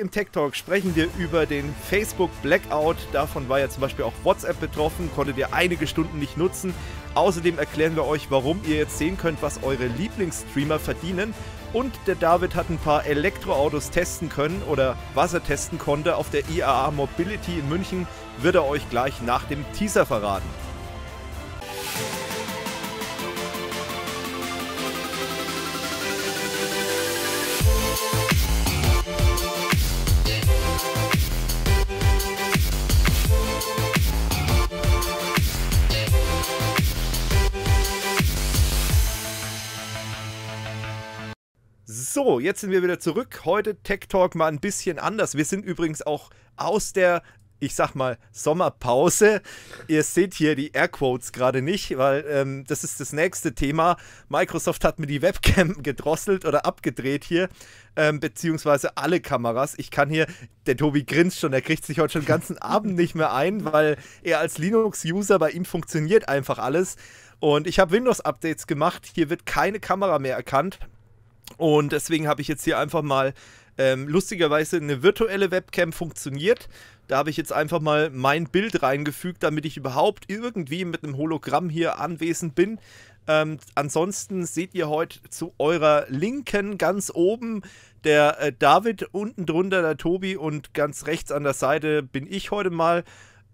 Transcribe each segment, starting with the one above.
Im Tech Talk sprechen wir über den Facebook Blackout. Davon war ja zum Beispiel auch WhatsApp betroffen, konntet ihr einige Stunden nicht nutzen. Außerdem erklären wir euch, warum ihr jetzt sehen könnt, was eure Lieblingsstreamer verdienen. Und der David hat ein paar Elektroautos testen können oder was er testen konnte auf der IAA Mobility in München, wird er euch gleich nach dem Teaser verraten. So, jetzt sind wir wieder zurück. Heute Tech Talk mal ein bisschen anders. Wir sind übrigens auch aus der, ich sag mal, Sommerpause. Ihr seht hier die Airquotes gerade nicht, weil ähm, das ist das nächste Thema. Microsoft hat mir die Webcam gedrosselt oder abgedreht hier, ähm, beziehungsweise alle Kameras. Ich kann hier, der Tobi grinst schon, er kriegt sich heute schon den ganzen Abend nicht mehr ein, weil er als Linux-User, bei ihm funktioniert einfach alles. Und ich habe Windows-Updates gemacht. Hier wird keine Kamera mehr erkannt. Und deswegen habe ich jetzt hier einfach mal ähm, lustigerweise eine virtuelle Webcam funktioniert. Da habe ich jetzt einfach mal mein Bild reingefügt, damit ich überhaupt irgendwie mit einem Hologramm hier anwesend bin. Ähm, ansonsten seht ihr heute zu eurer Linken ganz oben der äh, David, unten drunter der Tobi und ganz rechts an der Seite bin ich heute mal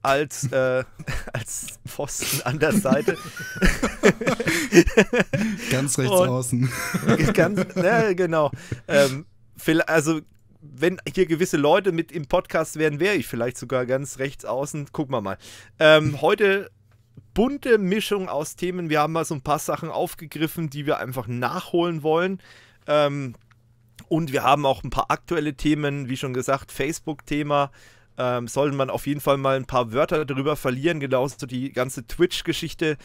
als, äh, als Pfosten an der Seite. ganz rechts Und, außen. Ganz, na, genau. Ähm, also wenn hier gewisse Leute mit im Podcast wären, wäre ich vielleicht sogar ganz rechts außen. Gucken wir mal. Ähm, heute bunte Mischung aus Themen. Wir haben mal so ein paar Sachen aufgegriffen, die wir einfach nachholen wollen. Ähm, und wir haben auch ein paar aktuelle Themen, wie schon gesagt, Facebook-Thema, ähm, sollte man auf jeden Fall mal ein paar Wörter darüber verlieren. Genauso die ganze Twitch-Geschichte.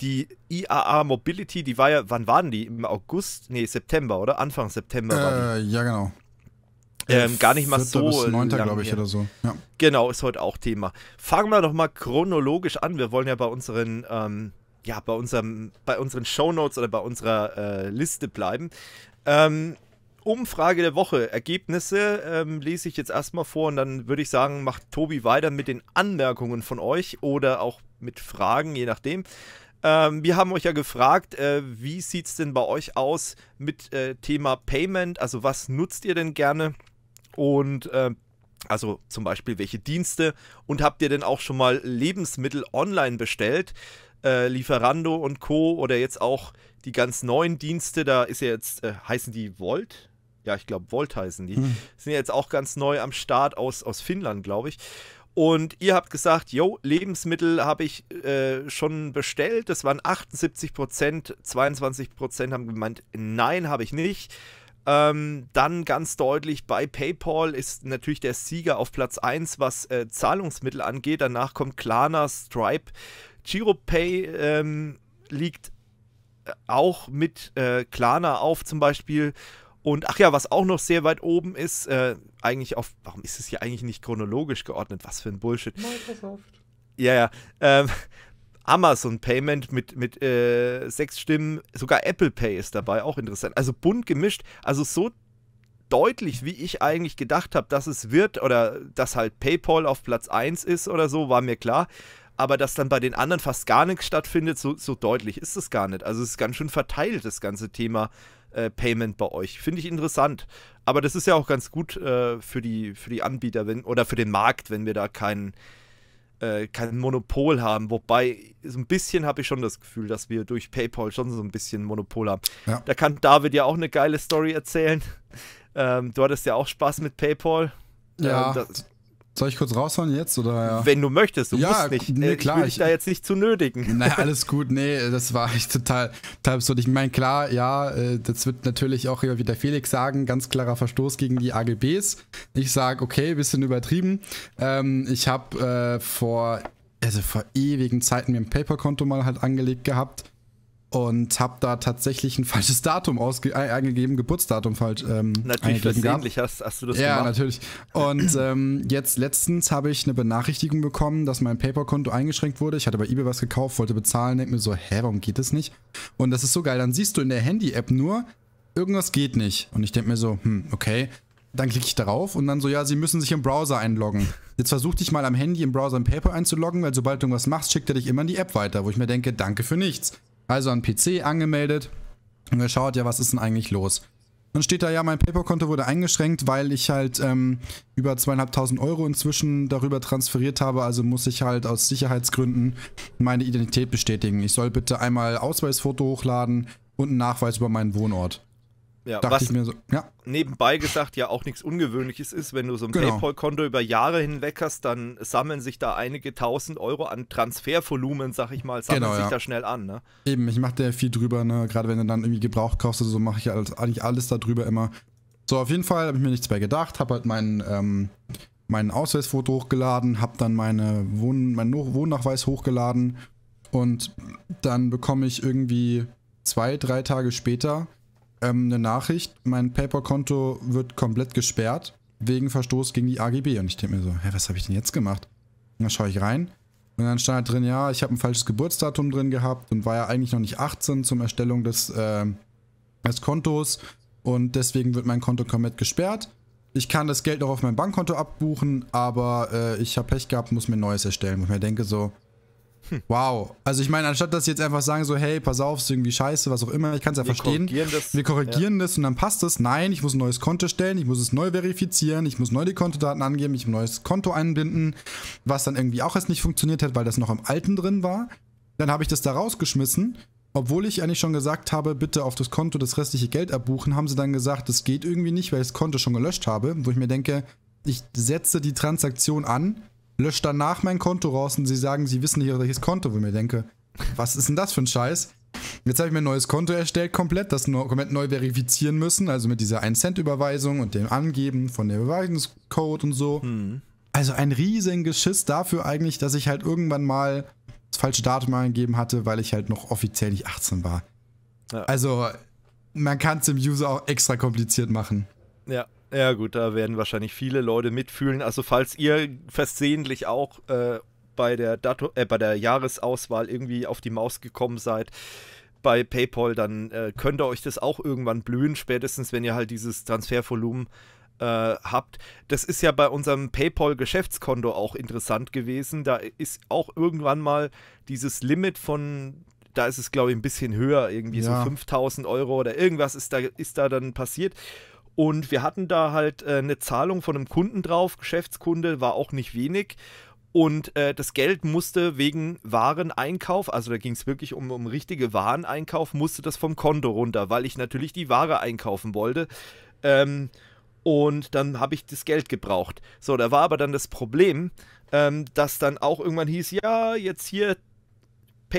Die IAA Mobility, die war ja, wann waren die? Im August? Nee, September, oder? Anfang September. Äh, ja, genau. Ähm, gar nicht mal so. Bis 9. glaube ich, oder so. Ja. Genau, ist heute auch Thema. Fangen wir doch mal chronologisch an. Wir wollen ja bei unseren, ähm, ja, bei unserem, bei unseren Shownotes oder bei unserer äh, Liste bleiben. Ähm, Umfrage der Woche. Ergebnisse ähm, lese ich jetzt erstmal vor und dann würde ich sagen, macht Tobi weiter mit den Anmerkungen von euch oder auch mit Fragen, je nachdem. Ähm, wir haben euch ja gefragt, äh, wie sieht es denn bei euch aus mit äh, Thema Payment? Also was nutzt ihr denn gerne? Und äh, also zum Beispiel welche Dienste? Und habt ihr denn auch schon mal Lebensmittel online bestellt? Äh, Lieferando und Co. oder jetzt auch die ganz neuen Dienste, da ist ja jetzt, äh, heißen die Volt? ja, ich glaube, Volt heißen die. Hm. Sind jetzt auch ganz neu am Start aus, aus Finnland, glaube ich. Und ihr habt gesagt, jo, Lebensmittel habe ich äh, schon bestellt. Das waren 78 Prozent, 22 Prozent haben gemeint, nein, habe ich nicht. Ähm, dann ganz deutlich bei PayPal ist natürlich der Sieger auf Platz 1, was äh, Zahlungsmittel angeht. Danach kommt Klarna, Stripe. GiroPay ähm, liegt äh, auch mit äh, Klarna auf zum Beispiel und ach ja, was auch noch sehr weit oben ist, äh, eigentlich auf, warum ist es hier eigentlich nicht chronologisch geordnet? Was für ein Bullshit. Microsoft. Ja, ja. Ähm, Amazon Payment mit, mit äh, sechs Stimmen, sogar Apple Pay ist dabei, auch interessant. Also bunt gemischt, also so deutlich, wie ich eigentlich gedacht habe, dass es wird oder dass halt PayPal auf Platz 1 ist oder so, war mir klar. Aber dass dann bei den anderen fast gar nichts stattfindet, so, so deutlich ist es gar nicht. Also es ist ganz schön verteilt, das ganze Thema äh, Payment bei euch. Finde ich interessant. Aber das ist ja auch ganz gut äh, für, die, für die Anbieter wenn, oder für den Markt, wenn wir da keinen äh, kein Monopol haben. Wobei, so ein bisschen habe ich schon das Gefühl, dass wir durch PayPal schon so ein bisschen Monopol haben. Ja. Da kann David ja auch eine geile Story erzählen. Ähm, du hattest ja auch Spaß mit PayPal. Ja, ähm, das, soll ich kurz raushauen jetzt? Oder? Wenn du möchtest, du ja, musst nicht. Nee, klar, ich will dich da jetzt nicht zu nötigen. Na, alles gut, nee, das war echt total, total absurd. Ich meine, klar, ja, äh, das wird natürlich auch immer wieder Felix sagen, ganz klarer Verstoß gegen die AGBs. Ich sage, okay, bisschen übertrieben. Ähm, ich habe äh, vor, also vor ewigen Zeiten mir ein PayPal-Konto mal halt angelegt gehabt und habe da tatsächlich ein falsches Datum ausge äh, eingegeben, Geburtsdatum falsch. Ähm, natürlich, versehentlich hast, hast du das ja, gemacht. Ja, natürlich. Und ähm, jetzt letztens habe ich eine Benachrichtigung bekommen, dass mein PayPal-Konto eingeschränkt wurde. Ich hatte bei eBay was gekauft, wollte bezahlen, denke mir so, hä, warum geht das nicht? Und das ist so geil. Dann siehst du in der Handy-App nur, irgendwas geht nicht. Und ich denke mir so, hm, okay. Dann klicke ich darauf und dann so, ja, sie müssen sich im Browser einloggen. Jetzt versuch dich mal am Handy im Browser im PayPal einzuloggen, weil sobald du irgendwas machst, schickt er dich immer in die App weiter, wo ich mir denke, danke für nichts. Also an PC angemeldet und geschaut, ja, was ist denn eigentlich los? Dann steht da ja, mein PayPal-Konto wurde eingeschränkt, weil ich halt ähm, über 2.500 Euro inzwischen darüber transferiert habe. Also muss ich halt aus Sicherheitsgründen meine Identität bestätigen. Ich soll bitte einmal Ausweisfoto hochladen und einen Nachweis über meinen Wohnort. Ja, Dachte was so, ja. nebenbei gesagt ja auch nichts Ungewöhnliches ist, wenn du so ein genau. PayPal-Konto über Jahre hinweg hast, dann sammeln sich da einige tausend Euro an Transfervolumen, sag ich mal, sammeln genau, sich ja. da schnell an. Ne? Eben, ich mache da viel drüber, ne? gerade wenn du dann irgendwie Gebrauch kaufst, also so mache ich halt eigentlich alles darüber immer. So, auf jeden Fall habe ich mir nichts mehr gedacht, habe halt meinen ähm, mein Ausweisfoto hochgeladen, habe dann meine Wohn meinen Wohnnachweis hochgeladen und dann bekomme ich irgendwie zwei, drei Tage später ähm, eine Nachricht, mein PayPal-Konto wird komplett gesperrt wegen Verstoß gegen die AGB. Und ich denke mir so, hä, was habe ich denn jetzt gemacht? Und dann schaue ich rein und dann stand halt drin, ja, ich habe ein falsches Geburtsdatum drin gehabt und war ja eigentlich noch nicht 18 zum Erstellung des, äh, des Kontos und deswegen wird mein Konto komplett gesperrt. Ich kann das Geld noch auf mein Bankkonto abbuchen, aber äh, ich habe Pech gehabt, muss mir ein neues erstellen. Und ich mir denke so, hm. Wow. Also ich meine, anstatt dass sie jetzt einfach sagen so, hey, pass auf, ist irgendwie scheiße, was auch immer, ich kann es ja Wir verstehen. Korrigieren das, Wir korrigieren ja. das und dann passt es. Nein, ich muss ein neues Konto stellen, ich muss es neu verifizieren, ich muss neu die Kontodaten angeben, ich muss ein neues Konto einbinden, was dann irgendwie auch erst nicht funktioniert hat, weil das noch im alten drin war. Dann habe ich das da rausgeschmissen. Obwohl ich eigentlich schon gesagt habe, bitte auf das Konto das restliche Geld abbuchen, haben sie dann gesagt, das geht irgendwie nicht, weil ich das Konto schon gelöscht habe, wo ich mir denke, ich setze die Transaktion an, lösche danach mein Konto raus und sie sagen, sie wissen nicht, welches Konto, wo ich mir denke, was ist denn das für ein Scheiß? Jetzt habe ich mir ein neues Konto erstellt, komplett, das nur, komplett neu verifizieren müssen, also mit dieser 1-Cent-Überweisung und dem Angeben von der Überweisungscode und so. Mhm. Also ein riesen Geschiss dafür eigentlich, dass ich halt irgendwann mal das falsche Datum angegeben hatte, weil ich halt noch offiziell nicht 18 war. Ja. Also man kann es dem User auch extra kompliziert machen. Ja, ja, gut, da werden wahrscheinlich viele Leute mitfühlen. Also, falls ihr versehentlich auch äh, bei, der Dato äh, bei der Jahresauswahl irgendwie auf die Maus gekommen seid, bei PayPal, dann äh, könnt ihr euch das auch irgendwann blühen, spätestens wenn ihr halt dieses Transfervolumen äh, habt. Das ist ja bei unserem PayPal-Geschäftskonto auch interessant gewesen. Da ist auch irgendwann mal dieses Limit von, da ist es glaube ich ein bisschen höher, irgendwie ja. so 5000 Euro oder irgendwas ist da, ist da dann passiert. Und wir hatten da halt äh, eine Zahlung von einem Kunden drauf, Geschäftskunde, war auch nicht wenig. Und äh, das Geld musste wegen Wareneinkauf, also da ging es wirklich um, um richtige Wareneinkauf, musste das vom Konto runter, weil ich natürlich die Ware einkaufen wollte. Ähm, und dann habe ich das Geld gebraucht. So, da war aber dann das Problem, ähm, dass dann auch irgendwann hieß, ja, jetzt hier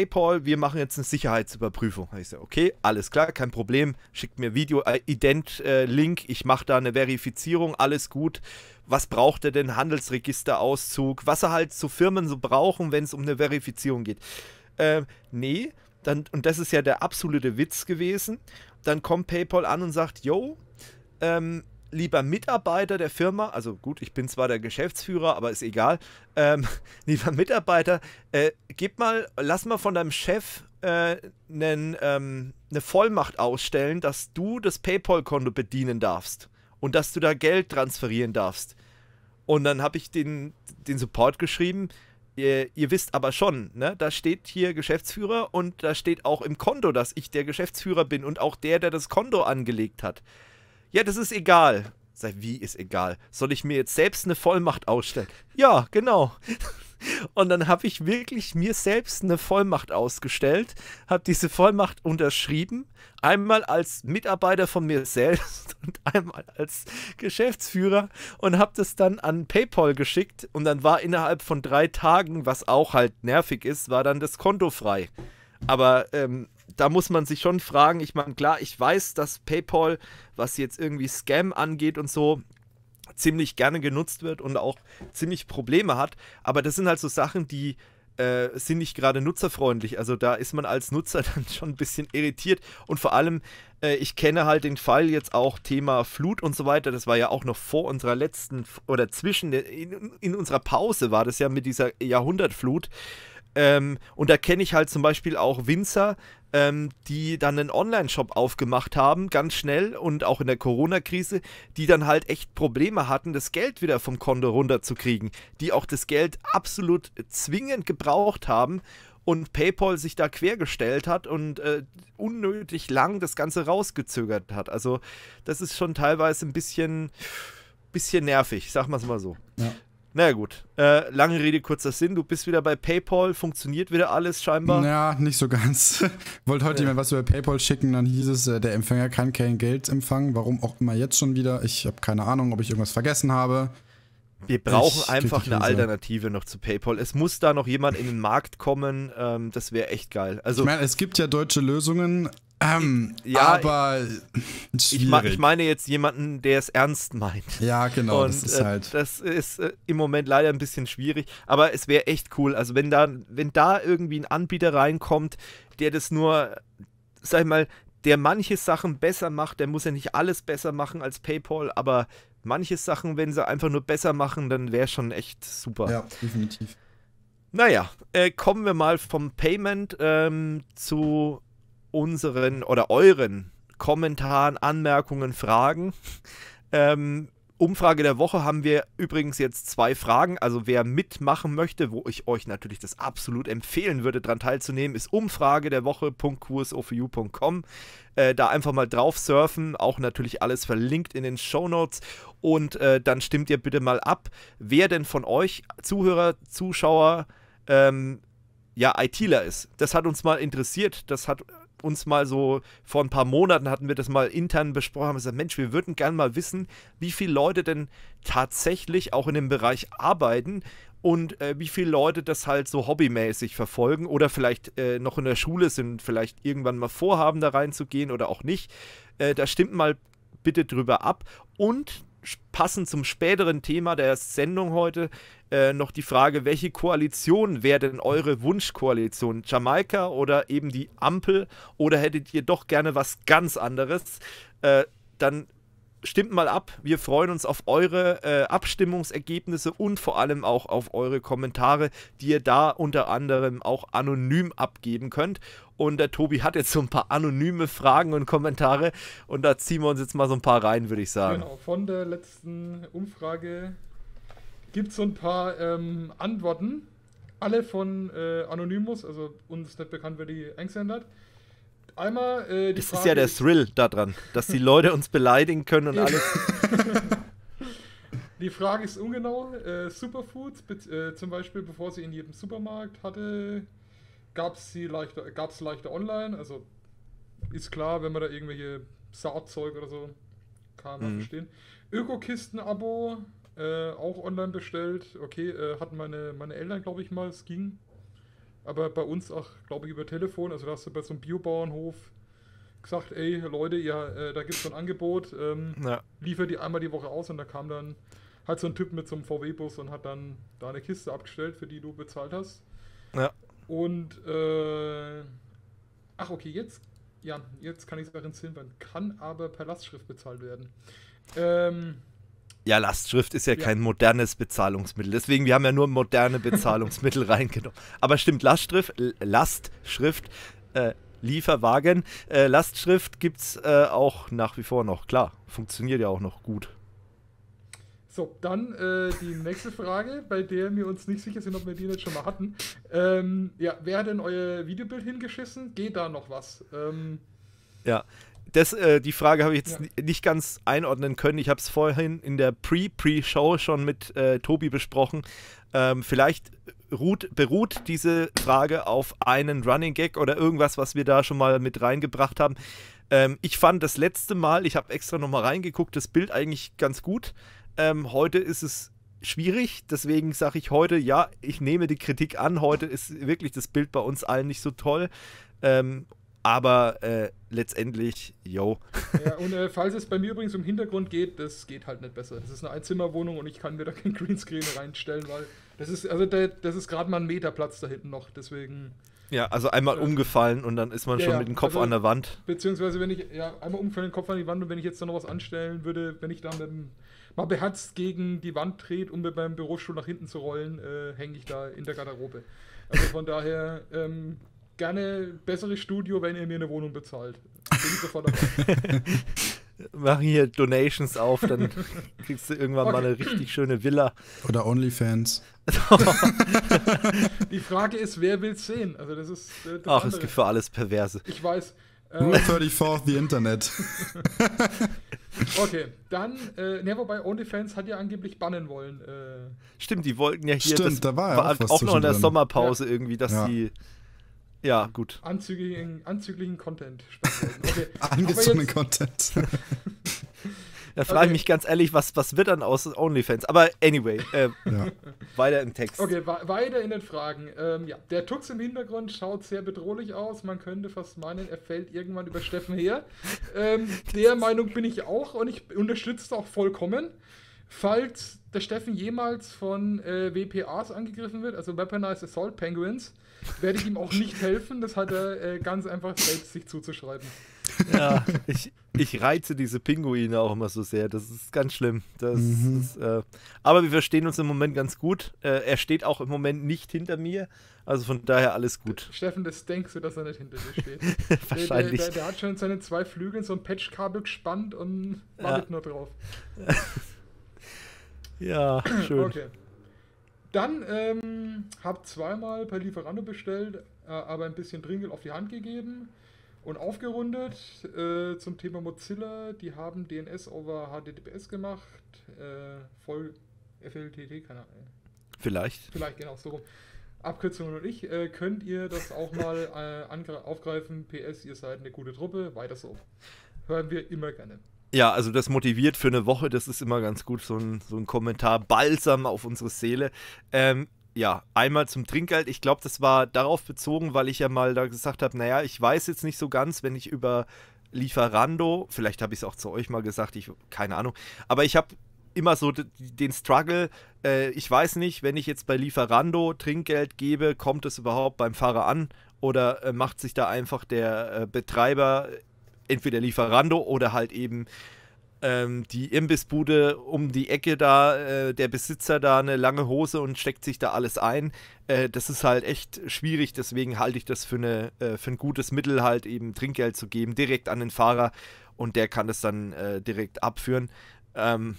PayPal, wir machen jetzt eine Sicherheitsüberprüfung. Ich so, okay, alles klar, kein Problem, schickt mir Video-Ident-Link, äh, äh, ich mache da eine Verifizierung, alles gut. Was braucht er denn? Handelsregisterauszug, was er halt zu so Firmen so brauchen, wenn es um eine Verifizierung geht. Äh, nee, dann, und das ist ja der absolute Witz gewesen, dann kommt PayPal an und sagt, yo, ähm, lieber Mitarbeiter der Firma, also gut, ich bin zwar der Geschäftsführer, aber ist egal, ähm, lieber Mitarbeiter, äh, gib mal, lass mal von deinem Chef äh, nen, ähm, eine Vollmacht ausstellen, dass du das PayPal-Konto bedienen darfst und dass du da Geld transferieren darfst. Und dann habe ich den, den Support geschrieben, ihr, ihr, wisst aber schon, ne, da steht hier Geschäftsführer und da steht auch im Konto, dass ich der Geschäftsführer bin und auch der, der das Konto angelegt hat. Ja, das ist egal. Sei wie ist egal. Soll ich mir jetzt selbst eine Vollmacht ausstellen? Ja, genau. Und dann habe ich wirklich mir selbst eine Vollmacht ausgestellt, habe diese Vollmacht unterschrieben, einmal als Mitarbeiter von mir selbst und einmal als Geschäftsführer und habe das dann an PayPal geschickt und dann war innerhalb von drei Tagen, was auch halt nervig ist, war dann das Konto frei. Aber ähm, da muss man sich schon fragen, ich meine, klar, ich weiß, dass PayPal, was jetzt irgendwie Scam angeht und so, ziemlich gerne genutzt wird und auch ziemlich Probleme hat, aber das sind halt so Sachen, die äh, sind nicht gerade nutzerfreundlich. Also da ist man als Nutzer dann schon ein bisschen irritiert. Und vor allem, äh, ich kenne halt den Fall jetzt auch Thema Flut und so weiter. Das war ja auch noch vor unserer letzten oder zwischen in, in unserer Pause war das ja mit dieser Jahrhundertflut. Ähm, und da kenne ich halt zum Beispiel auch Winzer, ähm, die dann einen Online-Shop aufgemacht haben, ganz schnell und auch in der Corona-Krise, die dann halt echt Probleme hatten, das Geld wieder vom Konto runterzukriegen, die auch das Geld absolut zwingend gebraucht haben und PayPal sich da quergestellt hat und äh, unnötig lang das Ganze rausgezögert hat. Also das ist schon teilweise ein bisschen, bisschen nervig, sagen wir es mal so. Ja. Naja gut, äh, lange Rede, kurzer Sinn. Du bist wieder bei PayPal, funktioniert wieder alles scheinbar. Ja, nicht so ganz. Wollte heute ja. jemand was über PayPal schicken, dann hieß es, äh, der Empfänger kann kein Geld empfangen. Warum auch immer jetzt schon wieder? Ich habe keine Ahnung, ob ich irgendwas vergessen habe. Wir brauchen ich einfach eine Alternative noch zu PayPal. Es muss da noch jemand in den Markt kommen. Ähm, das wäre echt geil. Also, ich meine, es gibt ja deutsche Lösungen, ähm, ja, aber ich, ich, meine jetzt jemanden, der es ernst meint. Ja, genau, und, das ist äh, halt. Äh, das ist äh, im Moment leider ein bisschen schwierig, aber es wäre echt cool. Also wenn da, wenn da irgendwie ein Anbieter reinkommt, der das nur, sag ich mal, der manche Sachen besser macht, der muss ja nicht alles besser machen als PayPal, aber manche Sachen, wenn sie einfach nur besser machen, dann wäre schon echt super. Ja, definitiv. Naja, äh, kommen wir mal vom Payment ähm, zu unseren oder euren Kommentaren, Anmerkungen, Fragen. Ähm, Umfrage der Woche haben wir übrigens jetzt zwei Fragen. Also wer mitmachen möchte, wo ich euch natürlich das absolut empfehlen würde, daran teilzunehmen, ist umfrage der Woche.qsofu.com. Äh, da einfach mal drauf surfen, auch natürlich alles verlinkt in den Show Notes und äh, dann stimmt ihr bitte mal ab, wer denn von euch Zuhörer, Zuschauer, ähm, ja, ITler ist. Das hat uns mal interessiert, das hat uns mal so vor ein paar Monaten hatten wir das mal intern besprochen, haben gesagt, Mensch, wir würden gern mal wissen, wie viele Leute denn tatsächlich auch in dem Bereich arbeiten und äh, wie viele Leute das halt so hobbymäßig verfolgen oder vielleicht äh, noch in der Schule sind, vielleicht irgendwann mal vorhaben, da reinzugehen oder auch nicht. Äh, da stimmt mal bitte drüber ab und passend zum späteren Thema der Sendung heute äh, noch die Frage, welche Koalition wäre denn eure Wunschkoalition? Jamaika oder eben die Ampel? Oder hättet ihr doch gerne was ganz anderes? Äh, dann stimmt mal ab. Wir freuen uns auf eure äh, Abstimmungsergebnisse und vor allem auch auf eure Kommentare, die ihr da unter anderem auch anonym abgeben könnt. Und der Tobi hat jetzt so ein paar anonyme Fragen und Kommentare und da ziehen wir uns jetzt mal so ein paar rein, würde ich sagen. Genau, von der letzten Umfrage gibt es so ein paar ähm, Antworten. Alle von äh, Anonymous, also uns nicht bekannt, wer die eingesendet hat einmal äh, die das Frage. ist ja der Thrill daran, dass die Leute uns beleidigen können und alles. Die Frage ist ungenau. Äh, Superfoods, äh, zum Beispiel, bevor sie in jedem Supermarkt hatte, gab es sie leichter, gab's leichter online. Also ist klar, wenn man da irgendwelche Saatzeug oder so kann man mhm. verstehen. Ökokisten-Abo, äh, auch online bestellt. Okay, äh, hatten meine, meine Eltern, glaube ich, mal, es ging aber bei uns auch, glaube ich, über Telefon. Also da hast du bei so einem Biobauernhof gesagt, ey Leute, ja, äh, da gibt es so ein Angebot, ähm, ja. liefer die einmal die Woche aus und da kam dann halt so ein Typ mit so einem VW-Bus und hat dann da eine Kiste abgestellt, für die du bezahlt hast. Ja. Und äh, ach okay, jetzt, ja, jetzt kann ich es darin sehen, kann aber per Lastschrift bezahlt werden. Ähm, ja, Lastschrift ist ja, ja, kein modernes Bezahlungsmittel. Deswegen, wir haben ja nur moderne Bezahlungsmittel reingenommen. Aber stimmt, Lastschrift, Lastschrift, äh, Lieferwagen, äh, Lastschrift gibt es äh, auch nach wie vor noch. Klar, funktioniert ja auch noch gut. So, dann äh, die nächste Frage, bei der wir uns nicht sicher sind, ob wir die jetzt schon mal hatten. Ähm, ja, wer hat denn euer Videobild hingeschissen? Geht da noch was? Ähm, ja, das, äh, die Frage habe ich jetzt ja. nicht ganz einordnen können. Ich habe es vorhin in der Pre-Pre-Show schon mit äh, Tobi besprochen. Ähm, vielleicht ruht, beruht diese Frage auf einen Running Gag oder irgendwas, was wir da schon mal mit reingebracht haben. Ähm, ich fand das letzte Mal, ich habe extra nochmal reingeguckt, das Bild eigentlich ganz gut. Ähm, heute ist es schwierig. Deswegen sage ich heute, ja, ich nehme die Kritik an. Heute ist wirklich das Bild bei uns allen nicht so toll. Ähm, aber äh, letztendlich, yo. Ja, und äh, falls es bei mir übrigens um Hintergrund geht, das geht halt nicht besser. Das ist eine Einzimmerwohnung und ich kann mir da kein Greenscreen reinstellen, weil das ist, also der, das ist gerade mal ein Meter Platz da hinten noch, deswegen. Ja, also einmal äh, umgefallen und dann ist man ja, schon mit dem Kopf also, an der Wand. Beziehungsweise, wenn ich, ja, einmal umfallen, Kopf an die Wand und wenn ich jetzt da noch was anstellen würde, wenn ich da mit dem, mal beherzt gegen die Wand dreht, um mit meinem Bürostuhl nach hinten zu rollen, äh, hänge ich da in der Garderobe. Also von daher, ähm, gerne besseres Studio, wenn ihr mir eine Wohnung bezahlt. Bin ich sofort dabei. Machen hier Donations auf, dann kriegst du irgendwann okay. mal eine richtig schöne Villa. Oder Onlyfans. Die Frage ist, wer will es sehen? Also das ist. Äh, das Ach, andere. es gibt für alles Perverse. Ich weiß. Äh, Rule 34, the Internet. okay, dann, äh, ne, wobei OnlyFans hat ja angeblich bannen wollen. Äh. Stimmt, die wollten ja hier. Stimmt, da war, ja auch, auch noch in der Sommerpause ja. irgendwie, dass ja. die ja, gut. Anzüglichen, anzüglichen Content. Okay. Angezogenen Content. da frage okay. ich mich ganz ehrlich, was, was wird dann aus OnlyFans? Aber anyway, äh, ja. weiter im Text. Okay, weiter in den Fragen. Ähm, ja. Der Tux im Hintergrund schaut sehr bedrohlich aus. Man könnte fast meinen, er fällt irgendwann über Steffen her. Ähm, der Meinung bin ich auch und ich unterstütze es auch vollkommen falls der Steffen jemals von äh, WPAs angegriffen wird, also Weaponized Assault Penguins, werde ich ihm auch nicht helfen. Das hat er äh, ganz einfach selbst sich zuzuschreiben. Ja, ich, ich reize diese Pinguine auch immer so sehr. Das ist ganz schlimm. Das mhm. ist, äh, aber wir verstehen uns im Moment ganz gut. Äh, er steht auch im Moment nicht hinter mir. Also von daher alles gut. Steffen, das denkst du, dass er nicht hinter dir steht. Wahrscheinlich. Der, der, der, hat schon seine zwei Flügel in so ein Patchkabel gespannt und wartet ja. nur drauf. Ja, schön. Okay. Dann ähm, habe zweimal per Lieferando bestellt, äh, aber ein bisschen Trinkgeld auf die Hand gegeben und aufgerundet äh, zum Thema Mozilla. Die haben DNS over HTTPS gemacht, äh, voll FLTT, keine Ahnung. Vielleicht. Vielleicht, genau, so rum. Abkürzungen und ich, äh, könnt ihr das auch mal äh, aufgreifen. PS, ihr seid eine gute Truppe, weiter so. Hören wir immer gerne. Ja, also das motiviert für eine Woche, das ist immer ganz gut, so ein, so ein Kommentar, balsam auf unsere Seele. Ähm, ja, einmal zum Trinkgeld. Ich glaube, das war darauf bezogen, weil ich ja mal da gesagt habe, naja, ich weiß jetzt nicht so ganz, wenn ich über Lieferando, vielleicht habe ich es auch zu euch mal gesagt, ich keine Ahnung, aber ich habe immer so den Struggle, äh, ich weiß nicht, wenn ich jetzt bei Lieferando Trinkgeld gebe, kommt es überhaupt beim Fahrer an? Oder äh, macht sich da einfach der äh, Betreiber entweder Lieferando oder halt eben ähm, die Imbissbude um die Ecke da, äh, der Besitzer da eine lange Hose und steckt sich da alles ein. Äh, das ist halt echt schwierig, deswegen halte ich das für, eine, äh, für ein gutes Mittel, halt eben Trinkgeld zu geben, direkt an den Fahrer und der kann das dann äh, direkt abführen. Ähm,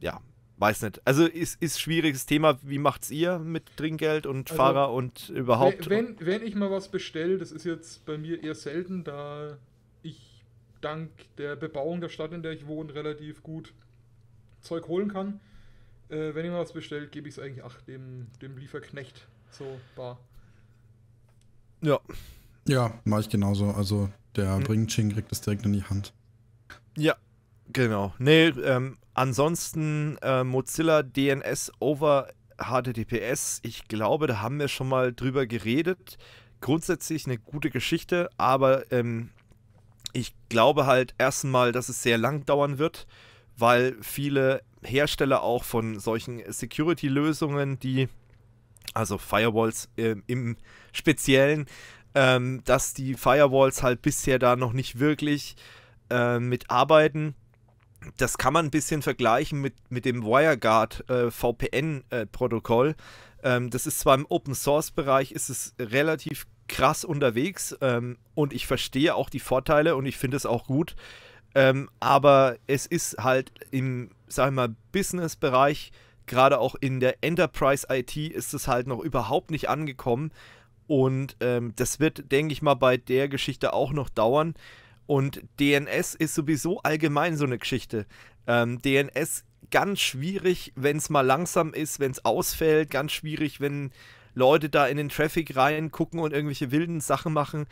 ja, weiß nicht. Also ist, ist schwieriges Thema. Wie macht's ihr mit Trinkgeld und also, Fahrer und überhaupt? Wenn, wenn ich mal was bestelle, das ist jetzt bei mir eher selten, da ich dank der Bebauung der Stadt, in der ich wohne, relativ gut Zeug holen kann. Äh, wenn ihr was bestellt, gebe ich es eigentlich ach, dem, dem Lieferknecht. So, bar. Ja. Ja, mache ich genauso. Also der hm. Ching kriegt das direkt in die Hand. Ja, genau. Nee, ähm, ansonsten äh, Mozilla DNS over HTTPS. Ich glaube, da haben wir schon mal drüber geredet. Grundsätzlich eine gute Geschichte, aber ähm, ich glaube halt erstmal, dass es sehr lang dauern wird, weil viele Hersteller auch von solchen Security-Lösungen, die, also Firewalls äh, im Speziellen, ähm, dass die Firewalls halt bisher da noch nicht wirklich äh, mitarbeiten. Das kann man ein bisschen vergleichen mit, mit dem WireGuard äh, VPN-Protokoll. Äh, ähm, das ist zwar im Open-Source-Bereich, ist es relativ krass unterwegs ähm, und ich verstehe auch die Vorteile und ich finde es auch gut. Ähm, aber es ist halt im, sag ich mal, Business-Bereich, gerade auch in der Enterprise-IT, ist es halt noch überhaupt nicht angekommen. Und ähm, das wird, denke ich mal, bei der Geschichte auch noch dauern. Und DNS ist sowieso allgemein so eine Geschichte. Ähm, DNS ganz schwierig, wenn es mal langsam ist, wenn es ausfällt, ganz schwierig, wenn Leute da in den Traffic reingucken und irgendwelche wilden Sachen machen.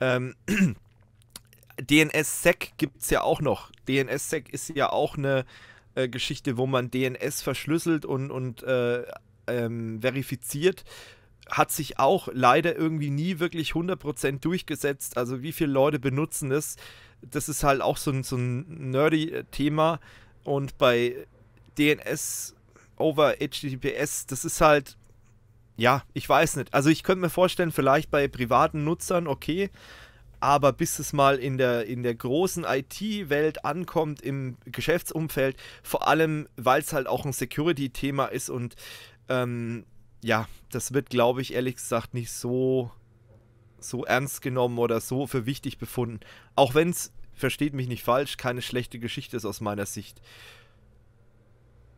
Ähm, DNS-Sec gibt es ja auch noch. DNS-Sec ist ja auch eine äh, Geschichte, wo man DNS verschlüsselt und, und äh, ähm, verifiziert. Hat sich auch leider irgendwie nie wirklich 100% durchgesetzt. Also wie viele Leute benutzen es? Das ist halt auch so ein, so ein nerdy äh, Thema. Und bei DNS over HTTPS, das ist halt ja, ich weiß nicht. Also ich könnte mir vorstellen, vielleicht bei privaten Nutzern, okay. Aber bis es mal in der, in der großen IT-Welt ankommt, im Geschäftsumfeld, vor allem, weil es halt auch ein Security-Thema ist und ähm, ja, das wird, glaube ich, ehrlich gesagt nicht so, so ernst genommen oder so für wichtig befunden. Auch wenn es, versteht mich nicht falsch, keine schlechte Geschichte ist aus meiner Sicht.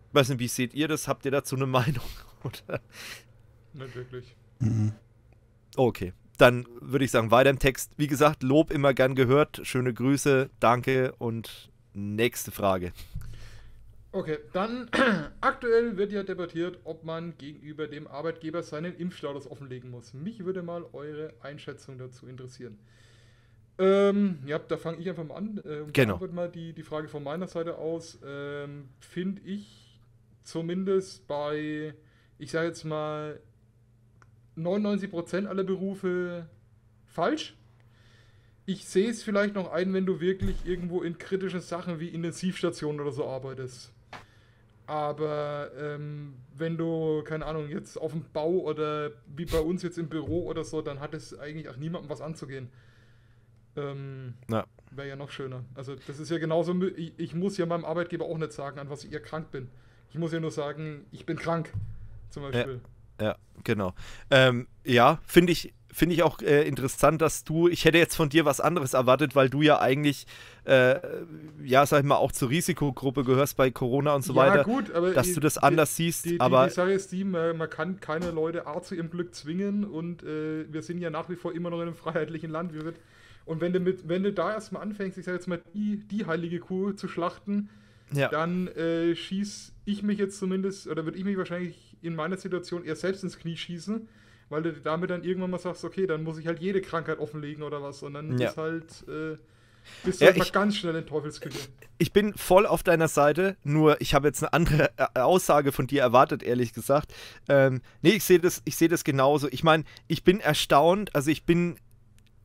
Ich Weiß nicht, wie seht ihr das? Habt ihr dazu eine Meinung? Oder? Nicht wirklich. Mhm. Okay, dann würde ich sagen, weiter im Text. Wie gesagt, Lob immer gern gehört. Schöne Grüße, danke und nächste Frage. Okay, dann aktuell wird ja debattiert, ob man gegenüber dem Arbeitgeber seinen Impfstatus offenlegen muss. Mich würde mal eure Einschätzung dazu interessieren. Ähm, ja, da fange ich einfach mal an. Ähm, genau. Ich mal die, die Frage von meiner Seite aus. Ähm, Finde ich zumindest bei, ich sage jetzt mal, 99% aller Berufe falsch. Ich sehe es vielleicht noch ein, wenn du wirklich irgendwo in kritischen Sachen wie Intensivstationen oder so arbeitest. Aber ähm, wenn du, keine Ahnung, jetzt auf dem Bau oder wie bei uns jetzt im Büro oder so, dann hat es eigentlich auch niemandem was anzugehen. Ähm, Wäre ja noch schöner. Also das ist ja genauso, ich, ich, muss ja meinem Arbeitgeber auch nicht sagen, an was ich ihr krank bin. Ich muss ja nur sagen, ich bin krank, zum Beispiel. Ja ja, genau. Ähm, ja, finde ich, finde ich auch äh, interessant, dass du, ich hätte jetzt von dir was anderes erwartet, weil du ja eigentlich, äh, ja, sag ich mal, auch zur Risikogruppe gehörst bei Corona und so ja, weiter. gut, aber dass die, du das anders die, siehst. Die, aber die Sache ist die, man, man, kann keine Leute A zu ihrem Glück zwingen und äh, wir sind ja nach wie vor immer noch in einem freiheitlichen Land. Wir wird, und wenn du, mit, wenn du da erstmal anfängst, ich sage jetzt mal, die, die heilige Kuh zu schlachten, ja. dann äh, schieße ich mich jetzt zumindest, oder würde ich mich wahrscheinlich in meiner Situation eher selbst ins Knie schießen, weil du damit dann irgendwann mal sagst, okay, dann muss ich halt jede Krankheit offenlegen oder was. Und dann ja. ist halt. Äh, bist du ja, ich, ganz schnell in Teufelsküche. Ich bin voll auf deiner Seite, nur ich habe jetzt eine andere äh, Aussage von dir erwartet, ehrlich gesagt. Ähm, nee, ich sehe das, seh das genauso. Ich meine, ich bin erstaunt, also ich bin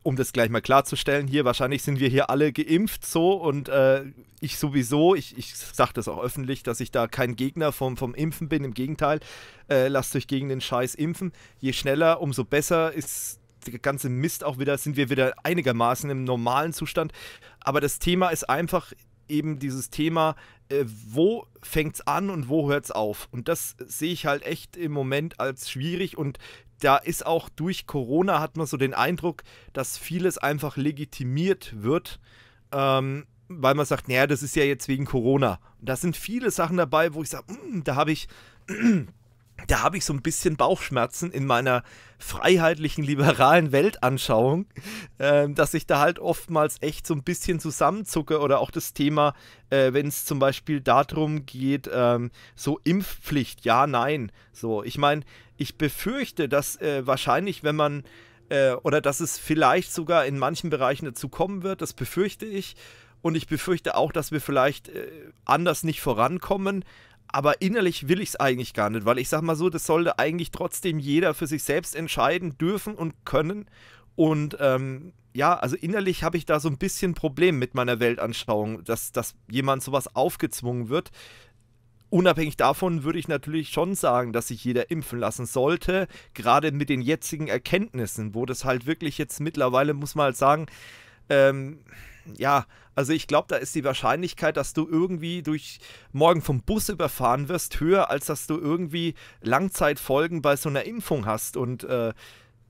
um das gleich mal klarzustellen, hier wahrscheinlich sind wir hier alle geimpft so und äh, ich sowieso, ich, ich sage das auch öffentlich, dass ich da kein Gegner vom, vom Impfen bin, im Gegenteil, äh, lasst euch gegen den Scheiß impfen. Je schneller, umso besser ist der ganze Mist auch wieder, sind wir wieder einigermaßen im normalen Zustand. Aber das Thema ist einfach, eben dieses Thema, äh, wo es an und wo hört es auf? Und das sehe ich halt echt im Moment als schwierig und da ist auch durch Corona hat man so den Eindruck, dass vieles einfach legitimiert wird, ähm, weil man sagt, naja, das ist ja jetzt wegen Corona. Und da sind viele Sachen dabei, wo ich sage, hm, da habe ich da habe ich so ein bisschen Bauchschmerzen in meiner freiheitlichen, liberalen Weltanschauung, äh, dass ich da halt oftmals echt so ein bisschen zusammenzucke oder auch das Thema, äh, wenn es zum Beispiel darum geht, ähm, so Impfpflicht, ja, nein. So, ich meine, ich befürchte, dass äh, wahrscheinlich, wenn man äh, oder dass es vielleicht sogar in manchen Bereichen dazu kommen wird, das befürchte ich. Und ich befürchte auch, dass wir vielleicht äh, anders nicht vorankommen, aber innerlich will ich es eigentlich gar nicht, weil ich sag mal so, das sollte eigentlich trotzdem jeder für sich selbst entscheiden dürfen und können. Und ähm, ja, also innerlich habe ich da so ein bisschen Problem mit meiner Weltanschauung, dass, dass jemand sowas aufgezwungen wird. Unabhängig davon würde ich natürlich schon sagen, dass sich jeder impfen lassen sollte, gerade mit den jetzigen Erkenntnissen, wo das halt wirklich jetzt mittlerweile, muss man halt sagen, ähm, ja, also ich glaube, da ist die Wahrscheinlichkeit, dass du irgendwie durch morgen vom Bus überfahren wirst, höher, als dass du irgendwie Langzeitfolgen bei so einer Impfung hast. Und äh,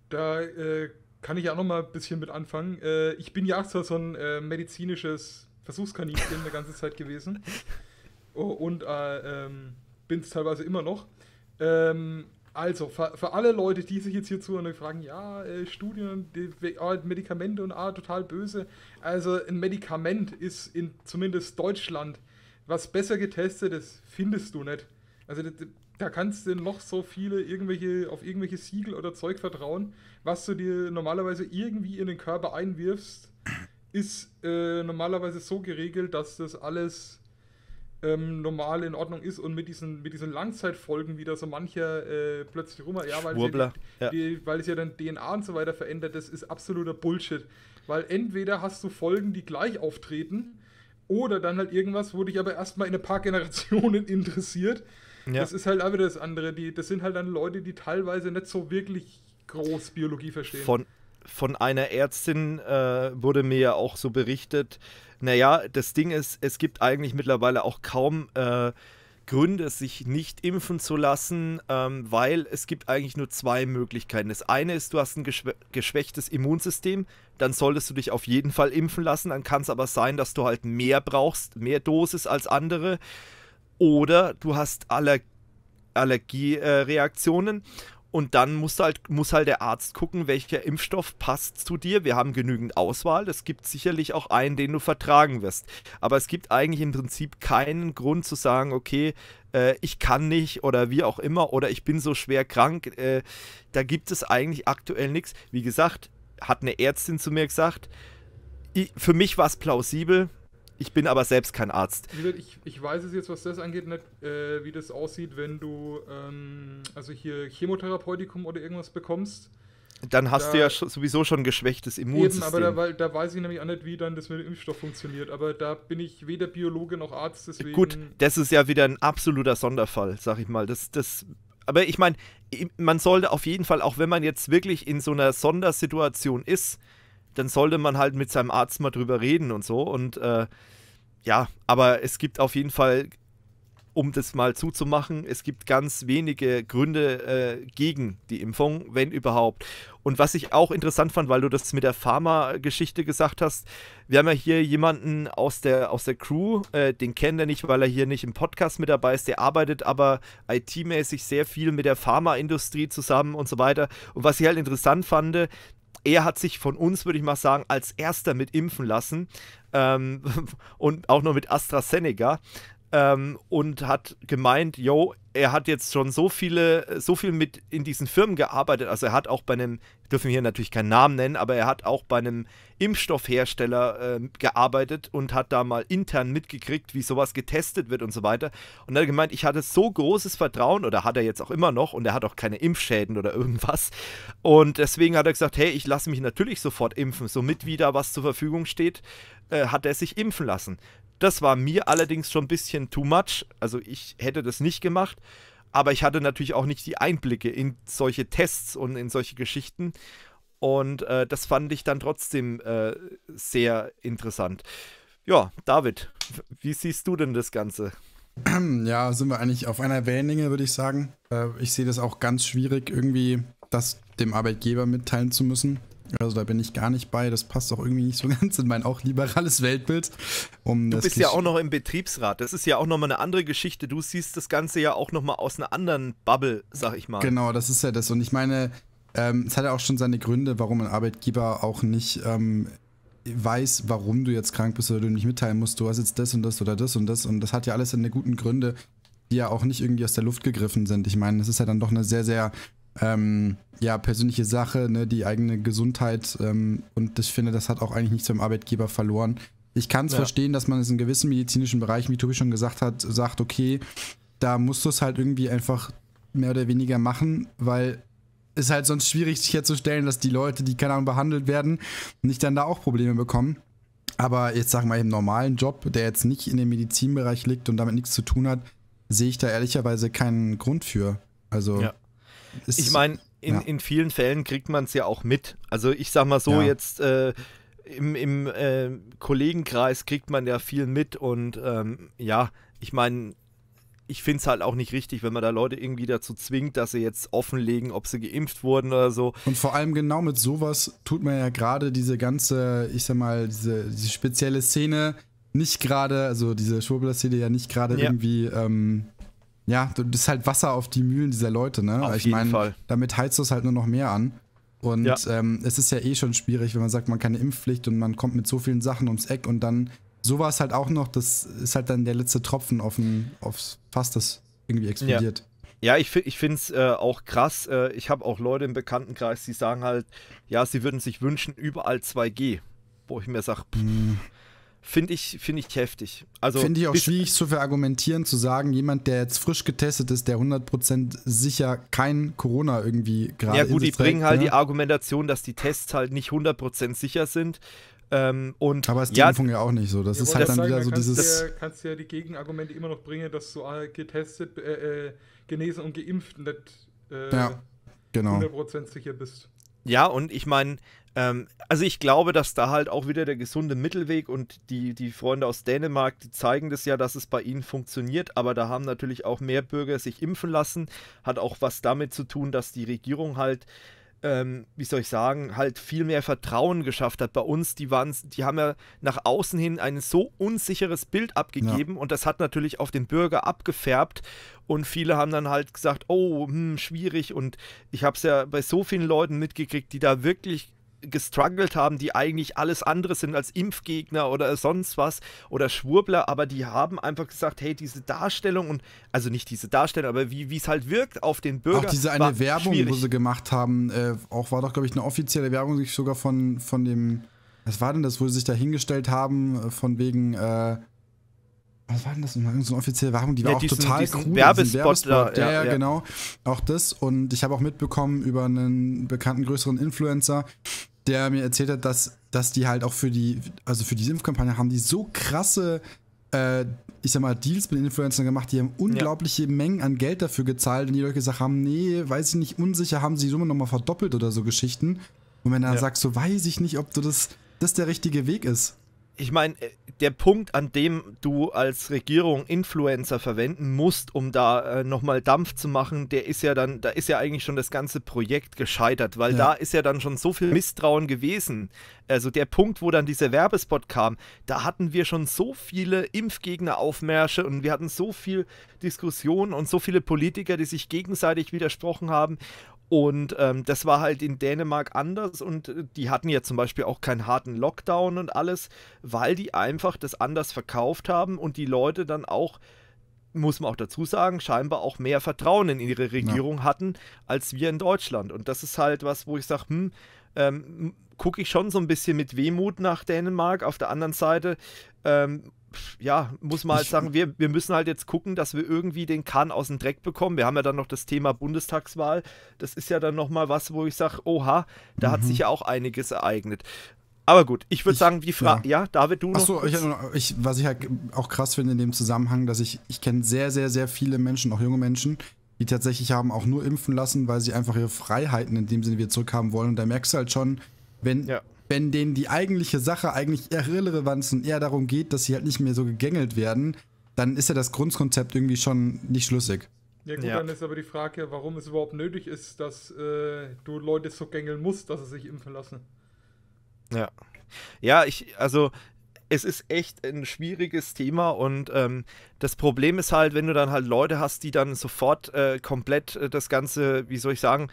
da äh, kann ich auch noch mal ein bisschen mit anfangen. Äh, ich bin ja so, so ein äh, medizinisches Versuchskaninchen eine ganze Zeit gewesen. Oh, und äh, ähm, bin es teilweise immer noch. Ähm, also, für, für, alle Leute, die sich jetzt hier zuhören und fragen, ja, äh, Studien, die, äh, Medikamente und ah, total böse. Also, ein Medikament ist in zumindest Deutschland was besser getestet ist, findest du nicht. Also, da, da kannst du noch so viele irgendwelche, auf irgendwelche Siegel oder Zeug vertrauen, was du dir normalerweise irgendwie in den Körper einwirfst, ist äh, normalerweise so geregelt, dass das alles ähm, normal in Ordnung ist und mit diesen, mit diesen Langzeitfolgen wieder so mancher äh, plötzlich rum, ja, weil, Schwurbler, es ja, die, weil es ja dann DNA und so weiter verändert, das ist absoluter Bullshit. Weil entweder hast du Folgen, die gleich auftreten, oder dann halt irgendwas, wo dich aber erstmal in ein paar Generationen interessiert. Ja. Das ist halt auch wieder das andere. Die, das sind halt dann Leute, die teilweise nicht so wirklich groß Biologie verstehen. Von, von einer Ärztin äh, wurde mir ja auch so berichtet, naja, das Ding ist, es gibt eigentlich mittlerweile auch kaum äh, Gründe, sich nicht impfen zu lassen, ähm, weil es gibt eigentlich nur zwei Möglichkeiten. Das eine ist, du hast ein geschwä geschwächtes Immunsystem, dann solltest du dich auf jeden Fall impfen lassen. Dann kann es aber sein, dass du halt mehr brauchst, mehr Dosis als andere. Oder du hast Aller Allergiereaktionen. Äh, und dann muss halt, muss halt der Arzt gucken, welcher Impfstoff passt zu dir. Wir haben genügend Auswahl. Es gibt sicherlich auch einen, den du vertragen wirst. Aber es gibt eigentlich im Prinzip keinen Grund zu sagen, okay, äh, ich kann nicht oder wie auch immer oder ich bin so schwer krank. Äh, da gibt es eigentlich aktuell nichts. Wie gesagt, hat eine Ärztin zu mir gesagt, ich, für mich war es plausibel. Ich bin aber selbst kein Arzt. Ich, ich weiß es jetzt, was das angeht, nicht, äh, wie das aussieht, wenn du ähm, also hier Chemotherapeutikum oder irgendwas bekommst. Dann hast da, du ja sowieso schon geschwächtes Immunsystem. Eben, aber da, weil, da, weiß ich nämlich auch nicht, wie dann das mit dem Impfstoff funktioniert. Aber da bin ich weder Biologe noch Arzt, deswegen. Gut, das ist ja wieder ein absoluter Sonderfall, sag ich mal. Das, das, aber ich meine, man sollte auf jeden Fall, auch wenn man jetzt wirklich in so einer Sondersituation ist, dann sollte man halt mit seinem Arzt mal drüber reden und so. Und äh, ja, aber es gibt auf jeden Fall, um das mal zuzumachen, es gibt ganz wenige Gründe äh, gegen die Impfung, wenn überhaupt. Und was ich auch interessant fand, weil du das mit der Pharma-Geschichte gesagt hast, wir haben ja hier jemanden aus der, aus der Crew, äh, den kennt er nicht, weil er hier nicht im Podcast mit dabei ist, der arbeitet aber IT-mäßig sehr viel mit der Pharmaindustrie zusammen und so weiter. Und was ich halt interessant fand, er hat sich von uns, würde ich mal sagen, als erster mit impfen lassen ähm, und auch noch mit AstraZeneca ähm, und hat gemeint, yo, er hat jetzt schon so viele, so viel mit in diesen Firmen gearbeitet. Also er hat auch bei einem, dürfen wir hier natürlich keinen Namen nennen, aber er hat auch bei einem Impfstoffhersteller äh, gearbeitet und hat da mal intern mitgekriegt, wie sowas getestet wird und so weiter. Und er hat gemeint, ich hatte so großes Vertrauen oder hat er jetzt auch immer noch und er hat auch keine Impfschäden oder irgendwas. Und deswegen hat er gesagt, hey, ich lasse mich natürlich sofort impfen, somit wieder was zur Verfügung steht äh, hat er sich impfen lassen. Das war mir allerdings schon ein bisschen too much. Also ich hätte das nicht gemacht. Aber ich hatte natürlich auch nicht die Einblicke in solche Tests und in solche Geschichten. Und äh, das fand ich dann trotzdem äh, sehr interessant. Ja, David, wie siehst du denn das Ganze? Ja, sind wir eigentlich auf einer Wellenlänge, würde ich sagen. Äh, ich sehe das auch ganz schwierig, irgendwie das dem Arbeitgeber mitteilen zu müssen. Also da bin ich gar nicht bei. Das passt auch irgendwie nicht so ganz in mein auch liberales Weltbild. Um du bist ja auch noch im Betriebsrat. Das ist ja auch nochmal eine andere Geschichte. Du siehst das Ganze ja auch nochmal aus einer anderen Bubble, sag ich mal. Genau, das ist ja das. Und ich meine, ähm, es hat ja auch schon seine Gründe, warum ein Arbeitgeber auch nicht ähm, weiß, warum du jetzt krank bist oder du nicht mitteilen musst, du hast jetzt das und das oder das und das. Und das hat ja alles seine guten Gründe, die ja auch nicht irgendwie aus der Luft gegriffen sind. Ich meine, das ist ja dann doch eine sehr, sehr ähm, ja, persönliche Sache, ne, die eigene Gesundheit. Ähm, und ich finde, das hat auch eigentlich nichts beim Arbeitgeber verloren. Ich kann es ja. verstehen, dass man es in gewissen medizinischen Bereichen, wie Tobi schon gesagt hat, sagt, okay, da musst du es halt irgendwie einfach mehr oder weniger machen, weil es halt sonst schwierig ist, sicherzustellen, dass die Leute, die keine Ahnung behandelt werden, nicht dann da auch Probleme bekommen. Aber jetzt sagen wir im normalen Job, der jetzt nicht in dem Medizinbereich liegt und damit nichts zu tun hat, sehe ich da ehrlicherweise keinen Grund für. Also ja ich meine, in, ja. in vielen Fällen kriegt man es ja auch mit. Also ich sag mal so, ja. jetzt äh, im, im äh, Kollegenkreis kriegt man ja viel mit und ähm, ja, ich meine, ich finde es halt auch nicht richtig, wenn man da Leute irgendwie dazu zwingt, dass sie jetzt offenlegen, ob sie geimpft wurden oder so. Und vor allem genau mit sowas tut man ja gerade diese ganze, ich sag mal, diese, diese spezielle Szene nicht gerade, also diese Schwurbler-Szene ja nicht gerade ja. irgendwie ähm, ja, du bist halt Wasser auf die Mühlen dieser Leute, ne? Auf ich jeden mein, Fall. Damit heizt du es halt nur noch mehr an. Und ja. ähm, es ist ja eh schon schwierig, wenn man sagt, man keine Impfpflicht und man kommt mit so vielen Sachen ums Eck und dann so war es halt auch noch, das ist halt dann der letzte Tropfen auf ein, aufs Fass, das irgendwie explodiert. Ja. Ja, ich, ich finde es äh, auch krass. Äh, ich habe auch Leute im Bekanntenkreis, die sagen halt, ja, sie würden sich wünschen, überall 2G. Wo ich mir sage, mm finde ich, find ich heftig. Also, finde ich auch schwierig zu verargumentieren, zu sagen, jemand, der jetzt frisch getestet ist, der 100% sicher kein Corona irgendwie gerade Ja gut, die bringen halt ne? die Argumentation, dass die Tests halt nicht 100% sicher sind. Ähm, und aber ist die ja, Impfung ja auch nicht so. Das halt ja, ist halt dann sagen, wieder so dieses. Du ja, kannst du ja die Gegenargumente immer noch bringen, dass du getestet, äh, äh, genesen und geimpft nicht äh, ja, genau. 100% sicher bist. Ja, und ich meine, ähm, also ich glaube, dass da halt auch wieder der gesunde Mittelweg und die, die Freunde aus Dänemark, die zeigen das ja, dass es bei ihnen funktioniert, aber da haben natürlich auch mehr Bürger sich impfen lassen, hat auch was damit zu tun, dass die Regierung halt ähm, wie soll ich sagen, halt viel mehr Vertrauen geschafft hat. Bei uns, die waren, die haben ja nach außen hin ein so unsicheres Bild abgegeben ja. und das hat natürlich auf den Bürger abgefärbt und viele haben dann halt gesagt, oh, hm, schwierig und ich habe es ja bei so vielen Leuten mitgekriegt, die da wirklich gestruggelt haben, die eigentlich alles andere sind als Impfgegner oder sonst was oder Schwurbler, aber die haben einfach gesagt, hey, diese Darstellung und also nicht diese Darstellung, aber wie es halt wirkt auf den Bürger. Auch diese eine Werbung, schwierig. wo sie gemacht haben, äh, auch war doch glaube ich eine offizielle Werbung sogar von von dem was war denn das, wo sie sich da hingestellt haben äh, von wegen äh, was war denn das So eine offizielle Werbung, die ja, war auch diesen, total diesen cool. Werbespot, Werbespot ja, ja, ja, genau. Auch das. Und ich habe auch mitbekommen über einen bekannten größeren Influencer, der mir erzählt hat, dass, dass die halt auch für die, also für die Impfkampagne haben die so krasse, äh, ich sag mal, Deals mit Influencern gemacht, die haben unglaubliche Mengen an Geld dafür gezahlt und die Leute gesagt haben, nee, weiß ich nicht, unsicher, haben sie die Summe nochmal verdoppelt oder so Geschichten. Und wenn er sagt, so weiß ich nicht, ob du das, das der richtige Weg ist. Ich meine, äh, der Punkt, an dem du als Regierung Influencer verwenden musst, um da äh, nochmal Dampf zu machen, der ist ja dann, da ist ja eigentlich schon das ganze Projekt gescheitert, weil ja. da ist ja dann schon so viel Misstrauen gewesen. Also der Punkt, wo dann dieser Werbespot kam, da hatten wir schon so viele Impfgegner-Aufmärsche und wir hatten so viel Diskussion und so viele Politiker, die sich gegenseitig widersprochen haben. Und ähm, das war halt in Dänemark anders und äh, die hatten ja zum Beispiel auch keinen harten Lockdown und alles, weil die einfach das anders verkauft haben und die Leute dann auch, muss man auch dazu sagen, scheinbar auch mehr Vertrauen in ihre Regierung ja. hatten als wir in Deutschland. Und das ist halt was, wo ich sage, hm, ähm, gucke ich schon so ein bisschen mit Wehmut nach Dänemark. Auf der anderen Seite ähm, ja, muss man halt sagen, wir, wir müssen halt jetzt gucken, dass wir irgendwie den Kahn aus dem Dreck bekommen. Wir haben ja dann noch das Thema Bundestagswahl. Das ist ja dann nochmal was, wo ich sage, oha, da mhm. hat sich ja auch einiges ereignet. Aber gut, ich würde sagen, die Frage, ja. ja. David, du noch. Achso, ich, was ich halt auch krass finde in dem Zusammenhang, dass ich, ich kenne sehr, sehr, sehr viele Menschen, auch junge Menschen, die tatsächlich haben auch nur impfen lassen, weil sie einfach ihre Freiheiten in dem Sinne wieder zurückhaben wollen. Und da merkst du halt schon, wenn ja wenn denen die eigentliche Sache eigentlich irrelevant und eher darum geht, dass sie halt nicht mehr so gegängelt werden, dann ist ja das Grundkonzept irgendwie schon nicht schlüssig. Ja gut, ja. dann ist aber die Frage, warum es überhaupt nötig ist, dass äh, du Leute so gängeln musst, dass sie sich impfen lassen. Ja. Ja, ich, also es ist echt ein schwieriges Thema und ähm, das Problem ist halt, wenn du dann halt Leute hast, die dann sofort äh, komplett äh, das Ganze, wie soll ich sagen,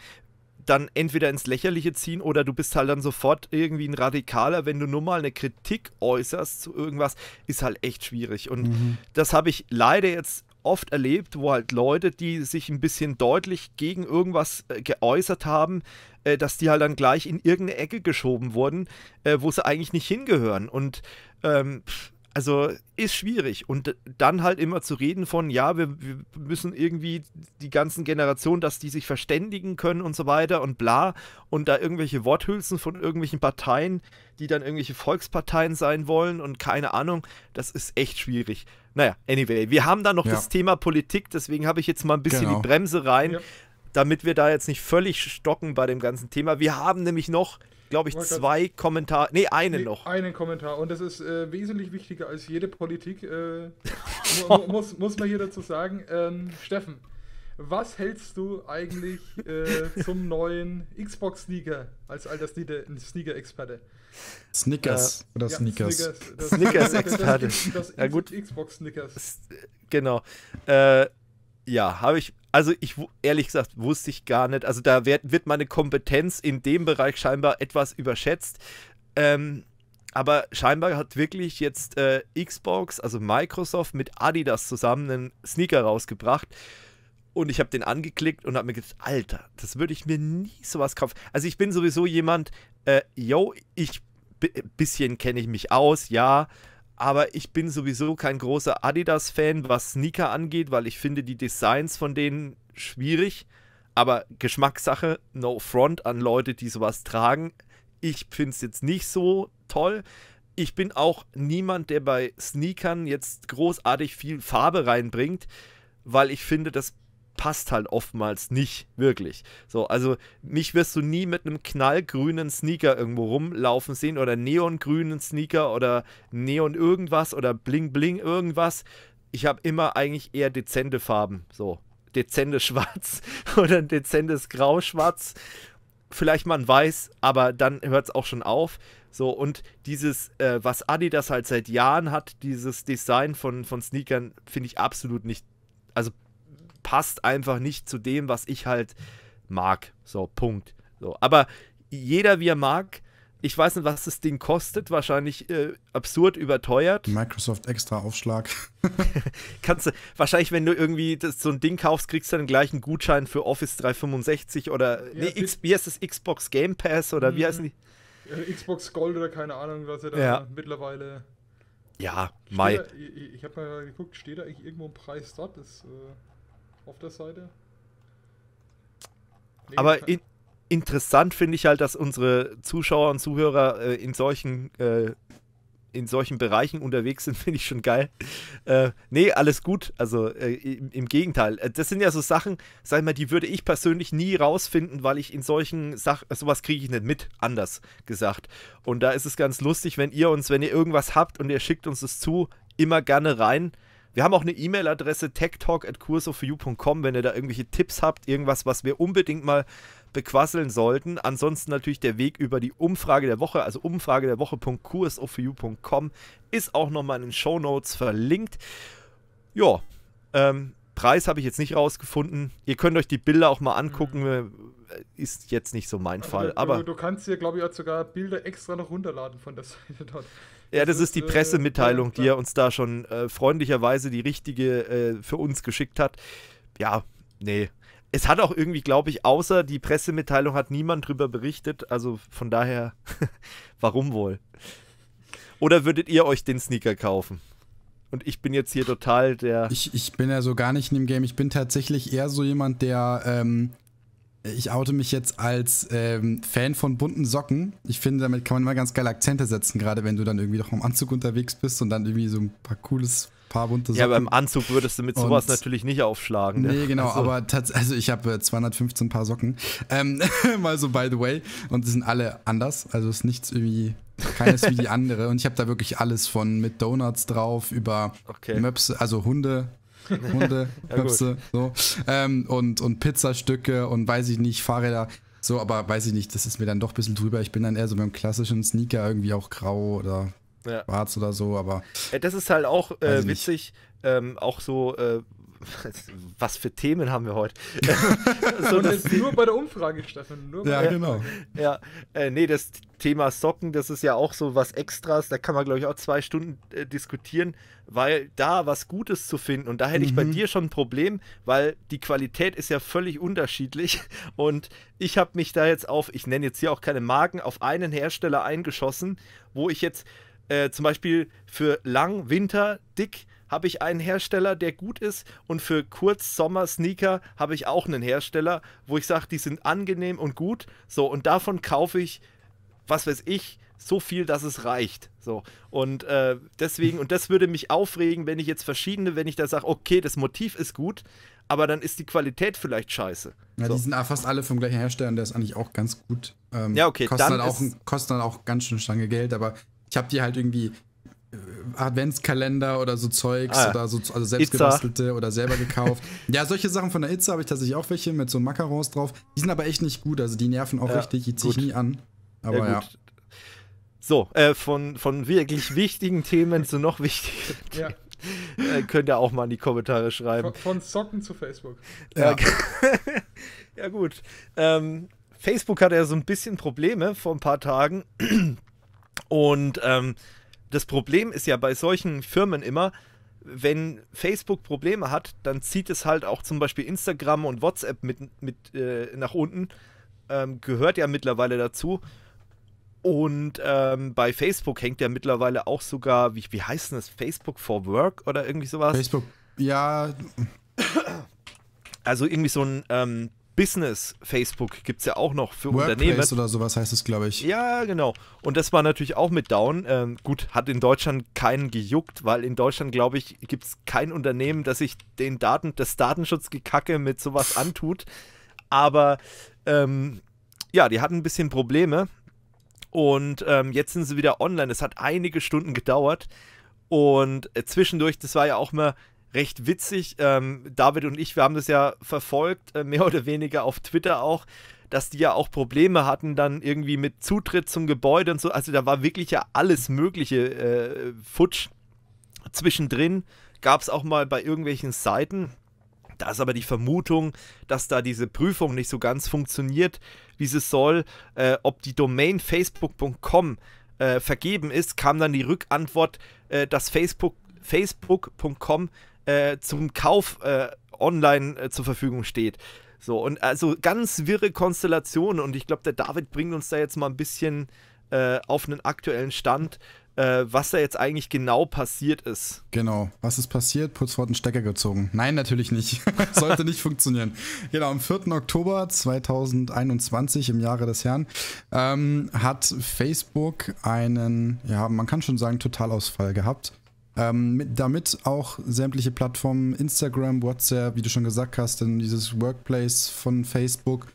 dann entweder ins Lächerliche ziehen oder du bist halt dann sofort irgendwie ein Radikaler, wenn du nur mal eine Kritik äußerst zu irgendwas, ist halt echt schwierig. Und mhm. das habe ich leider jetzt oft erlebt, wo halt Leute, die sich ein bisschen deutlich gegen irgendwas äh, geäußert haben, äh, dass die halt dann gleich in irgendeine Ecke geschoben wurden, äh, wo sie eigentlich nicht hingehören. Und ähm, pff, also ist schwierig. Und dann halt immer zu reden von, ja, wir, wir, müssen irgendwie die ganzen Generationen, dass die sich verständigen können und so weiter und bla. Und da irgendwelche Worthülsen von irgendwelchen Parteien, die dann irgendwelche Volksparteien sein wollen und keine Ahnung, das ist echt schwierig. Naja, anyway, wir haben da noch ja. das Thema Politik, deswegen habe ich jetzt mal ein bisschen genau. die Bremse rein. Ja damit wir da jetzt nicht völlig stocken bei dem ganzen Thema. Wir haben nämlich noch glaube ich, zwei Kommentare. Nee, einen nee, noch. Einen Kommentar. Und das ist äh, wesentlich wichtiger als jede Politik. Äh, mu muss, muss man hier dazu sagen. Ähm, Steffen, was hältst du eigentlich äh, zum neuen Xbox-Sneaker als alter Sneaker-Experte? Snickers äh, oder ja, Sneakers. Snickers-Experte. Snickers ja, gut. Xbox-Snickers. Genau. Äh ja, habe ich. Also ich ehrlich gesagt wusste ich gar nicht. Also da wird, wird meine Kompetenz in dem Bereich scheinbar etwas überschätzt. Ähm, aber scheinbar hat wirklich jetzt äh, Xbox, also Microsoft mit Adidas zusammen einen Sneaker rausgebracht. Und ich habe den angeklickt und habe mir gedacht, Alter, das würde ich mir nie sowas kaufen. Also ich bin sowieso jemand, äh, yo, ich bisschen kenne ich mich aus, ja, aber ich bin sowieso kein großer Adidas-Fan, was Sneaker angeht, weil ich finde die Designs von denen schwierig. Aber Geschmackssache, no front an Leute, die sowas tragen. Ich finde es jetzt nicht so toll. Ich bin auch niemand, der bei Sneakern jetzt großartig viel Farbe reinbringt, weil ich finde, das passt halt oftmals nicht wirklich. So, also mich wirst du nie mit einem knallgrünen Sneaker irgendwo rumlaufen sehen oder neongrünen Sneaker oder neon irgendwas oder bling bling irgendwas. Ich habe immer eigentlich eher dezente Farben, so dezentes Schwarz oder ein dezentes Grau-Schwarz. Vielleicht mal ein Weiß, aber dann hört es auch schon auf. So, und dieses, äh, was Adidas halt seit Jahren hat, dieses Design von, von Sneakern, finde ich absolut nicht, also passt einfach nicht zu dem, was ich halt mag. So, Punkt. So, aber jeder, wie er mag, ich weiß nicht, was das Ding kostet. Wahrscheinlich äh, absurd überteuert. Microsoft extra Aufschlag. Kannst du, wahrscheinlich, wenn du irgendwie das, so ein Ding kaufst, kriegst du dann gleich einen Gutschein für Office 365 oder. Ja, nee, X, wie heißt das? Xbox Game Pass oder mhm. wie heißt die? Xbox Gold oder keine Ahnung, was er da ja. mittlerweile. Ja, Mai. ich, ich habe mal geguckt, steht da eigentlich irgendwo ein Preis dort? Das, äh auf der Seite. Nee, Aber in, interessant finde ich halt, dass unsere Zuschauer und Zuhörer äh, in solchen äh, in solchen Bereichen unterwegs sind, finde ich schon geil. Äh, nee, alles gut. Also äh, im, im, Gegenteil. Äh, das sind ja so Sachen, sag ich mal, die würde ich persönlich nie rausfinden, weil ich in solchen Sachen, äh, sowas kriege ich nicht mit, anders gesagt. Und da ist es ganz lustig, wenn ihr uns, wenn ihr irgendwas habt und ihr schickt uns das zu, immer gerne rein. Wir haben auch eine E-Mail-Adresse techtalk.cursofu.com, wenn ihr da irgendwelche Tipps habt, irgendwas, was wir unbedingt mal bequasseln sollten. Ansonsten natürlich der Weg über die Umfrage der Woche, also umfrage der Woche.cursofu.com ist auch nochmal in den Show Notes verlinkt. Ja, ähm, Preis habe ich jetzt nicht rausgefunden. Ihr könnt euch die Bilder auch mal angucken. Mhm. Äh, ist jetzt nicht so mein also Fall. Du, aber du kannst hier, glaube ich, sogar Bilder extra noch runterladen von der Seite dort. Ja, das ist die äh, Pressemitteilung, die er uns da schon äh, freundlicherweise die richtige äh, für uns geschickt hat. Ja, nee. Es hat auch irgendwie, glaube ich, außer die Pressemitteilung hat niemand drüber berichtet. Also von daher, warum wohl? Oder würdet ihr euch den Sneaker kaufen? Und ich bin jetzt hier total der. Ich, ich bin ja so gar nicht in dem Game. Ich bin tatsächlich eher so jemand, der ähm, ich oute mich jetzt als ähm, Fan von bunten Socken. Ich finde, damit kann man immer ganz geile Akzente setzen, gerade wenn du dann irgendwie doch im Anzug unterwegs bist und dann irgendwie so ein paar cooles paar bunte Socken. Ja, beim Anzug würdest du mit sowas und natürlich nicht aufschlagen. Ne? Nee, genau, also. aber also ich habe 215 äh, Paar Socken. Ähm, mal so, by the way. Und die sind alle anders. Also ist nichts irgendwie, keines wie die andere. Und ich habe da wirklich alles von mit Donuts drauf über okay. Möpse, also Hunde, Hunde, Köpfe, ja, so. Ähm, und, und Pizzastücke und weiß ich nicht, Fahrräder. So, aber weiß ich nicht, das ist mir dann doch ein bisschen drüber. Ich bin dann eher so mit einem klassischen Sneaker irgendwie auch grau oder ja. schwarz oder so, aber. Äh, das ist halt auch äh, witzig, ähm, auch so, äh, was für Themen haben wir heute? so, Und das nur bei der Umfrage, Stefan. ja, bei, genau. Ja, äh, nee, das Thema Socken, das ist ja auch so was Extras. Da kann man, glaube ich, auch zwei Stunden äh, diskutieren, weil da was Gutes zu finden. Und da hätte mhm. ich bei mhm. dir schon ein Problem, weil die Qualität ist ja völlig unterschiedlich. Und ich habe mich da jetzt auf, ich nenne jetzt hier auch keine Marken, auf einen Hersteller eingeschossen, wo ich jetzt äh, zum Beispiel für lang, Winter, dick habe ich einen Hersteller, der gut ist und für Kurz-Sommer-Sneaker habe ich auch einen Hersteller, wo ich sage, die sind angenehm und gut. So, und davon kaufe ich, was weiß ich, so viel, dass es reicht. So. Und äh, deswegen, und das würde mich aufregen, wenn ich jetzt verschiedene, wenn ich da sage, okay, das Motiv ist gut, aber dann ist die Qualität vielleicht scheiße. Ja, so. die sind fast alle vom gleichen Hersteller und der ist eigentlich auch ganz gut. Ähm, ja, okay. Kostet dann, halt auch, kostet dann auch ganz schön Stange Geld, aber ich habe die halt irgendwie Adventskalender oder so Zeugs ah, oder so also selbstgebastelte oder selber gekauft. ja, solche Sachen von der Itza habe ich tatsächlich auch welche mit so Macarons drauf. Die sind aber echt nicht gut, also die nerven auch ja, richtig, die ziehe ich nie an. Aber ja. ja. So, äh, von, von wirklich wichtigen Themen zu noch wichtigeren ja. Themen, äh, könnt ihr auch mal in die Kommentare schreiben. Von, von Socken zu Facebook. Ja, ja gut. Ähm, Facebook hatte ja so ein bisschen Probleme vor ein paar Tagen und ähm, das Problem ist ja bei solchen Firmen immer, wenn Facebook Probleme hat, dann zieht es halt auch zum Beispiel Instagram und WhatsApp mit, mit äh, nach unten. Ähm, gehört ja mittlerweile dazu. Und ähm, bei Facebook hängt ja mittlerweile auch sogar, wie, wie heißt das, Facebook for Work oder irgendwie sowas? Facebook, ja. Also irgendwie so ein ähm, Business Facebook gibt es ja auch noch für Workplace Unternehmen. oder sowas heißt es, glaube ich. Ja, genau. Und das war natürlich auch mit down. Ähm, gut, hat in Deutschland keinen gejuckt, weil in Deutschland, glaube ich, gibt es kein Unternehmen, das sich den Daten, das Datenschutzgekacke mit sowas antut. Aber ähm, ja, die hatten ein bisschen Probleme. Und ähm, jetzt sind sie wieder online. Es hat einige Stunden gedauert. Und äh, zwischendurch, das war ja auch mal recht witzig. Ähm, David und ich, wir haben das ja verfolgt, äh, mehr oder weniger auf Twitter auch, dass die ja auch Probleme hatten dann irgendwie mit Zutritt zum Gebäude und so. Also da war wirklich ja alles Mögliche äh, futsch. Zwischendrin gab es auch mal bei irgendwelchen Seiten. Da ist aber die Vermutung, dass da diese Prüfung nicht so ganz funktioniert, wie sie soll. Äh, ob die Domain facebook.com äh, vergeben ist, kam dann die Rückantwort, äh, dass facebook.com Facebook facebook.com äh, zum Kauf äh, online äh, zur Verfügung steht. So, und also ganz wirre Konstellationen und ich glaube, der David bringt uns da jetzt mal ein bisschen äh, auf einen aktuellen Stand, äh, was da jetzt eigentlich genau passiert ist. Genau. Was ist passiert? Putzfort einen Stecker gezogen. Nein, natürlich nicht. Sollte nicht funktionieren. Genau, am 4. Oktober 2021, im Jahre des Herrn, ähm, hat Facebook einen, ja, man kann schon sagen, Totalausfall gehabt. Ähm, damit auch sämtliche Plattformen, Instagram, WhatsApp, wie du schon gesagt hast, dann dieses Workplace von Facebook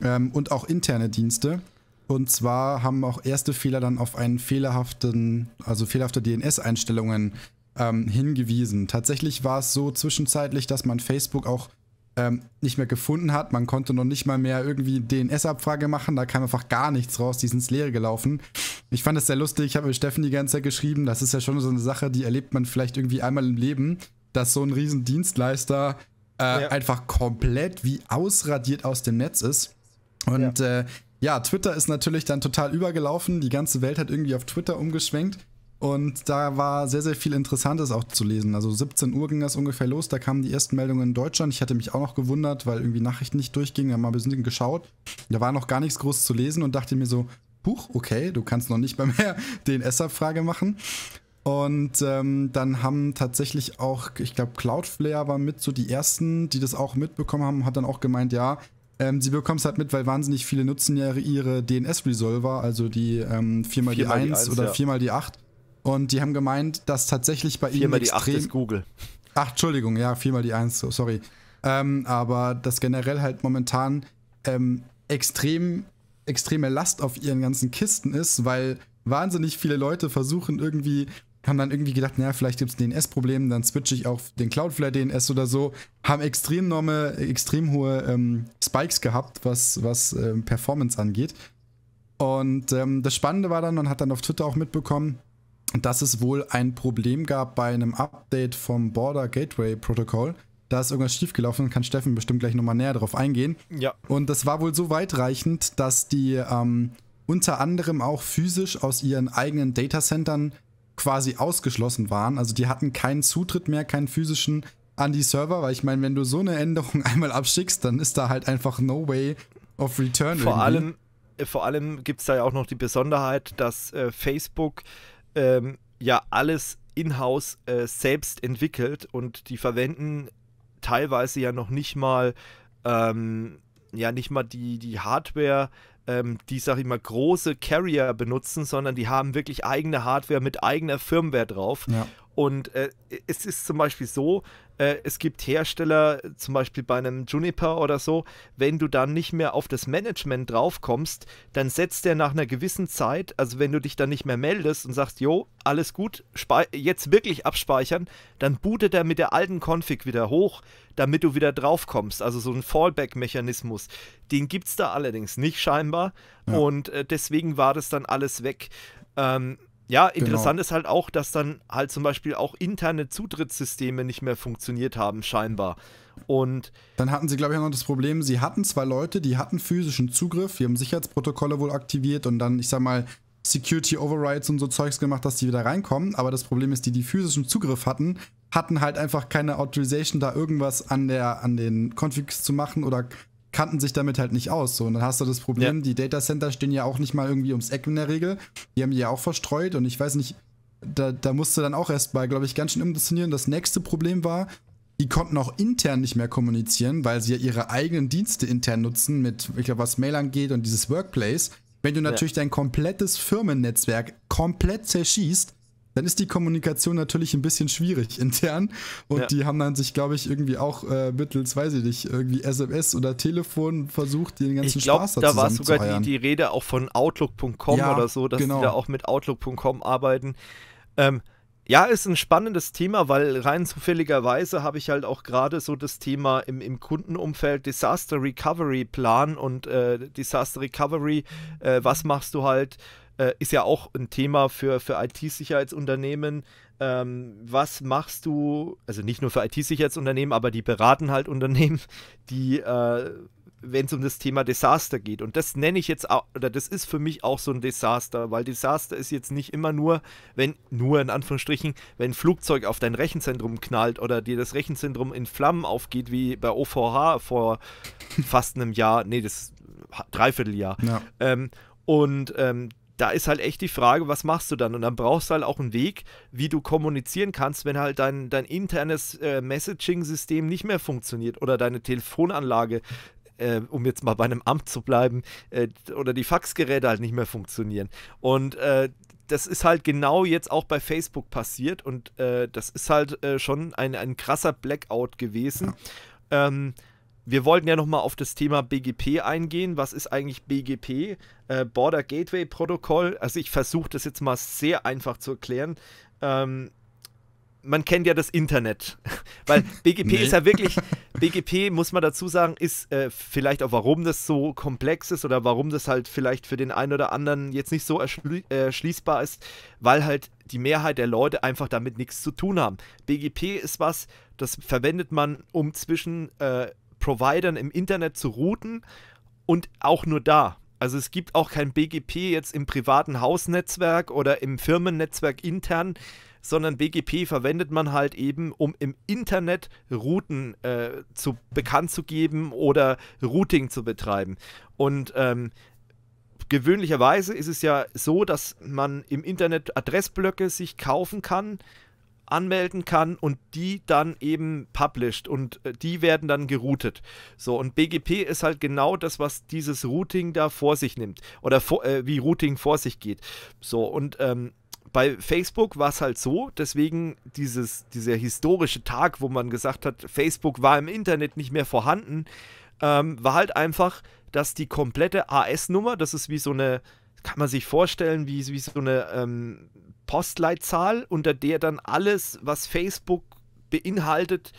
ähm, und auch interne Dienste. Und zwar haben auch erste Fehler dann auf einen fehlerhaften, also fehlerhafte DNS-Einstellungen ähm, hingewiesen. Tatsächlich war es so zwischenzeitlich, dass man Facebook auch ähm, nicht mehr gefunden hat. Man konnte noch nicht mal mehr irgendwie DNS-Abfrage machen. Da kam einfach gar nichts raus. Die sind ins Leere gelaufen. Ich fand es sehr lustig. Ich habe mit Steffen die ganze Zeit geschrieben. Das ist ja schon so eine Sache, die erlebt man vielleicht irgendwie einmal im Leben, dass so ein Riesendienstleister äh, ja. einfach komplett wie ausradiert aus dem Netz ist. Und ja. Äh, ja, Twitter ist natürlich dann total übergelaufen. Die ganze Welt hat irgendwie auf Twitter umgeschwenkt. Und da war sehr, sehr viel Interessantes auch zu lesen. Also 17 Uhr ging das ungefähr los, da kamen die ersten Meldungen in Deutschland. Ich hatte mich auch noch gewundert, weil irgendwie Nachrichten nicht durchgingen. Wir haben mal ein bisschen geschaut. Da war noch gar nichts groß zu lesen und dachte mir so, huch, okay, du kannst noch nicht bei mir DNS-Abfrage machen. Und ähm, dann haben tatsächlich auch, ich glaube, Cloudflare war mit so die ersten, die das auch mitbekommen haben, hat dann auch gemeint, ja, ähm, sie bekommen es halt mit, weil wahnsinnig viele nutzen ja ihre DNS-Resolver, also die ähm, 4x die 1 oder ja. 4x die 8 und die haben gemeint, dass tatsächlich bei viermal ihnen. Viermal die 8 ist Google. Ach, Entschuldigung, ja, viermal die 1, sorry. Ähm, aber dass generell halt momentan ähm, extrem, extreme Last auf ihren ganzen Kisten ist, weil wahnsinnig viele Leute versuchen irgendwie, haben dann irgendwie gedacht, naja, vielleicht gibt es ein DNS-Problem, dann switche ich auf den Cloudflare DNS oder so, haben extrem, norme, extrem hohe ähm, Spikes gehabt, was, was ähm, Performance angeht. Und ähm, das Spannende war dann, man hat dann auf Twitter auch mitbekommen, dass es wohl ein Problem gab bei einem Update vom Border Gateway Protocol. Da ist irgendwas schiefgelaufen, kann Steffen bestimmt gleich nochmal näher darauf eingehen. Ja. Und das war wohl so weitreichend, dass die ähm, unter anderem auch physisch aus ihren eigenen Datacentern quasi ausgeschlossen waren. Also die hatten keinen Zutritt mehr, keinen physischen an die Server, weil ich meine, wenn du so eine Änderung einmal abschickst, dann ist da halt einfach no way of return. Vor irgendwie. allem, äh, vor allem gibt es da ja auch noch die Besonderheit, dass äh, Facebook ähm, ja alles in-house äh, selbst entwickelt und die verwenden teilweise ja noch nicht mal ähm, ja nicht mal die, die Hardware, ähm, die, sag ich mal, große Carrier benutzen, sondern die haben wirklich eigene Hardware mit eigener Firmware drauf. Ja. Und äh, es ist zum Beispiel so, äh, es gibt Hersteller, zum Beispiel bei einem Juniper oder so, wenn du dann nicht mehr auf das Management draufkommst, dann setzt der nach einer gewissen Zeit, also wenn du dich dann nicht mehr meldest und sagst, jo, alles gut, jetzt wirklich abspeichern, dann bootet er mit der alten Config wieder hoch, damit du wieder draufkommst. Also so ein Fallback-Mechanismus. Den gibt es da allerdings nicht scheinbar. Ja. Und äh, deswegen war das dann alles weg. Ähm, ja, genau. interessant genau. ist halt auch, dass dann halt zum Beispiel auch interne Zutrittssysteme nicht mehr funktioniert haben, scheinbar. Und dann hatten sie, glaube ich, auch noch das Problem, sie hatten zwei Leute, die hatten physischen Zugriff, die haben Sicherheitsprotokolle wohl aktiviert und dann, ich sag mal, Security Overrides und so Zeugs gemacht, dass die wieder reinkommen. Aber das Problem ist, die, die physischen Zugriff hatten, hatten halt einfach keine Authorization, da irgendwas an der, an den Configs zu machen oder kannten sich damit halt nicht aus. So, und dann hast du das Problem, ja. die Datacenter stehen ja auch nicht mal irgendwie ums Eck in der Regel. Die haben die ja auch verstreut und ich weiß nicht, da, da du dann auch erst mal, glaube ich, ganz schön umdestinieren. Das nächste Problem war, die konnten auch intern nicht mehr kommunizieren, weil sie ja ihre eigenen Dienste intern nutzen, mit, ich glaube, was Mail angeht und dieses Workplace. Wenn du natürlich ja. dein komplettes Firmennetzwerk komplett zerschießt, dann ist die Kommunikation natürlich ein bisschen schwierig intern. Und ja. die haben dann sich, glaube ich, irgendwie auch äh, mittels, weiß ich nicht, irgendwie SMS oder Telefon versucht, den ganzen ich glaub, Spaß da war sogar die, die, Rede auch von Outlook.com ja, oder so, dass genau. die da auch mit Outlook.com arbeiten. Ähm, ja, ist ein spannendes Thema, weil rein zufälligerweise habe ich halt auch gerade so das Thema im, im Kundenumfeld Disaster Recovery Plan und äh, Disaster Recovery, äh, was machst du halt, äh, ist ja auch ein Thema für, für IT-Sicherheitsunternehmen. Ähm, was machst du, also nicht nur für IT-Sicherheitsunternehmen, aber die beraten halt Unternehmen, die, äh, wenn es um das Thema Desaster geht. Und das nenne ich jetzt, auch, oder das ist für mich auch so ein Desaster, weil Desaster ist jetzt nicht immer nur, wenn, nur in Anführungsstrichen, wenn ein Flugzeug auf dein Rechenzentrum knallt oder dir das Rechenzentrum in Flammen aufgeht, wie bei OVH vor fast einem Jahr, nee, das Dreivierteljahr. Ja. Ähm, und ähm, da ist halt echt die Frage, was machst du dann? Und dann brauchst du halt auch einen Weg, wie du kommunizieren kannst, wenn halt dein, dein internes äh, Messaging-System nicht mehr funktioniert oder deine Telefonanlage, äh, um jetzt mal bei einem Amt zu bleiben, äh, oder die Faxgeräte halt nicht mehr funktionieren. Und äh, das ist halt genau jetzt auch bei Facebook passiert und äh, das ist halt äh, schon ein, ein krasser Blackout gewesen. Ja. Ähm, wir wollten ja nochmal auf das Thema BGP eingehen. Was ist eigentlich BGP? Äh, Border Gateway Protocol. Also ich versuche das jetzt mal sehr einfach zu erklären. Ähm, man kennt ja das Internet. Weil BGP nee. ist ja wirklich, BGP muss man dazu sagen, ist äh, vielleicht auch warum das so komplex ist oder warum das halt vielleicht für den einen oder anderen jetzt nicht so erschli erschließbar ist, weil halt die Mehrheit der Leute einfach damit nichts zu tun haben. BGP ist was, das verwendet man, um zwischen äh, Providern im Internet zu routen und auch nur da. Also es gibt auch kein BGP jetzt im privaten Hausnetzwerk oder im Firmennetzwerk intern, sondern BGP verwendet man halt eben, um im Internet Routen äh, zu, bekannt zu geben oder Routing zu betreiben. Und ähm, gewöhnlicherweise ist es ja so, dass man im Internet Adressblöcke sich kaufen kann anmelden kann und die dann eben published und äh, die werden dann geroutet. So, und BGP ist halt genau das, was dieses Routing da vor sich nimmt oder vor, äh, wie Routing vor sich geht. So, und ähm, bei Facebook war es halt so, deswegen dieses, dieser historische Tag, wo man gesagt hat, Facebook war im Internet nicht mehr vorhanden, ähm, war halt einfach, dass die komplette AS-Nummer, das ist wie so eine kann man sich vorstellen, wie, wie so eine ähm, Postleitzahl, unter der dann alles, was Facebook beinhaltet,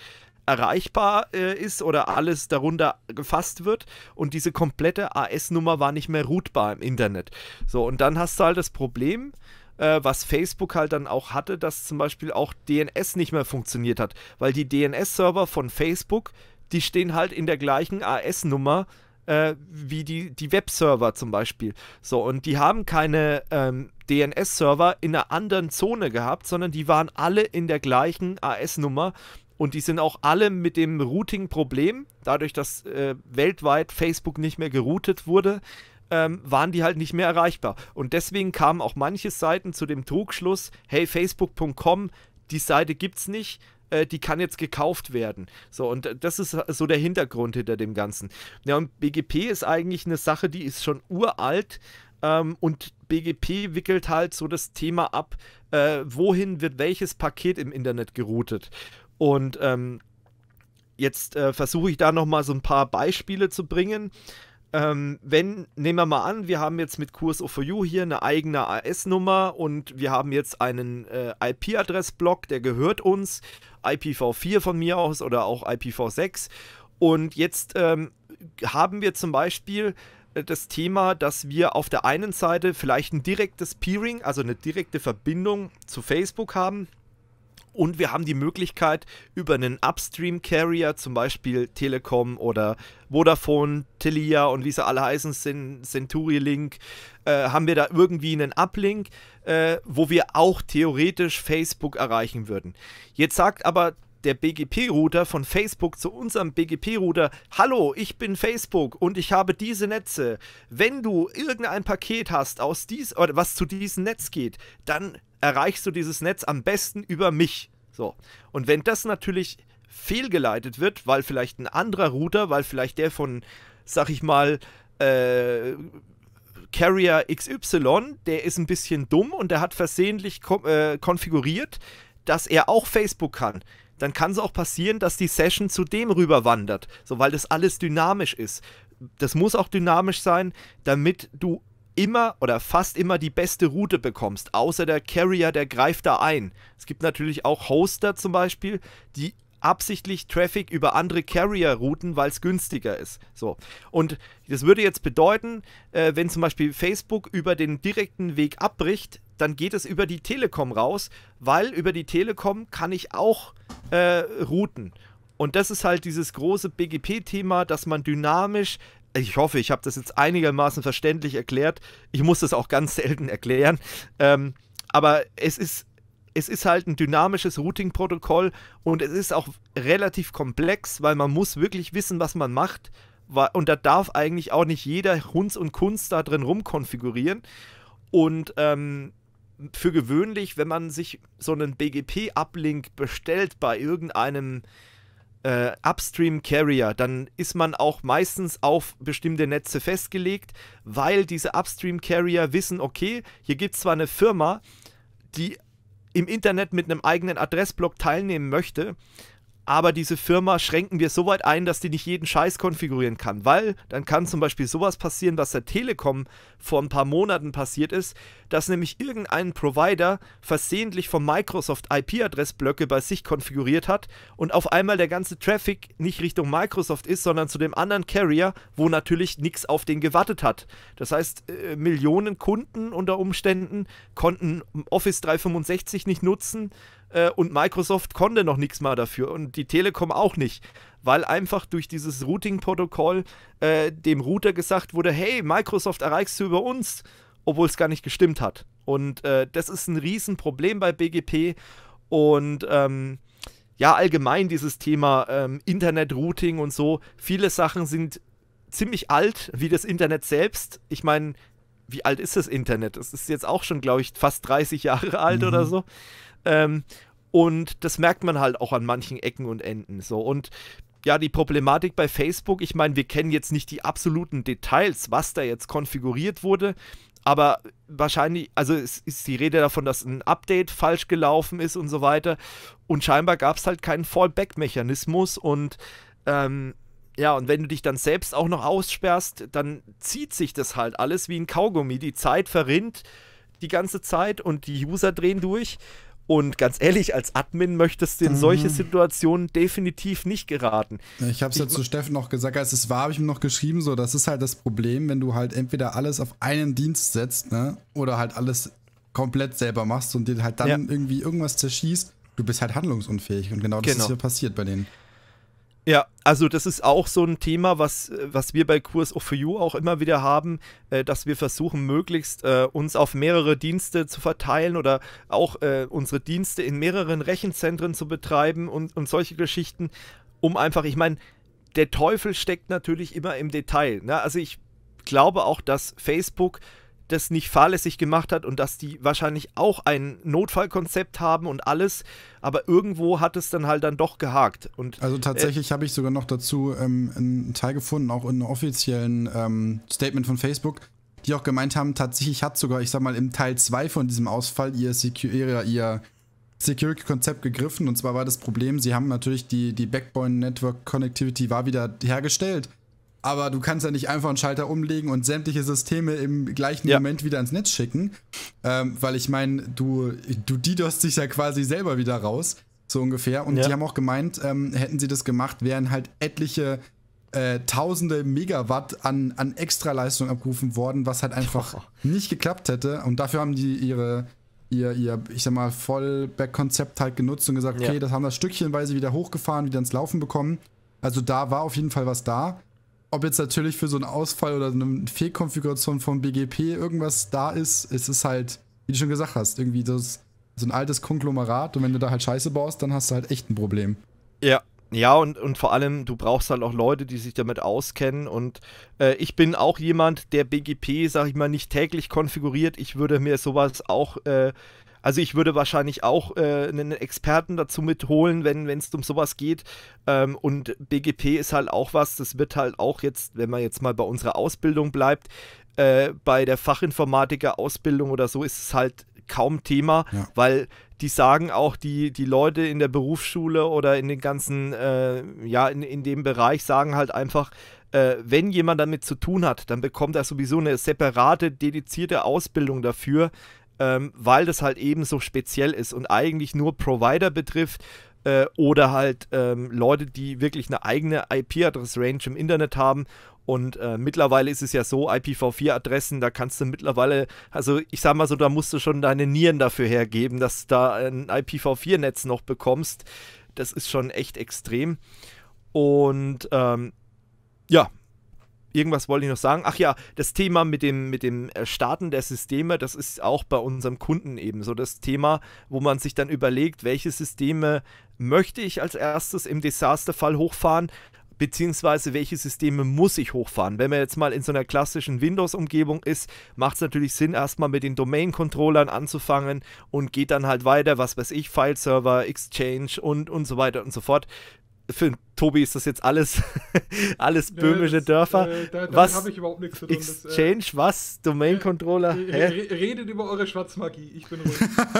erreichbar äh, ist oder alles darunter gefasst wird und diese komplette AS-Nummer war nicht mehr routbar im Internet. So, und dann hast du halt das Problem, äh, was Facebook halt dann auch hatte, dass zum Beispiel auch DNS nicht mehr funktioniert hat, weil die DNS-Server von Facebook, die stehen halt in der gleichen AS-Nummer äh, äh, wie die, die Webserver zum Beispiel. So, und die haben keine ähm, DNS-Server in einer anderen Zone gehabt, sondern die waren alle in der gleichen AS-Nummer und die sind auch alle mit dem Routing-Problem, dadurch, dass äh, weltweit Facebook nicht mehr geroutet wurde, ähm, waren die halt nicht mehr erreichbar. Und deswegen kamen auch manche Seiten zu dem Trugschluss, hey, facebook.com, die Seite gibt's nicht, äh, die kann jetzt gekauft werden. So, und äh, das ist äh, so der Hintergrund hinter dem Ganzen. Ja, und BGP ist eigentlich eine Sache, die ist schon uralt. Ähm, und BGP wickelt halt so das Thema ab, äh, wohin wird welches Paket im Internet geroutet. Und ähm, jetzt äh, versuche ich da nochmal so ein paar Beispiele zu bringen. Ähm, wenn, nehmen wir mal an, wir haben jetzt mit QSO4U hier eine eigene AS-Nummer und wir haben jetzt einen äh, IP-Adressblock, der gehört uns, IPv4 von mir aus oder auch IPv6. Und jetzt ähm, haben wir zum Beispiel äh, das Thema, dass wir auf der einen Seite vielleicht ein direktes Peering, also eine direkte Verbindung zu Facebook haben und wir haben die Möglichkeit, über einen Upstream-Carrier, zum Beispiel Telekom oder Vodafone, Telia und wie sie alle heißen, CenturyLink, äh, haben wir da irgendwie einen Uplink, äh, wo wir auch theoretisch Facebook erreichen würden. Jetzt sagt aber der BGP-Router von Facebook zu unserem BGP-Router, hallo, ich bin Facebook und ich habe diese Netze. Wenn du irgendein Paket hast, aus dies, oder was zu diesem Netz geht, dann erreichst du dieses Netz am besten über mich. So. Und wenn das natürlich fehlgeleitet wird, weil vielleicht ein anderer Router, weil vielleicht der von, sag ich mal, äh, Carrier XY, der ist ein bisschen dumm und der hat versehentlich kom äh, konfiguriert, dass er auch Facebook kann dann kann es auch passieren, dass die Session zu dem rüberwandert, so weil das alles dynamisch ist. Das muss auch dynamisch sein, damit du immer oder fast immer die beste Route bekommst, außer der Carrier, der greift da ein. Es gibt natürlich auch Hoster zum Beispiel, die absichtlich Traffic über andere Carrier-Routen, weil es günstiger ist. So. Und das würde jetzt bedeuten, äh, wenn zum Beispiel Facebook über den direkten Weg abbricht, dann geht es über die Telekom raus, weil über die Telekom kann ich auch äh, routen. Und das ist halt dieses große BGP-Thema, dass man dynamisch ich hoffe, ich habe das jetzt einigermaßen verständlich erklärt. Ich muss das auch ganz selten erklären. Ähm, aber es ist es ist halt ein dynamisches Routing-Protokoll und es ist auch relativ komplex, weil man muss wirklich wissen, was man macht. Und da darf eigentlich auch nicht jeder Hunz und Kunst da drin rumkonfigurieren. Und ähm, für gewöhnlich, wenn man sich so einen BGP-Uplink bestellt bei irgendeinem äh, Upstream-Carrier, dann ist man auch meistens auf bestimmte Netze festgelegt, weil diese Upstream-Carrier wissen, okay, hier gibt es zwar eine Firma, die im Internet mit einem eigenen Adressblock teilnehmen möchte, aber diese Firma schränken wir so weit ein, dass die nicht jeden Scheiß konfigurieren kann, weil dann kann zum Beispiel sowas passieren, was der Telekom vor ein paar Monaten passiert ist, dass nämlich irgendein Provider versehentlich von Microsoft IP-Adressblöcke bei sich konfiguriert hat und auf einmal der ganze Traffic nicht Richtung Microsoft ist, sondern zu dem anderen Carrier, wo natürlich nichts auf den gewartet hat. Das heißt, äh, Millionen Kunden unter Umständen konnten Office 365 nicht nutzen äh, und Microsoft konnte noch nichts mal dafür und die Telekom auch nicht, weil einfach durch dieses Routing-Protokoll äh, dem Router gesagt wurde, hey, Microsoft erreichst du über uns, obwohl es gar nicht gestimmt hat. Und äh, das ist ein Riesenproblem bei BGP und ähm, ja, allgemein dieses Thema ähm, Internet-Routing und so. Viele Sachen sind ziemlich alt, wie das Internet selbst. Ich meine, wie alt ist das Internet? Es ist jetzt auch schon, glaube ich, fast 30 Jahre alt mhm. oder so. Ähm, und das merkt man halt auch an manchen Ecken und Enden so. Und ja, die Problematik bei Facebook, ich meine, wir kennen jetzt nicht die absoluten Details, was da jetzt konfiguriert wurde, aber wahrscheinlich, also es ist die Rede davon, dass ein Update falsch gelaufen ist und so weiter. Und scheinbar gab es halt keinen Fallback-Mechanismus und ähm, ja, und wenn du dich dann selbst auch noch aussperrst, dann zieht sich das halt alles wie ein Kaugummi. Die Zeit verrinnt die ganze Zeit und die User drehen durch. Und ganz ehrlich, als Admin möchtest du in solche mhm. Situationen definitiv nicht geraten. Ich habe es ja zu Steffen noch gesagt, als es war, habe ich ihm noch geschrieben, so, das ist halt das Problem, wenn du halt entweder alles auf einen Dienst setzt, ne, oder halt alles komplett selber machst und dir halt dann ja. irgendwie irgendwas zerschießt, du bist halt handlungsunfähig. Und genau das genau. ist hier passiert bei denen. Ja, also das ist auch so ein Thema, was, was wir bei Kurs of für You auch immer wieder haben, äh, dass wir versuchen, möglichst äh, uns auf mehrere Dienste zu verteilen oder auch äh, unsere Dienste in mehreren Rechenzentren zu betreiben und, und solche Geschichten, um einfach, ich meine, der Teufel steckt natürlich immer im Detail. Ne? Also ich glaube auch, dass Facebook das nicht fahrlässig gemacht hat und dass die wahrscheinlich auch ein Notfallkonzept haben und alles, aber irgendwo hat es dann halt dann doch gehakt. Und, also äh, tatsächlich äh, habe ich sogar noch dazu ähm, einen Teil gefunden, auch in einem offiziellen ähm, Statement von Facebook, die auch gemeint haben, tatsächlich hat sogar, ich sag mal, im Teil 2 von diesem Ausfall ihr, Secu ihr, ihr Security-Konzept gegriffen. Und zwar war das Problem, sie haben natürlich die, die Backbone Network Connectivity war wieder hergestellt aber du kannst ja nicht einfach einen Schalter umlegen und sämtliche Systeme im gleichen ja. Moment wieder ins Netz schicken, ähm, weil ich meine, du, du DDoS dich ja quasi selber wieder raus, so ungefähr. Und ja. die haben auch gemeint, ähm, hätten sie das gemacht, wären halt etliche äh, tausende Megawatt an, an Extraleistung abgerufen worden, was halt einfach oh. nicht geklappt hätte. Und dafür haben die ihre ihr, ihr, ich sag mal, Vollback-Konzept halt genutzt und gesagt, okay, ja. das haben wir stückchenweise wieder hochgefahren, wieder ins Laufen bekommen. Also da war auf jeden Fall was da. Ob jetzt natürlich für so einen Ausfall oder eine Fehlkonfiguration von BGP irgendwas da ist, ist es halt, wie du schon gesagt hast, irgendwie das, so ein altes Konglomerat und wenn du da halt Scheiße baust, dann hast du halt echt ein Problem. Ja, ja, und, und vor allem, du brauchst halt auch Leute, die sich damit auskennen. Und äh, ich bin auch jemand, der BGP, sag ich mal, nicht täglich konfiguriert. Ich würde mir sowas auch äh, also ich würde wahrscheinlich auch äh, einen Experten dazu mitholen, wenn es um sowas geht. Ähm, und BGP ist halt auch was, das wird halt auch jetzt, wenn man jetzt mal bei unserer Ausbildung bleibt, äh, bei der Fachinformatiker-Ausbildung oder so ist es halt kaum Thema, ja. weil die sagen auch, die, die Leute in der Berufsschule oder in den ganzen, äh, ja, in, in dem Bereich sagen halt einfach, äh, wenn jemand damit zu tun hat, dann bekommt er sowieso eine separate, dedizierte Ausbildung dafür, ähm, weil das halt eben so speziell ist und eigentlich nur Provider betrifft äh, oder halt ähm, Leute, die wirklich eine eigene IP-Adress-Range im Internet haben. Und äh, mittlerweile ist es ja so, IPv4-Adressen, da kannst du mittlerweile, also ich sag mal so, da musst du schon deine Nieren dafür hergeben, dass du da ein IPv4-Netz noch bekommst. Das ist schon echt extrem. Und ähm, ja, irgendwas wollte ich noch sagen. Ach ja, das Thema mit dem, mit dem äh, Starten der Systeme, das ist auch bei unserem Kunden eben so das Thema, wo man sich dann überlegt, welche Systeme möchte ich als erstes im Desasterfall hochfahren beziehungsweise welche Systeme muss ich hochfahren. Wenn man jetzt mal in so einer klassischen Windows-Umgebung ist, macht es natürlich Sinn, erstmal mit den Domain-Controllern anzufangen und geht dann halt weiter, was weiß ich, File-Server, Exchange und, und so weiter und so fort für Tobi ist das jetzt alles, alles böhmische Dörfer. Äh, da, was? habe ich überhaupt nichts zu tun. Exchange, das, äh, was? Domain-Controller? Äh, redet über eure Schwarzmagie, ich bin ruhig.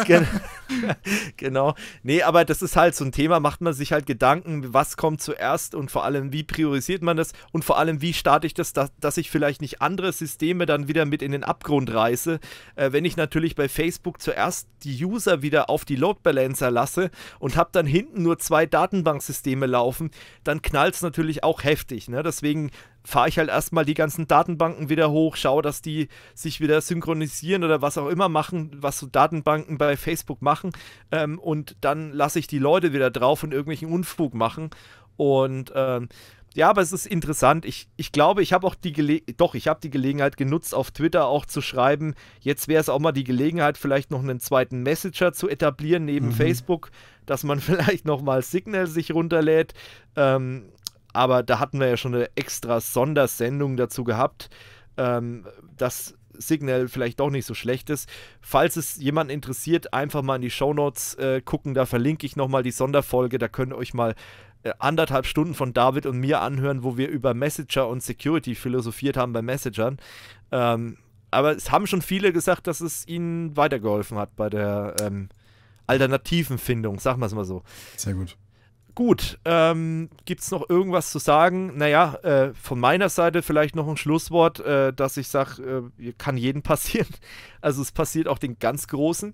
genau. Nee, aber das ist halt so ein Thema, macht man sich halt Gedanken, was kommt zuerst und vor allem, wie priorisiert man das und vor allem, wie starte ich das, dass, dass ich vielleicht nicht andere Systeme dann wieder mit in den Abgrund reiße, äh, wenn ich natürlich bei Facebook zuerst die User wieder auf die Load Balancer lasse und habe dann hinten nur zwei Datenbanksysteme laufen laufen, dann knallt es natürlich auch heftig. Ne? Deswegen fahre ich halt erstmal die ganzen Datenbanken wieder hoch, schaue, dass die sich wieder synchronisieren oder was auch immer machen, was so Datenbanken bei Facebook machen. Ähm, und dann lasse ich die Leute wieder drauf und irgendwelchen Unfug machen. Und ähm, ja, aber es ist interessant. Ich, ich glaube, ich habe auch die Gele doch, ich habe die Gelegenheit genutzt, auf Twitter auch zu schreiben. Jetzt wäre es auch mal die Gelegenheit, vielleicht noch einen zweiten Messenger zu etablieren neben mhm. Facebook, dass man vielleicht nochmal Signal sich runterlädt. Ähm, aber da hatten wir ja schon eine extra Sondersendung dazu gehabt, ähm, dass Signal vielleicht doch nicht so schlecht ist. Falls es jemanden interessiert, einfach mal in die Shownotes äh, gucken, da verlinke ich nochmal die Sonderfolge, da könnt ihr euch mal äh, anderthalb Stunden von David und mir anhören, wo wir über Messenger und Security philosophiert haben bei Messagern. Ähm, aber es haben schon viele gesagt, dass es ihnen weitergeholfen hat bei der ähm, Alternativenfindung, sagen wir es mal so. Sehr gut. Gut, ähm, gibt es noch irgendwas zu sagen? Naja, äh, von meiner Seite vielleicht noch ein Schlusswort, äh, dass ich sage, äh, kann jedem passieren. Also es passiert auch den ganz Großen.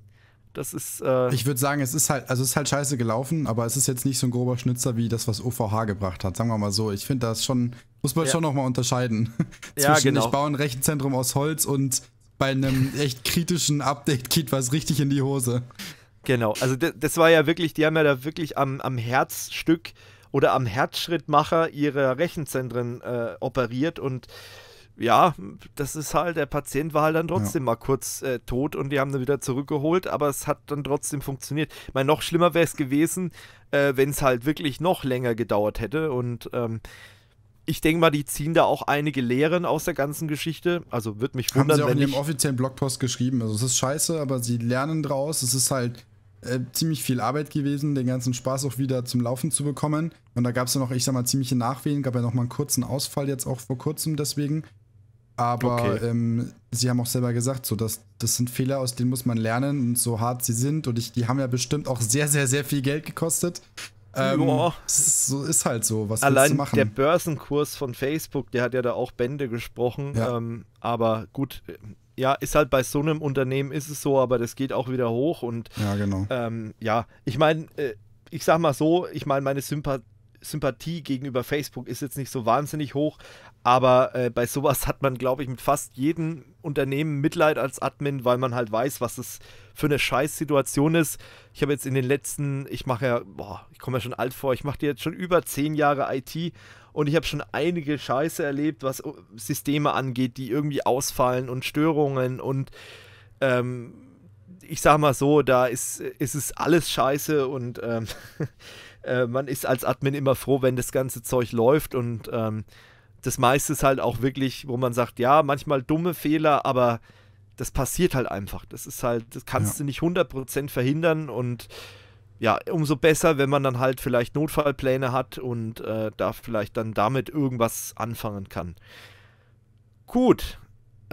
Das ist. Äh ich würde sagen, es ist halt, also es ist halt scheiße gelaufen, aber es ist jetzt nicht so ein grober Schnitzer wie das, was OVH gebracht hat. Sagen wir mal so. Ich finde das schon, muss man ja. schon nochmal unterscheiden. Ja, Zwischen genau. ich baue ein Rechenzentrum aus Holz und bei einem echt kritischen Update geht was richtig in die Hose. Genau, also das war ja wirklich, die haben ja da wirklich am, am Herzstück oder am Herzschrittmacher ihrer Rechenzentren äh, operiert und ja, das ist halt, der Patient war halt dann trotzdem ja. mal kurz äh, tot und die haben dann wieder zurückgeholt, aber es hat dann trotzdem funktioniert. Ich meine, noch schlimmer wäre es gewesen, äh, wenn es halt wirklich noch länger gedauert hätte und ähm, ich denke mal, die ziehen da auch einige Lehren aus der ganzen Geschichte. Also wird mich wundern, Haben sie auch wenn in dem offiziellen Blogpost geschrieben. Also es ist scheiße, aber sie lernen draus. Es ist halt äh, ziemlich viel Arbeit gewesen, den ganzen Spaß auch wieder zum Laufen zu bekommen. Und da gab es ja noch, ich sag mal, ziemliche Nachwehen, gab ja noch mal einen kurzen Ausfall jetzt auch vor kurzem deswegen. Aber okay. ähm, sie haben auch selber gesagt, so dass das sind Fehler, aus denen muss man lernen und so hart sie sind. Und ich, die haben ja bestimmt auch sehr, sehr, sehr viel Geld gekostet. Ähm, Joa. so ist halt so, was Allein du machen? der Börsenkurs von Facebook, der hat ja da auch Bände gesprochen. Ja. Ähm, aber gut, ja, ist halt bei so einem Unternehmen ist es so, aber das geht auch wieder hoch und ja, genau. Ähm, ja, ich meine, äh, ich sag mal so, ich meine, meine Sympathie Sympathie gegenüber Facebook ist jetzt nicht so wahnsinnig hoch, aber äh, bei sowas hat man, glaube ich, mit fast jedem Unternehmen Mitleid als Admin, weil man halt weiß, was es für eine Scheißsituation ist. Ich habe jetzt in den letzten, ich mache ja, boah, ich komme ja schon alt vor, ich mache jetzt schon über zehn Jahre IT und ich habe schon einige Scheiße erlebt, was Systeme angeht, die irgendwie ausfallen und Störungen und ähm, ich sage mal so, da ist, ist es alles Scheiße und ähm, äh, man ist als Admin immer froh, wenn das ganze Zeug läuft und ähm, das meiste ist halt auch wirklich, wo man sagt, ja, manchmal dumme Fehler, aber das passiert halt einfach. Das ist halt, das kannst ja. du nicht 100% verhindern und ja, umso besser, wenn man dann halt vielleicht Notfallpläne hat und äh, da vielleicht dann damit irgendwas anfangen kann. Gut,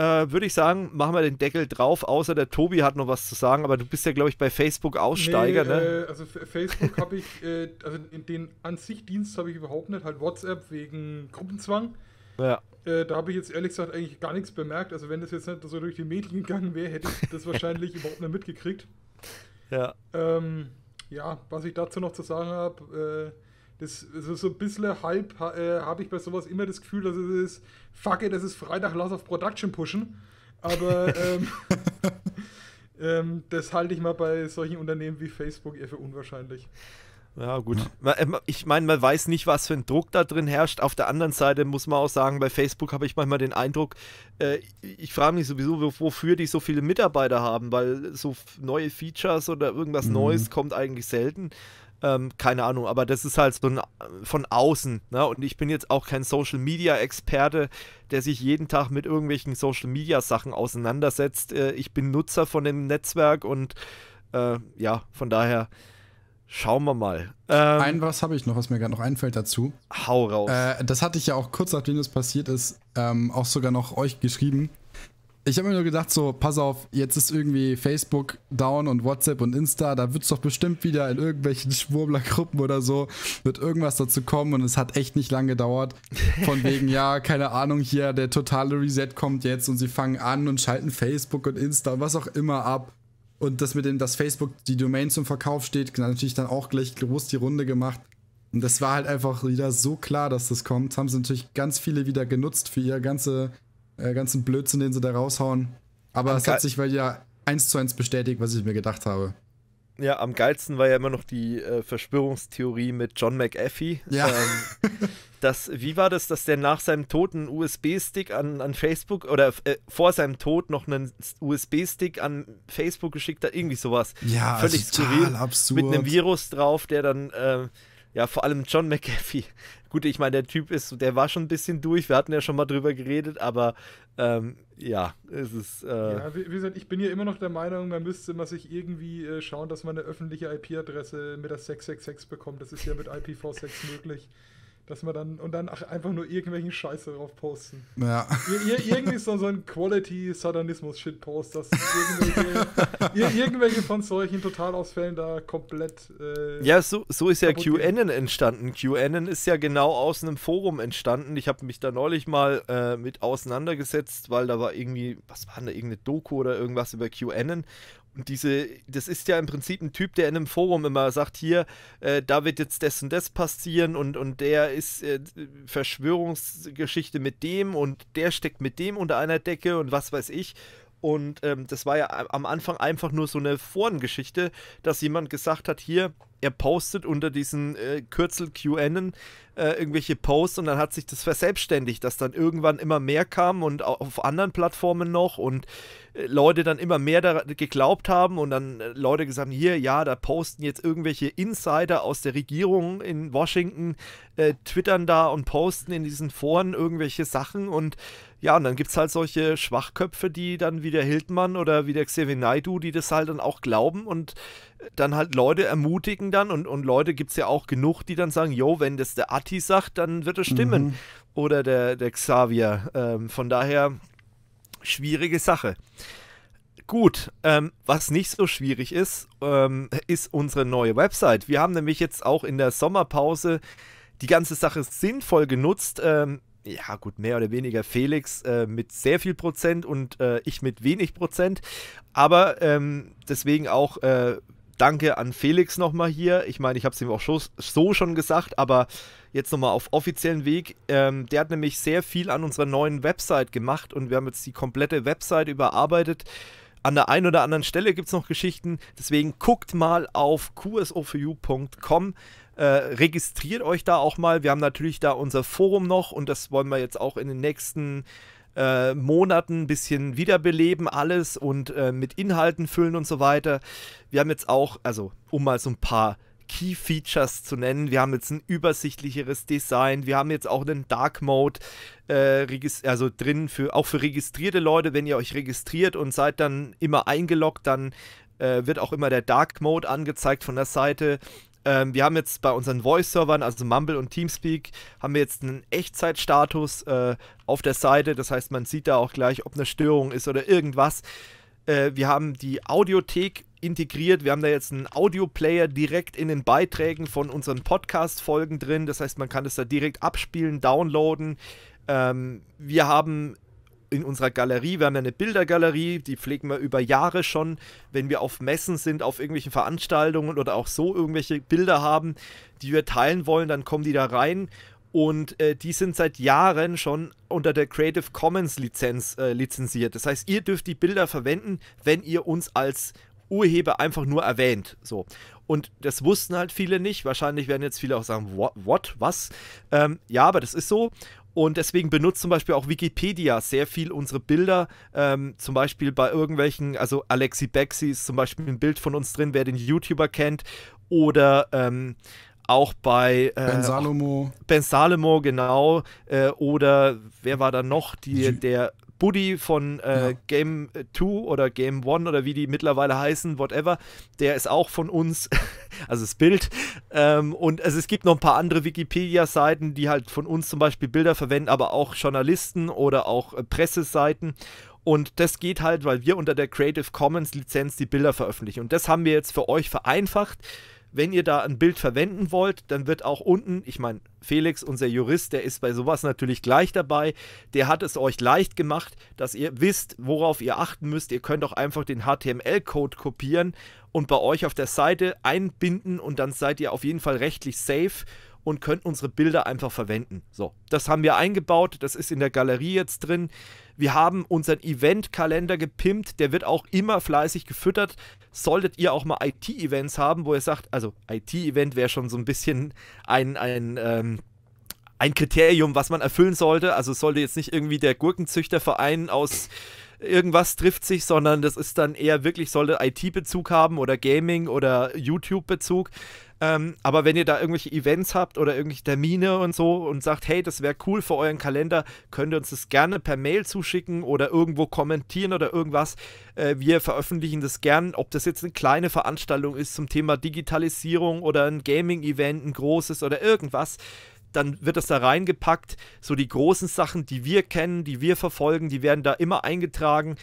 äh, würde ich sagen, machen wir den Deckel drauf, außer der Tobi hat noch was zu sagen, aber du bist ja, glaube ich, bei Facebook Aussteiger, nee, ne? Äh, also Facebook habe ich, äh, also den an sich Dienst habe ich überhaupt nicht, halt WhatsApp wegen Gruppenzwang. Ja. Äh, da habe ich jetzt ehrlich gesagt eigentlich gar nichts bemerkt. Also wenn das jetzt nicht so durch die Medien gegangen wäre, hätte ich das wahrscheinlich überhaupt nicht mitgekriegt. Ja. Ähm, ja, was ich dazu noch zu sagen habe, äh, das, das so ein bisschen halb, äh, habe ich bei sowas immer das Gefühl, dass es ist, fuck it, das ist Freitag, lass auf Production pushen. Aber ähm, ähm, das halte ich mal bei solchen Unternehmen wie Facebook eher für unwahrscheinlich. Ja, gut. Äh, ich meine, man weiß nicht, was für ein Druck da drin herrscht. Auf der anderen Seite muss man auch sagen, bei Facebook habe ich manchmal den Eindruck, äh, ich frage mich sowieso, wofür die so viele Mitarbeiter haben, weil so neue Features oder irgendwas mhm. Neues kommt eigentlich selten. Ähm, keine Ahnung, aber das ist halt so ein, von außen. Ne? Und ich bin jetzt auch kein Social Media Experte, der sich jeden Tag mit irgendwelchen Social Media Sachen auseinandersetzt. Äh, ich bin Nutzer von dem Netzwerk und äh, ja, von daher schauen wir mal. Ähm, Ein was habe ich noch, was mir gerade noch einfällt dazu. Hau raus. Äh, das hatte ich ja auch kurz nachdem das passiert ist, ähm, auch sogar noch euch geschrieben. Ich habe mir nur gedacht, so, pass auf, jetzt ist irgendwie Facebook down und WhatsApp und Insta, da wird es doch bestimmt wieder in irgendwelchen Schwurblergruppen oder so, wird irgendwas dazu kommen und es hat echt nicht lang gedauert. Von wegen, ja, keine Ahnung, hier, der totale Reset kommt jetzt und sie fangen an und schalten Facebook und Insta und was auch immer ab. Und das mit dem, dass Facebook die Domain zum Verkauf steht, natürlich dann auch gleich groß die Runde gemacht. Und das war halt einfach wieder so klar, dass das kommt. Das Haben sie natürlich ganz viele wieder genutzt für ihr ganze äh, ganzen Blödsinn, den sie da raushauen. Aber es hat sich weil ja eins zu eins bestätigt, was ich mir gedacht habe. Ja, am geilsten war ja immer noch die äh, Verschwörungstheorie mit John McAfee. Ja. Ähm, das, wie war das, dass der nach seinem Tod einen USB-Stick an, an Facebook oder äh, vor seinem Tod noch einen USB-Stick an Facebook geschickt hat? Irgendwie sowas. Ja, also völlig total skurril. Absurd. Mit einem Virus drauf, der dann, äh, ja, vor allem John McAfee Gut, ich meine, der Typ ist, der war schon ein bisschen durch, wir hatten ja schon mal drüber geredet, aber ähm, ja, es ist. Äh ja, wie, gesagt, ich bin ja immer noch der Meinung, man müsste mal sich irgendwie äh, schauen, dass man eine öffentliche IP-Adresse mit der 666 bekommt. Das ist ja mit IPv6 möglich. Dass man dann und dann einfach nur irgendwelchen Scheiße drauf posten. Ja. Ir irgendwie so, so ein Quality-Satanismus-Shit-Post, dass irgendwelche, ir irgendwelche von solchen Totalausfällen da komplett. Äh, ja, so, so ist ja QAnon entstanden. QAnon ist ja genau aus einem Forum entstanden. Ich habe mich da neulich mal äh, mit auseinandergesetzt, weil da war irgendwie, was war denn da, irgendeine Doku oder irgendwas über QAnon. Und diese, das ist ja im Prinzip ein Typ, der in einem Forum immer sagt, hier, äh, da wird jetzt das und das passieren und, und der ist äh, Verschwörungsgeschichte mit dem und der steckt mit dem unter einer Decke und was weiß ich. Und ähm, das war ja am Anfang einfach nur so eine Forengeschichte, dass jemand gesagt hat, hier, er postet unter diesen äh, Kürzel QN äh, irgendwelche Posts und dann hat sich das verselbstständigt, dass dann irgendwann immer mehr kam und auf anderen Plattformen noch und äh, Leute dann immer mehr da geglaubt haben und dann äh, Leute gesagt haben, hier, ja, da posten jetzt irgendwelche Insider aus der Regierung in Washington, äh, twittern da und posten in diesen Foren irgendwelche Sachen und ja, und dann gibt es halt solche Schwachköpfe, die dann wie der Hildmann oder wie der Xavier Naidu, die das halt dann auch glauben und äh, dann halt Leute ermutigen dann und, und Leute gibt es ja auch genug, die dann sagen, jo, wenn das der Atti sagt, dann wird es stimmen. Mhm. Oder der, der Xavier. Ähm, von daher, schwierige Sache. Gut, ähm, was nicht so schwierig ist, ähm, ist unsere neue Website. Wir haben nämlich jetzt auch in der Sommerpause die ganze Sache sinnvoll genutzt. Ähm, ja gut, mehr oder weniger Felix äh, mit sehr viel Prozent und äh, ich mit wenig Prozent. Aber ähm, deswegen auch äh, danke an Felix nochmal hier. Ich meine, ich habe es ihm auch so schon gesagt, aber jetzt nochmal auf offiziellen Weg. Ähm, der hat nämlich sehr viel an unserer neuen Website gemacht und wir haben jetzt die komplette Website überarbeitet. An der einen oder anderen Stelle gibt es noch Geschichten, deswegen guckt mal auf qso4u.com äh, registriert euch da auch mal. Wir haben natürlich da unser Forum noch und das wollen wir jetzt auch in den nächsten äh, Monaten ein bisschen wiederbeleben, alles und äh, mit Inhalten füllen und so weiter. Wir haben jetzt auch, also um mal so ein paar Key Features zu nennen. Wir haben jetzt ein übersichtlicheres Design. Wir haben jetzt auch einen Dark Mode, äh, also drin für auch für registrierte Leute. Wenn ihr euch registriert und seid dann immer eingeloggt, dann äh, wird auch immer der Dark Mode angezeigt von der Seite. Ähm, wir haben jetzt bei unseren Voice-Servern, also Mumble und Teamspeak, haben wir jetzt einen Echtzeitstatus äh, auf der Seite. Das heißt, man sieht da auch gleich, ob eine Störung ist oder irgendwas. Äh, wir haben die Audiothek integriert. Wir haben da jetzt einen Audioplayer direkt in den Beiträgen von unseren Podcast-Folgen drin. Das heißt, man kann das da direkt abspielen, downloaden. Ähm, wir haben in unserer Galerie, wir haben ja eine Bildergalerie, die pflegen wir über Jahre schon, wenn wir auf Messen sind, auf irgendwelchen Veranstaltungen oder auch so irgendwelche Bilder haben, die wir teilen wollen, dann kommen die da rein und äh, die sind seit Jahren schon unter der Creative Commons Lizenz äh, lizenziert. Das heißt, ihr dürft die Bilder verwenden, wenn ihr uns als Urheber einfach nur erwähnt. So. Und das wussten halt viele nicht. Wahrscheinlich werden jetzt viele auch sagen, what, what was? Ähm, ja, aber das ist so. Und deswegen benutzt zum Beispiel auch Wikipedia sehr viel unsere Bilder. Ähm, zum Beispiel bei irgendwelchen, also Alexi Bexi ist zum Beispiel ein Bild von uns drin, wer den YouTuber kennt. Oder ähm, auch bei äh, Ben Salomo. Ben Salomo, genau. Äh, oder wer war da noch? Die, der Buddy von äh, ja. Game 2 äh, oder Game 1 oder wie die mittlerweile heißen, whatever, der ist auch von uns, also das Bild. Ähm, und also es gibt noch ein paar andere Wikipedia-Seiten, die halt von uns zum Beispiel Bilder verwenden, aber auch Journalisten oder auch äh, Presseseiten. Und das geht halt, weil wir unter der Creative Commons Lizenz die Bilder veröffentlichen. Und das haben wir jetzt für euch vereinfacht wenn ihr da ein Bild verwenden wollt, dann wird auch unten, ich meine, Felix, unser Jurist, der ist bei sowas natürlich gleich dabei, der hat es euch leicht gemacht, dass ihr wisst, worauf ihr achten müsst. Ihr könnt auch einfach den HTML-Code kopieren und bei euch auf der Seite einbinden und dann seid ihr auf jeden Fall rechtlich safe und können unsere Bilder einfach verwenden. So, das haben wir eingebaut, das ist in der Galerie jetzt drin. Wir haben unseren Eventkalender gepimpt, der wird auch immer fleißig gefüttert. Solltet ihr auch mal IT-Events haben, wo ihr sagt, also IT-Event wäre schon so ein bisschen ein, ein ähm, ein Kriterium, was man erfüllen sollte. Also sollte jetzt nicht irgendwie der Gurkenzüchterverein aus irgendwas trifft sich, sondern das ist dann eher wirklich, sollte IT-Bezug haben oder Gaming oder YouTube-Bezug. Ähm, aber wenn ihr da irgendwelche Events habt oder irgendwelche Termine und so und sagt, hey, das wäre cool für euren Kalender, könnt ihr uns das gerne per Mail zuschicken oder irgendwo kommentieren oder irgendwas. Äh, wir veröffentlichen das gern, ob das jetzt eine kleine Veranstaltung ist zum Thema Digitalisierung oder ein Gaming-Event, ein großes oder irgendwas dann wird das da reingepackt. So die großen Sachen, die wir kennen, die wir verfolgen, die werden da immer eingetragen.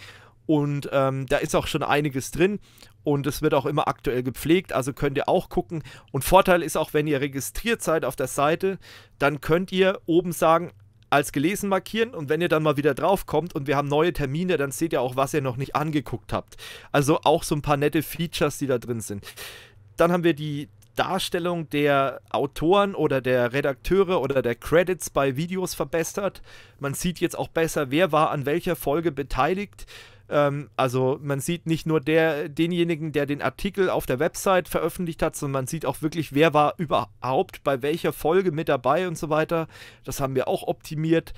Und ähm, da ist auch schon einiges drin und es wird auch immer aktuell gepflegt, also könnt ihr auch gucken. Und Vorteil ist auch, wenn ihr registriert seid auf der Seite, dann könnt ihr oben sagen, als gelesen markieren und wenn ihr dann mal wieder drauf kommt und wir haben neue Termine, dann seht ihr auch, was ihr noch nicht angeguckt habt. Also auch so ein paar nette Features, die da drin sind. Dann haben wir die Darstellung der Autoren oder der Redakteure oder der Credits bei Videos verbessert. Man sieht jetzt auch besser, wer war an welcher Folge beteiligt. Ähm, also man sieht nicht nur der, denjenigen, der den Artikel auf der Website veröffentlicht hat, sondern man sieht auch wirklich, wer war überhaupt bei welcher Folge mit dabei und so weiter. Das haben wir auch optimiert.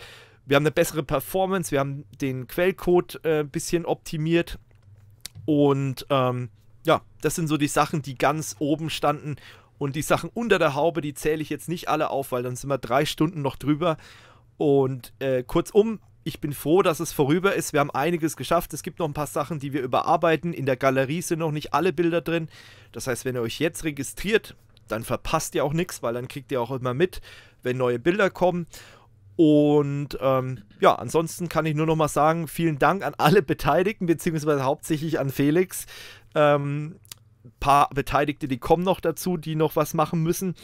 Wir haben eine bessere Performance, wir haben den Quellcode ein äh, bisschen optimiert und ähm, ja, das sind so die Sachen, die ganz oben standen. Und die Sachen unter der Haube, die zähle ich jetzt nicht alle auf, weil dann sind wir drei Stunden noch drüber. Und äh, kurzum, ich bin froh, dass es vorüber ist. Wir haben einiges geschafft. Es gibt noch ein paar Sachen, die wir überarbeiten. In der Galerie sind noch nicht alle Bilder drin. Das heißt, wenn ihr euch jetzt registriert, dann verpasst ihr auch nichts, weil dann kriegt ihr auch immer mit, wenn neue Bilder kommen. Und ähm, ja, ansonsten kann ich nur noch mal sagen, vielen Dank an alle Beteiligten, beziehungsweise hauptsächlich an Felix. Ähm, paar Beteiligte, die kommen noch dazu, die noch was machen müssen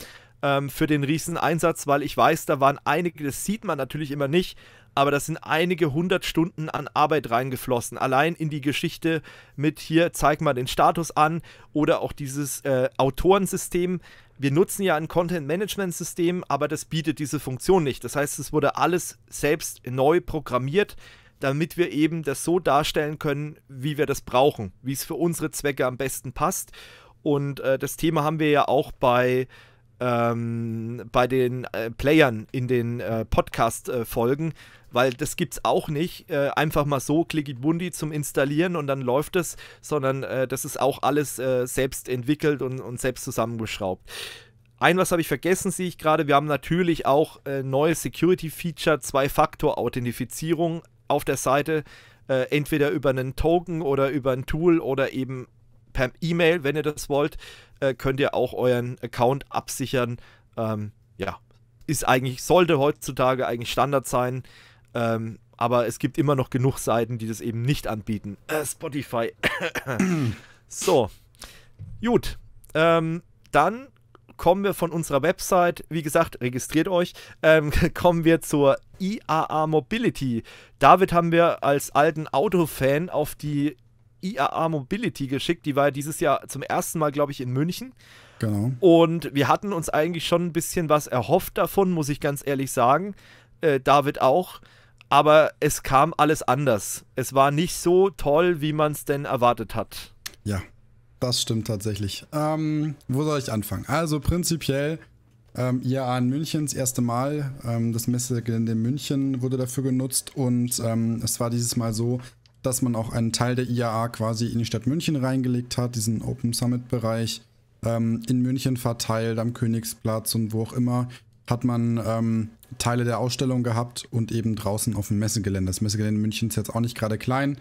ähm, für den riesen Einsatz, weil ich weiß, da waren einige, das sieht man natürlich immer nicht, aber da sind einige hundert Stunden an Arbeit reingeflossen. Allein in die Geschichte mit hier, zeig mal den Status an oder auch dieses äh, Autorensystem. Wir nutzen ja ein Content-Management-System, aber das bietet diese Funktion nicht. Das heißt, es wurde alles selbst neu programmiert, damit wir eben das so darstellen können, wie wir das brauchen, wie es für unsere Zwecke am besten passt. Und äh, das Thema haben wir ja auch bei ähm, bei den äh, Playern in den äh, Podcast-Folgen, äh, weil das gibt es auch nicht. Äh, einfach mal so Clicky-Bundi zum Installieren und dann läuft es, sondern äh, das ist auch alles äh, selbst entwickelt und, und selbst zusammengeschraubt. Ein was habe ich vergessen, sehe ich gerade. Wir haben natürlich auch äh, neue Security-Feature, Zwei-Faktor-Authentifizierung auf der Seite, äh, entweder über einen Token oder über ein Tool oder eben per E-Mail, wenn ihr das wollt, äh, könnt ihr auch euren Account absichern. Ähm, ja, ist eigentlich, sollte heutzutage eigentlich Standard sein. Ähm, aber es gibt immer noch genug Seiten, die das eben nicht anbieten. Äh, Spotify. so. Gut. Ähm, dann kommen wir von unserer Website, wie gesagt, registriert euch, ähm, kommen wir zur IAA Mobility. David haben wir als alten Autofan auf die IAA Mobility geschickt. Die war ja dieses Jahr zum ersten Mal, glaube ich, in München. Genau. Und wir hatten uns eigentlich schon ein bisschen was erhofft davon, muss ich ganz ehrlich sagen. Äh, David auch aber es kam alles anders. Es war nicht so toll, wie man es denn erwartet hat. Ja, das stimmt tatsächlich. Ähm, wo soll ich anfangen? Also prinzipiell, ähm, IAA in München, das erste Mal, ähm, das Messegelände in München wurde dafür genutzt und ähm, es war dieses Mal so, dass man auch einen Teil der IAA quasi in die Stadt München reingelegt hat, diesen Open Summit Bereich ähm, in München verteilt, am Königsplatz und wo auch immer hat man ähm, Teile der Ausstellung gehabt und eben draußen auf dem Messegelände. Das Messegelände in München ist jetzt auch nicht gerade klein.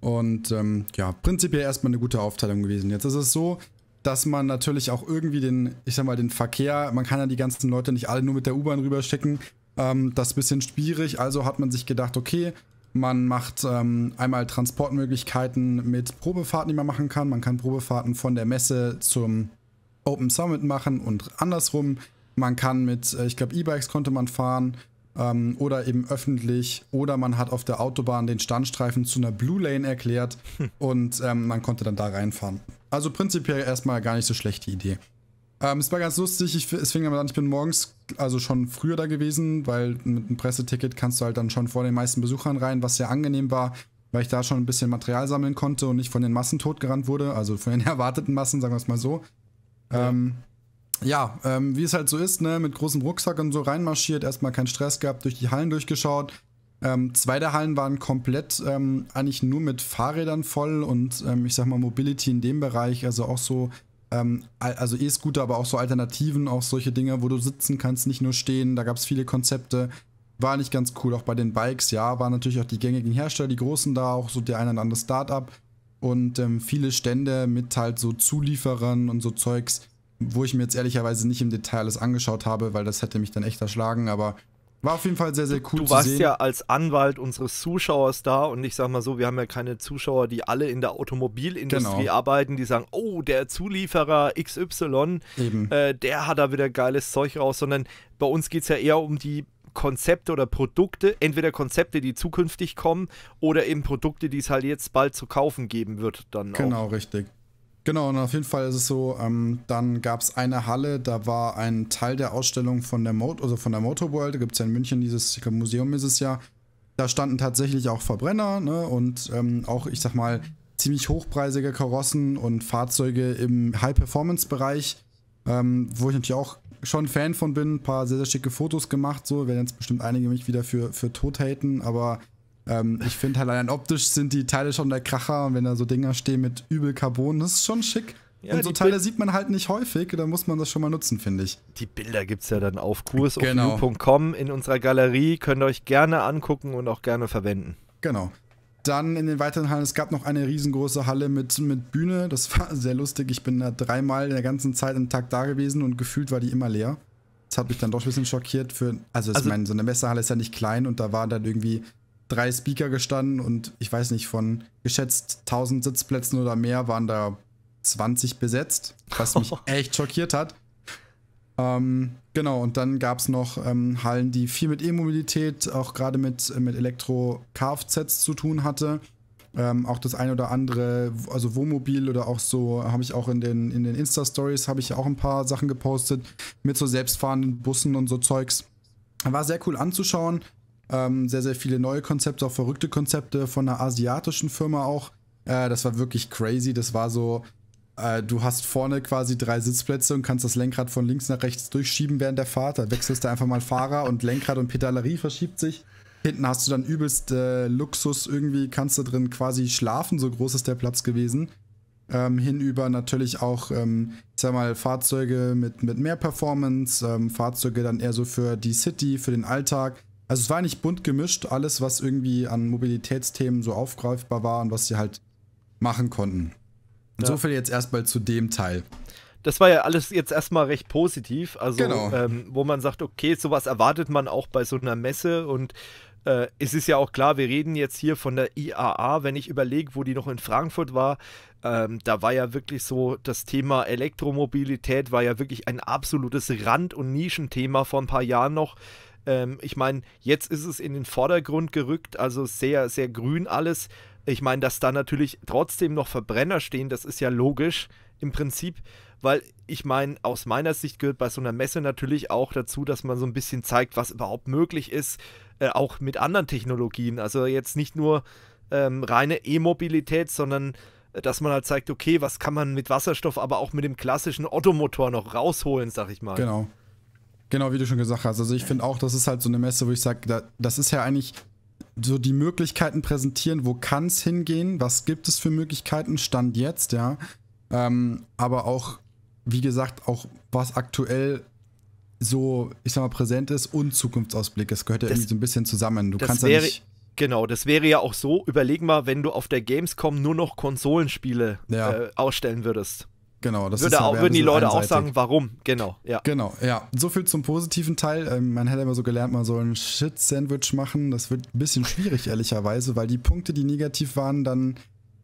Und ähm, ja, prinzipiell erstmal eine gute Aufteilung gewesen. Jetzt ist es so, dass man natürlich auch irgendwie den, ich sag mal, den Verkehr, man kann ja die ganzen Leute nicht alle nur mit der U-Bahn rüberschicken. Ähm, das ist ein bisschen schwierig, also hat man sich gedacht, okay, man macht ähm, einmal Transportmöglichkeiten mit Probefahrten, die man machen kann. Man kann Probefahrten von der Messe zum Open Summit machen und andersrum. Man kann mit, äh, ich glaube, E-Bikes konnte man fahren ähm, oder eben öffentlich oder man hat auf der Autobahn den Standstreifen zu einer Blue Lane erklärt hm. und ähm, man konnte dann da reinfahren. Also prinzipiell erstmal gar nicht so schlechte Idee. Ähm, es war ganz lustig, ich, es fing aber an, ich bin morgens also schon früher da gewesen, weil mit einem Presseticket kannst du halt dann schon vor den meisten Besuchern rein, was sehr angenehm war, weil ich da schon ein bisschen Material sammeln konnte und nicht von den Massen totgerannt wurde, also von den erwarteten Massen, sagen wir es mal so. Ja. Ähm, ja, ähm, wie es halt so ist, ne, mit großem Rucksack und so reinmarschiert, erstmal keinen Stress gehabt, durch die Hallen durchgeschaut. Ähm, zwei der Hallen waren komplett ähm, eigentlich nur mit Fahrrädern voll und ähm, ich sag mal Mobility in dem Bereich, also auch so, ähm, also E-Scooter, aber auch so Alternativen, auch solche Dinge, wo du sitzen kannst, nicht nur stehen. Da gab es viele Konzepte. War nicht ganz cool, auch bei den Bikes, ja, waren natürlich auch die gängigen Hersteller, die großen da, auch so der ein oder andere Start-up und ähm, viele Stände mit halt so Zulieferern und so Zeugs wo ich mir jetzt ehrlicherweise nicht im Detail alles angeschaut habe, weil das hätte mich dann echt erschlagen, aber war auf jeden Fall sehr, sehr cool. Du warst sehen. ja als Anwalt unseres Zuschauers da und ich sag mal so, wir haben ja keine Zuschauer, die alle in der Automobilindustrie genau. arbeiten, die sagen, oh, der Zulieferer XY, äh, der hat da wieder geiles Zeug raus, sondern bei uns geht es ja eher um die Konzepte oder Produkte, entweder Konzepte, die zukünftig kommen oder eben Produkte, die es halt jetzt bald zu kaufen geben wird dann. Genau, auch. richtig. Genau, und auf jeden Fall ist es so, ähm, dann gab es eine Halle, da war ein Teil der Ausstellung von der Mot also von der Motor World, da gibt es ja in München dieses Museum ist es ja. Da standen tatsächlich auch Verbrenner ne? und ähm, auch, ich sag mal, ziemlich hochpreisige Karossen und Fahrzeuge im High-Performance-Bereich, ähm, wo ich natürlich auch schon Fan von bin, ein paar sehr, sehr schicke Fotos gemacht, so, werden jetzt bestimmt einige mich wieder für, für tot haten, aber ähm, ich finde halt allein optisch sind die Teile schon der Kracher, und wenn da so Dinger stehen mit übel Carbon, das ist schon schick. Ja, und so Teile Bild sieht man halt nicht häufig, da muss man das schon mal nutzen, finde ich. Die Bilder gibt es ja dann auf kursofnu.com genau. in unserer Galerie, könnt ihr euch gerne angucken und auch gerne verwenden. Genau. Dann in den weiteren Hallen, es gab noch eine riesengroße Halle mit, mit Bühne, das war sehr lustig, ich bin da dreimal in der ganzen Zeit am Tag da gewesen und gefühlt war die immer leer. Das hat mich dann doch ein bisschen schockiert für, also, also, also ich meine, so eine Messerhalle ist ja nicht klein und da war dann irgendwie drei Speaker gestanden und ich weiß nicht, von geschätzt 1000 Sitzplätzen oder mehr waren da 20 besetzt, was mich echt schockiert hat. Ähm, genau, und dann gab es noch ähm, Hallen, die viel mit E-Mobilität, auch gerade mit, mit Elektro-Kfz zu tun hatte. Ähm, auch das eine oder andere, also Wohnmobil oder auch so, habe ich auch in den, in den Insta-Stories, habe ich auch ein paar Sachen gepostet mit so selbstfahrenden Bussen und so Zeugs. War sehr cool anzuschauen. Ähm, sehr, sehr viele neue Konzepte, auch verrückte Konzepte von einer asiatischen Firma auch. Äh, das war wirklich crazy. Das war so, äh, du hast vorne quasi drei Sitzplätze und kannst das Lenkrad von links nach rechts durchschieben während der Fahrt. Da wechselst du einfach mal Fahrer und Lenkrad und Pedalerie verschiebt sich. Hinten hast du dann übelst äh, Luxus, irgendwie kannst du drin quasi schlafen, so groß ist der Platz gewesen. Ähm, hinüber natürlich auch, ähm, ich sag mal, Fahrzeuge mit, mit mehr Performance, ähm, Fahrzeuge dann eher so für die City, für den Alltag. Also es war nicht bunt gemischt, alles, was irgendwie an Mobilitätsthemen so aufgreifbar war und was sie halt machen konnten. Insofern ja. jetzt erstmal zu dem Teil. Das war ja alles jetzt erstmal recht positiv, also genau. ähm, wo man sagt, okay, sowas erwartet man auch bei so einer Messe und äh, es ist ja auch klar, wir reden jetzt hier von der IAA, wenn ich überlege, wo die noch in Frankfurt war, ähm, da war ja wirklich so, das Thema Elektromobilität war ja wirklich ein absolutes Rand- und Nischenthema vor ein paar Jahren noch. Ähm, ich meine, jetzt ist es in den Vordergrund gerückt, also sehr, sehr grün alles. Ich meine, dass da natürlich trotzdem noch Verbrenner stehen, das ist ja logisch im Prinzip, weil ich meine, aus meiner Sicht gehört bei so einer Messe natürlich auch dazu, dass man so ein bisschen zeigt, was überhaupt möglich ist, äh, auch mit anderen Technologien. Also jetzt nicht nur ähm, reine E-Mobilität, sondern äh, dass man halt zeigt, okay, was kann man mit Wasserstoff, aber auch mit dem klassischen Ottomotor noch rausholen, sag ich mal. Genau. Genau, wie du schon gesagt hast. Also ich finde auch, das ist halt so eine Messe, wo ich sage, da, das ist ja eigentlich so die Möglichkeiten präsentieren, wo kann es hingehen, was gibt es für Möglichkeiten, Stand jetzt, ja. Ähm, aber auch, wie gesagt, auch was aktuell so, ich sag mal, präsent ist und Zukunftsausblick. Es gehört ja das, irgendwie so ein bisschen zusammen. Du kannst wäre, ja nicht. Genau, das wäre ja auch so, überleg mal, wenn du auf der Gamescom nur noch Konsolenspiele ja. äh, ausstellen würdest. Genau, das Würde ist auch, würden die Leute einseitig. auch sagen, warum? Genau, ja. Genau, ja. So viel zum positiven Teil. Ähm, man hätte immer so gelernt, man soll ein Shit-Sandwich machen. Das wird ein bisschen schwierig, ehrlicherweise, weil die Punkte, die negativ waren, dann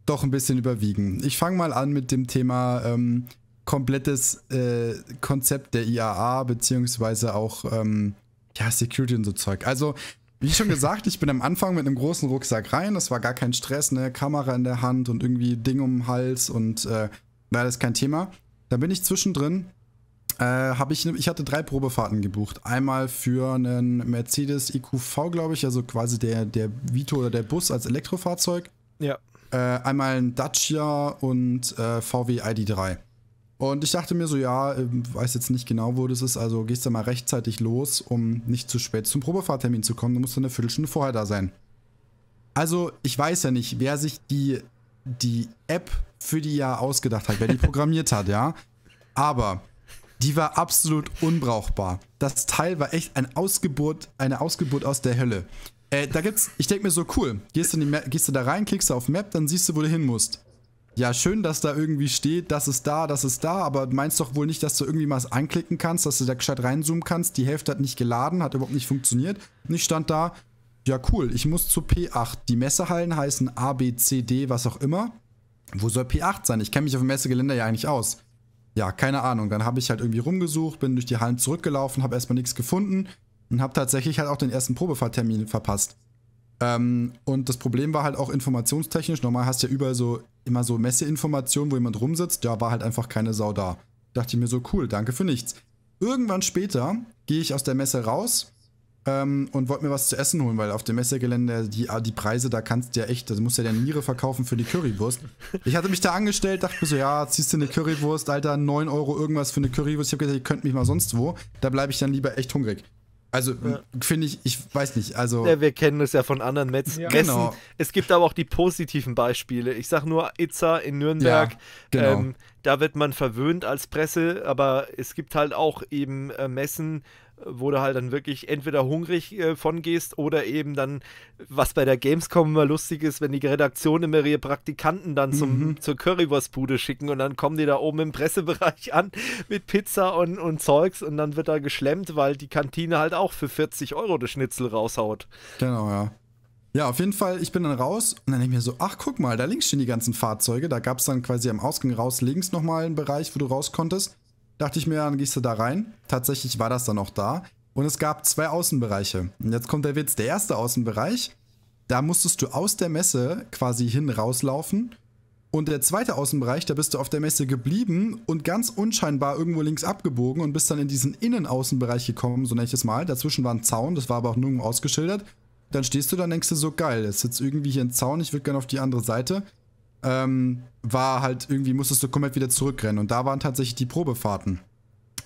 doch ein bisschen überwiegen. Ich fange mal an mit dem Thema ähm, komplettes äh, Konzept der IAA, beziehungsweise auch ähm, ja, Security und so Zeug. Also, wie schon gesagt, ich bin am Anfang mit einem großen Rucksack rein. Das war gar kein Stress, ne? Kamera in der Hand und irgendwie Ding um den Hals und äh, weil das ist kein Thema. Da bin ich zwischendrin. Äh, habe ich, ich hatte drei Probefahrten gebucht. Einmal für einen Mercedes EQV, glaube ich, also quasi der, der Vito oder der Bus als Elektrofahrzeug. Ja. Äh, einmal ein Dacia und äh, VW ID3. Und ich dachte mir so, ja, äh, weiß jetzt nicht genau, wo das ist, also gehst du mal rechtzeitig los, um nicht zu spät zum Probefahrtermin zu kommen. Du musst dann eine Viertelstunde vorher da sein. Also, ich weiß ja nicht, wer sich die die App für die ja ausgedacht hat, wer die programmiert hat, ja. Aber die war absolut unbrauchbar. Das Teil war echt ein Ausgeburt, eine Ausgeburt aus der Hölle. Äh, da gibt's, ich denke mir so, cool, gehst du, gehst du da rein, klickst du auf Map, dann siehst du, wo du hin musst. Ja, schön, dass da irgendwie steht, das ist da, das ist da, aber meinst doch wohl nicht, dass du irgendwie mal was anklicken kannst, dass du da gescheit reinzoomen kannst. Die Hälfte hat nicht geladen, hat überhaupt nicht funktioniert. Und ich stand da, ja cool, ich muss zu P8. Die Messehallen heißen A, B, C, D, was auch immer. Wo soll P8 sein? Ich kenne mich auf dem Messegeländer ja eigentlich aus. Ja, keine Ahnung. Dann habe ich halt irgendwie rumgesucht, bin durch die Hallen zurückgelaufen, habe erstmal nichts gefunden und habe tatsächlich halt auch den ersten Probefahrtermin verpasst. Ähm, und das Problem war halt auch informationstechnisch. Normal hast du ja überall so immer so Messeinformationen, wo jemand rumsitzt. Ja, war halt einfach keine Sau da. Dachte ich mir so, cool, danke für nichts. Irgendwann später gehe ich aus der Messe raus ähm, und wollte mir was zu essen holen, weil auf dem Messegelände die, ah, die Preise, da kannst du ja echt, da musst du ja deine Niere verkaufen für die Currywurst. Ich hatte mich da angestellt, dachte mir so, ja, ziehst du eine Currywurst, Alter, 9 Euro irgendwas für eine Currywurst. Ich habe gesagt, ihr könnt mich mal sonst wo. Da bleibe ich dann lieber echt hungrig. Also ja. finde ich, ich weiß nicht, also. Ja, wir kennen es ja von anderen Metz ja. Messen. Genau. Es gibt aber auch die positiven Beispiele. Ich sage nur Itza in Nürnberg. Ja, genau. Ähm, da wird man verwöhnt als Presse, aber es gibt halt auch eben äh, Messen, wo du halt dann wirklich entweder hungrig äh, von gehst oder eben dann, was bei der Gamescom immer lustig ist, wenn die Redaktion immer ihre Praktikanten dann zum, mhm. zur Currywurstbude schicken und dann kommen die da oben im Pressebereich an mit Pizza und, und Zeugs und dann wird da geschlemmt, weil die Kantine halt auch für 40 Euro das Schnitzel raushaut. Genau, ja. Ja, auf jeden Fall, ich bin dann raus und dann denke ich mir so, ach guck mal, da links stehen die ganzen Fahrzeuge. Da gab es dann quasi am Ausgang raus links nochmal einen Bereich, wo du raus konntest. Dachte ich mir, dann gehst du da rein. Tatsächlich war das dann auch da. Und es gab zwei Außenbereiche. Und jetzt kommt der Witz. Der erste Außenbereich, da musstest du aus der Messe quasi hin rauslaufen. Und der zweite Außenbereich, da bist du auf der Messe geblieben und ganz unscheinbar irgendwo links abgebogen und bist dann in diesen Innenaußenbereich gekommen, so nenne ich das mal. Dazwischen war ein Zaun, das war aber auch nirgendwo ausgeschildert. Dann stehst du da und denkst du so, geil, das ist jetzt irgendwie hier ein Zaun, ich würde gerne auf die andere Seite ähm, war halt irgendwie, musstest du komplett wieder zurückrennen. Und da waren tatsächlich die Probefahrten.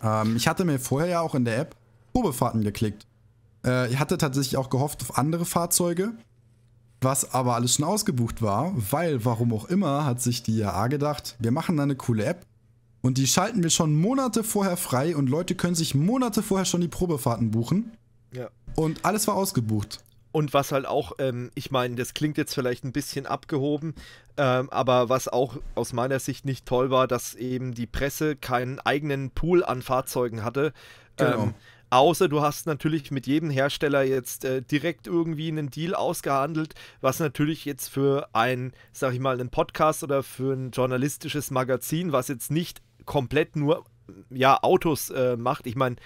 Ähm, ich hatte mir vorher ja auch in der App Probefahrten geklickt. Äh, ich hatte tatsächlich auch gehofft auf andere Fahrzeuge, was aber alles schon ausgebucht war, weil warum auch immer hat sich die IAA e gedacht, wir machen da eine coole App und die schalten wir schon Monate vorher frei und Leute können sich Monate vorher schon die Probefahrten buchen. Ja. Und alles war ausgebucht. Und was halt auch, ähm, ich meine, das klingt jetzt vielleicht ein bisschen abgehoben, ähm, aber was auch aus meiner Sicht nicht toll war, dass eben die Presse keinen eigenen Pool an Fahrzeugen hatte. Genau. Ähm, Außer du hast natürlich mit jedem Hersteller jetzt äh, direkt irgendwie einen Deal ausgehandelt, was natürlich jetzt für ein, sag ich mal, einen Podcast oder für ein journalistisches Magazin, was jetzt nicht komplett nur ja, Autos äh, macht. Ich meine,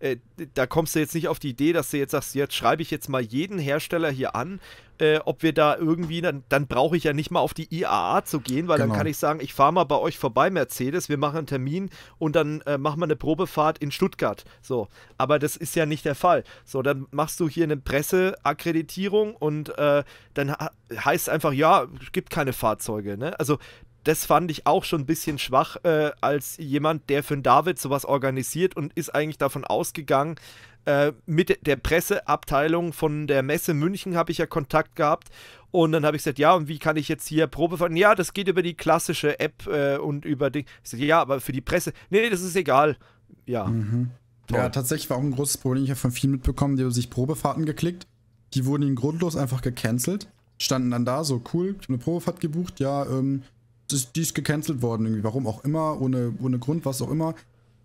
äh, da kommst du jetzt nicht auf die Idee, dass du jetzt sagst, jetzt schreibe ich jetzt mal jeden Hersteller hier an, äh, ob wir da irgendwie, dann, dann brauche ich ja nicht mal auf die IAA zu gehen, weil genau. dann kann ich sagen, ich fahre mal bei euch vorbei, Mercedes, wir machen einen Termin und dann äh, machen wir eine Probefahrt in Stuttgart. So, aber das ist ja nicht der Fall. So, dann machst du hier eine Presseakkreditierung und äh, dann heißt es einfach, ja, es gibt keine Fahrzeuge. Ne? Also das fand ich auch schon ein bisschen schwach äh, als jemand, der für einen David sowas organisiert und ist eigentlich davon ausgegangen, äh, mit der Presseabteilung von der Messe München habe ich ja Kontakt gehabt und dann habe ich gesagt, ja, und wie kann ich jetzt hier Probe fahren? Ja, das geht über die klassische App äh, und über die. Ich sag, ja, aber für die Presse. Nee, nee, das ist egal. Ja. Mhm. Ja, tatsächlich war auch ein großes Problem. Ich habe von vielen mitbekommen, die haben sich Probefahrten geklickt. Die wurden ihnen grundlos einfach gecancelt. Standen dann da, so cool, eine Probefahrt gebucht. Ja, ähm, ist, die ist gecancelt worden, irgendwie, warum auch immer, ohne, ohne Grund, was auch immer.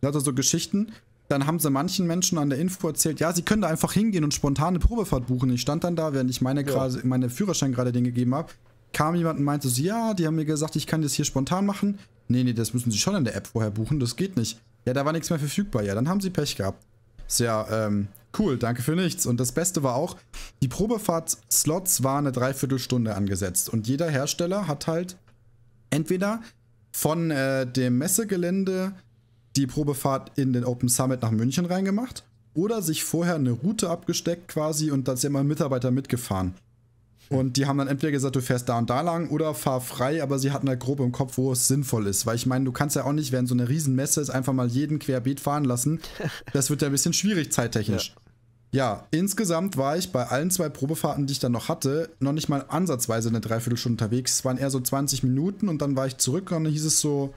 Lauter so Geschichten. Dann haben sie manchen Menschen an der Info erzählt, ja, sie können da einfach hingehen und spontane Probefahrt buchen. Ich stand dann da, während ich meine, ja. meine Führerschein gerade den gegeben habe. Kam jemand und meinte so, ja, die haben mir gesagt, ich kann das hier spontan machen. Nee, nee, das müssen sie schon in der App vorher buchen, das geht nicht. Ja, da war nichts mehr verfügbar. Ja, dann haben sie Pech gehabt. Sehr, ähm, cool, danke für nichts. Und das Beste war auch, die Probefahrt-Slots waren eine Dreiviertelstunde angesetzt. Und jeder Hersteller hat halt entweder von äh, dem Messegelände die Probefahrt in den Open Summit nach München reingemacht oder sich vorher eine Route abgesteckt quasi und dann sind immer Mitarbeiter mitgefahren. Und die haben dann entweder gesagt, du fährst da und da lang oder fahr frei, aber sie hatten halt grob im Kopf, wo es sinnvoll ist. Weil ich meine, du kannst ja auch nicht, während so eine Riesenmesse ist, einfach mal jeden querbeet fahren lassen. Das wird ja ein bisschen schwierig zeittechnisch. Ja. Ja, insgesamt war ich bei allen zwei Probefahrten, die ich dann noch hatte, noch nicht mal ansatzweise eine Dreiviertelstunde unterwegs. Es waren eher so 20 Minuten und dann war ich zurück und dann hieß es so,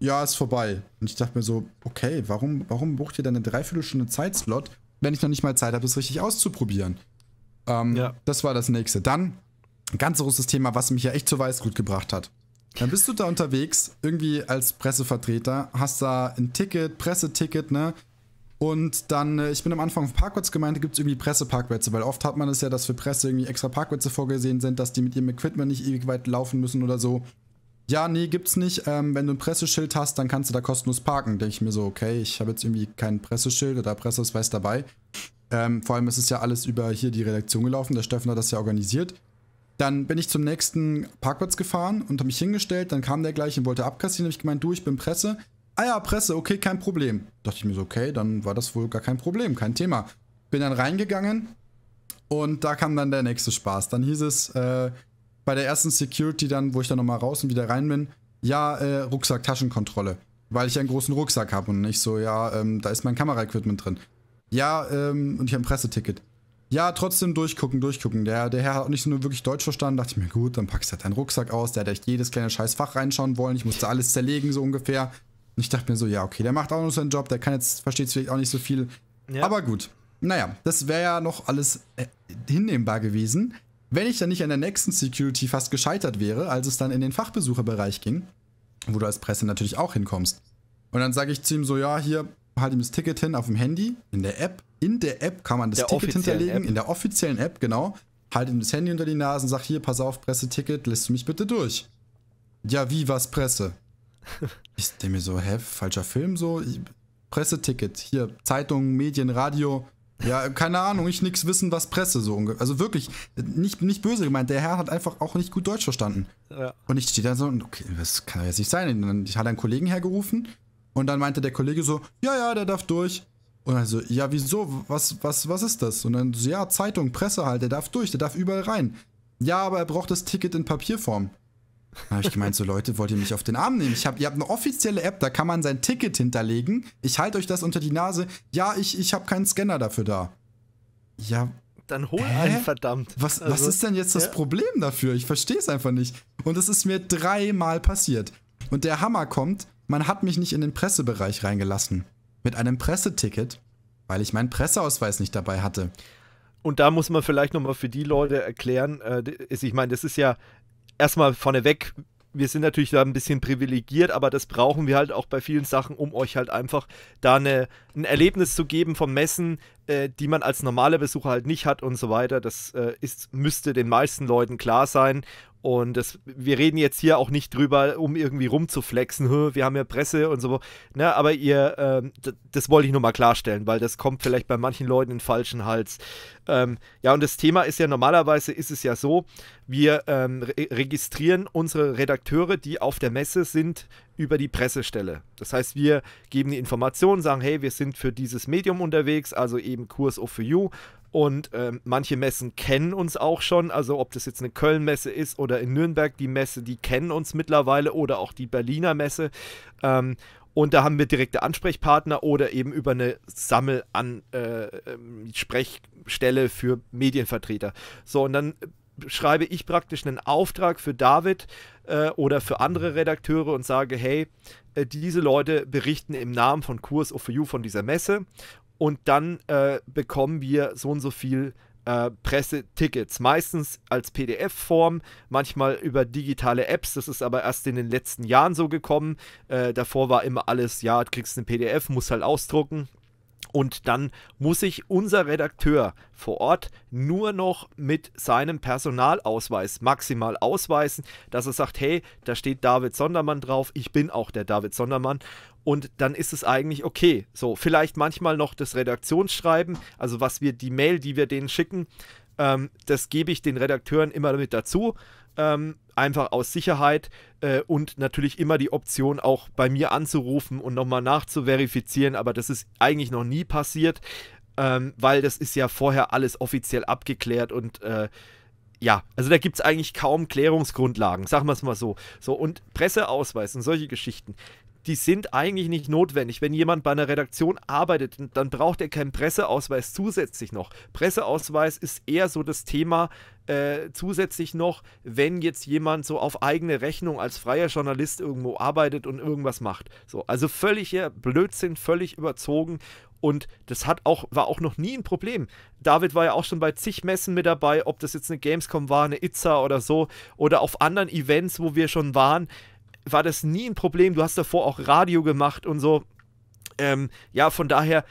ja, ist vorbei. Und ich dachte mir so, okay, warum, warum bucht ihr denn eine Dreiviertelstunde Zeitslot, wenn ich noch nicht mal Zeit habe, es richtig auszuprobieren? Ähm, ja. Das war das nächste. Dann ein ganz großes Thema, was mich ja echt zur Weißglut gebracht hat. Dann bist du da unterwegs, irgendwie als Pressevertreter, hast da ein Ticket, Presseticket, ne? Und dann, äh, ich bin am Anfang auf Parkplatz gemeint, gibt es irgendwie Presseparkplätze, weil oft hat man es ja, dass für Presse irgendwie extra Parkplätze vorgesehen sind, dass die mit ihrem Equipment nicht ewig weit laufen müssen oder so. Ja, nee, gibt's nicht. Ähm, wenn du ein Presseschild hast, dann kannst du da kostenlos parken. Denke ich mir so, okay, ich habe jetzt irgendwie kein Presseschild oder Presseausweis dabei. Ähm, vor allem ist es ja alles über hier die Redaktion gelaufen. Der Steffen hat das ja organisiert. Dann bin ich zum nächsten Parkplatz gefahren und habe mich hingestellt. Dann kam der gleich und wollte abkassieren. habe ich gemeint, du, ich bin Presse. Ah ja, Presse, okay, kein Problem. Dachte ich mir so, okay, dann war das wohl gar kein Problem, kein Thema. Bin dann reingegangen und da kam dann der nächste Spaß. Dann hieß es äh, bei der ersten Security dann, wo ich dann nochmal raus und wieder rein bin, ja, äh, Rucksack-Taschenkontrolle, weil ich einen großen Rucksack habe und nicht so, ja, ähm, da ist mein Kameraequipment drin. Ja, ähm, und ich habe ein Presseticket. Ja, trotzdem durchgucken, durchgucken. Der, der Herr hat auch nicht so nur wirklich Deutsch verstanden. Dachte ich mir, gut, dann packst du halt deinen Rucksack aus. Der hat echt jedes kleine Scheißfach reinschauen wollen. Ich musste alles zerlegen, so ungefähr. Und ich dachte mir so, ja, okay, der macht auch nur seinen Job, der kann jetzt, versteht vielleicht auch nicht so viel. Ja. Aber gut. Naja, das wäre ja noch alles äh, hinnehmbar gewesen, wenn ich dann nicht an der nächsten Security fast gescheitert wäre, als es dann in den Fachbesucherbereich ging, wo du als Presse natürlich auch hinkommst. Und dann sage ich zu ihm so, ja, hier, halt ihm das Ticket hin auf dem Handy, in der App. In der App kann man das der Ticket hinterlegen, App. in der offiziellen App, genau. Halt ihm das Handy unter die Nase und sag, hier, pass auf, Presseticket, lässt du mich bitte durch. Ja, wie was Presse? ich denke mir so, hä, falscher Film so? Ich, Presseticket, hier, Zeitung, Medien, Radio. Ja, keine Ahnung, ich nix wissen, was Presse so ungefähr. Also wirklich, nicht, nicht böse gemeint, der Herr hat einfach auch nicht gut Deutsch verstanden. Ja. Und ich stehe da so okay, das kann jetzt nicht sein. dann, Ich hatte einen Kollegen hergerufen und dann meinte der Kollege so, ja, ja, der darf durch. Und also, ja, wieso? Was, was, was ist das? Und dann so, ja, Zeitung, Presse halt, der darf durch, der darf überall rein. Ja, aber er braucht das Ticket in Papierform. Da habe ich gemeint, so Leute, wollt ihr mich auf den Arm nehmen? Ich hab, ihr habt eine offizielle App, da kann man sein Ticket hinterlegen. Ich halte euch das unter die Nase. Ja, ich, ich habe keinen Scanner dafür da. Ja. Dann hol hä? einen, verdammt. Was, also, was ist denn jetzt das ja. Problem dafür? Ich verstehe es einfach nicht. Und es ist mir dreimal passiert. Und der Hammer kommt, man hat mich nicht in den Pressebereich reingelassen. Mit einem Presseticket, weil ich meinen Presseausweis nicht dabei hatte. Und da muss man vielleicht nochmal für die Leute erklären, äh, ich meine, das ist ja, erstmal vorneweg, wir sind natürlich da ein bisschen privilegiert, aber das brauchen wir halt auch bei vielen Sachen, um euch halt einfach da eine, ein Erlebnis zu geben von Messen, äh, die man als normaler Besucher halt nicht hat und so weiter. Das äh, ist, müsste den meisten Leuten klar sein. Und das, wir reden jetzt hier auch nicht drüber, um irgendwie rumzuflexen. Wir haben ja Presse und so. Na, ne, aber ihr, ähm, das wollte ich nur mal klarstellen, weil das kommt vielleicht bei manchen Leuten in den falschen Hals. Ähm, ja, und das Thema ist ja normalerweise ist es ja so, wir ähm, re registrieren unsere Redakteure, die auf der Messe sind, über die Pressestelle. Das heißt, wir geben die Informationen, sagen, hey, wir sind für dieses Medium unterwegs, also eben Kurs of You und ähm, manche Messen kennen uns auch schon. Also ob das jetzt eine Köln-Messe ist oder in Nürnberg die Messe, die kennen uns mittlerweile oder auch die Berliner Messe. Ähm, und da haben wir direkte Ansprechpartner oder eben über eine Sammelansprechstelle äh, ähm, für Medienvertreter. So, und dann äh, schreibe ich praktisch einen Auftrag für David äh, oder für andere Redakteure und sage, hey, äh, diese Leute berichten im Namen von Kurs of You von dieser Messe und dann äh, bekommen wir so und so viel äh, Pressetickets. Meistens als PDF-Form, manchmal über digitale Apps. Das ist aber erst in den letzten Jahren so gekommen. Äh, davor war immer alles, ja, du kriegst ein PDF, musst halt ausdrucken, und dann muss sich unser Redakteur vor Ort nur noch mit seinem Personalausweis maximal ausweisen, dass er sagt, hey, da steht David Sondermann drauf, ich bin auch der David Sondermann. Und dann ist es eigentlich okay. So, vielleicht manchmal noch das Redaktionsschreiben, also was wir, die Mail, die wir denen schicken, ähm, das gebe ich den Redakteuren immer mit dazu. Ähm, einfach aus Sicherheit äh, und natürlich immer die Option, auch bei mir anzurufen und nochmal nachzuverifizieren, aber das ist eigentlich noch nie passiert, ähm, weil das ist ja vorher alles offiziell abgeklärt und äh, ja, also da gibt es eigentlich kaum Klärungsgrundlagen, sagen wir es mal so. So, und Presseausweis und solche Geschichten die sind eigentlich nicht notwendig. Wenn jemand bei einer Redaktion arbeitet, dann braucht er keinen Presseausweis zusätzlich noch. Presseausweis ist eher so das Thema äh, zusätzlich noch, wenn jetzt jemand so auf eigene Rechnung als freier Journalist irgendwo arbeitet und irgendwas macht. So, also völlig Blödsinn, völlig überzogen. Und das hat auch, war auch noch nie ein Problem. David war ja auch schon bei zig Messen mit dabei, ob das jetzt eine Gamescom war, eine Itza oder so, oder auf anderen Events, wo wir schon waren war das nie ein Problem. Du hast davor auch Radio gemacht und so. Ähm, ja, von daher,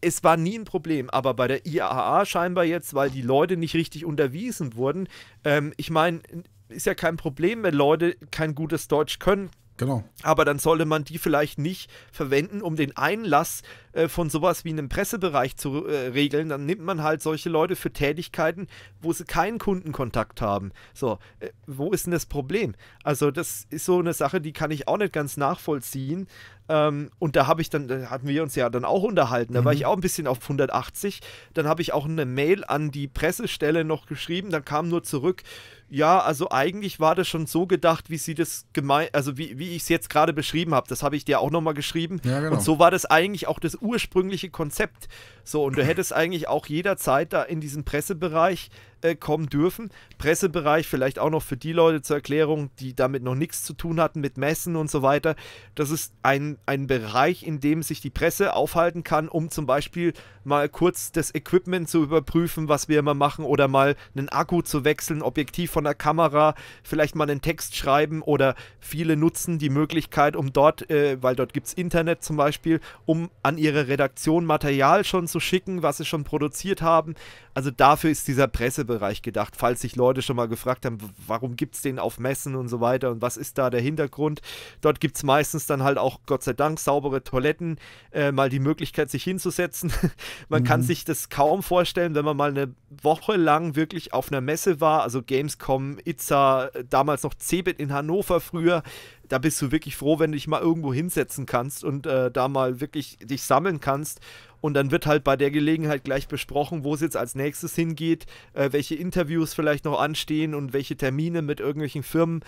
es war nie ein Problem, aber bei der IAA scheinbar jetzt, weil die Leute nicht richtig unterwiesen wurden, ähm, ich meine, ist ja kein Problem, wenn Leute kein gutes Deutsch können. Genau. Aber dann sollte man die vielleicht nicht verwenden, um den Einlass äh, von sowas wie einem Pressebereich zu äh, regeln, dann nimmt man halt solche Leute für Tätigkeiten, wo sie keinen Kundenkontakt haben. So, äh, wo ist denn das Problem? Also das ist so eine Sache, die kann ich auch nicht ganz nachvollziehen. Ähm, und da habe ich dann, da hatten wir uns ja dann auch unterhalten, da mhm. war ich auch ein bisschen auf 180. Dann habe ich auch eine Mail an die Pressestelle noch geschrieben, dann kam nur zurück, ja, also eigentlich war das schon so gedacht, wie sie das gemeint, also wie, wie ich es jetzt gerade beschrieben habe. Das habe ich dir auch nochmal geschrieben. Ja, genau. Und so war das eigentlich auch das ursprüngliche Konzept so, und du hättest eigentlich auch jederzeit da in diesen Pressebereich äh, kommen dürfen. Pressebereich vielleicht auch noch für die Leute zur Erklärung, die damit noch nichts zu tun hatten, mit Messen und so weiter. Das ist ein, ein Bereich, in dem sich die Presse aufhalten kann, um zum Beispiel mal kurz das Equipment zu überprüfen, was wir immer machen, oder mal einen Akku zu wechseln, Objektiv von der Kamera, vielleicht mal einen Text schreiben oder viele nutzen die Möglichkeit, um dort, äh, weil dort gibt es Internet zum Beispiel, um an ihre Redaktion Material schon zu schicken, was sie schon produziert haben. Also dafür ist dieser Pressebereich gedacht, falls sich Leute schon mal gefragt haben, warum gibt es den auf Messen und so weiter und was ist da der Hintergrund. Dort gibt es meistens dann halt auch, Gott sei Dank, saubere Toiletten, äh, mal die Möglichkeit, sich hinzusetzen. man mhm. kann sich das kaum vorstellen, wenn man mal eine Woche lang wirklich auf einer Messe war, also Gamescom, Itza, äh, damals noch Cebit in Hannover früher, da bist du wirklich froh, wenn du dich mal irgendwo hinsetzen kannst und äh, da mal wirklich dich sammeln kannst. Und dann wird halt bei der Gelegenheit gleich besprochen, wo es jetzt als nächstes hingeht, äh, welche Interviews vielleicht noch anstehen und welche Termine mit irgendwelchen Firmen.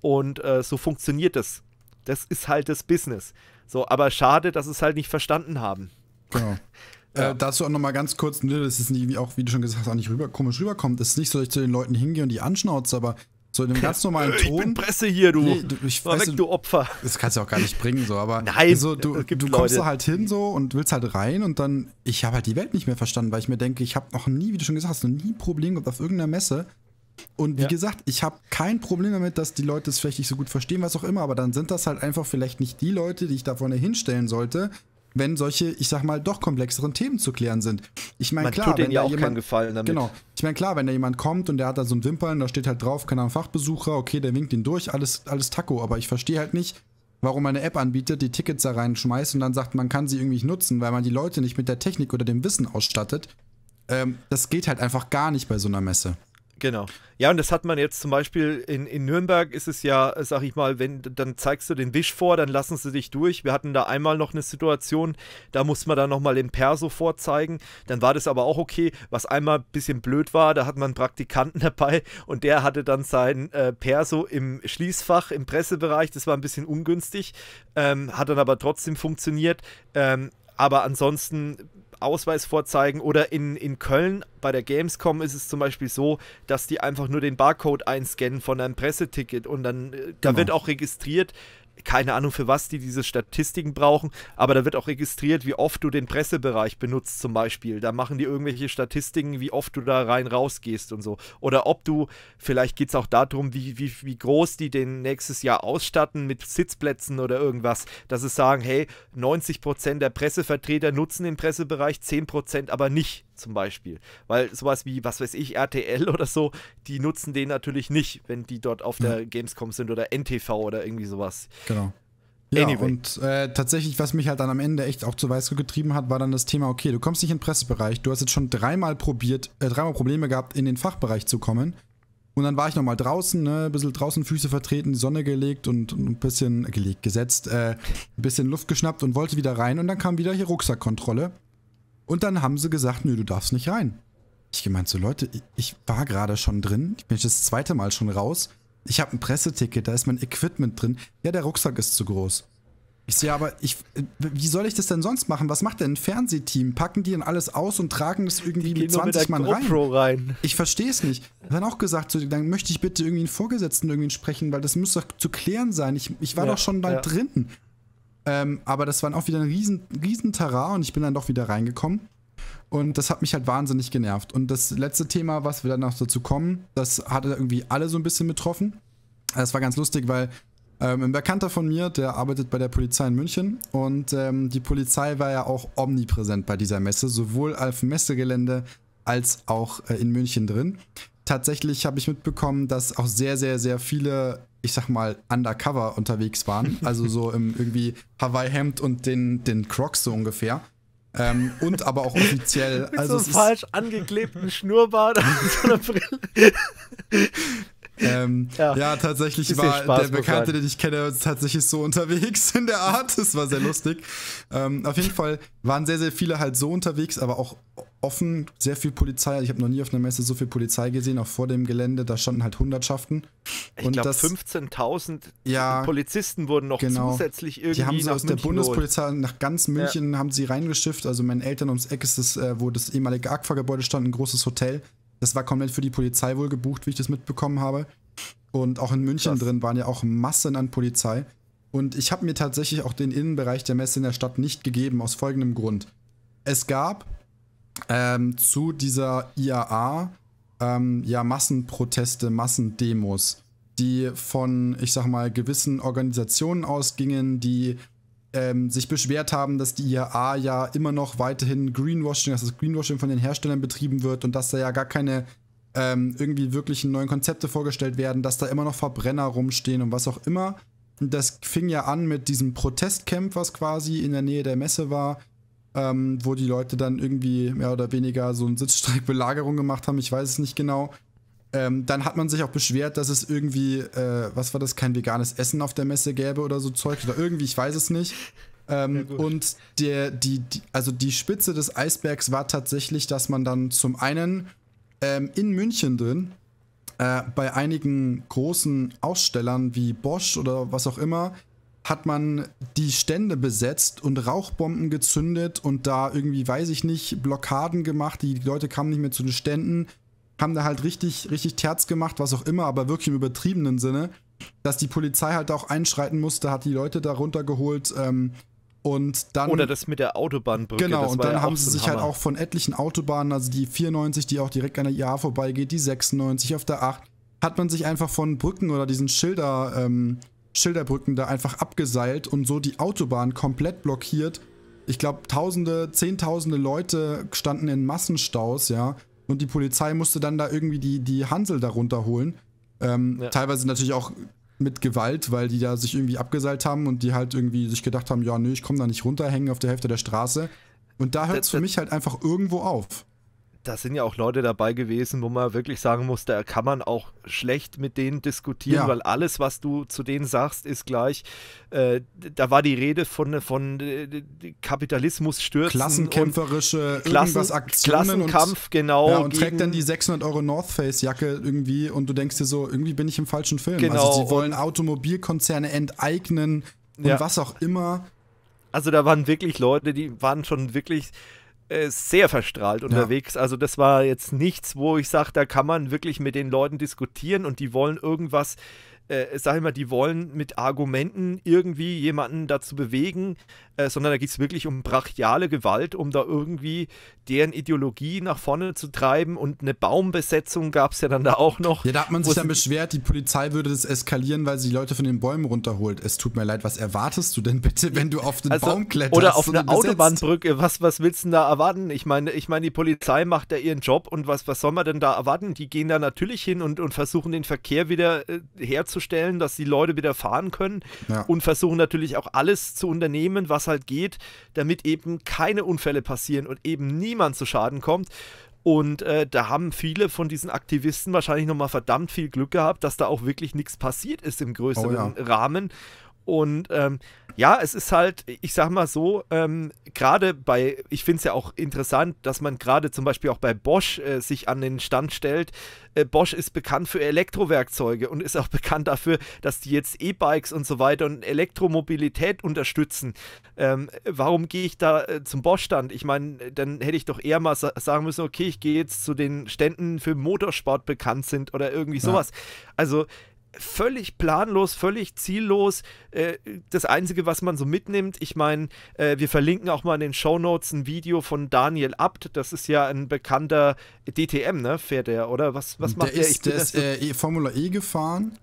Und äh, so funktioniert das. Das ist halt das Business. So, aber schade, dass es halt nicht verstanden haben. Genau. Äh, dazu auch nochmal ganz kurz, ne, das ist nicht, wie auch, wie du schon gesagt hast, auch nicht rüber, komisch rüberkommt. Es ist nicht so, dass ich zu den Leuten hingehe und die anschnauze, aber so in einem ganz normalen Ton. Ich bin Presse hier, du. Nee, du ich War weg, du Opfer. Das kannst du auch gar nicht bringen, so, aber. Nein, so, du, du kommst Leute. da halt hin so und willst halt rein und dann. Ich habe halt die Welt nicht mehr verstanden, weil ich mir denke, ich habe noch nie, wie du schon gesagt hast, noch nie ein Problem gehabt auf irgendeiner Messe. Und wie ja. gesagt, ich habe kein Problem damit, dass die Leute es vielleicht nicht so gut verstehen, was auch immer, aber dann sind das halt einfach vielleicht nicht die Leute, die ich da vorne hinstellen sollte, wenn solche, ich sag mal, doch komplexeren Themen zu klären sind. Ich meine, klar, tut wenn ja auch jemand, keinen Gefallen damit. Genau. Ich meine, klar, wenn da jemand kommt und der hat da so einen Wimpern, da steht halt drauf, keine Ahnung, Fachbesucher, okay, der winkt ihn durch, alles, alles Taco. Aber ich verstehe halt nicht, warum man eine App anbietet, die Tickets da reinschmeißt und dann sagt, man kann sie irgendwie nicht nutzen, weil man die Leute nicht mit der Technik oder dem Wissen ausstattet. Ähm, das geht halt einfach gar nicht bei so einer Messe. Genau. Ja, und das hat man jetzt zum Beispiel in, in Nürnberg ist es ja, sag ich mal, wenn dann zeigst du den Wisch vor, dann lassen sie dich durch. Wir hatten da einmal noch eine Situation, da musste man dann nochmal den Perso vorzeigen. Dann war das aber auch okay. Was einmal ein bisschen blöd war, da hat man einen Praktikanten dabei und der hatte dann sein äh, Perso im Schließfach, im Pressebereich. Das war ein bisschen ungünstig, ähm, hat dann aber trotzdem funktioniert. Ähm, aber ansonsten Ausweis vorzeigen oder in, in Köln bei der Gamescom ist es zum Beispiel so, dass die einfach nur den Barcode einscannen von einem Presseticket und dann, äh, genau. da wird auch registriert, keine Ahnung, für was die diese Statistiken brauchen, aber da wird auch registriert, wie oft du den Pressebereich benutzt zum Beispiel. Da machen die irgendwelche Statistiken, wie oft du da rein rausgehst und so. Oder ob du, vielleicht geht es auch darum, wie, wie, wie groß die den nächstes Jahr ausstatten mit Sitzplätzen oder irgendwas. Dass sie sagen, hey, 90% der Pressevertreter nutzen den Pressebereich, 10% aber nicht zum Beispiel. Weil sowas wie, was weiß ich, RTL oder so, die nutzen den natürlich nicht, wenn die dort auf der Gamescom sind oder NTV oder irgendwie sowas. Genau. Ja, anyway. und äh, tatsächlich, was mich halt dann am Ende echt auch zu Weißglut getrieben hat, war dann das Thema, okay, du kommst nicht in den Pressebereich, du hast jetzt schon dreimal probiert, äh, dreimal Probleme gehabt, in den Fachbereich zu kommen. Und dann war ich nochmal draußen, ne, ein bisschen draußen Füße vertreten, die Sonne gelegt und, und ein bisschen, äh, gelegt, gesetzt, äh, ein bisschen Luft geschnappt und wollte wieder rein und dann kam wieder hier Rucksackkontrolle. Und dann haben sie gesagt, nö, du darfst nicht rein. Ich gemeint so, Leute, ich, war gerade schon drin. Ich bin jetzt das zweite Mal schon raus. Ich habe ein Presseticket, da ist mein Equipment drin. Ja, der Rucksack ist zu groß. Ich sehe aber, ich, äh, wie soll ich das denn sonst machen? Was macht denn ein Fernsehteam? Packen die denn alles aus und tragen das irgendwie mit 20 mit Mann GoPro rein? rein. Ich verstehe es nicht. Dann auch gesagt, so, dann möchte ich bitte irgendwie einen Vorgesetzten irgendwie sprechen, weil das muss doch zu klären sein. Ich, ich war ja, doch schon bald ja. drin. Ähm, aber das war auch wieder ein riesen, riesen Terrain und ich bin dann doch wieder reingekommen. Und das hat mich halt wahnsinnig genervt. Und das letzte Thema, was wir dann noch dazu kommen, das hatte irgendwie alle so ein bisschen betroffen. Das war ganz lustig, weil ähm, ein Bekannter von mir, der arbeitet bei der Polizei in München und ähm, die Polizei war ja auch omnipräsent bei dieser Messe, sowohl auf dem Messegelände als auch äh, in München drin. Tatsächlich habe ich mitbekommen, dass auch sehr, sehr, sehr viele ich sag mal, undercover unterwegs waren. Also so im irgendwie Hawaii-Hemd und den, den Crocs so ungefähr. Ähm, und aber auch offiziell. Mit also so falsch angeklebten Schnurrbart und so einer Brille. Ähm, ja, ja, tatsächlich war der Bekannte, den ich kenne, tatsächlich so unterwegs in der Art. Das war sehr lustig. Ähm, auf jeden Fall waren sehr, sehr viele halt so unterwegs, aber auch offen, sehr viel Polizei. Also ich habe noch nie auf einer Messe so viel Polizei gesehen, auch vor dem Gelände. Da standen halt Hundertschaften. Ich glaube, 15.000 ja, Polizisten wurden noch genau, zusätzlich irgendwie Die haben sie aus München der Bundespolizei geholt. nach ganz München ja. haben sie reingeschifft. Also meinen Eltern ums Eck ist das, äh, wo das ehemalige Aqua-Gebäude stand, ein großes Hotel. Das war komplett für die Polizei wohl gebucht, wie ich das mitbekommen habe. Und auch in München Krass. drin waren ja auch Massen an Polizei. Und ich habe mir tatsächlich auch den Innenbereich der Messe in der Stadt nicht gegeben, aus folgendem Grund. Es gab ähm, zu dieser IAA ähm, ja Massenproteste, Massendemos, die von, ich sag mal, gewissen Organisationen ausgingen, die ähm, sich beschwert haben, dass die IAA ja immer noch weiterhin Greenwashing, dass das Greenwashing von den Herstellern betrieben wird und dass da ja gar keine ähm, irgendwie wirklichen neuen Konzepte vorgestellt werden, dass da immer noch Verbrenner rumstehen und was auch immer. das fing ja an mit diesem Protestcamp, was quasi in der Nähe der Messe war, ähm, wo die Leute dann irgendwie mehr oder weniger so einen Sitzstreikbelagerung gemacht haben, ich weiß es nicht genau. Ähm, dann hat man sich auch beschwert, dass es irgendwie, äh, was war das, kein veganes Essen auf der Messe gäbe oder so Zeug oder irgendwie, ich weiß es nicht. Ähm, ja, und der, die, die, also die Spitze des Eisbergs war tatsächlich, dass man dann zum einen ähm, in München drin äh, bei einigen großen Ausstellern wie Bosch oder was auch immer hat man die Stände besetzt und Rauchbomben gezündet und da irgendwie, weiß ich nicht, Blockaden gemacht. Die Leute kamen nicht mehr zu den Ständen, haben da halt richtig, richtig Terz gemacht, was auch immer, aber wirklich im übertriebenen Sinne, dass die Polizei halt auch einschreiten musste, hat die Leute da runtergeholt. Ähm, und dann, Oder das mit der Autobahnbrücke. Genau, und dann ja haben sie sich halt Hammer. halt auch von etlichen Autobahnen, also die 94, die auch direkt an der IH vorbeigeht, die 96 auf der 8, hat man sich einfach von Brücken oder diesen Schilder, ähm, Schilderbrücken da einfach abgeseilt und so die Autobahn komplett blockiert. Ich glaube, tausende, zehntausende Leute standen in Massenstaus, ja. Und die Polizei musste dann da irgendwie die, die Hansel darunter holen. Ähm, ja. Teilweise natürlich auch mit Gewalt, weil die da sich irgendwie abgeseilt haben und die halt irgendwie sich gedacht haben, ja, nö, ich komme da nicht runter, hängen auf der Hälfte der Straße. Und da hört es für mich halt einfach irgendwo auf da sind ja auch Leute dabei gewesen, wo man wirklich sagen muss, da kann man auch schlecht mit denen diskutieren, ja. weil alles, was du zu denen sagst, ist gleich. Äh, da war die Rede von, von äh, Kapitalismus stürzen. Klassenkämpferische Klassen, Aktionen. Klassenkampf, und, genau. Ja, und gegen, trägt dann die 600 Euro North Face Jacke irgendwie und du denkst dir so, irgendwie bin ich im falschen Film. Also genau. Also sie wollen Automobilkonzerne enteignen und ja. was auch immer. Also da waren wirklich Leute, die waren schon wirklich äh, sehr verstrahlt unterwegs. Ja. Also das war jetzt nichts, wo ich sage, da kann man wirklich mit den Leuten diskutieren und die wollen irgendwas, äh, sag ich mal, die wollen mit Argumenten irgendwie jemanden dazu bewegen, äh, sondern da geht es wirklich um brachiale Gewalt, um da irgendwie deren Ideologie nach vorne zu treiben und eine Baumbesetzung gab es ja dann da auch noch. Ja, da hat man sich dann beschwert, die Polizei würde das eskalieren, weil sie die Leute von den Bäumen runterholt. Es tut mir leid, was erwartest du denn bitte, wenn du auf den also, Baum kletterst? Oder auf eine Autobahnbrücke, was, was willst du denn da erwarten? Ich meine, ich meine, die Polizei macht da ihren Job und was, was soll man denn da erwarten? Die gehen da natürlich hin und, und versuchen den Verkehr wieder äh, herzustellen, dass die Leute wieder fahren können ja. und versuchen natürlich auch alles zu unternehmen, was halt geht, damit eben keine Unfälle passieren und eben niemand zu Schaden kommt. Und äh, da haben viele von diesen Aktivisten wahrscheinlich nochmal verdammt viel Glück gehabt, dass da auch wirklich nichts passiert ist im größeren oh ja. Rahmen. Und ähm, ja, es ist halt, ich sag mal so, ähm, gerade bei, ich finde es ja auch interessant, dass man gerade zum Beispiel auch bei Bosch äh, sich an den Stand stellt. Äh, Bosch ist bekannt für Elektrowerkzeuge und ist auch bekannt dafür, dass die jetzt E-Bikes und so weiter und Elektromobilität unterstützen. Ähm, warum gehe ich da äh, zum Bosch-Stand? Ich meine, dann hätte ich doch eher mal sa sagen müssen, okay, ich gehe jetzt zu den Ständen für Motorsport bekannt sind oder irgendwie sowas. Ja. Also völlig planlos, völlig ziellos. Äh, das Einzige, was man so mitnimmt, ich meine, äh, wir verlinken auch mal in den Shownotes ein Video von Daniel Abt. Das ist ja ein bekannter DTM, ne? Fährt er, oder? Was, was macht der? Er? Ist, der ist äh, e-, Formula E gefahren.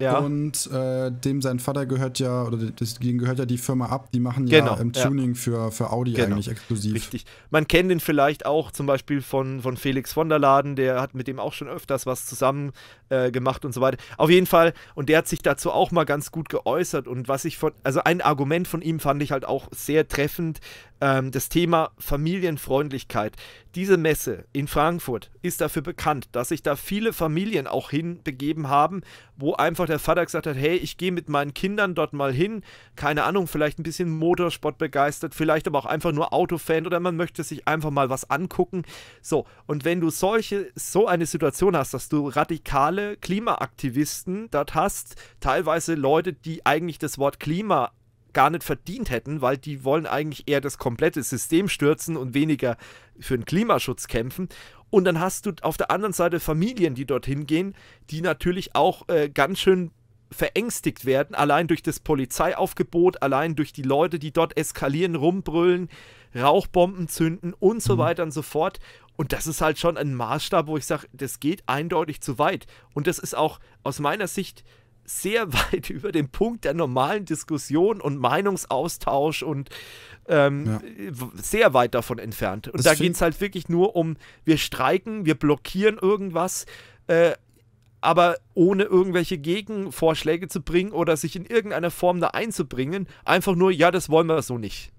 Ja. Und äh, dem sein Vater gehört ja, oder denen gehört ja die Firma ab, die machen genau, ähm, ja ähm, Tuning ja. Für, für Audi genau. eigentlich exklusiv. Richtig. Man kennt ihn vielleicht auch zum Beispiel von, von Felix von der Laden, der hat mit dem auch schon öfters was zusammen äh, gemacht und so weiter. Auf jeden Fall, und der hat sich dazu auch mal ganz gut geäußert. Und was ich von, also ein Argument von ihm fand ich halt auch sehr treffend, ähm, das Thema Familienfreundlichkeit. Diese Messe in Frankfurt ist dafür bekannt, dass sich da viele Familien auch hinbegeben haben, wo einfach der Vater gesagt hat, hey, ich gehe mit meinen Kindern dort mal hin, keine Ahnung, vielleicht ein bisschen Motorsport begeistert, vielleicht aber auch einfach nur Autofan oder man möchte sich einfach mal was angucken. So, und wenn du solche so eine Situation hast, dass du radikale Klimaaktivisten dort hast, teilweise Leute, die eigentlich das Wort Klima gar nicht verdient hätten, weil die wollen eigentlich eher das komplette System stürzen und weniger für den Klimaschutz kämpfen. Und dann hast du auf der anderen Seite Familien, die dorthin gehen, die natürlich auch äh, ganz schön verängstigt werden, allein durch das Polizeiaufgebot, allein durch die Leute, die dort eskalieren, rumbrüllen, Rauchbomben zünden und so mhm. weiter und so fort. Und das ist halt schon ein Maßstab, wo ich sage, das geht eindeutig zu weit. Und das ist auch aus meiner Sicht sehr weit über den Punkt der normalen Diskussion und Meinungsaustausch und ähm, ja. sehr weit davon entfernt. Und das da geht es halt wirklich nur um, wir streiken, wir blockieren irgendwas, äh, aber ohne irgendwelche Gegenvorschläge zu bringen oder sich in irgendeiner Form da einzubringen. Einfach nur, ja, das wollen wir so nicht.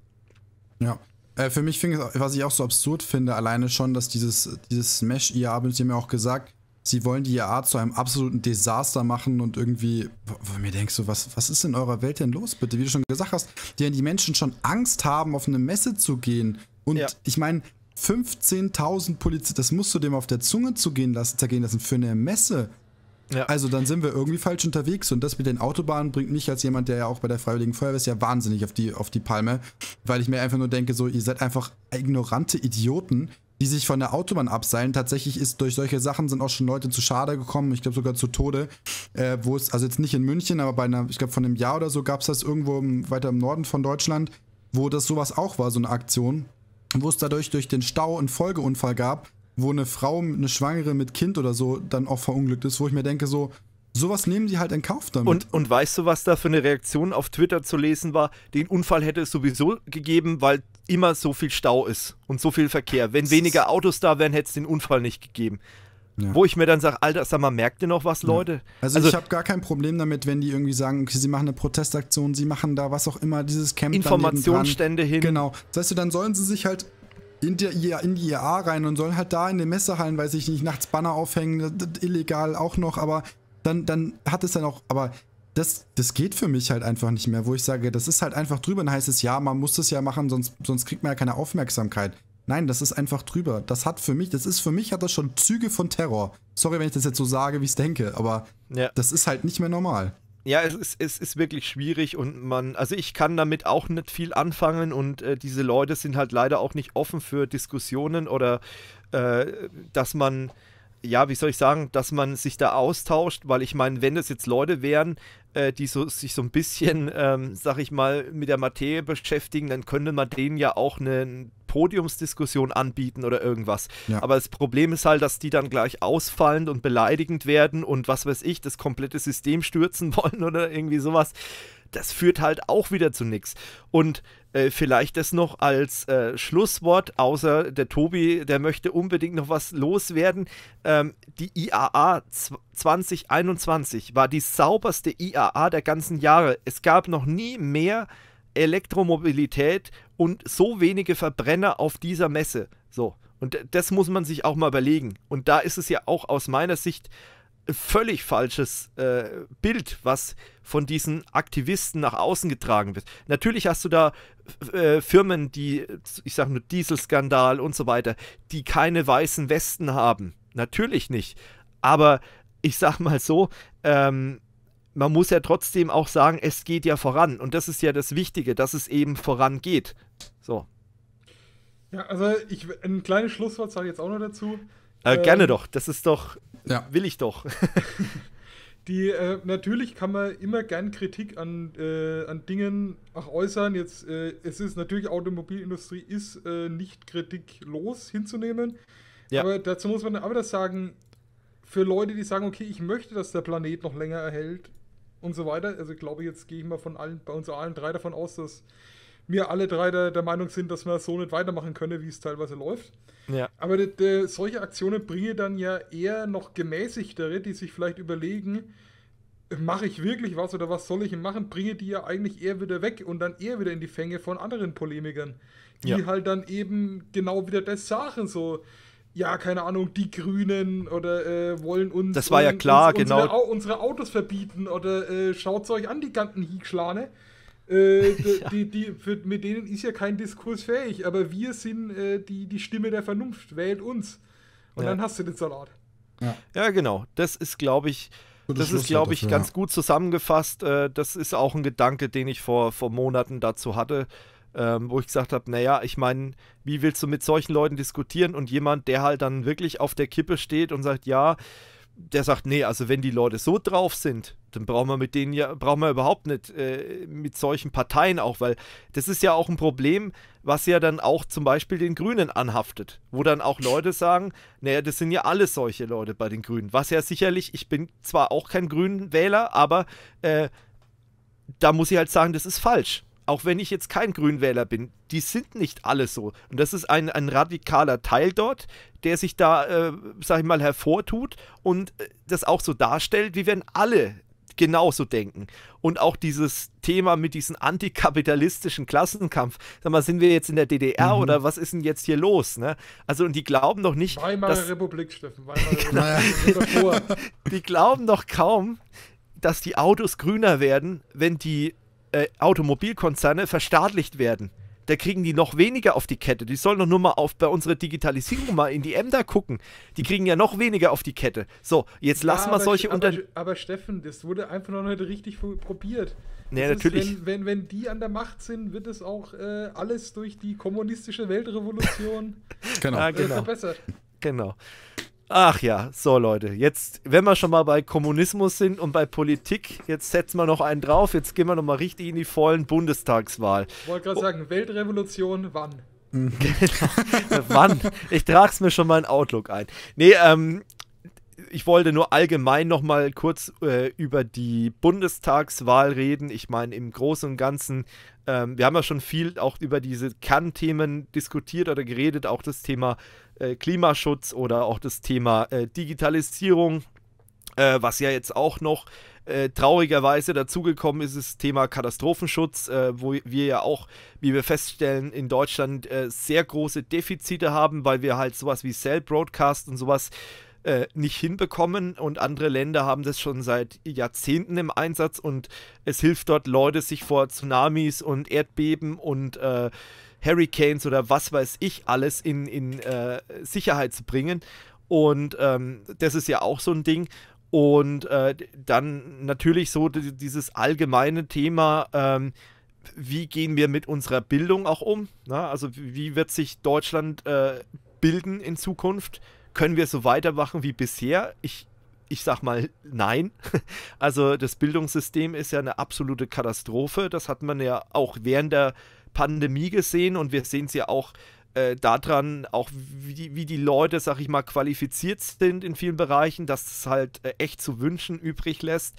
Ja. Äh, für mich fing es, was ich auch so absurd finde, alleine schon, dass dieses, dieses Mesh-IA, haben sie mir auch gesagt, sie wollen die IA zu einem absoluten Desaster machen und irgendwie, wo mir denkst du, was, was ist in eurer Welt denn los, bitte? Wie du schon gesagt hast, die, die Menschen schon Angst haben, auf eine Messe zu gehen. Und ja. ich meine, 15.000 Polizisten, das musst du dem auf der Zunge zugehen lassen, zergehen lassen für eine Messe. Ja. Also dann sind wir irgendwie falsch unterwegs und das mit den Autobahnen bringt mich als jemand, der ja auch bei der Freiwilligen Feuerwehr ist, ja wahnsinnig auf die, auf die Palme, weil ich mir einfach nur denke, so, ihr seid einfach ignorante Idioten, die sich von der Autobahn abseilen. Tatsächlich ist durch solche Sachen sind auch schon Leute zu Schade gekommen, ich glaube sogar zu Tode, äh, wo es, also jetzt nicht in München, aber bei einer, ich glaube von einem Jahr oder so gab es das irgendwo im, weiter im Norden von Deutschland, wo das sowas auch war, so eine Aktion, wo es dadurch durch den Stau einen Folgeunfall gab, wo eine Frau, eine Schwangere mit Kind oder so dann auch verunglückt ist, wo ich mir denke so, sowas nehmen sie halt in Kauf damit. Und, und weißt du, was da für eine Reaktion auf Twitter zu lesen war? Den Unfall hätte es sowieso gegeben, weil immer so viel Stau ist und so viel Verkehr. Wenn weniger Autos da wären, hätte es den Unfall nicht gegeben. Ja. Wo ich mir dann sage, Alter, sag mal, merkt ihr noch was, Leute? Ja. Also, also, ich habe gar kein Problem damit, wenn die irgendwie sagen, okay, sie machen eine Protestaktion, sie machen da was auch immer, dieses Camp. Informationsstände hin. Genau. Das heißt, dann sollen sie sich halt in die, in die IA rein und sollen halt da in den Messehallen, weiß ich nicht, nachts Banner aufhängen, illegal auch noch, aber dann, dann hat es dann auch, aber das, das geht für mich halt einfach nicht mehr, wo ich sage, das ist halt einfach drüber. Dann heißt es, ja, man muss das ja machen, sonst, sonst kriegt man ja keine Aufmerksamkeit. Nein, das ist einfach drüber. Das hat für mich, das ist für mich, hat das schon Züge von Terror. Sorry, wenn ich das jetzt so sage, wie ich es denke, aber ja. das ist halt nicht mehr normal. Ja, es ist, es ist wirklich schwierig und man, also ich kann damit auch nicht viel anfangen und äh, diese Leute sind halt leider auch nicht offen für Diskussionen oder äh, dass man ja, wie soll ich sagen, dass man sich da austauscht, weil ich meine, wenn das jetzt Leute wären, äh, die so, sich so ein bisschen, ähm, sag ich mal, mit der Materie beschäftigen, dann könnte man denen ja auch eine Podiumsdiskussion anbieten oder irgendwas. Ja. Aber das Problem ist halt, dass die dann gleich ausfallend und beleidigend werden und was weiß ich, das komplette System stürzen wollen oder irgendwie sowas das führt halt auch wieder zu nichts. Und äh, vielleicht das noch als äh, Schlusswort, außer der Tobi, der möchte unbedingt noch was loswerden. Ähm, die IAA 2021 war die sauberste IAA der ganzen Jahre. Es gab noch nie mehr Elektromobilität und so wenige Verbrenner auf dieser Messe. So. Und äh, das muss man sich auch mal überlegen. Und da ist es ja auch aus meiner Sicht völlig falsches äh, Bild, was von diesen Aktivisten nach außen getragen wird. Natürlich hast du da äh, Firmen, die, ich sage nur Dieselskandal und so weiter, die keine weißen Westen haben. Natürlich nicht. Aber ich sage mal so, ähm, man muss ja trotzdem auch sagen, es geht ja voran. Und das ist ja das Wichtige, dass es eben vorangeht. So. Ja, also ich, ein kleines Schlusswort sage ich jetzt auch noch dazu. Äh, gerne ähm, doch, das ist doch ja. Will ich doch. Die, äh, natürlich kann man immer gern Kritik an, äh, an Dingen auch äußern. Jetzt, äh, es ist natürlich, Automobilindustrie ist äh, nicht kritiklos hinzunehmen. Ja. Aber dazu muss man aber das sagen, für Leute, die sagen, okay, ich möchte, dass der Planet noch länger erhält und so weiter, also glaube ich, jetzt gehe ich mal von allen, bei uns allen drei davon aus, dass wir alle drei der, der Meinung sind, dass man so nicht weitermachen könne, wie es teilweise läuft. Ja. Aber de, de, solche Aktionen bringen dann ja eher noch gemäßigtere, die sich vielleicht überlegen, mache ich wirklich was oder was soll ich machen, bringe die ja eigentlich eher wieder weg und dann eher wieder in die Fänge von anderen Polemikern, die ja. halt dann eben genau wieder das sagen, so, ja, keine Ahnung, die Grünen oder äh, wollen uns, das war ja klar, uns, uns genau. unsere, Autos verbieten oder äh, schaut euch an, die ganzen Hiekschlane. Äh, ja. die, die, für, mit denen ist ja kein Diskurs fähig, aber wir sind äh, die, die Stimme der Vernunft, wählt uns. Und ja. dann hast du den Salat. Ja, ja genau. Das ist, glaube ich, das ist, glaube ich, ganz gut zusammengefasst. Äh, das ist auch ein Gedanke, den ich vor, vor Monaten dazu hatte. Ähm, wo ich gesagt habe, naja, ich meine, wie willst du mit solchen Leuten diskutieren und jemand, der halt dann wirklich auf der Kippe steht und sagt, ja, der sagt, nee, also wenn die Leute so drauf sind, dann brauchen wir mit denen ja, brauchen wir überhaupt nicht äh, mit solchen Parteien auch, weil das ist ja auch ein Problem, was ja dann auch zum Beispiel den Grünen anhaftet, wo dann auch Leute sagen, naja, das sind ja alle solche Leute bei den Grünen, was ja sicherlich, ich bin zwar auch kein Grünen-Wähler, aber äh, da muss ich halt sagen, das ist falsch auch wenn ich jetzt kein Grünwähler bin, die sind nicht alle so. Und das ist ein, ein radikaler Teil dort, der sich da, äh, sag ich mal, hervortut und äh, das auch so darstellt, wie wenn alle genauso denken. Und auch dieses Thema mit diesem antikapitalistischen Klassenkampf. Sag mal, sind wir jetzt in der DDR mhm. oder was ist denn jetzt hier los? Ne? Also, und die glauben doch nicht. Weimarer dass, Republik, Steffen. Weimarer Republik. Genau. die glauben doch kaum, dass die Autos grüner werden, wenn die äh, Automobilkonzerne verstaatlicht werden. Da kriegen die noch weniger auf die Kette. Die sollen doch nur mal auf bei unserer Digitalisierung mal in die Ämter gucken. Die kriegen ja noch weniger auf die Kette. So, jetzt lass ja, mal solche unter. Aber, aber, Steffen, das wurde einfach noch nicht richtig probiert. Nee, natürlich. Ist, wenn, wenn, wenn, die an der Macht sind, wird es auch äh, alles durch die kommunistische Weltrevolution genau. Äh, genau. verbessert. Genau. Ach ja, so Leute, jetzt, wenn wir schon mal bei Kommunismus sind und bei Politik, jetzt setzen wir noch einen drauf, jetzt gehen wir nochmal richtig in die vollen Bundestagswahl. Ich wollte gerade oh. sagen, Weltrevolution, wann? wann? Ich trage es mir schon mal in Outlook ein. Nee, ähm, ich wollte nur allgemein nochmal kurz äh, über die Bundestagswahl reden. Ich meine, im Großen und Ganzen, ähm, wir haben ja schon viel auch über diese Kernthemen diskutiert oder geredet, auch das Thema äh, Klimaschutz oder auch das Thema äh, Digitalisierung, äh, was ja jetzt auch noch äh, traurigerweise dazugekommen ist, ist das Thema Katastrophenschutz, äh, wo wir ja auch, wie wir feststellen, in Deutschland sehr große Defizite haben, weil wir halt sowas wie Cell Broadcast und sowas nicht hinbekommen und andere Länder haben das schon seit Jahrzehnten im Einsatz und es hilft dort Leute, sich vor Tsunamis und Erdbeben und äh, Hurricanes oder was weiß ich alles in, in äh, Sicherheit zu bringen. Und ähm, das ist ja auch so ein Ding. Und äh, dann natürlich so dieses allgemeine Thema, ähm, wie gehen wir mit unserer Bildung auch um? Na, also wie wird sich Deutschland äh, bilden in Zukunft? Können wir so weitermachen wie bisher? Ich, ich sag mal nein. Also das Bildungssystem ist ja eine absolute Katastrophe. Das hat man ja auch während der äh, Pandemie gesehen und wir sehen es ja auch äh, daran, auch wie die, wie die Leute, sag ich mal, qualifiziert sind in vielen Bereichen, dass es halt äh, echt zu wünschen übrig lässt.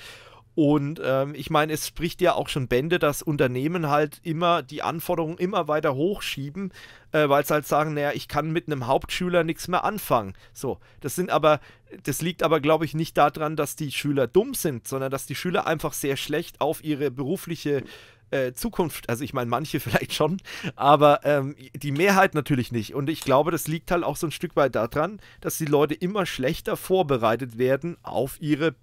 Und ähm, ich meine, es spricht ja auch schon Bände, dass Unternehmen halt immer die Anforderungen immer weiter hochschieben, äh, weil sie halt sagen, naja, ich kann mit einem Hauptschüler nichts mehr anfangen. So, das sind aber, das liegt aber, glaube ich, nicht daran, dass die Schüler dumm sind, sondern dass die Schüler einfach sehr schlecht auf ihre berufliche äh, Zukunft, also ich meine manche vielleicht schon, aber ähm, die Mehrheit natürlich nicht. Und ich glaube, das liegt halt auch so ein Stück weit daran, dass die Leute immer schlechter vorbereitet werden auf ihre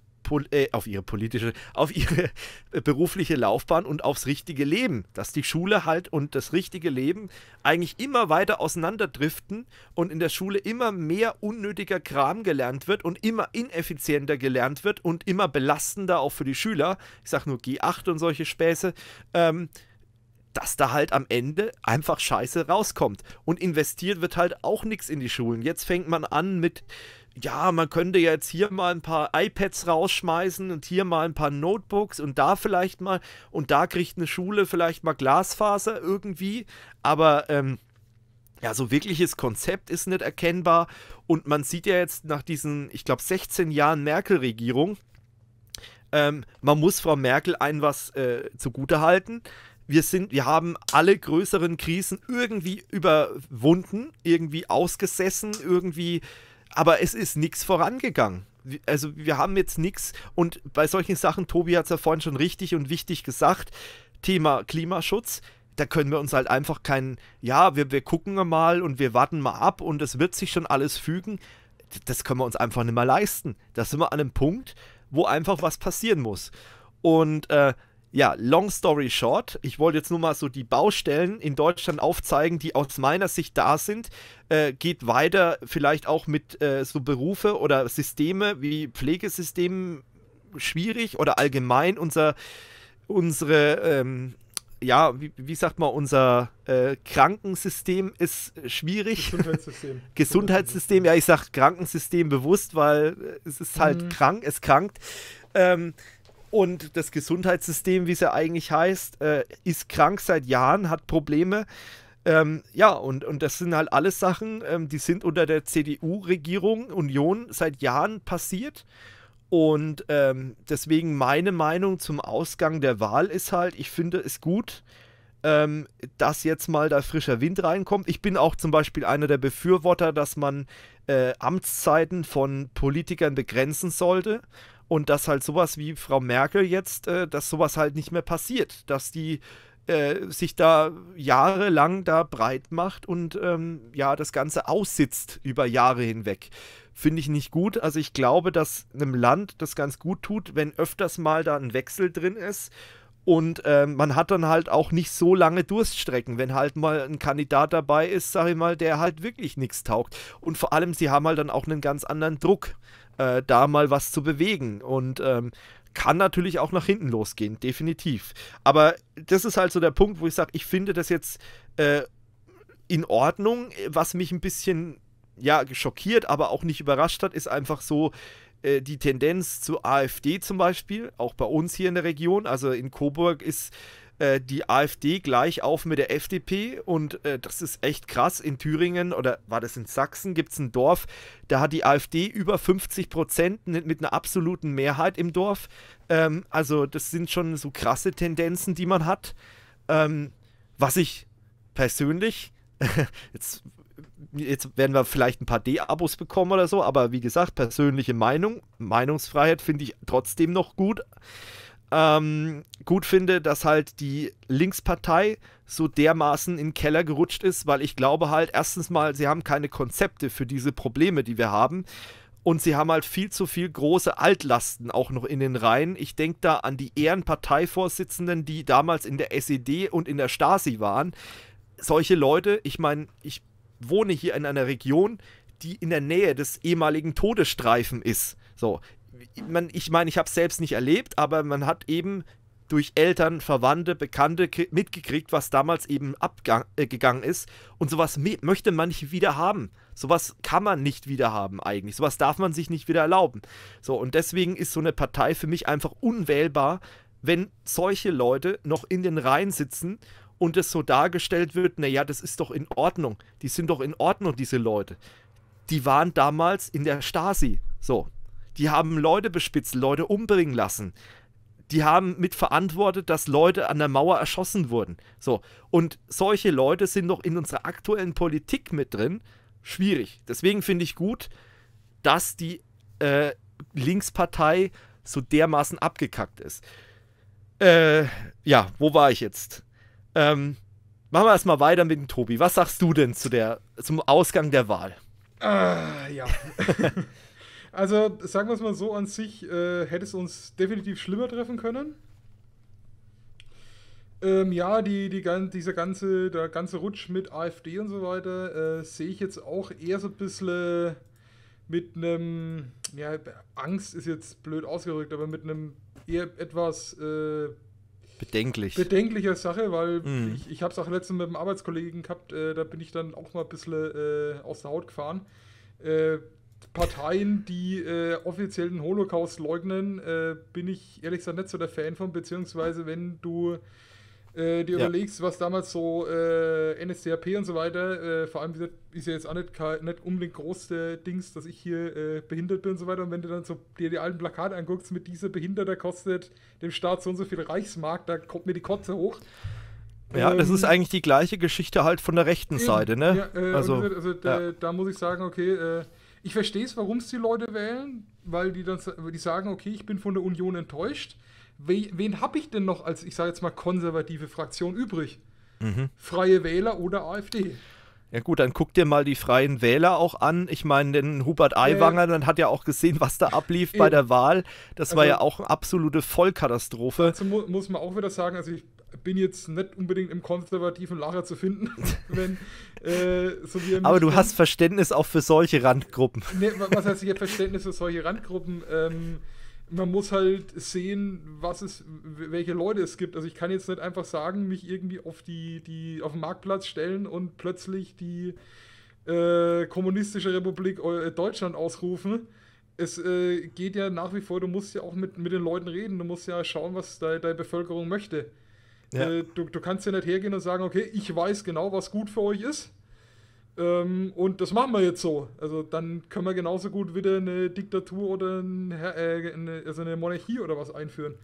äh, auf ihre politische, auf ihre berufliche Laufbahn und aufs richtige Leben. Dass die Schule halt und das richtige Leben eigentlich immer weiter auseinanderdriften und in der Schule immer mehr unnötiger Kram gelernt wird und immer ineffizienter gelernt wird und immer belastender auch für die Schüler. Ich sage nur G8 und solche Späße. Ähm, dass da halt am Ende einfach Scheiße rauskommt. Und investiert wird halt auch nichts in die Schulen. Jetzt fängt man an mit ja, man könnte jetzt hier mal ein paar iPads rausschmeißen und hier mal ein paar Notebooks und da vielleicht mal und da kriegt eine Schule vielleicht mal Glasfaser irgendwie, aber ähm, ja, so wirkliches Konzept ist nicht erkennbar und man sieht ja jetzt nach diesen, ich glaube, 16 Jahren Merkel-Regierung, ähm, man muss Frau Merkel ein was äh, zugute halten wir sind, wir haben alle größeren Krisen irgendwie überwunden, irgendwie ausgesessen, irgendwie aber es ist nichts vorangegangen. Also wir haben jetzt nichts und bei solchen Sachen, Tobi hat es ja vorhin schon richtig und wichtig gesagt, Thema Klimaschutz, da können wir uns halt einfach keinen, ja, wir, wir gucken mal und wir warten mal ab und es wird sich schon alles fügen. Das können wir uns einfach nicht mehr leisten. Da sind wir an einem Punkt, wo einfach was passieren muss. Und äh, ja, long story short, ich wollte jetzt nur mal so die Baustellen in Deutschland aufzeigen, die aus meiner Sicht da sind. Äh, geht weiter vielleicht auch mit äh, so Berufe oder Systeme wie Pflegesystemen schwierig oder allgemein unser, unsere, ähm, ja, wie, wie, sagt man, unser äh, Krankensystem ist schwierig. Gesundheitssystem. Gesundheitssystem, ja, ich sage Krankensystem bewusst, weil äh, es ist halt mhm. krank, es krankt. Ähm, und das Gesundheitssystem, wie es ja eigentlich heißt, äh, ist krank seit Jahren, hat Probleme. Ähm, ja, und, und das sind halt alles Sachen, ähm, die sind unter der CDU-Regierung, Union, seit Jahren passiert. Und ähm, deswegen meine Meinung zum Ausgang der Wahl ist halt, ich finde es gut, ähm, dass jetzt mal da frischer Wind reinkommt. Ich bin auch zum Beispiel einer der Befürworter, dass man äh, Amtszeiten von Politikern begrenzen sollte. Und dass halt sowas wie Frau Merkel jetzt, äh, dass sowas halt nicht mehr passiert, dass die äh, sich da jahrelang da breit macht und ähm, ja, das Ganze aussitzt über Jahre hinweg. Finde ich nicht gut. Also ich glaube, dass einem Land das ganz gut tut, wenn öfters mal da ein Wechsel drin ist und ähm, man hat dann halt auch nicht so lange Durststrecken, wenn halt mal ein Kandidat dabei ist, sag ich mal, der halt wirklich nichts taugt. Und vor allem, sie haben halt dann auch einen ganz anderen Druck, äh, da mal was zu bewegen. Und ähm, kann natürlich auch nach hinten losgehen, definitiv. Aber das ist halt so der Punkt, wo ich sage, ich finde das jetzt äh, in Ordnung. Was mich ein bisschen ja, schockiert, aber auch nicht überrascht hat, ist einfach so äh, die Tendenz zu AfD zum Beispiel, auch bei uns hier in der Region. Also in Coburg ist äh, die AfD gleich auf mit der FDP und äh, das ist echt krass. In Thüringen oder war das in Sachsen gibt es ein Dorf, da hat die AfD über 50 Prozent mit einer absoluten Mehrheit im Dorf. Ähm, also das sind schon so krasse Tendenzen, die man hat. Ähm, was ich persönlich jetzt jetzt werden wir vielleicht ein paar D-Abos bekommen oder so, aber wie gesagt, persönliche Meinung, Meinungsfreiheit finde ich trotzdem noch gut. Ähm, gut finde, dass halt die Linkspartei so dermaßen in den Keller gerutscht ist, weil ich glaube halt, erstens mal, sie haben keine Konzepte für diese Probleme, die wir haben. Und sie haben halt viel zu viel große Altlasten auch noch in den Reihen. Ich denke da an die Ehrenparteivorsitzenden, die damals in der SED und in der Stasi waren. Solche Leute, ich meine, ich wohne hier in einer Region, die in der Nähe des ehemaligen Todesstreifen ist. So, man, ich meine, ich habe es selbst nicht erlebt, aber man hat eben durch Eltern, Verwandte, Bekannte mitgekriegt, was damals eben abgegangen äh, ist. Und sowas möchte man nicht wieder haben. Sowas kann man nicht wieder haben eigentlich. Sowas darf man sich nicht wieder erlauben. So, und deswegen ist so eine Partei für mich einfach unwählbar, wenn solche Leute noch in den Reihen sitzen und es so dargestellt wird, naja, das ist doch in Ordnung. Die sind doch in Ordnung, diese Leute. Die waren damals in der Stasi. So. Die haben Leute bespitzt, Leute umbringen lassen. Die haben mitverantwortet, dass Leute an der Mauer erschossen wurden. So. Und solche Leute sind noch in unserer aktuellen Politik mit drin. Schwierig. Deswegen finde ich gut, dass die äh, Linkspartei so dermaßen abgekackt ist. Äh, ja, wo war ich jetzt? Ähm, machen wir erstmal weiter mit dem Tobi. Was sagst du denn zu der, zum Ausgang der Wahl? Ah, ja. also, sagen wir es mal so: an sich äh, hätte es uns definitiv schlimmer treffen können. Ähm, ja, die, die, dieser ganze, der ganze Rutsch mit AfD und so weiter äh, sehe ich jetzt auch eher so ein bisschen äh, mit einem, ja, Angst ist jetzt blöd ausgerückt, aber mit einem eher etwas äh, Bedenklich. Bedenkliche Sache, weil mm. ich, ich habe es auch letztens mit einem Arbeitskollegen gehabt, äh, da bin ich dann auch mal ein bisschen äh, aus der Haut gefahren. Äh, Parteien, die äh, offiziell den Holocaust leugnen, äh, bin ich ehrlich gesagt nicht so der Fan von, beziehungsweise wenn du äh, dir ja. überlegst, was damals so äh, NSDAP und so weiter, äh, vor allem ist ja jetzt auch nicht, nicht unbedingt groß der Dings, dass ich hier äh, behindert bin und so weiter. Und wenn du dann so dir die alten Plakate anguckst, mit dieser Behinderter kostet dem Staat so und so viel Reichsmark, da kommt mir die Kotze hoch. Ja, ähm, das ist eigentlich die gleiche Geschichte halt von der rechten eben, Seite, ne? Ja, äh, also, also ja. da, muss ich sagen, okay, äh, ich verstehe es, warum es die Leute wählen, weil die dann die sagen, okay, ich bin von der Union enttäuscht wen habe ich denn noch als, ich sage jetzt mal, konservative Fraktion übrig? Mhm. Freie Wähler oder AfD? Ja gut, dann guck dir mal die Freien Wähler auch an. Ich meine, den Hubert Aiwanger, äh, dann hat ja auch gesehen, was da ablief eben. bei der Wahl. Das also, war ja auch eine absolute Vollkatastrophe. Dazu mu muss man auch wieder sagen, also ich bin jetzt nicht unbedingt im konservativen Lager zu finden, wenn äh, so wie Aber du hast Verständnis auch für solche Randgruppen. Nee, was heißt hier Verständnis für solche Randgruppen? Ähm, man muss halt sehen, was es, welche Leute es gibt. Also ich kann jetzt nicht einfach sagen, mich irgendwie auf die, die, auf den Marktplatz stellen und plötzlich die äh, kommunistische Republik äh, Deutschland ausrufen. Es äh, geht ja nach wie vor, du musst ja auch mit, mit den Leuten reden, du musst ja schauen, was de, deine Bevölkerung möchte. Ja. Äh, du, du kannst ja nicht hergehen und sagen, okay, ich weiß genau, was gut für euch ist ähm, und das machen wir jetzt so. Also dann können wir genauso gut wieder eine Diktatur oder ein, äh, eine, also eine Monarchie oder was einführen.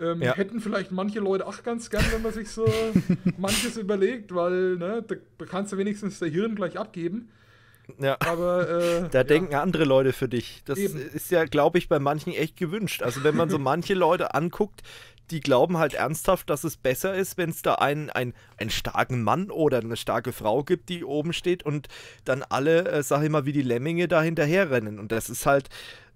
Ähm, ja. Hätten vielleicht manche Leute auch ganz gern, wenn man sich so manches überlegt, weil ne, da kannst du wenigstens der Hirn gleich abgeben. Ja. Aber äh, da denken ja. andere Leute für dich. Das Eben. ist ja, glaube ich, bei manchen echt gewünscht. Also wenn man so manche Leute anguckt, die glauben halt ernsthaft, dass es besser ist, wenn es da einen, einen, einen starken Mann oder eine starke Frau gibt, die oben steht und dann alle, äh, sag ich mal, wie die Lemminge da hinterherrennen. Und das ist halt,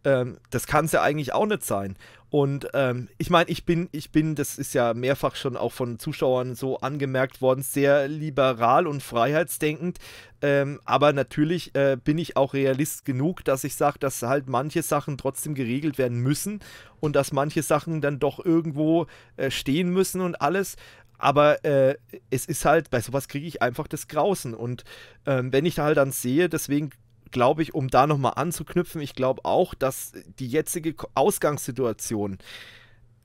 ähm, das kann es ja eigentlich auch nicht sein. Und ähm, ich meine, ich bin, ich bin, das ist ja mehrfach schon auch von Zuschauern so angemerkt worden, sehr liberal und freiheitsdenkend. Ähm, aber natürlich äh, bin ich auch realist genug, dass ich sage, dass halt manche Sachen trotzdem geregelt werden müssen und dass manche Sachen dann doch irgendwo äh, stehen müssen und alles. Aber äh, es ist halt, bei sowas kriege ich einfach das Grausen. Und ähm, wenn ich da halt dann sehe, deswegen glaube ich, um da nochmal anzuknüpfen, ich glaube auch, dass die jetzige Ausgangssituation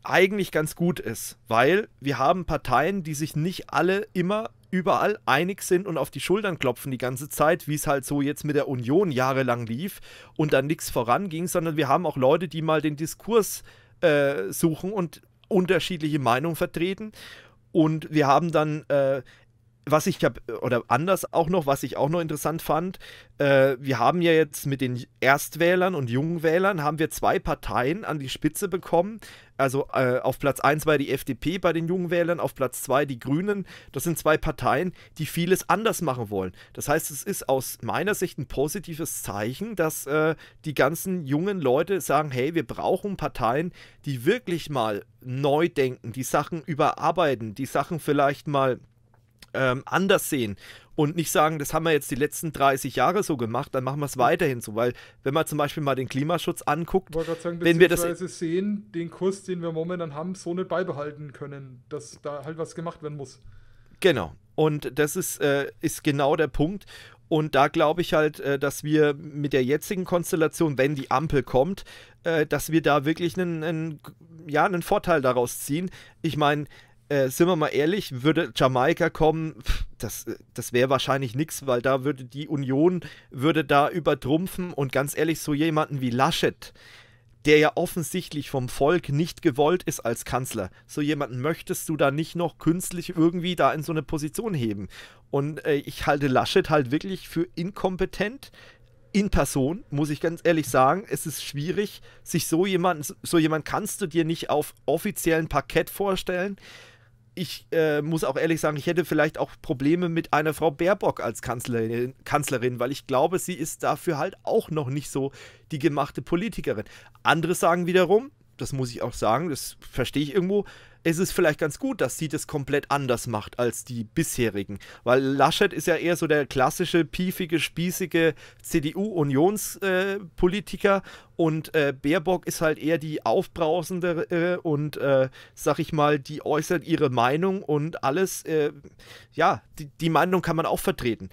eigentlich ganz gut ist, weil wir haben Parteien, die sich nicht alle immer überall einig sind und auf die Schultern klopfen die ganze Zeit, wie es halt so jetzt mit der Union jahrelang lief und dann nichts voranging, sondern wir haben auch Leute, die mal den Diskurs äh, suchen und unterschiedliche Meinungen vertreten. Und wir haben dann äh, was ich habe, oder anders auch noch, was ich auch noch interessant fand, äh, wir haben ja jetzt mit den Erstwählern und jungen Wählern haben wir zwei Parteien an die Spitze bekommen. Also äh, auf Platz 1 war die FDP bei den jungen Wählern, auf Platz 2 die Grünen. Das sind zwei Parteien, die vieles anders machen wollen. Das heißt, es ist aus meiner Sicht ein positives Zeichen, dass äh, die ganzen jungen Leute sagen, hey, wir brauchen Parteien, die wirklich mal neu denken, die Sachen überarbeiten, die Sachen vielleicht mal ähm, anders sehen und nicht sagen, das haben wir jetzt die letzten 30 Jahre so gemacht, dann machen wir es weiterhin so. Weil, wenn man zum Beispiel mal den Klimaschutz anguckt, sagen, wenn wir das sehen, den Kurs, den wir momentan haben, so nicht beibehalten können, dass da halt was gemacht werden muss. Genau. Und das ist, äh, ist genau der Punkt. Und da glaube ich halt, äh, dass wir mit der jetzigen Konstellation, wenn die Ampel kommt, äh, dass wir da wirklich einen, einen, ja, einen Vorteil daraus ziehen. Ich meine, äh, sind wir mal ehrlich, würde Jamaika kommen, pff, das, äh, das wäre wahrscheinlich nichts, weil da würde die Union, würde da übertrumpfen und ganz ehrlich, so jemanden wie Laschet, der ja offensichtlich vom Volk nicht gewollt ist als Kanzler. So jemanden möchtest du da nicht noch künstlich irgendwie da in so eine Position heben. Und äh, ich halte Laschet halt wirklich für inkompetent in Person, muss ich ganz ehrlich sagen. Es ist schwierig, sich so jemanden, so jemanden kannst du dir nicht auf offiziellen Parkett vorstellen ich äh, muss auch ehrlich sagen, ich hätte vielleicht auch Probleme mit einer Frau Baerbock als Kanzlerin, Kanzlerin, weil ich glaube, sie ist dafür halt auch noch nicht so die gemachte Politikerin. Andere sagen wiederum, das muss ich auch sagen, das verstehe ich irgendwo, es ist vielleicht ganz gut, dass sie das komplett anders macht als die bisherigen. Weil Laschet ist ja eher so der klassische, piefige, spießige CDU-Unionspolitiker und äh, Baerbock ist halt eher die aufbrausende äh, und, äh, sag ich mal, die äußert ihre Meinung und alles. Äh, ja, die, die Meinung kann man auch vertreten.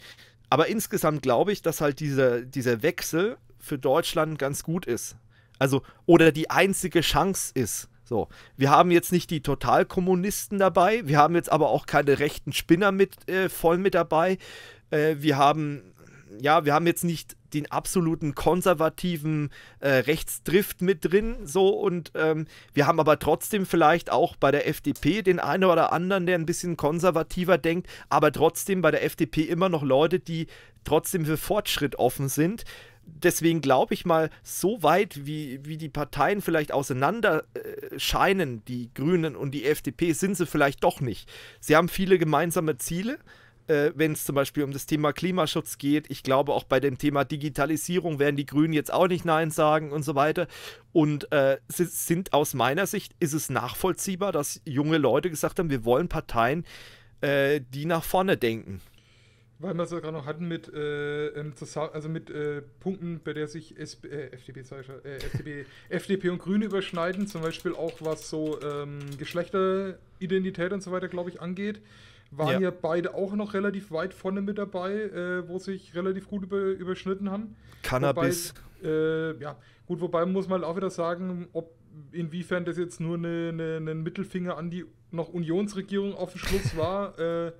Aber insgesamt glaube ich, dass halt dieser, dieser Wechsel für Deutschland ganz gut ist, also, oder die einzige Chance ist. So, wir haben jetzt nicht die Totalkommunisten dabei, wir haben jetzt aber auch keine rechten Spinner mit äh, voll mit dabei. Äh, wir haben ja, wir haben jetzt nicht den absoluten konservativen äh, Rechtsdrift mit drin, so und ähm, wir haben aber trotzdem vielleicht auch bei der FDP den einen oder anderen, der ein bisschen konservativer denkt, aber trotzdem bei der FDP immer noch Leute, die trotzdem für Fortschritt offen sind deswegen glaube ich mal, so weit wie, wie die Parteien vielleicht auseinander äh, scheinen, die Grünen und die FDP, sind sie vielleicht doch nicht. Sie haben viele gemeinsame Ziele. Äh, wenn es zum Beispiel um das Thema Klimaschutz geht, ich glaube auch bei dem Thema Digitalisierung werden die Grünen jetzt auch nicht Nein sagen und so weiter. Und äh, sind aus meiner Sicht ist es nachvollziehbar, dass junge Leute gesagt haben, wir wollen Parteien, äh, die nach vorne denken. Weil wir es ja gerade noch hatten mit, äh, ähm, also mit äh, Punkten, bei der sich SP, äh, FDP, FDP, FDP, und Grüne überschneiden, zum Beispiel auch was so ähm, Geschlechteridentität und so weiter, glaube ich, angeht, waren ja. ja. beide auch noch relativ weit vorne mit dabei, äh, wo sich relativ gut über, überschnitten haben. Cannabis. Wobei, äh, ja, gut, wobei muss man halt auch wieder sagen, ob inwiefern das jetzt nur ein ne, ne, ne Mittelfinger an die noch Unionsregierung auf dem Schluss war, äh,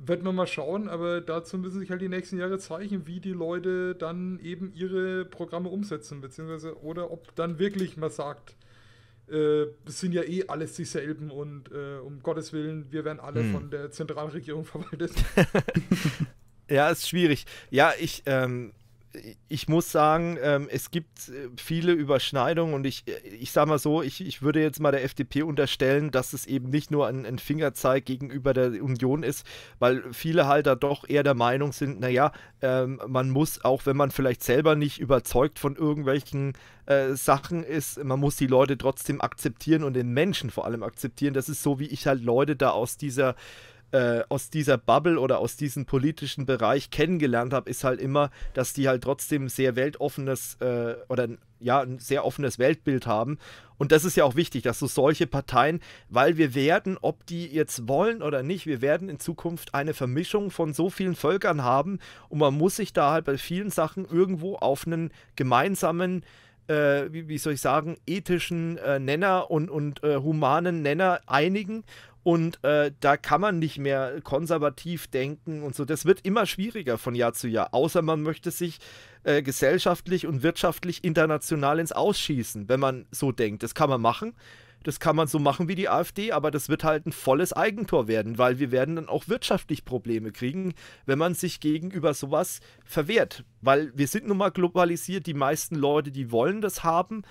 wird man mal schauen, aber dazu müssen sich halt die nächsten Jahre zeigen, wie die Leute dann eben ihre Programme umsetzen, beziehungsweise oder ob dann wirklich man sagt, äh, es sind ja eh alles dieselben und äh, um Gottes Willen, wir werden alle hm. von der Zentralregierung verwaltet. ja, ist schwierig. Ja, ich, ähm, ich muss sagen, ähm, es gibt äh, viele Überschneidungen und ich, äh, ich sage mal so, ich, ich würde jetzt mal der FDP unterstellen, dass es eben nicht nur ein, ein Fingerzeig gegenüber der Union ist, weil viele halt da doch eher der Meinung sind, naja, ähm, man muss, auch wenn man vielleicht selber nicht überzeugt von irgendwelchen äh, Sachen ist, man muss die Leute trotzdem akzeptieren und den Menschen vor allem akzeptieren. Das ist so, wie ich halt Leute da aus dieser äh, aus dieser Bubble oder aus diesem politischen Bereich kennengelernt habe, ist halt immer, dass die halt trotzdem sehr weltoffenes äh, oder ja, ein sehr offenes Weltbild haben. Und das ist ja auch wichtig, dass so solche Parteien, weil wir werden, ob die jetzt wollen oder nicht, wir werden in Zukunft eine Vermischung von so vielen Völkern haben und man muss sich da halt bei vielen Sachen irgendwo auf einen gemeinsamen äh, wie, wie, soll ich sagen, ethischen äh, Nenner und, und äh, humanen Nenner einigen. Und äh, da kann man nicht mehr konservativ denken und so. Das wird immer schwieriger von Jahr zu Jahr, außer man möchte sich äh, gesellschaftlich und wirtschaftlich international ins Ausschießen, wenn man so denkt. Das kann man machen. Das kann man so machen wie die AfD, aber das wird halt ein volles Eigentor werden, weil wir werden dann auch wirtschaftlich Probleme kriegen, wenn man sich gegenüber sowas verwehrt. Weil wir sind nun mal globalisiert, die meisten Leute, die wollen das haben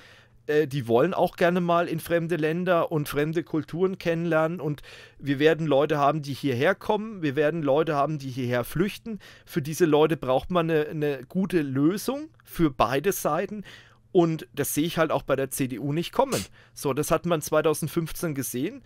äh, die wollen auch gerne mal in fremde Länder und fremde Kulturen kennenlernen. Und wir werden Leute haben, die hierher kommen. Wir werden Leute haben, die hierher flüchten. Für diese Leute braucht man eine, eine gute Lösung für beide Seiten. Und das sehe ich halt auch bei der CDU nicht kommen. So, das hat man 2015 gesehen.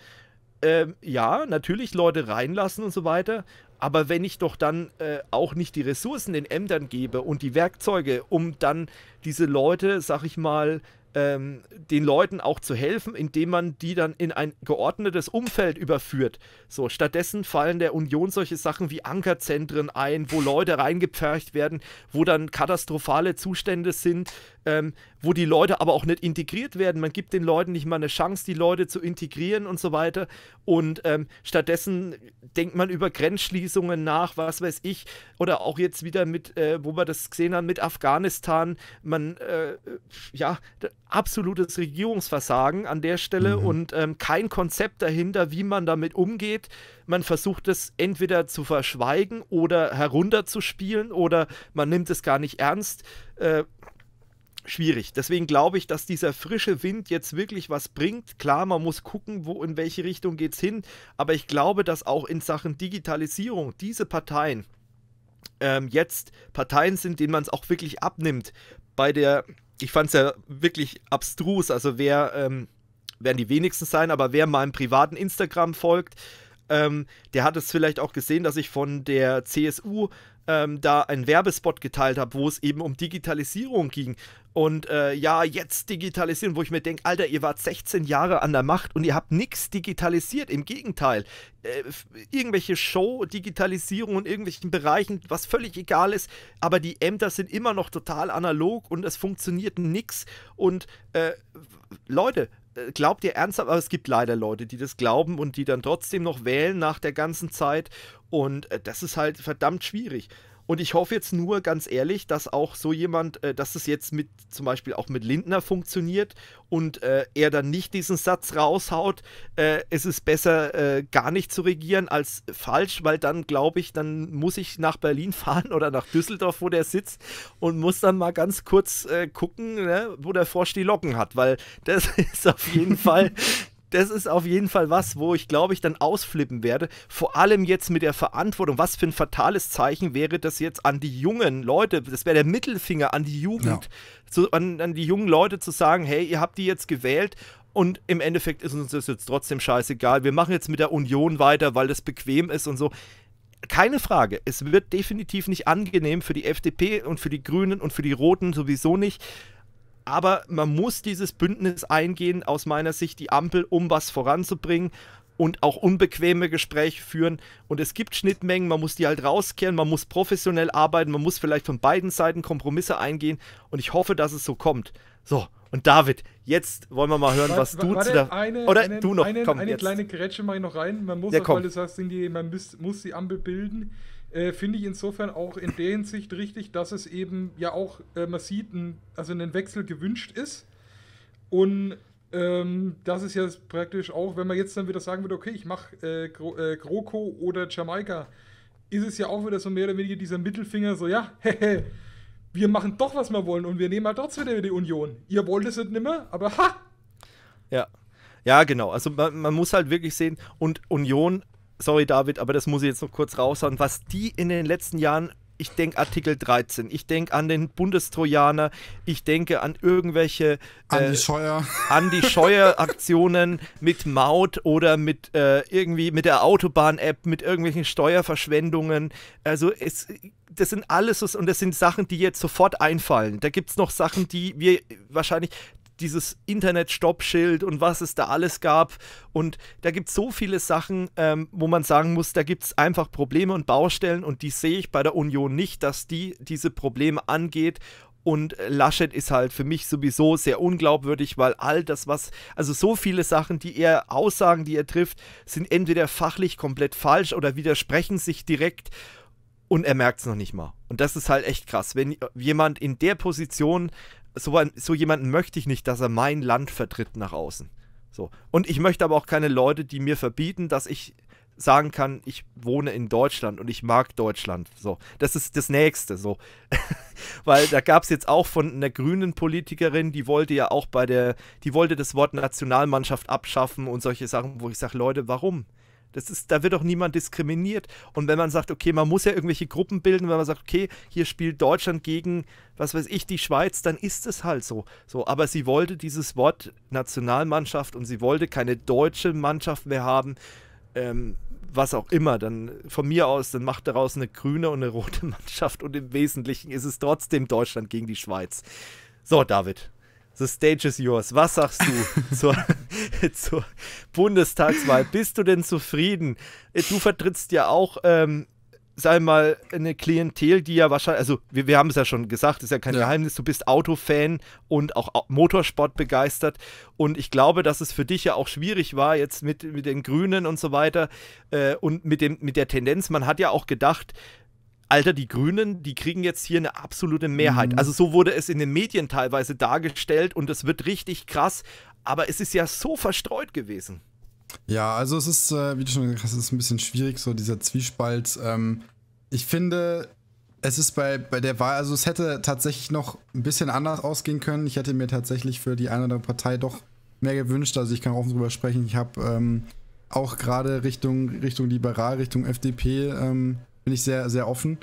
Ähm, ja, natürlich Leute reinlassen und so weiter. Aber wenn ich doch dann äh, auch nicht die Ressourcen den Ämtern gebe und die Werkzeuge, um dann diese Leute, sag ich mal, ähm, den Leuten auch zu helfen, indem man die dann in ein geordnetes Umfeld überführt. So, stattdessen fallen der Union solche Sachen wie Ankerzentren ein, wo Leute reingepfercht werden, wo dann katastrophale Zustände sind, ähm, wo die Leute aber auch nicht integriert werden. Man gibt den Leuten nicht mal eine Chance, die Leute zu integrieren und so weiter. Und ähm, stattdessen denkt man über Grenzschließungen nach, was weiß ich. Oder auch jetzt wieder mit, äh, wo wir das gesehen haben, mit Afghanistan. Man, äh, ja, absolutes Regierungsversagen an der Stelle mhm. und ähm, kein Konzept dahinter, wie man damit umgeht. Man versucht es entweder zu verschweigen oder herunterzuspielen oder man nimmt es gar nicht ernst. Äh, schwierig. Deswegen glaube ich, dass dieser frische Wind jetzt wirklich was bringt. Klar, man muss gucken, wo in welche Richtung geht es hin, aber ich glaube, dass auch in Sachen Digitalisierung diese Parteien ähm, jetzt Parteien sind, denen man es auch wirklich abnimmt. Bei der, ich fand es ja wirklich abstrus, also wer ähm, werden die wenigsten sein, aber wer meinem privaten Instagram folgt, ähm, der hat es vielleicht auch gesehen, dass ich von der CSU ähm, da einen Werbespot geteilt habe, wo es eben um Digitalisierung ging. Und äh, ja, jetzt digitalisieren, wo ich mir denke, Alter, ihr wart 16 Jahre an der Macht und ihr habt nichts digitalisiert. Im Gegenteil, äh, irgendwelche Show-Digitalisierung in irgendwelchen Bereichen, was völlig egal ist, aber die Ämter sind immer noch total analog und es funktioniert nichts. Und äh, Leute, äh, glaubt ihr ernsthaft, aber es gibt leider Leute, die das glauben und die dann trotzdem noch wählen nach der ganzen Zeit. Und äh, das ist halt verdammt schwierig. Und ich hoffe jetzt nur ganz ehrlich, dass auch so jemand, äh, dass es jetzt mit zum Beispiel auch mit Lindner funktioniert und äh, er dann nicht diesen Satz raushaut, äh, es ist besser äh, gar nicht zu regieren als falsch, weil dann glaube ich, dann muss ich nach Berlin fahren oder nach Düsseldorf, wo der sitzt und muss dann mal ganz kurz äh, gucken, ne, wo der Frosch die Locken hat, weil das ist auf jeden Fall das ist auf jeden Fall was, wo ich glaube ich dann ausflippen werde. Vor allem jetzt mit der Verantwortung. Was für ein fatales Zeichen wäre das jetzt an die jungen Leute? Das wäre der Mittelfinger an die Jugend, ja. zu, an, an die jungen Leute zu sagen: Hey, ihr habt die jetzt gewählt und im Endeffekt ist uns das jetzt trotzdem scheißegal. Wir machen jetzt mit der Union weiter, weil das bequem ist und so. Keine Frage, es wird definitiv nicht angenehm für die FDP und für die Grünen und für die Roten sowieso nicht. Aber man muss dieses Bündnis eingehen, aus meiner Sicht die Ampel, um was voranzubringen und auch unbequeme Gespräche führen. Und es gibt Schnittmengen, man muss die halt rauskehren, man muss professionell arbeiten, man muss vielleicht von beiden Seiten Kompromisse eingehen. Und ich hoffe, dass es so kommt. So, und David, jetzt wollen wir mal hören, was, was du zu der. Eine, oder einen, du noch. Einen, komm, eine jetzt. kleine Grätsche ich noch rein. Man muss, ja, auch, weil du sagst, die, man muss, muss die Ampel bilden äh, finde ich insofern auch in der Hinsicht richtig, dass es eben ja auch, äh, man ein, also ein Wechsel gewünscht ist. Und ähm, das ist ja praktisch auch, wenn man jetzt dann wieder sagen würde, okay, ich mache äh, Gro äh, GroKo oder Jamaika, ist es ja auch wieder so mehr oder weniger dieser Mittelfinger, so ja, hehe, wir machen doch, was wir wollen und wir nehmen halt trotzdem wieder die Union. Ihr wollt es nicht mehr, aber ha! Ja. Ja, genau. Also man, man muss halt wirklich sehen, und Union sorry David, aber das muss ich jetzt noch kurz raushauen, was die in den letzten Jahren ich denke Artikel 13, ich denke an den Bundestrojaner, ich denke an irgendwelche äh, die Scheuer Aktionen mit Maut oder mit äh, irgendwie mit der Autobahn App, mit irgendwelchen Steuerverschwendungen. Also es das sind alles und das sind Sachen, die jetzt sofort einfallen. Da gibt es noch Sachen, die wir wahrscheinlich, dieses Internet-Stoppschild und was es da alles gab. Und da gibt es so viele Sachen, ähm, wo man sagen muss, da gibt es einfach Probleme und Baustellen und die sehe ich bei der Union nicht, dass die diese Probleme angeht und Laschet ist halt für mich sowieso sehr unglaubwürdig, weil all das, was, also so viele Sachen, die er, Aussagen, die er trifft, sind entweder fachlich komplett falsch oder widersprechen sich direkt und er merkt es noch nicht mal. Und das ist halt echt krass. Wenn jemand in der Position so, ein, so jemanden möchte ich nicht, dass er mein Land vertritt nach außen. So. Und ich möchte aber auch keine Leute, die mir verbieten, dass ich sagen kann, ich wohne in Deutschland und ich mag Deutschland. So, das ist das Nächste. So, weil da gab es jetzt auch von einer grünen Politikerin, die wollte ja auch bei der, die wollte das Wort Nationalmannschaft abschaffen und solche Sachen, wo ich sage, Leute, warum? Das ist, da wird auch niemand diskriminiert. Und wenn man sagt, okay, man muss ja irgendwelche Gruppen bilden, wenn man sagt, okay, hier spielt Deutschland gegen, was weiß ich, die Schweiz, dann ist es halt so. So, aber sie wollte dieses Wort Nationalmannschaft und sie wollte keine deutsche Mannschaft mehr haben. Ähm, was auch immer, dann von mir aus, dann macht daraus eine grüne und eine rote Mannschaft und im Wesentlichen ist es trotzdem Deutschland gegen die Schweiz. So, David, The stage is yours. Was sagst du zur, zur, Bundestagswahl? Bist du denn zufrieden? Äh, du vertrittst ja auch, ähm, sei mal, eine Klientel, die ja wahrscheinlich, also wir, wir haben es ja schon gesagt, ist ja kein ja. Geheimnis, du bist Autofan und auch Motorsport begeistert. Und ich glaube, dass es für dich ja auch schwierig war, jetzt mit, mit den Grünen und so weiter äh, und mit, dem, mit der Tendenz. Man hat ja auch gedacht, Alter, die Grünen, die kriegen jetzt hier eine absolute Mehrheit. Mhm. Also so wurde es in den Medien teilweise dargestellt und es wird richtig krass, aber es ist ja so verstreut gewesen. Ja, also es ist, äh, wie du schon gesagt hast, es ist ein bisschen schwierig, so dieser Zwiespalt. Ähm, ich finde, es ist bei, bei der Wahl, also es hätte tatsächlich noch ein bisschen anders ausgehen können. Ich hätte mir tatsächlich für die eine oder andere Partei doch mehr gewünscht. Also ich kann auch drüber sprechen. Ich habe ähm, auch gerade Richtung, Richtung Liberal, Richtung FDP ähm, bin ich sehr, sehr offen.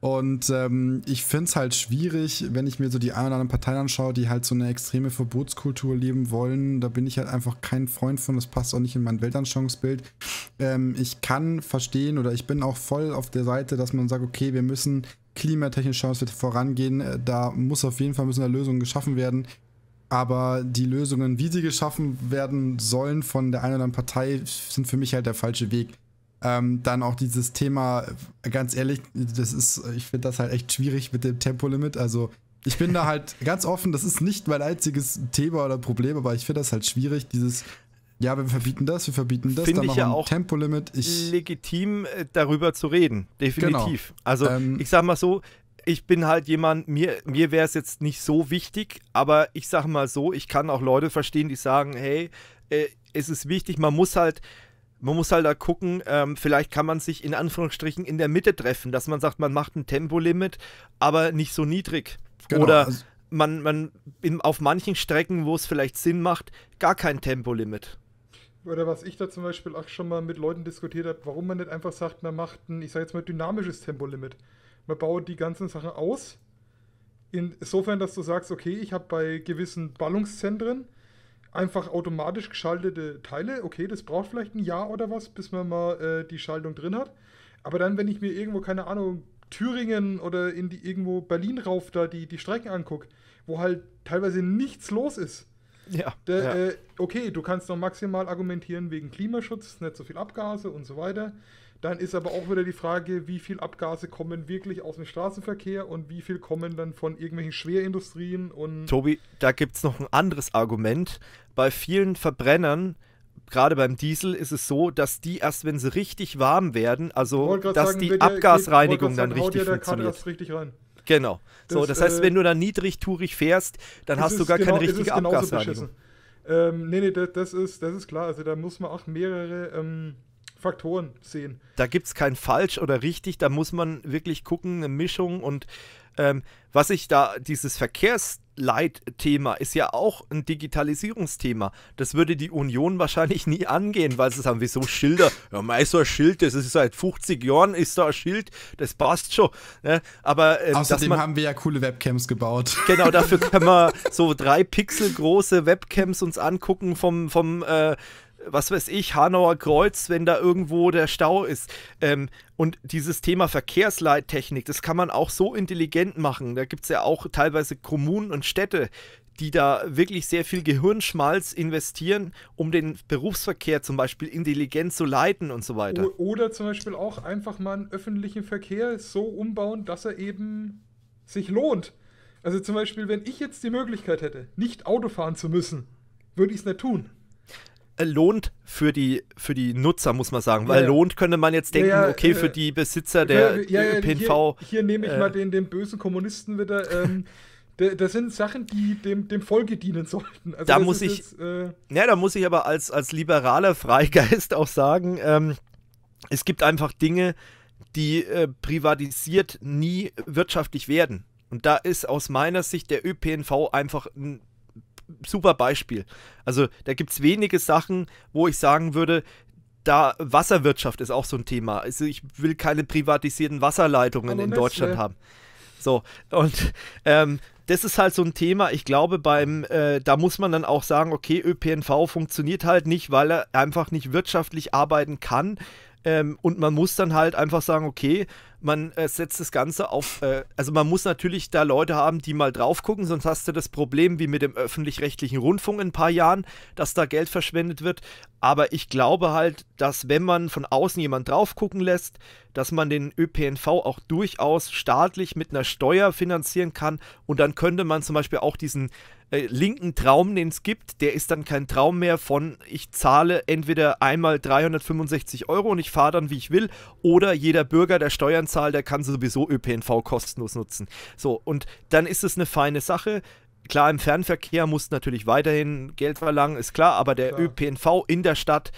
Und ähm, ich finde es halt schwierig, wenn ich mir so die ein oder anderen Parteien anschaue, die halt so eine extreme Verbotskultur leben wollen. Da bin ich halt einfach kein Freund von. Das passt auch nicht in mein Weltanschauungsbild. Ähm, ich kann verstehen oder ich bin auch voll auf der Seite, dass man sagt, okay, wir müssen klimatechnisch schauen, dass wir vorangehen. Äh, da muss auf jeden Fall müssen da Lösungen geschaffen werden. Aber die Lösungen, wie sie geschaffen werden sollen von der einen oder anderen Partei, sind für mich halt der falsche Weg. Ähm, dann auch dieses Thema, ganz ehrlich, das ist, ich finde das halt echt schwierig mit dem Tempolimit. Also ich bin da halt ganz offen, das ist nicht mein einziges Thema oder Problem, aber ich finde das halt schwierig, dieses, ja, wir verbieten das, wir verbieten das, Finde dann ich ja auch Tempolimit. Ich legitim äh, darüber zu reden, definitiv. Genau. Also ähm, ich sag mal so, ich bin halt jemand, mir, mir wäre es jetzt nicht so wichtig, aber ich sag mal so, ich kann auch Leute verstehen, die sagen, hey, äh, es ist wichtig, man muss halt, man muss halt da gucken, ähm, vielleicht kann man sich in Anführungsstrichen in der Mitte treffen, dass man sagt, man macht ein Tempolimit, aber nicht so niedrig. Genau, Oder also man, man in, auf manchen Strecken, wo es vielleicht Sinn macht, gar kein Tempolimit. Oder was ich da zum Beispiel auch schon mal mit Leuten diskutiert habe, warum man nicht einfach sagt, man macht ein, ich sage jetzt mal, dynamisches Tempolimit. Man baut die ganzen Sachen aus, insofern, dass du sagst, okay, ich habe bei gewissen Ballungszentren einfach automatisch geschaltete Teile. Okay, das braucht vielleicht ein Jahr oder was, bis man mal äh, die Schaltung drin hat. Aber dann, wenn ich mir irgendwo, keine Ahnung, Thüringen oder in die, irgendwo Berlin rauf da die, die Strecken angucke, wo halt teilweise nichts los ist. Ja. Der, ja. Äh, okay, du kannst noch maximal argumentieren wegen Klimaschutz, nicht so viel Abgase und so weiter. Dann ist aber auch wieder die Frage, wie viel Abgase kommen wirklich aus dem Straßenverkehr und wie viel kommen dann von irgendwelchen Schwerindustrien und. Tobi, da gibt es noch ein anderes Argument. Bei vielen Verbrennern gerade beim Diesel ist es so, dass die erst, wenn sie richtig warm werden, also dass sagen, die Abgasreinigung geht, dann sagen, richtig funktioniert. Richtig rein. genau. Das, so, das heißt, äh, wenn du dann niedrig niedrigtourig fährst, dann hast du gar genau, keine richtige Abgasreinigung. Ähm, nee, nee, das, das, ist, das ist klar. Also da muss man auch mehrere ähm, Faktoren sehen. Da gibt es kein falsch oder richtig, da muss man wirklich gucken, eine Mischung und ähm, was ich da, dieses Verkehrsleitthema ist ja auch ein Digitalisierungsthema. Das würde die Union wahrscheinlich nie angehen, weil sie sagen, wieso Schilder? Ja, mei, so ein Schild, das ist seit 50 Jahren, ist da ein Schild, das passt schon. Ne? Aber, ähm, Außerdem man, haben wir ja coole Webcams gebaut. Genau, dafür können wir so drei Pixel große Webcams uns angucken vom, vom äh, was weiß ich, Hanauer Kreuz, wenn da irgendwo der Stau ist. Ähm, und dieses Thema Verkehrsleittechnik, das kann man auch so intelligent machen. Da gibt es ja auch teilweise Kommunen und Städte, die da wirklich sehr viel Gehirnschmalz investieren, um den Berufsverkehr zum Beispiel intelligent zu leiten und so weiter. Oder zum Beispiel auch einfach mal einen öffentlichen Verkehr so umbauen, dass er eben sich lohnt. Also zum Beispiel, wenn ich jetzt die Möglichkeit hätte, nicht Auto fahren zu müssen, würde ich es nicht tun. Äh, lohnt für die, für die Nutzer, muss man sagen. Weil ja, lohnt könnte man jetzt denken, ja, okay, äh, für die Besitzer der äh, ja, PNV. Hier, hier, nehme ich äh, mal den, den bösen Kommunisten wieder. Ähm, das sind Sachen, die dem, dem Volke dienen sollten. Also da muss ich, jetzt, äh, ja, da muss ich aber als, als liberaler Freigeist auch sagen, ähm, es gibt einfach Dinge, die äh, privatisiert nie wirtschaftlich werden. Und da ist aus meiner Sicht der ÖPNV einfach ein super Beispiel. Also da gibt es wenige Sachen, wo ich sagen würde, da Wasserwirtschaft ist auch so ein Thema. Also ich will keine privatisierten Wasserleitungen in Nestle. Deutschland haben. So, und ähm, das ist halt so ein Thema. Ich glaube, beim, äh, da muss man dann auch sagen, okay, ÖPNV funktioniert halt nicht, weil er einfach nicht wirtschaftlich arbeiten kann ähm, und man muss dann halt einfach sagen, okay, man äh, setzt das Ganze auf, äh, also man muss natürlich da Leute haben, die mal drauf gucken, sonst hast du das Problem wie mit dem öffentlich-rechtlichen Rundfunk in ein paar Jahren, dass da Geld verschwendet wird. Aber ich glaube halt, dass wenn man von außen jemand drauf gucken lässt, dass man den ÖPNV auch durchaus staatlich mit einer Steuer finanzieren kann und dann könnte man zum Beispiel auch diesen äh, linken Traum, den es gibt, der ist dann kein Traum mehr von, ich zahle entweder einmal 365 Euro und ich fahre dann, wie ich will, oder jeder Bürger, der Steuern zahlt, der kann sowieso ÖPNV kostenlos nutzen. So, und dann ist es eine feine Sache. Klar, im Fernverkehr muss natürlich weiterhin Geld verlangen, ist klar, aber der klar. ÖPNV in der Stadt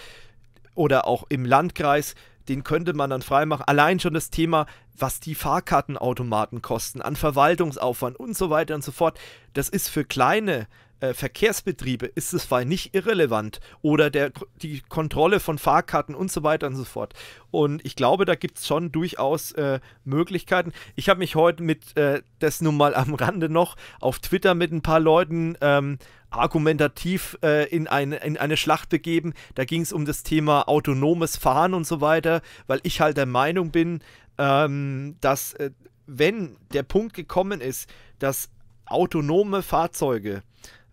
oder auch im Landkreis den könnte man dann freimachen. Allein schon das Thema, was die Fahrkartenautomaten kosten, an Verwaltungsaufwand und so weiter und so fort, das ist für kleine äh, Verkehrsbetriebe ist es zwar nicht irrelevant oder der, die Kontrolle von Fahrkarten und so weiter und so fort. Und ich glaube, da gibt es schon durchaus äh, Möglichkeiten. Ich habe mich heute mit, äh, das nun mal am Rande noch, auf Twitter mit ein paar Leuten ähm, argumentativ äh, in, eine, in eine Schlacht begeben. Da ging es um das Thema autonomes Fahren und so weiter, weil ich halt der Meinung bin, ähm, dass äh, wenn der Punkt gekommen ist, dass autonome Fahrzeuge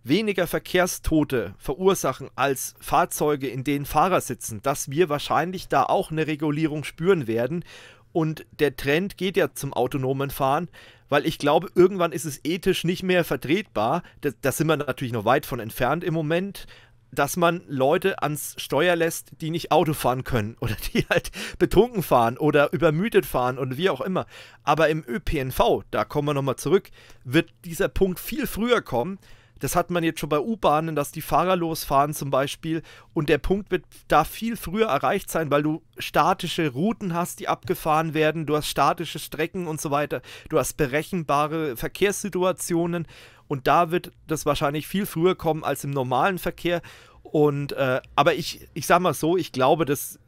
weniger Verkehrstote verursachen als Fahrzeuge, in denen Fahrer sitzen, dass wir wahrscheinlich da auch eine Regulierung spüren werden. Und der Trend geht ja zum autonomen Fahren, weil ich glaube, irgendwann ist es ethisch nicht mehr vertretbar. Da, da sind wir natürlich noch weit von entfernt im Moment dass man Leute ans Steuer lässt, die nicht Auto fahren können oder die halt betrunken fahren oder übermüdet fahren und wie auch immer. Aber im ÖPNV, da kommen wir nochmal zurück, wird dieser Punkt viel früher kommen, das hat man jetzt schon bei U-Bahnen, dass die Fahrer losfahren zum Beispiel. Und der Punkt wird da viel früher erreicht sein, weil du statische Routen hast, die abgefahren werden. Du hast statische Strecken und so weiter. Du hast berechenbare Verkehrssituationen. Und da wird das wahrscheinlich viel früher kommen als im normalen Verkehr. Und äh, aber ich, ich sag mal so, ich glaube, dass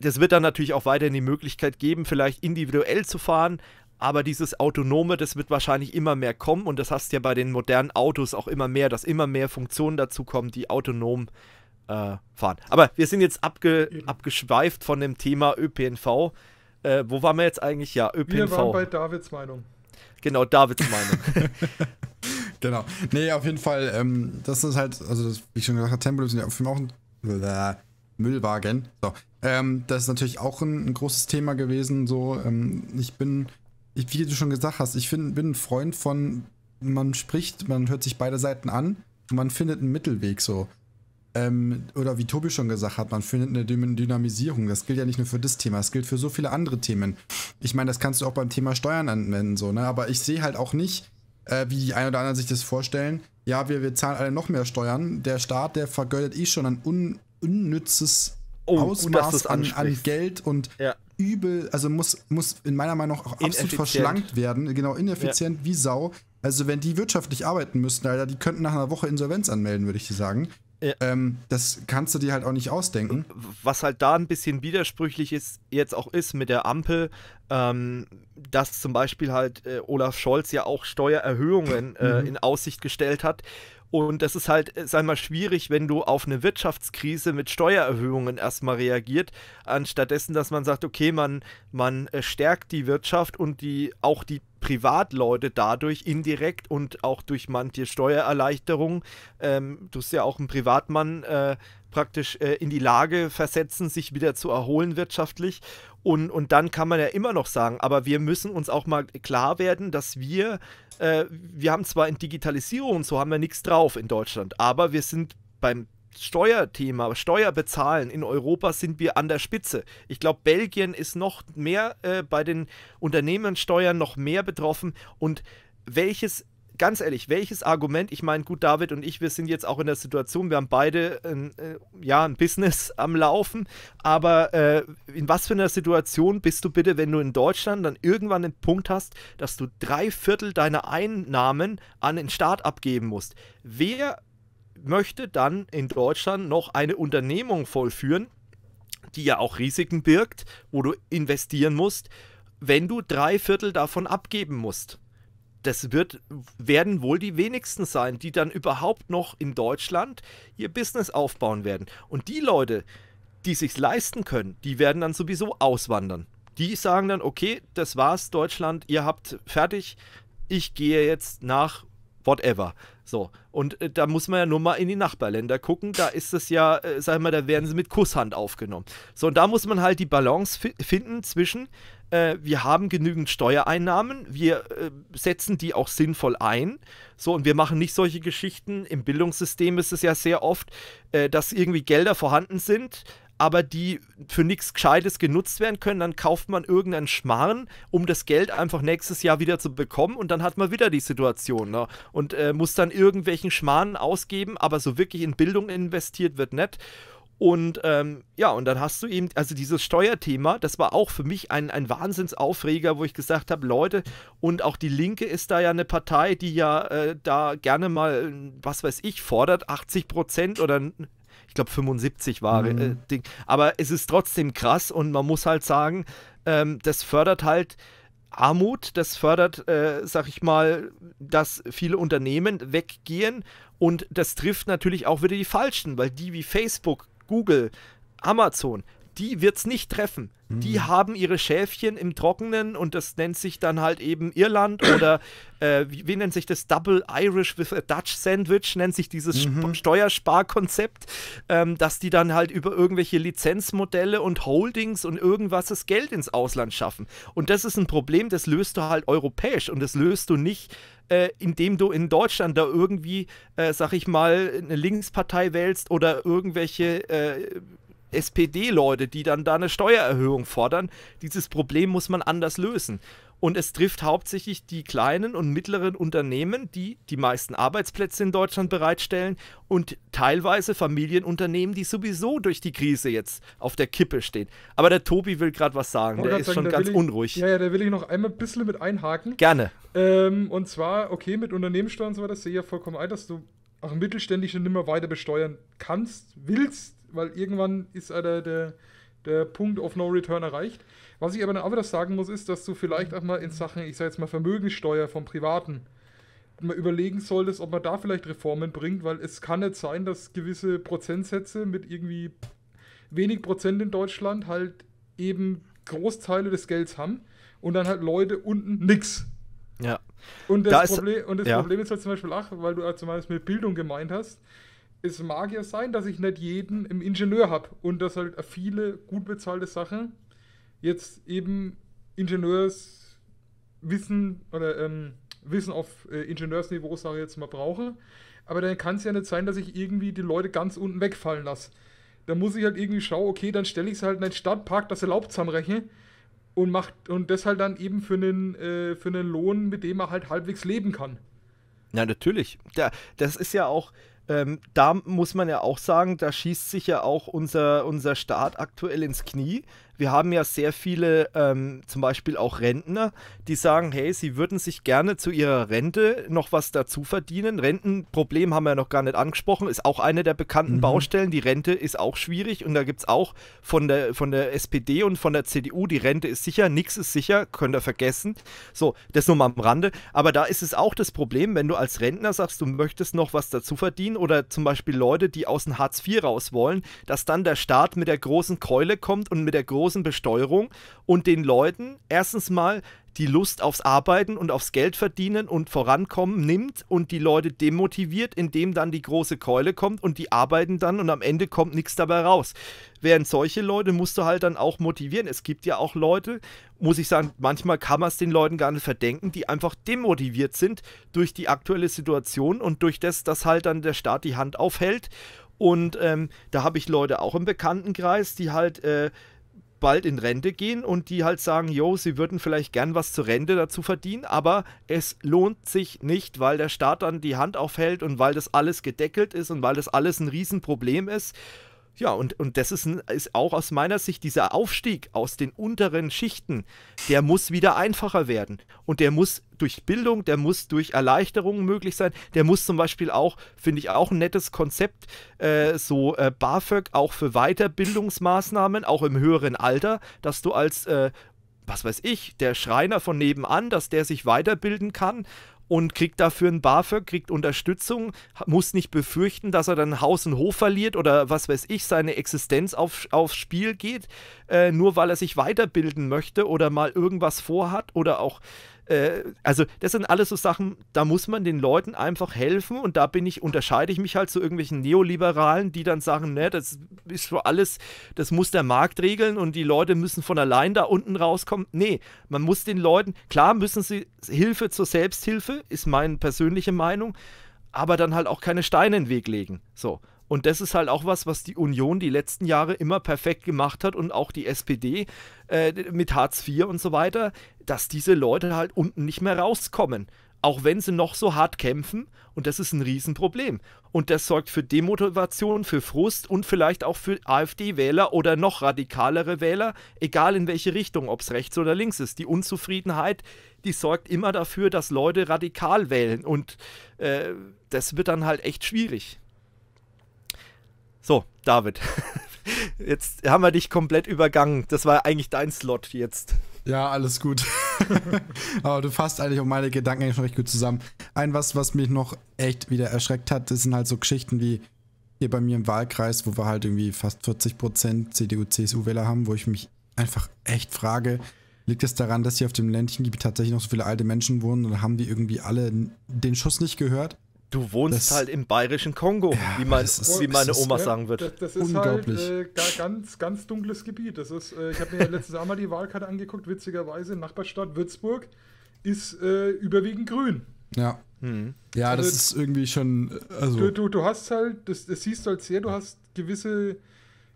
das wird dann natürlich auch weiterhin die Möglichkeit geben, vielleicht individuell zu fahren, aber dieses Autonome, das wird wahrscheinlich immer mehr kommen und das hast du ja bei den modernen Autos auch immer mehr, dass immer mehr Funktionen dazu kommen, die autonom äh, fahren. Aber wir sind jetzt abge Eben. abgeschweift von dem Thema ÖPNV. Äh, wo waren wir jetzt eigentlich? Ja, ÖPNV. Wir waren bei Davids Meinung. Genau, Davids Meinung. genau. Nee, auf jeden Fall, ähm, das ist halt, also das, wie ich schon gesagt habe, Tempel sind ja für mich auch ein Bläh, Müllwagen. So. Ähm, das ist natürlich auch ein, ein großes Thema gewesen. So, ähm, ich bin ich, wie du schon gesagt hast, ich find, bin ein Freund von, man spricht, man hört sich beide Seiten an und man findet einen Mittelweg so. Ähm, oder wie Tobi schon gesagt hat, man findet eine Dynamisierung. Das gilt ja nicht nur für das Thema, das gilt für so viele andere Themen. Ich meine, das kannst du auch beim Thema Steuern anwenden, so, ne? Aber ich sehe halt auch nicht, äh, wie die einen oder anderen sich das vorstellen. Ja, wir, wir zahlen alle noch mehr Steuern. Der Staat, der vergöttet eh schon ein un, unnützes oh, Ausmaß an, an, Geld und ja übel, also muss, muss in meiner Meinung auch absolut verschlankt werden. Genau, ineffizient ja. wie Sau. Also, wenn die wirtschaftlich arbeiten müssten, Alter, die könnten nach einer Woche Insolvenz anmelden, würde ich dir sagen. Ja. Ähm, das kannst du dir halt auch nicht ausdenken. Was halt da ein bisschen widersprüchlich ist, jetzt auch ist mit der Ampel, ähm, dass zum Beispiel halt äh, Olaf Scholz ja auch Steuererhöhungen äh, mhm. in Aussicht gestellt hat, und das ist halt, äh, sag mal, schwierig, wenn du auf eine Wirtschaftskrise mit Steuererhöhungen erstmal reagiert, anstattdessen, dass man sagt, okay, man, man äh, stärkt die Wirtschaft und die, auch die Privatleute dadurch indirekt und auch durch manche Steuererleichterungen. Ähm, du bist ja auch ein Privatmann, äh, praktisch äh, in die Lage versetzen, sich wieder zu erholen wirtschaftlich. Und, und dann kann man ja immer noch sagen, aber wir müssen uns auch mal klar werden, dass wir, äh, wir haben zwar in Digitalisierung und so haben wir nichts drauf in Deutschland, aber wir sind beim Steuerthema, Steuerbezahlen in Europa sind wir an der Spitze. Ich glaube, Belgien ist noch mehr äh, bei den Unternehmenssteuern noch mehr betroffen und welches ganz ehrlich, welches Argument? Ich meine, gut, David und ich, wir sind jetzt auch in der Situation, wir haben beide ein, äh, ja, ein Business am Laufen, aber äh, in was für einer Situation bist du bitte, wenn du in Deutschland dann irgendwann den Punkt hast, dass du drei Viertel deiner Einnahmen an den Staat abgeben musst? Wer möchte dann in Deutschland noch eine Unternehmung vollführen, die ja auch Risiken birgt, wo du investieren musst, wenn du drei Viertel davon abgeben musst? das wird, werden wohl die wenigsten sein, die dann überhaupt noch in Deutschland ihr Business aufbauen werden. Und die Leute, die sich leisten können, die werden dann sowieso auswandern. Die sagen dann, okay, das war's, Deutschland, ihr habt fertig, ich gehe jetzt nach whatever. So, und äh, da muss man ja nur mal in die Nachbarländer gucken. Da ist es ja, äh, sag mal, da werden sie mit Kusshand aufgenommen. So, und da muss man halt die Balance finden zwischen, äh, wir haben genügend Steuereinnahmen, wir äh, setzen die auch sinnvoll ein. So, und wir machen nicht solche Geschichten. Im Bildungssystem ist es ja sehr oft, äh, dass irgendwie Gelder vorhanden sind, aber die für nichts Gescheites genutzt werden können, dann kauft man irgendeinen Schmarrn, um das Geld einfach nächstes Jahr wieder zu bekommen und dann hat man wieder die Situation ne? und äh, muss dann irgendwelchen Schmarrn ausgeben, aber so wirklich in Bildung investiert wird nicht. Und ähm, ja, und dann hast du eben, also dieses Steuerthema, das war auch für mich ein, ein Wahnsinnsaufreger, wo ich gesagt habe, Leute, und auch die Linke ist da ja eine Partei, die ja äh, da gerne mal, was weiß ich, fordert 80 Prozent oder ich glaube 75 war äh, mhm. äh, Ding. Aber es ist trotzdem krass und man muss halt sagen, ähm, das fördert halt Armut, das fördert, äh, sag ich mal, dass viele Unternehmen weggehen und das trifft natürlich auch wieder die Falschen, weil die wie Facebook Google, Amazon, die wird es nicht treffen. Mhm. Die haben ihre Schäfchen im Trockenen und das nennt sich dann halt eben Irland oder äh, wie, wie, nennt sich das Double Irish with a Dutch Sandwich, nennt sich dieses mhm. Steuersparkonzept, ähm, dass die dann halt über irgendwelche Lizenzmodelle und Holdings und irgendwas das Geld ins Ausland schaffen. Und das ist ein Problem, das löst du halt europäisch und das löst du nicht äh, indem du in Deutschland da irgendwie, äh, sag ich mal, eine Linkspartei wählst oder irgendwelche äh, SPD-Leute, die dann da eine Steuererhöhung fordern. Dieses Problem muss man anders lösen. Und es trifft hauptsächlich die kleinen und mittleren Unternehmen, die die meisten Arbeitsplätze in Deutschland bereitstellen und teilweise Familienunternehmen, die sowieso durch die Krise jetzt auf der Kippe stehen. Aber der Tobi will gerade was sagen, der ist sagen, schon ganz ich, unruhig. Ja, ja, da will ich noch einmal ein bisschen mit einhaken. Gerne. Ähm, und zwar, okay, mit Unternehmenssteuern und so weiter sehe ich ja vollkommen ein, dass du auch Mittelständische nicht mehr weiter besteuern kannst, willst, weil irgendwann ist äh, der, der, der Punkt of No Return erreicht. Was ich aber dann auch wieder sagen muss, ist, dass du vielleicht auch mal in Sachen, ich sage jetzt mal Vermögensteuer vom Privaten, mal überlegen solltest, ob man da vielleicht Reformen bringt, weil es kann nicht sein, dass gewisse Prozentsätze mit irgendwie wenig Prozent in Deutschland halt eben Großteile des Gelds haben und dann halt Leute unten nix. Ja. Und das, da ist, Problem, und das ja. Problem ist halt zum Beispiel, auch, weil du halt zum Beispiel mit Bildung gemeint hast, es mag ja sein, dass ich nicht jeden im Ingenieur habe und dass halt viele gut bezahlte Sachen jetzt eben Ingenieurswissen oder ähm, Wissen auf äh, Ingenieursniveau, sage ich jetzt mal, brauche. Aber dann kann es ja nicht sein, dass ich irgendwie die Leute ganz unten wegfallen lasse. Da muss ich halt irgendwie schauen, okay, dann stelle ich es halt in den Stadtpark, dass er Laub zusammenrechne und macht und das halt dann eben für einen, äh, für einen Lohn, mit dem er halt halbwegs leben kann. Na, natürlich. Da, das ist ja auch, ähm, da muss man ja auch sagen, da schießt sich ja auch unser, unser Staat aktuell ins Knie, wir haben ja sehr viele, ähm, zum Beispiel auch Rentner, die sagen, hey, sie würden sich gerne zu ihrer Rente noch was dazu verdienen. Rentenproblem haben wir ja noch gar nicht angesprochen, ist auch eine der bekannten mhm. Baustellen. Die Rente ist auch schwierig und da gibt es auch von der, von der SPD und von der CDU, die Rente ist sicher, nichts ist sicher, könnt ihr vergessen. So, das nur mal am Rande. Aber da ist es auch das Problem, wenn du als Rentner sagst, du möchtest noch was dazu verdienen oder zum Beispiel Leute, die aus dem Hartz IV raus wollen, dass dann der Staat mit der großen Keule kommt und mit der großen großen Besteuerung und den Leuten erstens mal die Lust aufs Arbeiten und aufs Geld verdienen und vorankommen nimmt und die Leute demotiviert, indem dann die große Keule kommt und die arbeiten dann und am Ende kommt nichts dabei raus. Während solche Leute musst du halt dann auch motivieren. Es gibt ja auch Leute, muss ich sagen, manchmal kann man es den Leuten gar nicht verdenken, die einfach demotiviert sind durch die aktuelle Situation und durch das, dass halt dann der Staat die Hand aufhält und ähm, da habe ich Leute auch im Bekanntenkreis, die halt äh, bald in Rente gehen und die halt sagen, jo, sie würden vielleicht gern was zur Rente dazu verdienen, aber es lohnt sich nicht, weil der Staat dann die Hand aufhält und weil das alles gedeckelt ist und weil das alles ein Riesenproblem ist. Ja, und, und das ist, ist auch aus meiner Sicht dieser Aufstieg aus den unteren Schichten, der muss wieder einfacher werden. Und der muss durch Bildung, der muss durch Erleichterungen möglich sein. Der muss zum Beispiel auch, finde ich auch ein nettes Konzept, äh, so äh, BAföG auch für Weiterbildungsmaßnahmen, auch im höheren Alter, dass du als äh, was weiß ich, der Schreiner von nebenan, dass der sich weiterbilden kann und kriegt dafür einen BAföG, kriegt Unterstützung, muss nicht befürchten, dass er dann Haus und Hof verliert oder was weiß ich, seine Existenz auf, aufs Spiel geht, äh, nur weil er sich weiterbilden möchte oder mal irgendwas vorhat oder auch äh, also das sind alles so Sachen, da muss man den Leuten einfach helfen und da bin ich, unterscheide ich mich halt zu irgendwelchen Neoliberalen, die dann sagen, ne, das ist so alles, das muss der Markt regeln und die Leute müssen von allein da unten rauskommen. Nee, man muss den Leuten, klar müssen sie Hilfe zur Selbsthilfe, ist meine persönliche Meinung, aber dann halt auch keine Steine in den Weg legen. So. Und das ist halt auch was, was die Union die letzten Jahre immer perfekt gemacht hat und auch die SPD äh, mit Hartz IV und so weiter, dass diese Leute halt unten nicht mehr rauskommen. Auch wenn sie noch so hart kämpfen, und das ist ein Riesenproblem. Und das sorgt für Demotivation, für Frust und vielleicht auch für AfD-Wähler oder noch radikalere Wähler, egal in welche Richtung, ob es rechts oder links ist. Die Unzufriedenheit, die sorgt immer dafür, dass Leute radikal wählen. Und äh, das wird dann halt echt schwierig. So, David. Jetzt haben wir dich komplett übergangen. Das war eigentlich dein Slot jetzt. Ja, alles gut. Aber du fasst eigentlich auch meine Gedanken eigentlich schon recht gut zusammen. Ein was, was mich noch echt wieder erschreckt hat, das sind halt so Geschichten wie hier bei mir im Wahlkreis, wo wir halt irgendwie fast 40 Prozent CDU-CSU-Wähler haben, wo ich mich einfach echt frage, liegt es das daran, dass hier auf dem ländlichen tatsächlich noch so viele alte Menschen wohnen oder haben die irgendwie alle den Schuss nicht gehört? du wohnst das, halt im bayerischen Kongo, ja, wie, mein, ist, wie, meine Oma ist, ne? sagen wird. Das, das ist halt, Unglaublich. halt äh, ganz, ganz dunkles Gebiet. Das ist, äh, ich habe mir letztes Jahr mal die Wahlkarte angeguckt, witzigerweise, Nachbarstadt Würzburg ist äh, überwiegend grün. Ja. Hm. Ja, das also, ist irgendwie schon. Äh, also. Du, du, du hast halt, das, das siehst du halt sehr, du hast gewisse,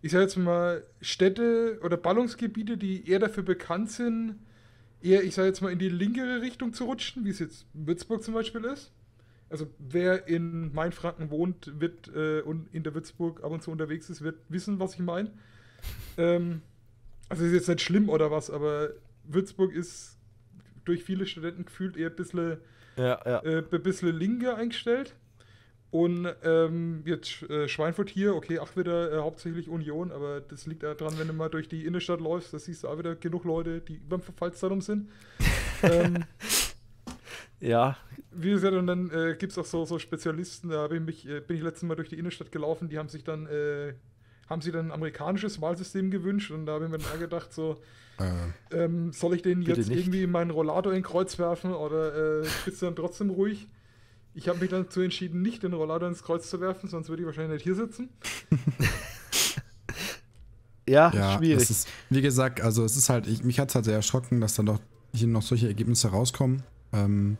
ich sag jetzt mal, Städte oder Ballungsgebiete, die eher dafür bekannt sind, eher, ich sag jetzt mal, in die linkere Richtung zu rutschen, wie es jetzt Würzburg zum Beispiel ist also wer in Mainfranken wohnt wird äh, und in der Würzburg ab und zu unterwegs ist, wird wissen, was ich meine. Ähm, also ist jetzt nicht schlimm oder was, aber Würzburg ist durch viele Studenten gefühlt eher ein bisschen, ja, ja. Äh, ein bisschen linke eingestellt. Und ähm, jetzt äh, Schweinfurt hier, okay, auch wieder äh, hauptsächlich Union, aber das liegt daran, wenn du mal durch die Innenstadt läufst, da siehst du auch wieder genug Leute, die beim Verfallsdatum sind. ähm, ja. Wie gesagt, und dann äh, gibt es auch so, so Spezialisten, da ich mich, äh, bin ich letztes Mal durch die Innenstadt gelaufen, die haben sich dann, äh, haben sie dann ein amerikanisches Wahlsystem gewünscht und da habe ich mir dann gedacht, so, ah. ähm, soll ich denen jetzt nicht. irgendwie meinen Rollator in Kreuz werfen oder äh, bist du dann trotzdem ruhig? Ich habe mich dann dazu entschieden, nicht den Rollator ins Kreuz zu werfen, sonst würde ich wahrscheinlich nicht hier sitzen. ja, ja, schwierig. Ist, wie gesagt, also es ist halt, ich, mich hat es halt sehr erschrocken, dass dann doch hier noch solche Ergebnisse rauskommen. Ähm,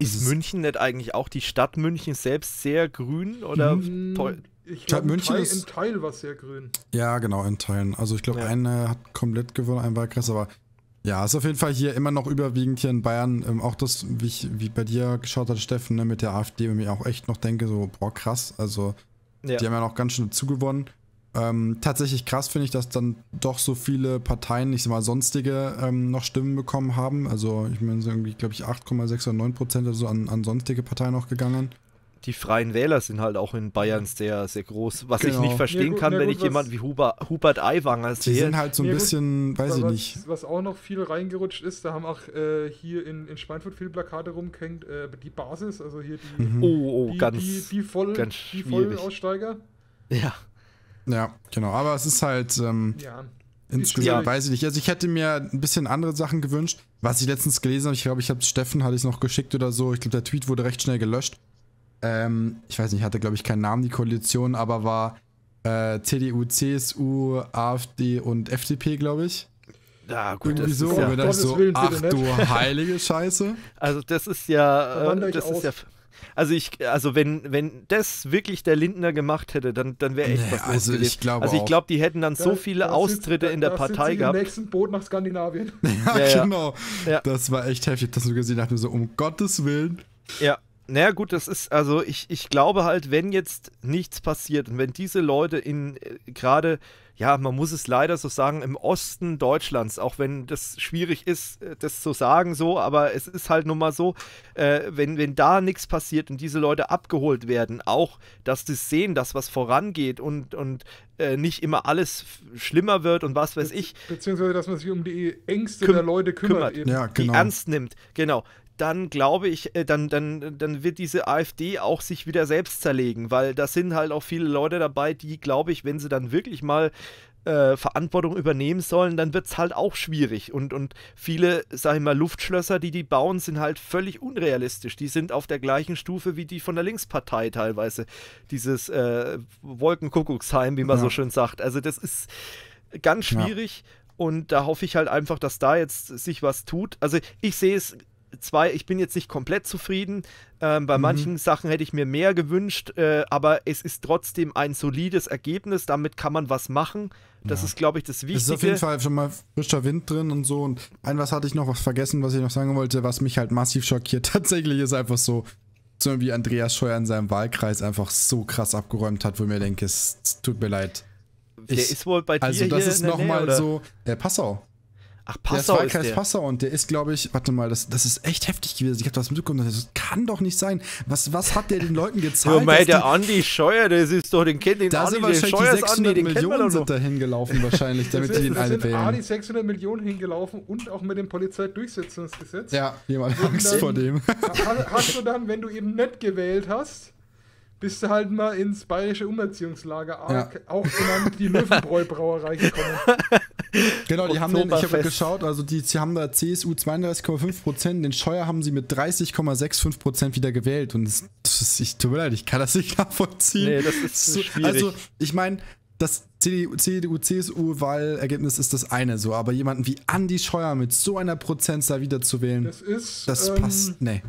ist München nicht eigentlich auch die Stadt München selbst sehr grün oder hm, toll? ich glaube, München Teil, ist, in Teil war es sehr grün. Ja, genau, in Teilen. Also ich glaube, ja. eine hat komplett gewonnen, ein Wahlkreis, aber ja, ist auf jeden Fall hier immer noch überwiegend hier in Bayern. Ähm, auch das, wie, ich, wie bei dir geschaut hat, Steffen, ne, mit der AfD, wenn ich auch echt noch denke, so, boah, krass. Also, ja. die haben ja noch ganz schön dazu gewonnen. Ähm, tatsächlich krass finde ich, dass dann doch so viele Parteien, ich sag mal, sonstige ähm, noch Stimmen bekommen haben. Also ich meine, sind irgendwie, glaube ich, 8,6 oder 9 Prozent also an, an sonstige Parteien noch gegangen. Die Freien Wähler sind halt auch in Bayern sehr, sehr groß, was genau. ich nicht verstehen ja, gut, kann, ja, gut, wenn ich jemanden wie Huber, Hubert Aiwanger sehe. Die sind halt so ein ja, bisschen, gut, weiß ich was, nicht. Was auch noch viel reingerutscht ist, da haben auch äh, hier in, in Schweinfurt viele Plakate rumgehängt, äh, die Basis, also hier die, mhm. oh, oh, die, ganz, die, die, voll, ganz die vollen Aussteiger. Ja. Ja, genau. Aber es ist halt ähm, ja. insgesamt, ja. weiß ich nicht. Also ich hätte mir ein bisschen andere Sachen gewünscht. Was ich letztens gelesen habe, ich glaube, ich habe Steffen, hatte ich es noch geschickt oder so. Ich glaube, der Tweet wurde recht schnell gelöscht. Ähm, ich weiß nicht, hatte, glaube ich, keinen Namen, die Koalition, aber war äh, CDU, CSU, AfD und FDP, glaube ich. Ja, gut, Irgendwie so, ja. Und dann so, ach du heilige Scheiße. Also das ist ja, äh, das ist ja also ich, also wenn, wenn das wirklich der Lindner gemacht hätte, dann, dann wäre echt nee, was also ich glaube Also ich glaube, die hätten dann da, so viele da Austritte sind, in der Partei gehabt. Im nächsten Boot nach Skandinavien. ja, ja, genau. Ja. Das war echt heftig, dass du gesehen hast, so, um Gottes Willen. Ja. Naja gut, das ist, also ich, ich glaube halt, wenn jetzt nichts passiert und wenn diese Leute in äh, gerade ja, man muss es leider so sagen, im Osten Deutschlands, auch wenn das schwierig ist, äh, das zu sagen so, aber es ist halt nun mal so, äh, wenn, wenn da nichts passiert und diese Leute abgeholt werden, auch, dass sie sehen, dass was vorangeht und, und äh, nicht immer alles schlimmer wird und was weiß Be ich. Beziehungsweise, dass man sich um die Ängste der Leute kümmert. kümmert ja, genau. Die ernst nimmt, genau dann glaube ich, äh, dann, dann, dann wird diese AfD auch sich wieder selbst zerlegen, weil da sind halt auch viele Leute dabei, die, glaube ich, wenn sie dann wirklich mal äh, Verantwortung übernehmen sollen, dann wird es halt auch schwierig. Und, und viele, sage ich mal, Luftschlösser, die die bauen, sind halt völlig unrealistisch. Die sind auf der gleichen Stufe wie die von der Linkspartei teilweise. Dieses äh, Wolkenkuckucksheim, wie man ja. so schön sagt. Also das ist ganz schwierig. Ja. Und da hoffe ich halt einfach, dass da jetzt sich was tut. Also ich sehe es zwei, ich bin jetzt nicht komplett zufrieden. Ähm, bei mhm. manchen Sachen hätte ich mir mehr gewünscht, äh, aber es ist trotzdem ein solides Ergebnis. Damit kann man was machen. Das ja. ist, glaube ich, das Wichtigste. Es ist auf jeden Fall schon mal frischer Wind drin und so. Und ein was hatte ich noch vergessen, was ich noch sagen wollte, was mich halt massiv schockiert. Tatsächlich ist einfach so, so wie Andreas Scheuer in seinem Wahlkreis einfach so krass abgeräumt hat, wo ich mir denke, es tut mir leid. Ich, der ist wohl bei dir. Also, das ist nochmal so. Äh, Passau. Ach, Passau der ist Wahlkreis der. Passau und der ist, glaube ich, warte mal, das, das ist echt heftig gewesen. Ich habe das mitbekommen, das kann doch nicht sein. Was, was hat der den Leuten gezahlt? Ja, mein, der Andi Scheuer, das ist doch, den kennt den da sind wahrscheinlich Scheuer 600 Andi, Millionen sind da hingelaufen wahrscheinlich, damit die den alle wählen. Da sind 600 Millionen hingelaufen und auch mit dem Polizeidurchsetzungsgesetz. Ja, jemand Angst dann, vor dem. Hast du dann, wenn du eben nicht gewählt hast, bist du halt mal ins bayerische Umerziehungslager, ja. auch genannt die Löwenbräu-Brauerei gekommen. Genau, die haben den, ich habe geschaut, also die, sie haben da CSU 32,5 Prozent, den Scheuer haben sie mit 30,65 Prozent wieder gewählt und das, das, ich tut mir leid, ich kann das nicht nachvollziehen. Nee, das ist so, Also, ich meine, das CDU-CSU-Wahlergebnis ist das eine so, aber jemanden wie Andy Scheuer mit so einer Prozentzahl wieder zu wählen, das ist, das ähm, passt, nee.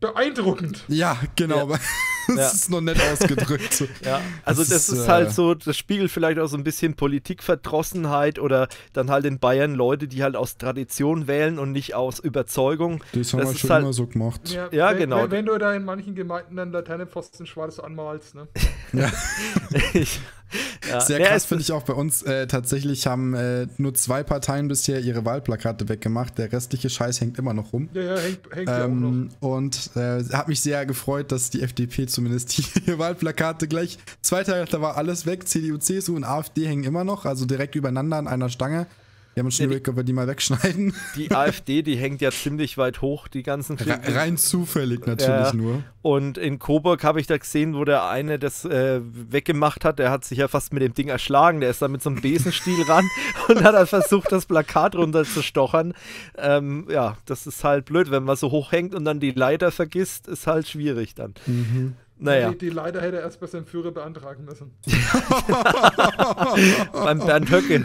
Beeindruckend. Ja, genau. Ja. Das ja. ist noch nett ausgedrückt. ja, also das, das ist, ist, halt äh, so, das spiegelt vielleicht auch so ein bisschen Politikverdrossenheit oder dann halt in Bayern Leute, die halt aus Tradition wählen und nicht aus Überzeugung. Das haben wir schon halt, immer so gemacht. Ja, ja wenn, genau. Wenn, wenn, du da in manchen Gemeinden dann Laternenpfosten schwarz anmalst, ne? ja. ich, ja. Sehr krass finde ich auch bei uns. Äh, tatsächlich haben äh, nur zwei Parteien bisher ihre Wahlplakate weggemacht. Der restliche Scheiß hängt immer noch rum. Ja, ja, hängt, hängt ähm, auch noch. Ähm, und äh, hat mich sehr gefreut, dass die FDP zumindest die Wahlplakate gleich. Zwei Tage da war alles weg. CDU, CSU und AfD hängen immer noch, also direkt übereinander an einer Stange. Wir haben schon ja, überlegt, ob wir die mal wegschneiden. Die AfD, die hängt ja ziemlich weit hoch, die ganzen Re Rein zufällig natürlich äh, nur. Und in Coburg habe ich da gesehen, wo der eine das äh, weggemacht hat. Der hat sich ja fast mit dem Ding erschlagen. Der ist da mit so einem Besenstiel ran und hat dann versucht, das Plakat runterzustochern. Ähm, ja, das ist halt blöd, wenn man so hoch hängt und dann die Leiter vergisst, ist halt schwierig dann. Mhm. Naja. Die, die leider hätte erst bei seinem Führer beantragen müssen. Beim Bernd Höcke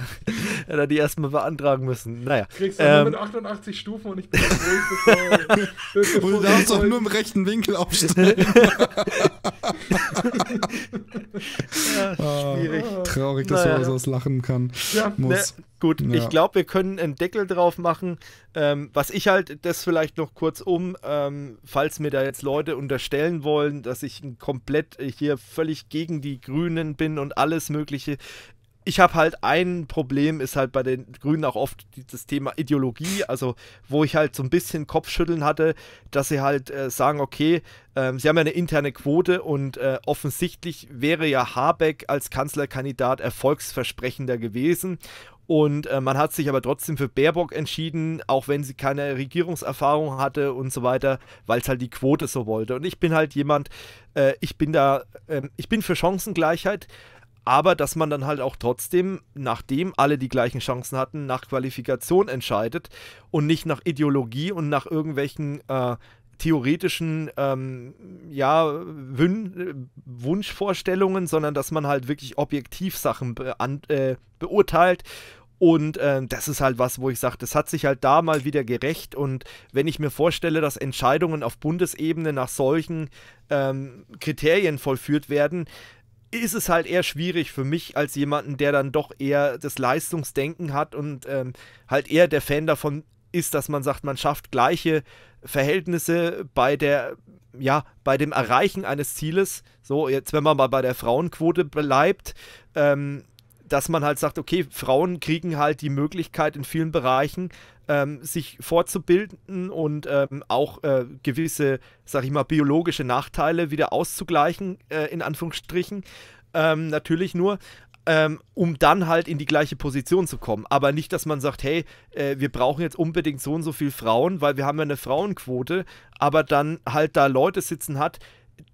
hätte er die erstmal beantragen müssen. Naja. Kriegst du ähm, nur mit 88 Stufen und ich bin das Und du darfst doch nur im rechten Winkel aufstellen. ja, ah, schwierig. Ah, traurig, dass naja. sowas lachen kann. Ja, muss. Ne, Gut, ja. ich glaube, wir können einen Deckel drauf machen. Ähm, was ich halt, das vielleicht noch kurz um, ähm, falls mir da jetzt Leute unterstellen wollen, dass ich komplett hier völlig gegen die Grünen bin und alles Mögliche ich habe halt ein Problem, ist halt bei den Grünen auch oft das Thema Ideologie, also wo ich halt so ein bisschen Kopfschütteln hatte, dass sie halt äh, sagen, okay, äh, sie haben ja eine interne Quote und äh, offensichtlich wäre ja Habeck als Kanzlerkandidat erfolgsversprechender gewesen und äh, man hat sich aber trotzdem für Baerbock entschieden, auch wenn sie keine Regierungserfahrung hatte und so weiter, weil es halt die Quote so wollte. Und ich bin halt jemand, äh, ich bin da, äh, ich bin für Chancengleichheit, aber dass man dann halt auch trotzdem, nachdem alle die gleichen Chancen hatten, nach Qualifikation entscheidet und nicht nach Ideologie und nach irgendwelchen äh, theoretischen ähm, ja, Wün Wunschvorstellungen, sondern dass man halt wirklich objektiv Sachen be äh, beurteilt und äh, das ist halt was, wo ich sage, das hat sich halt da mal wieder gerecht. Und wenn ich mir vorstelle, dass Entscheidungen auf Bundesebene nach solchen ähm, Kriterien vollführt werden, ist es halt eher schwierig für mich als jemanden, der dann doch eher das Leistungsdenken hat und ähm, halt eher der Fan davon ist, dass man sagt, man schafft gleiche Verhältnisse bei der ja, bei dem Erreichen eines Zieles, so jetzt wenn man mal bei der Frauenquote bleibt, ähm, dass man halt sagt, okay, Frauen kriegen halt die Möglichkeit in vielen Bereichen ähm, sich fortzubilden und ähm, auch äh, gewisse, sag ich mal, biologische Nachteile wieder auszugleichen, äh, in Anführungsstrichen. Ähm, natürlich nur, ähm, um dann halt in die gleiche Position zu kommen. Aber nicht, dass man sagt, hey, äh, wir brauchen jetzt unbedingt so und so viel Frauen, weil wir haben ja eine Frauenquote, aber dann halt da Leute sitzen hat,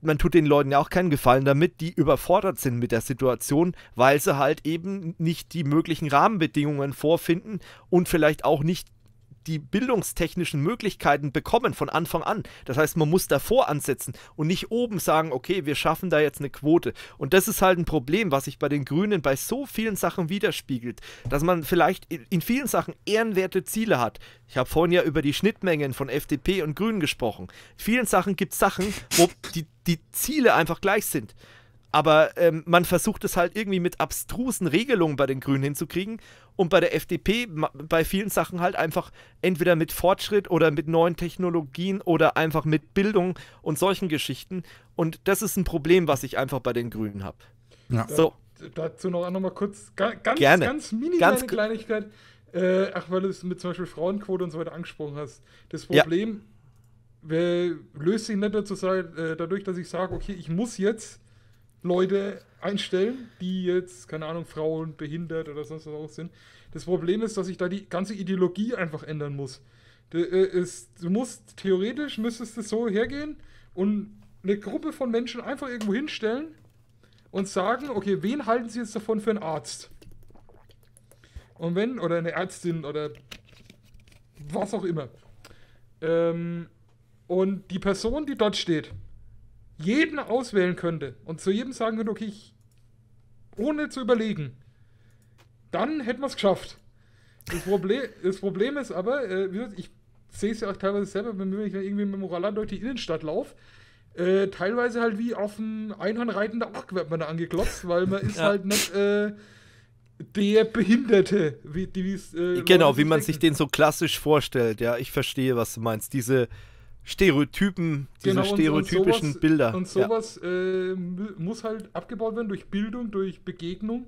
man tut den Leuten ja auch keinen Gefallen damit, die überfordert sind mit der Situation, weil sie halt eben nicht die möglichen Rahmenbedingungen vorfinden und vielleicht auch nicht die bildungstechnischen Möglichkeiten bekommen von Anfang an. Das heißt, man muss davor ansetzen und nicht oben sagen, okay, wir schaffen da jetzt eine Quote. Und das ist halt ein Problem, was sich bei den Grünen bei so vielen Sachen widerspiegelt, dass man vielleicht in vielen Sachen ehrenwerte Ziele hat. Ich habe vorhin ja über die Schnittmengen von FDP und Grünen gesprochen. In vielen Sachen gibt es Sachen, wo die, die Ziele einfach gleich sind. Aber ähm, man versucht es halt irgendwie mit abstrusen Regelungen bei den Grünen hinzukriegen und bei der FDP bei vielen Sachen halt einfach entweder mit Fortschritt oder mit neuen Technologien oder einfach mit Bildung und solchen Geschichten. Und das ist ein Problem, was ich einfach bei den Grünen habe. Ja. So. Dazu noch einmal kurz, ganz, Gerne. ganz mini ganz Kleinigkeit. Äh, ach, weil du es mit zum Beispiel Frauenquote und so weiter angesprochen hast. Das Problem ja. löst sich nicht dazu, äh, dadurch, dass ich sage, okay, ich muss jetzt Leute einstellen, die jetzt, keine Ahnung, Frauen behindert oder sonst was auch sind. Das Problem ist, dass ich da die ganze Ideologie einfach ändern muss. Du, äh, ist, du musst, theoretisch müsstest du so hergehen und eine Gruppe von Menschen einfach irgendwo hinstellen und sagen, okay, wen halten sie jetzt davon für einen Arzt? Und wenn, oder eine Ärztin oder was auch immer. Ähm, und die Person, die dort steht, jeden auswählen könnte und zu jedem sagen könnte, okay, ich, ohne zu überlegen, dann hätten wir es geschafft. Das Problem, das Problem ist aber, äh, ich sehe es ja auch teilweise selber, wenn ich irgendwie mit dem Roller durch die Innenstadt laufe, äh, teilweise halt wie auf dem Einhorn reitender Ork wird man da angeklopft, weil man ist ja. halt nicht äh, der Behinderte, wie die, äh, Genau, wie man sich den so klassisch vorstellt. Ja, ich verstehe, was du meinst. Diese Stereotypen, genau, diese stereotypischen und sowas, Bilder. Und sowas ja. äh, muss halt abgebaut werden durch Bildung, durch Begegnung.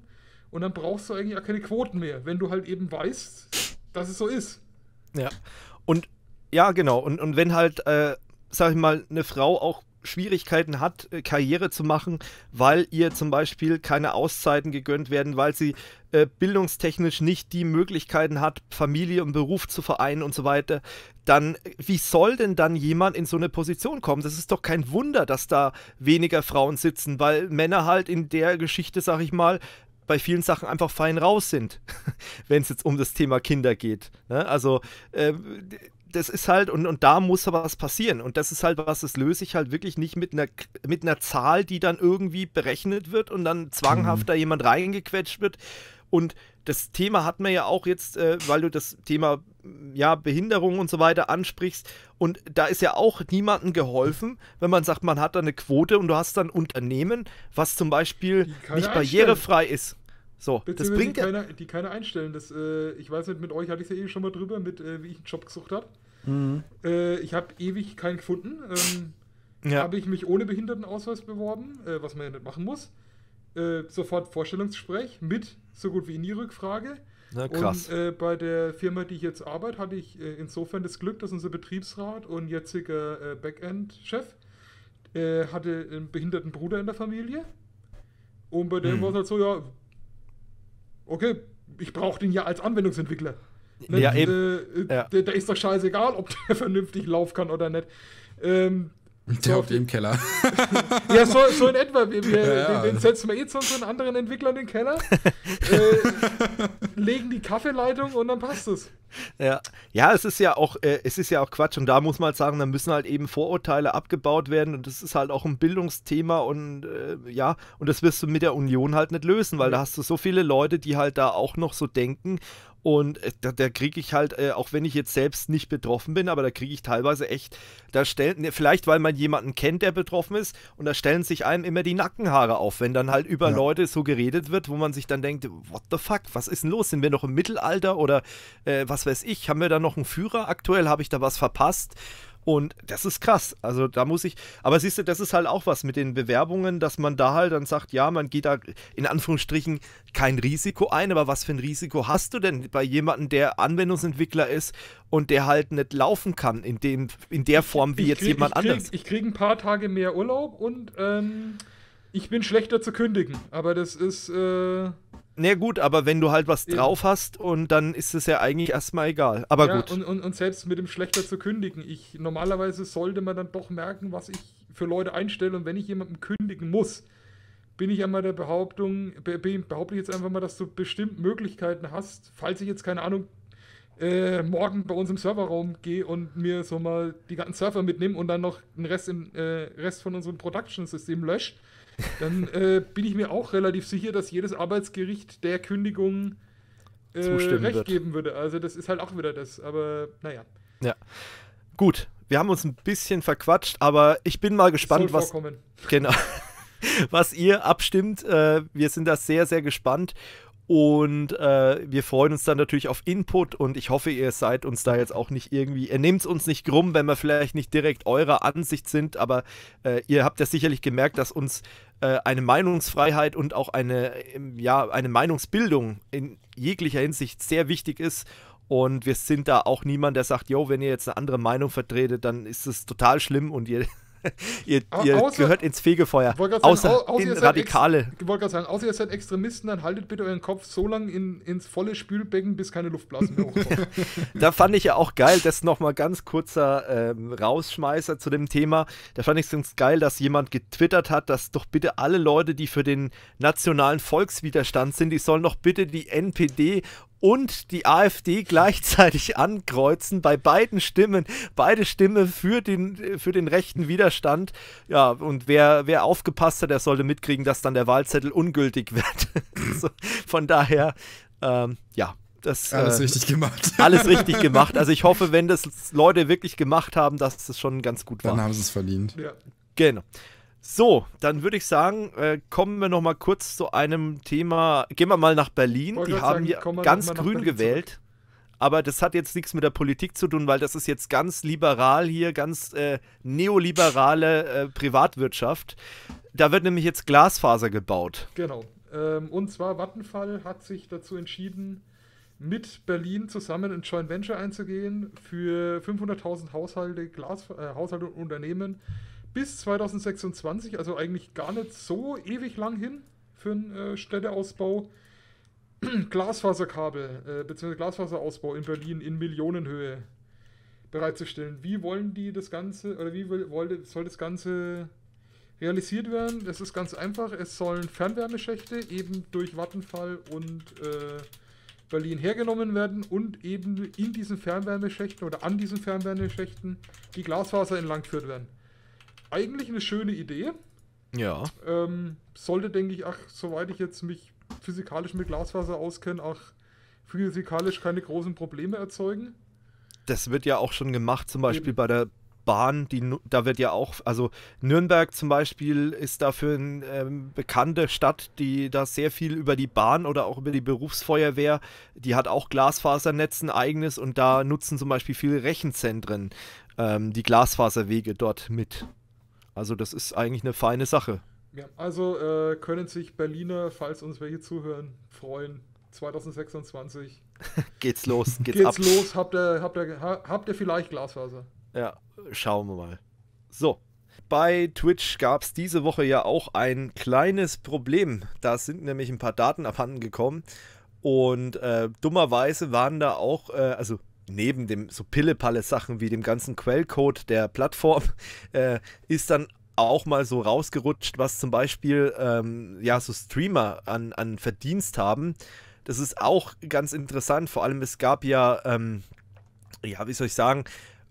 Und dann brauchst du eigentlich auch keine Quoten mehr, wenn du halt eben weißt, dass es so ist. Ja. Und ja, genau. Und, und wenn halt, äh, sag ich mal, eine Frau auch Schwierigkeiten hat, äh, Karriere zu machen, weil ihr zum Beispiel keine Auszeiten gegönnt werden, weil sie äh, bildungstechnisch nicht die Möglichkeiten hat, Familie und Beruf zu vereinen und so weiter, dann äh, wie soll denn dann jemand in so eine Position kommen? Das ist doch kein Wunder, dass da weniger Frauen sitzen, weil Männer halt in der Geschichte, sag ich mal, bei vielen Sachen einfach fein raus sind, wenn es jetzt um das Thema Kinder geht. Ne? Also äh, das ist halt, und, und da muss aber was passieren. Und das ist halt was, das löse ich halt wirklich nicht mit einer, mit einer Zahl, die dann irgendwie berechnet wird und dann zwanghaft mhm. da jemand reingequetscht wird. Und das Thema hat man ja auch jetzt, äh, weil du das Thema ja, Behinderung und so weiter ansprichst. Und da ist ja auch niemandem geholfen, wenn man sagt, man hat da eine Quote und du hast dann Unternehmen, was zum Beispiel nicht barrierefrei einstellen. ist. So, das bringt die ja. Keine, die keine einstellen. Das, äh, ich weiß nicht, mit euch hatte ich es ja eh schon mal drüber, mit äh, wie ich einen Job gesucht habe. Mhm. Äh, ich habe ewig keinen gefunden. Ähm, ja. Habe ich mich ohne Behindertenausweis beworben, äh, was man ja nicht machen muss. Äh, sofort Vorstellungsgespräch mit so gut wie nie Rückfrage. Na, krass. Und äh, bei der Firma, die ich jetzt arbeite, hatte ich äh, insofern das Glück, dass unser Betriebsrat und jetziger äh, Backend-Chef hatte einen behinderten Bruder in der Familie. Und bei dem mhm. war es halt so, ja, okay, ich brauche den ja als Anwendungsentwickler. Ne? Ja, eben. Äh, Da äh, ist doch scheißegal, ob der vernünftig laufen kann oder nicht. Ähm, der so auf dem Keller. ja, so, so, in etwa. Wir, wir ja, Den, den setzen wir jetzt unseren anderen Entwicklern in den Keller, äh, legen die Kaffeeleitung und dann passt es. Ja, ja es, ist ja auch, äh, es ist ja auch Quatsch. Und da muss man halt sagen, da müssen halt eben Vorurteile abgebaut werden. Und das ist halt auch ein Bildungsthema. Und äh, ja, und das wirst du mit der Union halt nicht lösen, weil da hast du so viele Leute, die halt da auch noch so denken. Und äh, da, da kriege ich halt, äh, auch wenn ich jetzt selbst nicht betroffen bin, aber da kriege ich teilweise echt, da stellen, ne, vielleicht weil man jemanden kennt, der betroffen ist, und da stellen sich einem immer die Nackenhaare auf, wenn dann halt über ja. Leute so geredet wird, wo man sich dann denkt, what the fuck, was ist denn los? Sind wir noch im Mittelalter oder äh, was weiß ich? Haben wir da noch einen Führer? Aktuell habe ich da was verpasst? Und das ist krass. Also da muss ich, aber siehst du, das ist halt auch was mit den Bewerbungen, dass man da halt dann sagt, ja, man geht da in Anführungsstrichen kein Risiko ein, aber was für ein Risiko hast du denn bei jemandem, der Anwendungsentwickler ist und der halt nicht laufen kann in, dem, in der Form wie ich, ich krieg, jetzt jemand ich krieg, anders? Ich kriege ein paar Tage mehr Urlaub und ähm ich bin schlechter zu kündigen, aber das ist. Äh, na gut, aber wenn du halt was eben. drauf hast und dann ist es ja eigentlich erstmal egal. Aber ja, gut. Und, und, und, selbst mit dem Schlechter zu kündigen, ich normalerweise sollte man dann doch merken, was ich für Leute einstelle und wenn ich jemandem kündigen muss, bin ich einmal der Behauptung, behaupte ich jetzt einfach mal, dass du bestimmt Möglichkeiten hast, falls ich jetzt keine Ahnung äh, morgen bei uns im Serverraum gehe und mir so mal die ganzen Server mitnehme und dann noch den Rest, in, äh, Rest von unserem Production-System lösche dann äh, bin ich mir auch relativ sicher, dass jedes Arbeitsgericht der Kündigung äh, Recht wird. geben würde. Also das ist halt auch wieder das, aber naja. Ja. Gut, wir haben uns ein bisschen verquatscht, aber ich bin mal gespannt, was. Genau. Was ihr abstimmt. Äh, wir sind da sehr, sehr gespannt. Und äh, wir freuen uns dann natürlich auf Input und ich hoffe, ihr seid uns da jetzt auch nicht irgendwie, ihr nehmt es uns nicht krumm, wenn wir vielleicht nicht direkt eurer Ansicht sind, aber äh, ihr habt ja sicherlich gemerkt, dass uns äh, eine Meinungsfreiheit und auch eine, ähm, ja, eine Meinungsbildung in jeglicher Hinsicht sehr wichtig ist. Und wir sind da auch niemand, der sagt, jo, wenn ihr jetzt eine andere Meinung vertretet, dann ist es total schlimm und ihr ihr, ihr außer, gehört ins Fegefeuer. Sagen, außer au, in Radikale. Ich wollte gerade sagen, außer ihr seid Extremisten, dann haltet bitte euren Kopf so lange in, ins volle Spülbecken, bis keine Luftblasen mehr hochkommen. da fand ich ja auch geil, das nochmal ganz kurzer ähm, Rausschmeißer zu dem Thema. Da fand ich es ganz geil, dass jemand getwittert hat, dass doch bitte alle Leute, die für den nationalen Volkswiderstand sind, die sollen doch bitte die NPD und die AfD gleichzeitig ankreuzen bei beiden Stimmen. Beide Stimmen für den, für den rechten Widerstand. Ja, und wer, wer aufgepasst hat, der sollte mitkriegen, dass dann der Wahlzettel ungültig wird. so, von daher, ähm, ja, das, äh, alles äh, richtig gemacht. Alles richtig gemacht. Also ich hoffe, wenn das Leute wirklich gemacht haben, dass es das schon ganz gut war. Dann haben sie es verdient. Ja. Genau. So, dann würde ich sagen, äh, kommen wir noch mal kurz zu einem Thema. Gehen wir mal nach Berlin. Die haben ja ganz grün gewählt. Aber das hat jetzt nichts mit der Politik zu tun, weil das ist jetzt ganz liberal hier, ganz äh, neoliberale äh, Privatwirtschaft. Da wird nämlich jetzt Glasfaser gebaut. Genau. Ähm, und zwar Vattenfall hat sich dazu entschieden, mit Berlin zusammen ein Joint Venture einzugehen für 500.000 Haushalte, Glas, äh, Haushalte und Unternehmen bis 2026, also eigentlich gar nicht so ewig lang hin für einen äh, Städteausbau. Glasfaserkabel äh, bzw. Glasfaserausbau in Berlin in Millionenhöhe bereitzustellen. Wie wollen die das Ganze oder wie will, soll das Ganze realisiert werden? Es ist ganz einfach. Es sollen Fernwärmeschächte eben durch Vattenfall und äh, Berlin hergenommen werden und eben in diesen Fernwärmeschächten oder an diesen Fernwärmeschächten die Glasfaser entlang geführt werden eigentlich eine schöne Idee. Ja. Ähm, sollte, denke ich, ach, soweit ich jetzt mich physikalisch mit Glasfaser auskenne, auch physikalisch keine großen Probleme erzeugen. Das wird ja auch schon gemacht, zum Beispiel Eben. bei der Bahn, die, da wird ja auch, also Nürnberg zum Beispiel ist dafür eine ähm, bekannte Stadt, die da sehr viel über die Bahn oder auch über die Berufsfeuerwehr, die hat auch Glasfasernetzen eigenes und da nutzen zum Beispiel viele Rechenzentren ähm, die Glasfaserwege dort mit. Also das ist eigentlich eine feine Sache. Ja, also äh, können sich Berliner, falls uns welche zuhören, freuen. 2026. geht's los, geht's, geht's ab. los, habt ihr, habt, ihr, habt ihr vielleicht Glasfaser? Ja, schauen wir mal. So, bei Twitch gab es diese Woche ja auch ein kleines Problem. Da sind nämlich ein paar Daten abhanden gekommen. Und äh, dummerweise waren da auch, äh, also neben dem so Pille-Palle-Sachen wie dem ganzen Quellcode der Plattform, äh, ist dann auch mal so rausgerutscht, was zum Beispiel ähm, ja so Streamer an, an Verdienst haben. Das ist auch ganz interessant. Vor allem es gab ja, ähm, ja, wie soll ich sagen,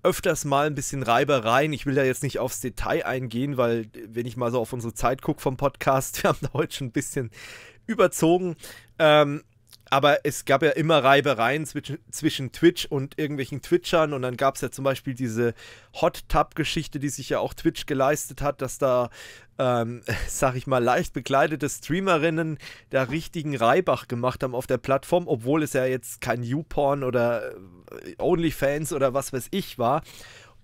öfters mal ein bisschen Reibereien. Ich will da jetzt nicht aufs Detail eingehen, weil wenn ich mal so auf unsere Zeit gucke vom Podcast, wir haben da heute schon ein bisschen überzogen. Ähm, aber es gab ja immer Reibereien zwischen, zwischen Twitch und irgendwelchen Twitchern und dann gab es ja zum Beispiel diese Hot Tub-Geschichte, die sich ja auch Twitch geleistet hat, dass da, ähm, sag ich mal, leicht bekleidete Streamerinnen da richtigen Reibach gemacht haben auf der Plattform, obwohl es ja jetzt kein YouPorn oder äh, OnlyFans oder was weiß ich war.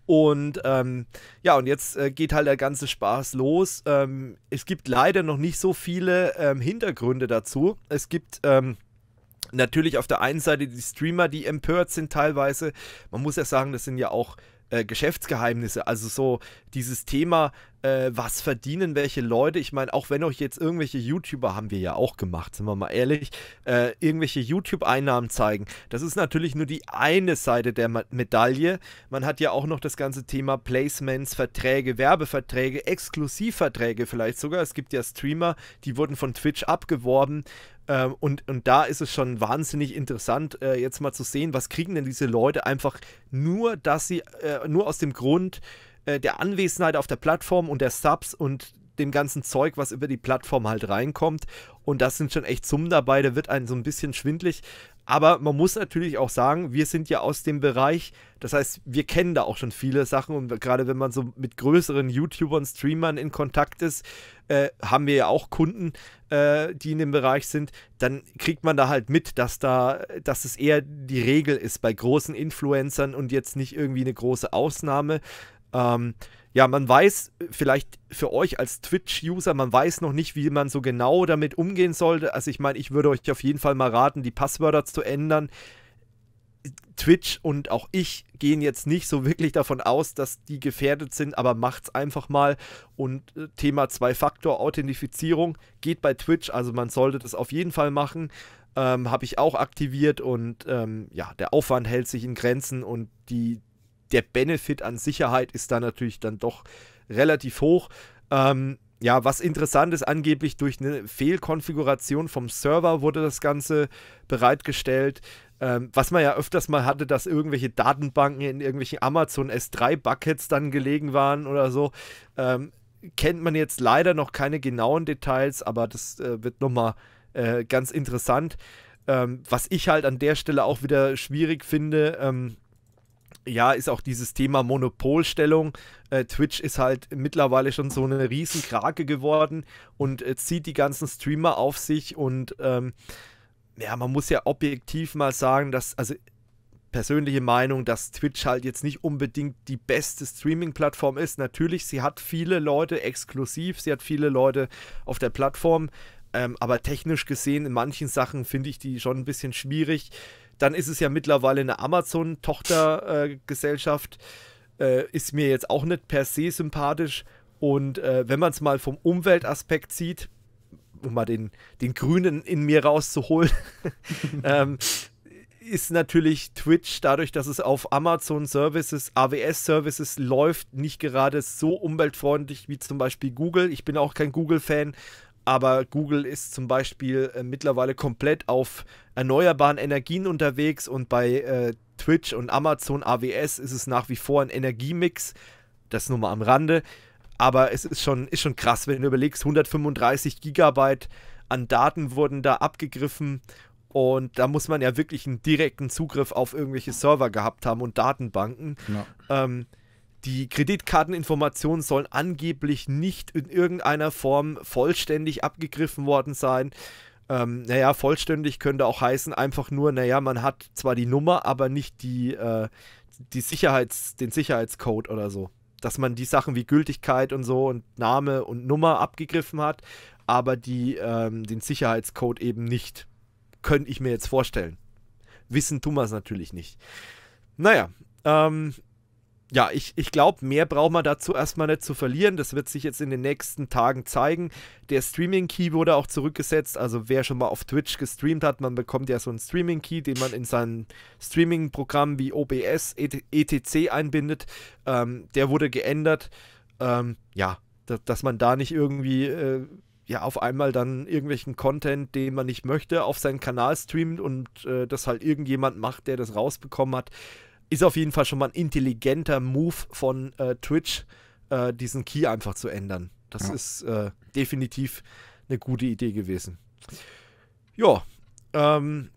Und ähm, ja, und jetzt äh, geht halt der ganze Spaß los. Ähm, es gibt leider noch nicht so viele ähm, Hintergründe dazu. Es gibt ähm, Natürlich auf der einen Seite die Streamer, die empört sind teilweise. Man muss ja sagen, das sind ja auch äh, Geschäftsgeheimnisse. Also so dieses Thema, äh, was verdienen welche Leute. Ich meine, auch wenn euch jetzt irgendwelche YouTuber haben wir ja auch gemacht, sind wir mal ehrlich, äh, irgendwelche YouTube-Einnahmen zeigen. Das ist natürlich nur die eine Seite der Medaille. Man hat ja auch noch das ganze Thema Placements, Verträge, Werbeverträge, Exklusivverträge vielleicht sogar. Es gibt ja Streamer, die wurden von Twitch abgeworben ähm, und, und da ist es schon wahnsinnig interessant, äh, jetzt mal zu sehen, was kriegen denn diese Leute einfach nur, dass sie, äh, nur aus dem Grund äh, der Anwesenheit auf der Plattform und der Subs und dem ganzen Zeug, was über die Plattform halt reinkommt. Und das sind schon echt Summen dabei, da wird einen so ein bisschen schwindlig. Aber man muss natürlich auch sagen, wir sind ja aus dem Bereich, das heißt, wir kennen da auch schon viele Sachen und gerade wenn man so mit größeren YouTubern, Streamern in Kontakt ist, äh, haben wir ja auch Kunden, äh, die in dem Bereich sind, dann kriegt man da halt mit, dass da, dass es eher die Regel ist bei großen Influencern und jetzt nicht irgendwie eine große Ausnahme. Ähm, ja, man weiß äh, vielleicht für euch als Twitch-User, man weiß noch nicht, wie man so genau damit umgehen sollte. Also ich meine, ich würde euch auf jeden Fall mal raten, die Passwörter zu ändern. Twitch und auch ich gehen jetzt nicht so wirklich davon aus, dass die gefährdet sind, aber macht's einfach mal. Und äh, Thema Zwei-Faktor-Authentifizierung geht bei Twitch, also man sollte das auf jeden Fall machen. Ähm, Habe ich auch aktiviert und ähm, ja, der Aufwand hält sich in Grenzen und die der Benefit an Sicherheit ist da natürlich dann doch relativ hoch. Ähm, ja, was interessant ist, angeblich durch eine Fehlkonfiguration vom Server wurde das Ganze bereitgestellt. Ähm, was man ja öfters mal hatte, dass irgendwelche Datenbanken in irgendwelchen Amazon S3-Buckets dann gelegen waren oder so. Ähm, kennt man jetzt leider noch keine genauen Details, aber das äh, wird nochmal äh, ganz interessant. Ähm, was ich halt an der Stelle auch wieder schwierig finde, ähm, ja, ist auch dieses Thema Monopolstellung. Äh, Twitch ist halt mittlerweile schon so eine Riesenkrake geworden und äh, zieht die ganzen Streamer auf sich. Und ähm, ja, man muss ja objektiv mal sagen, dass, also persönliche Meinung, dass Twitch halt jetzt nicht unbedingt die beste Streaming-Plattform ist. Natürlich, sie hat viele Leute exklusiv, sie hat viele Leute auf der Plattform. Ähm, aber technisch gesehen, in manchen Sachen finde ich die schon ein bisschen schwierig. Dann ist es ja mittlerweile eine Amazon-Tochtergesellschaft. Äh, äh, ist mir jetzt auch nicht per se sympathisch. Und äh, wenn man es mal vom Umweltaspekt sieht, um mal den, den Grünen in mir rauszuholen, ähm, ist natürlich Twitch dadurch, dass es auf Amazon Services, AWS Services läuft, nicht gerade so umweltfreundlich wie zum Beispiel Google. Ich bin auch kein Google-Fan aber Google ist zum Beispiel äh, mittlerweile komplett auf erneuerbaren Energien unterwegs und bei äh, Twitch und Amazon AWS ist es nach wie vor ein Energiemix. Das nur mal am Rande. Aber es ist schon, ist schon krass, wenn du überlegst, 135 Gigabyte an Daten wurden da abgegriffen. Und da muss man ja wirklich einen direkten Zugriff auf irgendwelche Server gehabt haben und Datenbanken. Ja. Ähm, die Kreditkarteninformationen sollen angeblich nicht in irgendeiner Form vollständig abgegriffen worden sein. Ähm, naja, vollständig könnte auch heißen, einfach nur, naja, man hat zwar die Nummer, aber nicht die, äh, die Sicherheits-, den Sicherheitscode oder so. Dass man die Sachen wie Gültigkeit und so und Name und Nummer abgegriffen hat, aber die, ähm, den Sicherheitscode eben nicht. Könnte ich mir jetzt vorstellen. Wissen tun wir es natürlich nicht. Naja, ähm, ja, ich, ich glaube, mehr braucht man dazu erstmal nicht zu verlieren. Das wird sich jetzt in den nächsten Tagen zeigen. Der Streaming-Key wurde auch zurückgesetzt. Also wer schon mal auf Twitch gestreamt hat, man bekommt ja so einen Streaming-Key, den man in seinen streaming programm wie OBS, ETC e einbindet. Ähm, der wurde geändert. Ähm, ja, dass man da nicht irgendwie... Äh, ja, auf einmal dann irgendwelchen Content, den man nicht möchte, auf seinen Kanal streamt und äh, das halt irgendjemand macht, der das rausbekommen hat ist auf jeden Fall schon mal ein intelligenter Move von äh, Twitch, äh, diesen Key einfach zu ändern. Das ja. ist äh, definitiv eine gute Idee gewesen. Ja, ähm,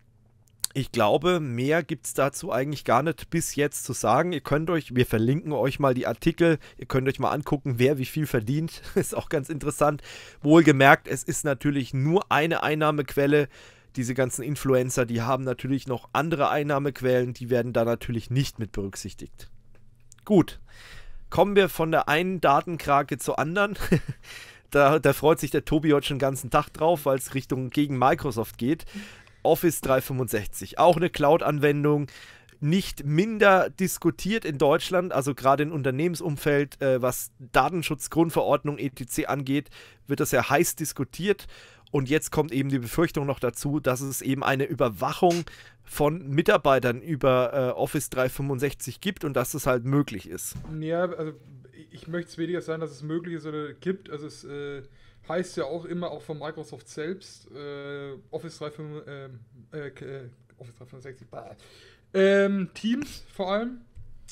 ich glaube, mehr gibt es dazu eigentlich gar nicht bis jetzt zu sagen. Ihr könnt euch, wir verlinken euch mal die Artikel, ihr könnt euch mal angucken, wer wie viel verdient. ist auch ganz interessant. Wohlgemerkt, es ist natürlich nur eine Einnahmequelle diese ganzen Influencer, die haben natürlich noch andere Einnahmequellen, die werden da natürlich nicht mit berücksichtigt. Gut, kommen wir von der einen Datenkrake zur anderen. da, da, freut sich der Tobi heute schon den ganzen Tag drauf, weil es Richtung gegen Microsoft geht. Office 365, auch eine Cloud-Anwendung, nicht minder diskutiert in Deutschland, also gerade im Unternehmensumfeld, äh, was Datenschutzgrundverordnung etc. angeht, wird das ja heiß diskutiert und jetzt kommt eben die Befürchtung noch dazu, dass es eben eine Überwachung von Mitarbeitern über äh, Office 365 gibt und dass es halt möglich ist. Ja, also ich möchte es weniger sein, dass es möglich ist oder gibt. Also es äh, heißt ja auch immer, auch von Microsoft selbst, äh, Office, 35, ähm, äh, äh, Office 365, ähm, Teams vor allem.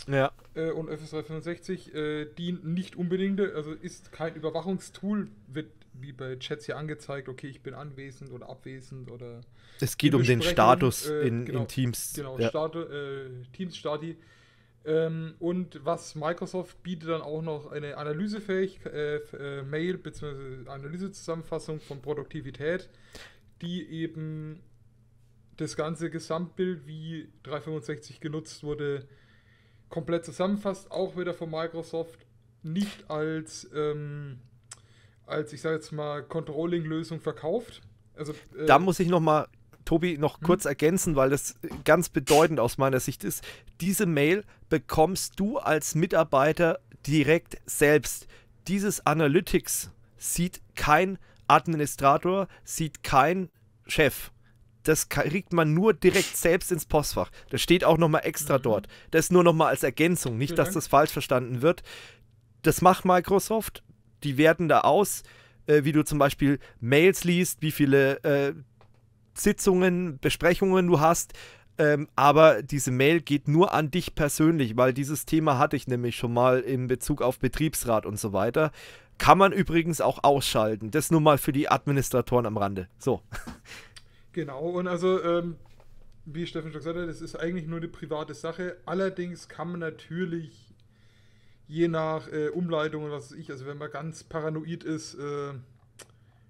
Ja. Äh, und Office 365 dient nicht unbedingt, also ist kein Überwachungstool, wird wie bei Chats hier angezeigt, okay, ich bin anwesend oder abwesend oder. Es geht um den Status äh, in, genau, in, Teams. Genau, ja. Start, äh, Teams Stati. Ähm, und was Microsoft bietet dann auch noch eine Analysefähigkeit, äh, äh, Mail bzw. Analysezusammenfassung von Produktivität, die eben das ganze Gesamtbild, wie 365 genutzt wurde, komplett zusammenfasst, auch wieder von Microsoft, nicht als ähm, als, ich sage jetzt mal, Controlling-Lösung verkauft. Also, äh, da muss ich nochmal, Tobi, noch hm? kurz ergänzen, weil das äh, ganz bedeutend aus meiner Sicht ist. Diese Mail bekommst du als Mitarbeiter direkt selbst. Dieses Analytics sieht kein Administrator, sieht kein Chef. Das kriegt man nur direkt selbst ins Postfach. Das steht auch nochmal extra mhm. dort. Das nur nochmal als Ergänzung, nicht, dass das falsch verstanden wird. Das macht Microsoft die werten da aus, äh, wie du zum Beispiel Mails liest, wie viele äh, Sitzungen, Besprechungen du hast. Ähm, aber diese Mail geht nur an dich persönlich, weil dieses Thema hatte ich nämlich schon mal in Bezug auf Betriebsrat und so weiter. Kann man übrigens auch ausschalten. Das nur mal für die Administratoren am Rande. So. Genau, und also, ähm, wie Steffen schon gesagt hat, das ist eigentlich nur eine private Sache. Allerdings kann man natürlich je nach äh, Umleitung und was weiß ich, also wenn man ganz paranoid ist, äh,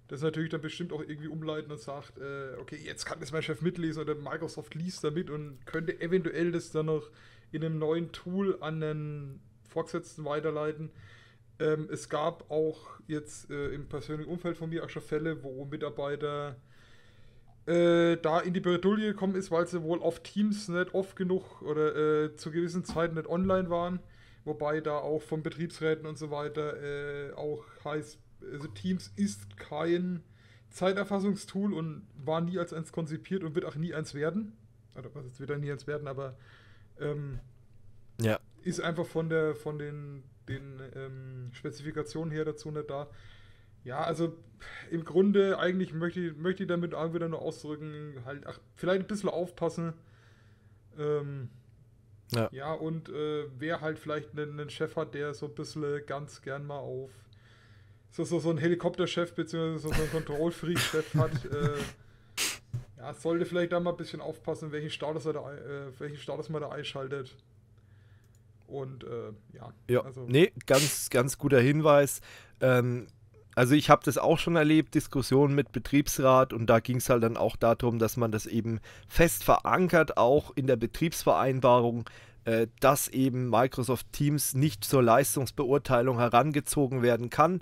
das natürlich dann bestimmt auch irgendwie umleiten und sagt, äh, okay, jetzt kann das mein Chef mitlesen oder Microsoft liest damit und könnte eventuell das dann noch in einem neuen Tool an einen Vorgesetzten weiterleiten. Ähm, es gab auch jetzt äh, im persönlichen Umfeld von mir auch schon Fälle, wo Mitarbeiter äh, da in die Bredouille gekommen ist, weil sie wohl auf Teams nicht oft genug oder äh, zu gewissen Zeiten nicht online waren Wobei da auch von Betriebsräten und so weiter äh, auch heißt, also Teams ist kein Zeiterfassungstool und war nie als eins konzipiert und wird auch nie eins werden. Oder was jetzt wieder nie eins werden, aber ähm, ja. ist einfach von der von den, den ähm, Spezifikationen her dazu nicht da. Ja, also im Grunde eigentlich möchte ich, möchte ich damit auch wieder nur ausdrücken, halt ach, vielleicht ein bisschen aufpassen. Ähm, ja, ja und äh, wer halt vielleicht einen Chef hat, der so ein bisschen äh, ganz gern mal auf so, so, so einen Helikopterchef bzw. so, so einen control chef hat, äh, ja, sollte vielleicht da mal ein bisschen aufpassen, welchen Status, er da, äh, welchen Status man da einschaltet. Und äh, ja. ja. Also. Nee, ganz, ganz guter Hinweis. Ähm, also ich habe das auch schon erlebt, Diskussionen mit Betriebsrat und da ging es halt dann auch darum, dass man das eben fest verankert, auch in der Betriebsvereinbarung, äh, dass eben Microsoft Teams nicht zur Leistungsbeurteilung herangezogen werden kann.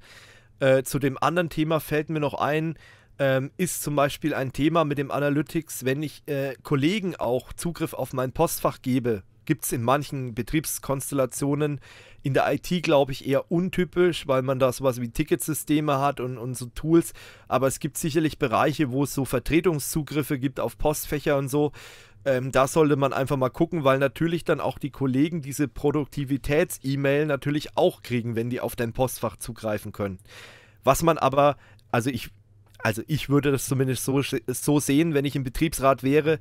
Äh, zu dem anderen Thema fällt mir noch ein, ähm, ist zum Beispiel ein Thema mit dem Analytics, wenn ich äh, Kollegen auch Zugriff auf mein Postfach gebe gibt es in manchen Betriebskonstellationen. In der IT glaube ich eher untypisch, weil man da sowas wie Ticketsysteme hat und, und so Tools. Aber es gibt sicherlich Bereiche, wo es so Vertretungszugriffe gibt auf Postfächer und so. Ähm, da sollte man einfach mal gucken, weil natürlich dann auch die Kollegen diese Produktivitäts-E-Mail natürlich auch kriegen, wenn die auf dein Postfach zugreifen können. Was man aber, also ich, also ich würde das zumindest so, so sehen, wenn ich im Betriebsrat wäre,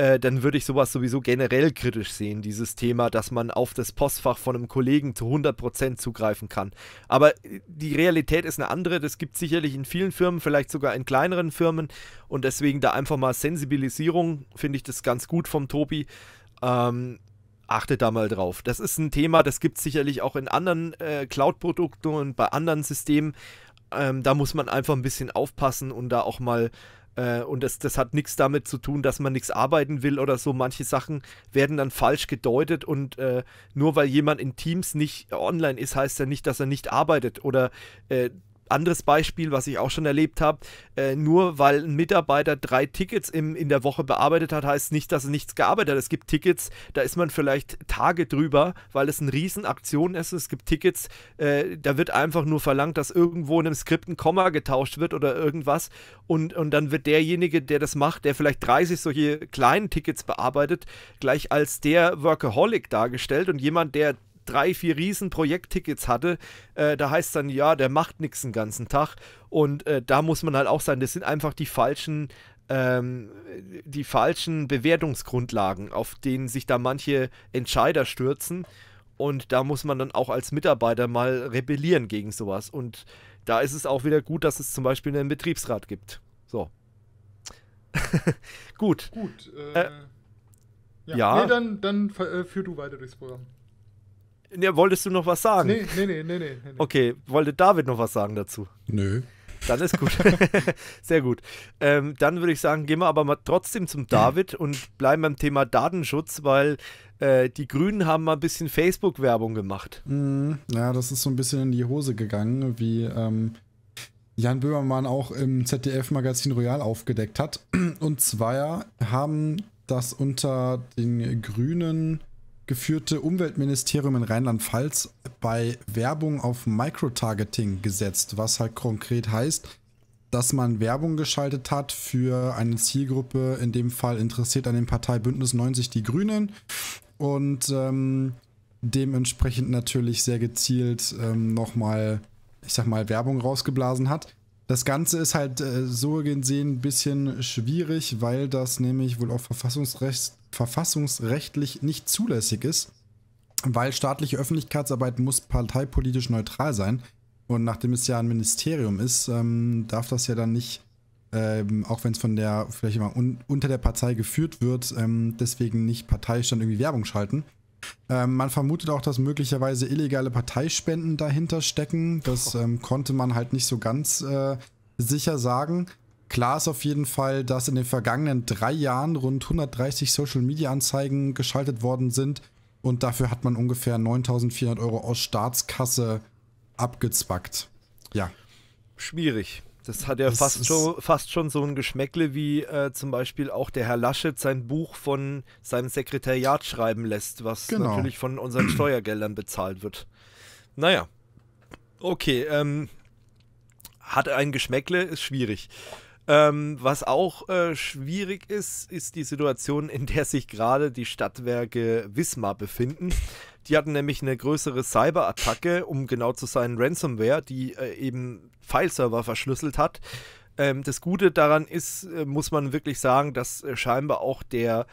äh, dann würde ich sowas sowieso generell kritisch sehen, dieses Thema, dass man auf das Postfach von einem Kollegen zu 100% zugreifen kann. Aber äh, die Realität ist eine andere, das gibt es sicherlich in vielen Firmen, vielleicht sogar in kleineren Firmen und deswegen da einfach mal Sensibilisierung, finde ich das ganz gut vom Tobi. Ähm, achtet da mal drauf. Das ist ein Thema, das gibt es sicherlich auch in anderen äh, Cloud-Produkten und bei anderen Systemen. Ähm, da muss man einfach ein bisschen aufpassen und da auch mal äh, und das, das hat nichts damit zu tun, dass man nichts arbeiten will oder so. Manche Sachen werden dann falsch gedeutet und äh, nur weil jemand in Teams nicht online ist, heißt ja nicht, dass er nicht arbeitet oder äh, anderes Beispiel, was ich auch schon erlebt habe, äh, nur weil ein Mitarbeiter drei Tickets im, in der Woche bearbeitet hat, heißt nicht, dass er nichts gearbeitet hat. Es gibt Tickets, da ist man vielleicht Tage drüber, weil es eine Riesenaktion ist. Es gibt Tickets, äh, da wird einfach nur verlangt, dass irgendwo in einem Skript ein Komma getauscht wird oder irgendwas und, und dann wird derjenige, der das macht, der vielleicht 30 solche kleinen Tickets bearbeitet, gleich als der Workaholic dargestellt und jemand, der drei, vier riesen Projekttickets hatte, äh, da heißt es dann, ja, der macht nichts den ganzen Tag. Und äh, da muss man halt auch sein, das sind einfach die falschen, ähm, die falschen Bewertungsgrundlagen, auf denen sich da manche Entscheider stürzen. Und da muss man dann auch als Mitarbeiter mal rebellieren gegen sowas. Und da ist es auch wieder gut, dass es zum Beispiel einen Betriebsrat gibt. So. gut. Gut. Äh, äh, ja. ja. Nee, dann, dann äh, führ du weiter durchs Programm. Ja, wolltest du noch was sagen? Nee, nee, nee, nee, nee. Okay, wollte David noch was sagen dazu? Nö. Dann ist gut. Sehr gut. Ähm, dann würde ich sagen, gehen wir aber mal trotzdem zum David und bleiben beim Thema Datenschutz, weil äh, die Grünen haben mal ein bisschen Facebook-Werbung gemacht. Mhm. ja, das ist so ein bisschen in die Hose gegangen, wie ähm, Jan Böhmermann auch im ZDF-Magazin Royal aufgedeckt hat. Und zwar haben das unter den Grünen geführte Umweltministerium in Rheinland-Pfalz bei Werbung auf Microtargeting gesetzt, was halt konkret heißt, dass man Werbung geschaltet hat für eine Zielgruppe, in dem Fall interessiert an dem Parteibündnis 90 die Grünen und ähm, dementsprechend natürlich sehr gezielt ähm, nochmal, ich sag mal, Werbung rausgeblasen hat. Das Ganze ist halt äh, so gesehen ein bisschen schwierig, weil das nämlich wohl auch verfassungsrecht, verfassungsrechtlich nicht zulässig ist, weil staatliche Öffentlichkeitsarbeit muss parteipolitisch neutral sein. Und nachdem es ja ein Ministerium ist, ähm, darf das ja dann nicht, ähm, auch wenn es von der, vielleicht immer un unter der Partei geführt wird, ähm, deswegen nicht parteiisch dann irgendwie Werbung schalten. Ähm, man vermutet auch, dass möglicherweise illegale Parteispenden dahinter stecken. Das ähm, konnte man halt nicht so ganz äh, sicher sagen. Klar ist auf jeden Fall, dass in den vergangenen drei Jahren rund 130 Social-Media-Anzeigen geschaltet worden sind und dafür hat man ungefähr 9.400 Euro aus Staatskasse abgezwackt. Ja. Schwierig. Das hat ja das fast, schon, fast schon so ein Geschmäckle, wie äh, zum Beispiel auch der Herr Laschet sein Buch von seinem Sekretariat schreiben lässt, was genau. natürlich von unseren Steuergeldern bezahlt wird. Naja. Okay, ähm, hat ein Geschmäckle, ist schwierig. Ähm, was auch äh, schwierig ist, ist die Situation, in der sich gerade die Stadtwerke Wismar befinden. Die hatten nämlich eine größere Cyberattacke, um genau zu sein, Ransomware, die äh, eben Fileserver verschlüsselt hat. Ähm, das Gute daran ist, äh, muss man wirklich sagen, dass äh, scheinbar auch der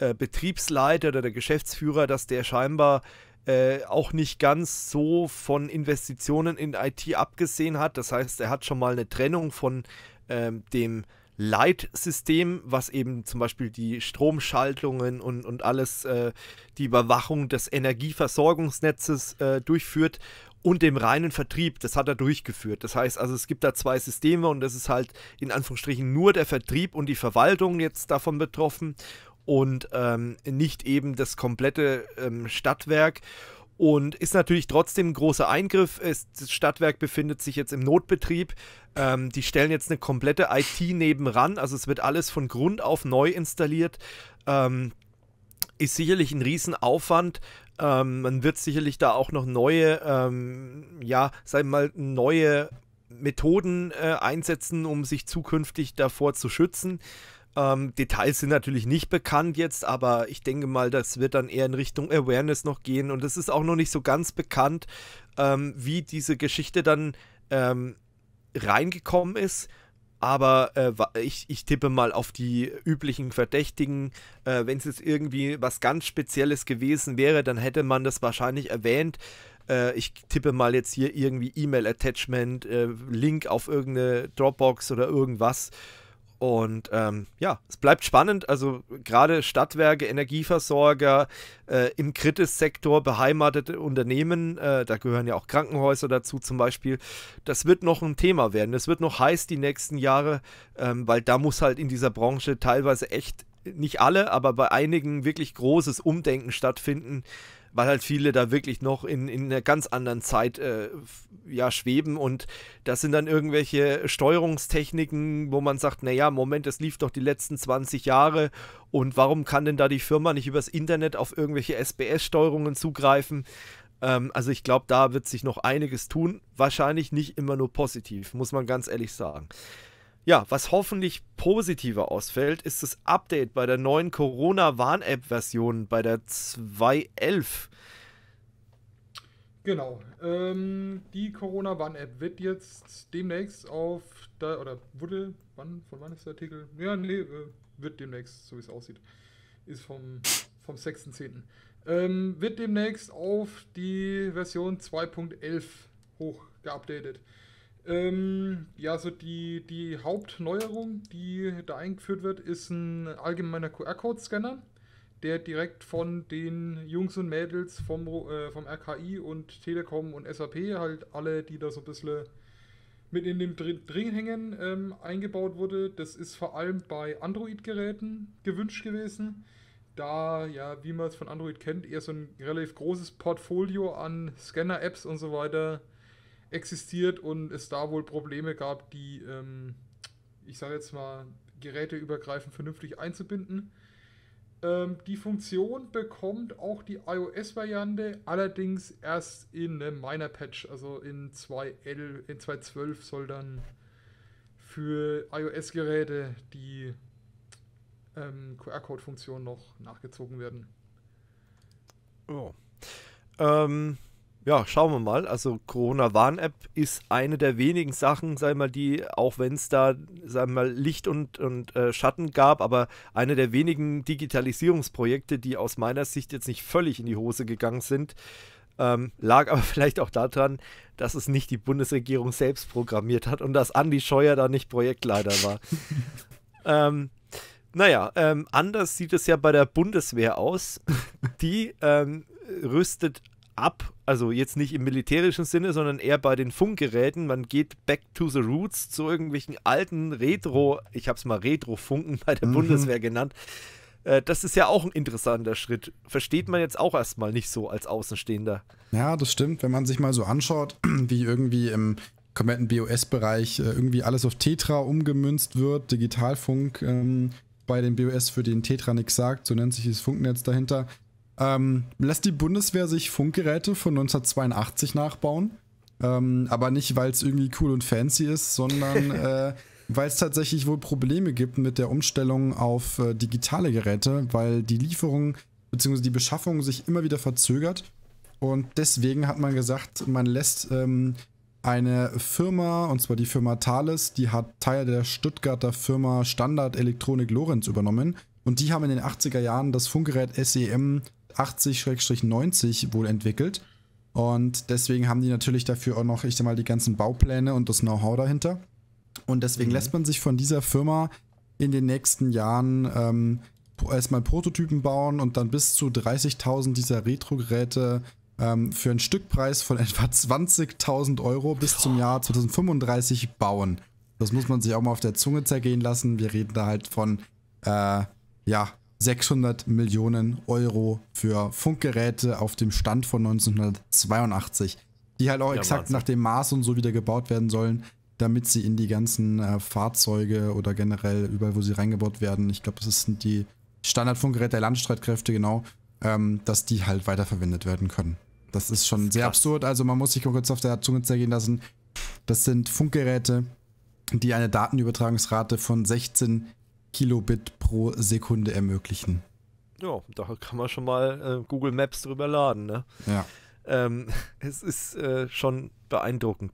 äh, Betriebsleiter oder der Geschäftsführer, dass der scheinbar äh, auch nicht ganz so von Investitionen in IT abgesehen hat. Das heißt, er hat schon mal eine Trennung von ähm, dem Leitsystem, was eben zum Beispiel die Stromschaltungen und, und alles, äh, die Überwachung des Energieversorgungsnetzes äh, durchführt und dem reinen Vertrieb, das hat er durchgeführt. Das heißt also, es gibt da zwei Systeme und das ist halt in Anführungsstrichen nur der Vertrieb und die Verwaltung jetzt davon betroffen und ähm, nicht eben das komplette ähm, Stadtwerk und ist natürlich trotzdem ein großer Eingriff. das Stadtwerk befindet sich jetzt im Notbetrieb. Ähm, die stellen jetzt eine komplette IT nebenan, also es wird alles von Grund auf neu installiert. Ähm, ist sicherlich ein Riesenaufwand. Ähm, man wird sicherlich da auch noch neue, ähm, ja, sagen wir mal, neue Methoden äh, einsetzen, um sich zukünftig davor zu schützen. Ähm, Details sind natürlich nicht bekannt jetzt, aber ich denke mal, das wird dann eher in Richtung Awareness noch gehen. Und es ist auch noch nicht so ganz bekannt, ähm, wie diese Geschichte dann ähm, reingekommen ist. Aber äh, ich, ich, tippe mal auf die üblichen Verdächtigen. Äh, Wenn es jetzt irgendwie was ganz Spezielles gewesen wäre, dann hätte man das wahrscheinlich erwähnt. Äh, ich tippe mal jetzt hier irgendwie E-Mail-Attachment, äh, Link auf irgendeine Dropbox oder irgendwas. Und ähm, ja, es bleibt spannend. Also gerade Stadtwerke, Energieversorger, äh, im Kritis-Sektor, beheimatete Unternehmen, äh, da gehören ja auch Krankenhäuser dazu zum Beispiel, das wird noch ein Thema werden. Das wird noch heiß die nächsten Jahre, ähm, weil da muss halt in dieser Branche teilweise echt, nicht alle, aber bei einigen wirklich großes Umdenken stattfinden, weil halt viele da wirklich noch in, in einer ganz anderen Zeit äh, ja, schweben und das sind dann irgendwelche Steuerungstechniken, wo man sagt, naja, Moment, das lief doch die letzten 20 Jahre und warum kann denn da die Firma nicht übers Internet auf irgendwelche SBS-Steuerungen zugreifen? Ähm, also ich glaube, da wird sich noch einiges tun, wahrscheinlich nicht immer nur positiv, muss man ganz ehrlich sagen. Ja, was hoffentlich positiver ausfällt, ist das Update bei der neuen Corona-Warn-App-Version, bei der 2.11. Genau. Ähm, die Corona-Warn-App wird jetzt demnächst auf, da, oder wurde, wann, von wann ist der Artikel? Ja, nee, äh, wird demnächst, so wie es aussieht. Ist vom, vom 6.10. Ähm, wird demnächst auf die Version 2.11 hochgeupdatet. Ähm, ja, so die, die Hauptneuerung, die da eingeführt wird, ist ein allgemeiner QR-Code-Scanner, der direkt von den Jungs und Mädels vom, äh, vom RKI und Telekom und SAP, halt alle, die da so ein bisschen mit in dem Dring hängen, ähm, eingebaut wurde. Das ist vor allem bei Android-Geräten gewünscht gewesen, da ja, wie man es von Android kennt, eher so ein relativ großes Portfolio an Scanner-Apps und so weiter existiert und es da wohl Probleme gab, die, ähm, ich sage jetzt mal, geräteübergreifend vernünftig einzubinden. Ähm, die Funktion bekommt auch die iOS-Variante, allerdings erst in einem Minor-Patch, also in 2L, in 2.12 soll dann für iOS-Geräte die ähm, QR-Code-Funktion noch nachgezogen werden. Oh. Ähm, ja, schauen wir mal. Also Corona-Warn-App ist eine der wenigen Sachen, sag mal, die, auch wenn es da, sag mal, Licht und, und äh, Schatten gab, aber eine der wenigen Digitalisierungsprojekte, die aus meiner Sicht jetzt nicht völlig in die Hose gegangen sind. Ähm, lag aber vielleicht auch daran, dass es nicht die Bundesregierung selbst programmiert hat und dass Andi Scheuer da nicht Projektleiter war. ähm, naja, ähm, anders sieht es ja bei der Bundeswehr aus. Die ähm, rüstet ab also jetzt nicht im militärischen Sinne, sondern eher bei den Funkgeräten. Man geht back to the roots zu irgendwelchen alten Retro, ich habe es mal Retro-Funken bei der mhm. Bundeswehr genannt. Äh, das ist ja auch ein interessanter Schritt. Versteht man jetzt auch erstmal nicht so als Außenstehender. Ja, das stimmt. Wenn man sich mal so anschaut, wie irgendwie im kompletten BOS-Bereich äh, irgendwie alles auf Tetra umgemünzt wird, Digitalfunk ähm, bei den BOS für den Tetra nichts sagt, so nennt sich das Funknetz dahinter ähm, lässt die Bundeswehr sich Funkgeräte von 1982 nachbauen. Ähm, aber nicht, weil es irgendwie cool und fancy ist, sondern äh, weil es tatsächlich wohl Probleme gibt mit der Umstellung auf äh, digitale Geräte, weil die Lieferung bzw. die Beschaffung sich immer wieder verzögert. Und deswegen hat man gesagt, man lässt ähm, eine Firma, und zwar die Firma Thales, die hat Teil der Stuttgarter Firma Standard Elektronik Lorenz übernommen. Und die haben in den 80er Jahren das Funkgerät SEM 80-90 wohl entwickelt. Und deswegen haben die natürlich dafür auch noch, ich sag mal, die ganzen Baupläne und das Know-how dahinter. Und deswegen mhm. lässt man sich von dieser Firma in den nächsten Jahren ähm, erstmal Prototypen bauen und dann bis zu 30.000 dieser Retro-Geräte ähm, für einen Stückpreis von etwa 20.000 Euro bis zum Jahr 2035 bauen. Das muss man sich auch mal auf der Zunge zergehen lassen. Wir reden da halt von, äh, ja, 600 Millionen Euro für Funkgeräte auf dem Stand von 1982, die halt auch ja, exakt Wahnsinn. nach dem Maß und so wieder gebaut werden sollen, damit sie in die ganzen äh, Fahrzeuge oder generell überall, wo sie reingebaut werden, ich glaube, das sind die Standardfunkgeräte der Landstreitkräfte, genau, ähm, dass die halt weiterverwendet werden können. Das ist schon sehr krass. absurd, also man muss sich kurz auf der Zunge zergehen lassen. Das sind Funkgeräte, die eine Datenübertragungsrate von 16 Millionen Kilobit pro Sekunde ermöglichen. Ja, da kann man schon mal äh, Google Maps drüber laden, ne? Ja. Ähm, es ist äh, schon beeindruckend.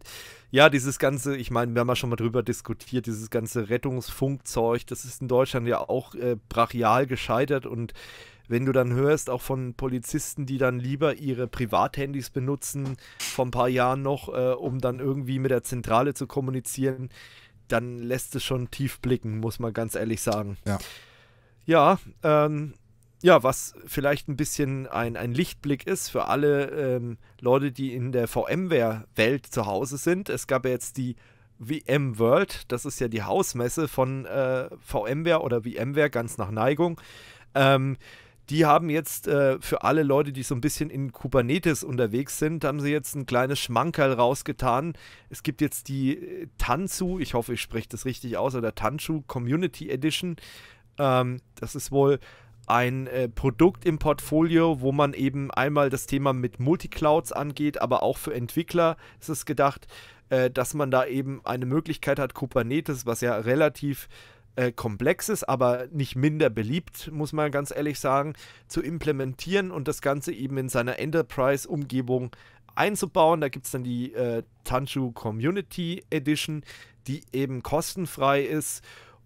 Ja, dieses ganze, ich meine, wir haben ja schon mal drüber diskutiert, dieses ganze Rettungsfunkzeug, das ist in Deutschland ja auch äh, brachial gescheitert und wenn du dann hörst, auch von Polizisten, die dann lieber ihre Privathandys benutzen, vor ein paar Jahren noch, äh, um dann irgendwie mit der Zentrale zu kommunizieren, dann lässt es schon tief blicken, muss man ganz ehrlich sagen. Ja. Ja, ähm, ja, was vielleicht ein bisschen ein, ein Lichtblick ist für alle ähm, Leute, die in der VMware-Welt zu Hause sind. Es gab ja jetzt die VMworld, das ist ja die Hausmesse von äh, VMware oder VMware, ganz nach Neigung. Ähm, die haben jetzt äh, für alle Leute, die so ein bisschen in Kubernetes unterwegs sind, haben sie jetzt ein kleines Schmankerl rausgetan. Es gibt jetzt die äh, Tanzu, ich hoffe, ich spreche das richtig aus, oder Tanzu Community Edition. Ähm, das ist wohl ein äh, Produkt im Portfolio, wo man eben einmal das Thema mit Multiclouds angeht, aber auch für Entwickler ist es gedacht, äh, dass man da eben eine Möglichkeit hat, Kubernetes, was ja relativ äh, komplexes, aber nicht minder beliebt, muss man ganz ehrlich sagen, zu implementieren und das Ganze eben in seiner Enterprise-Umgebung einzubauen. Da gibt es dann die äh, Tanju Community Edition, die eben kostenfrei ist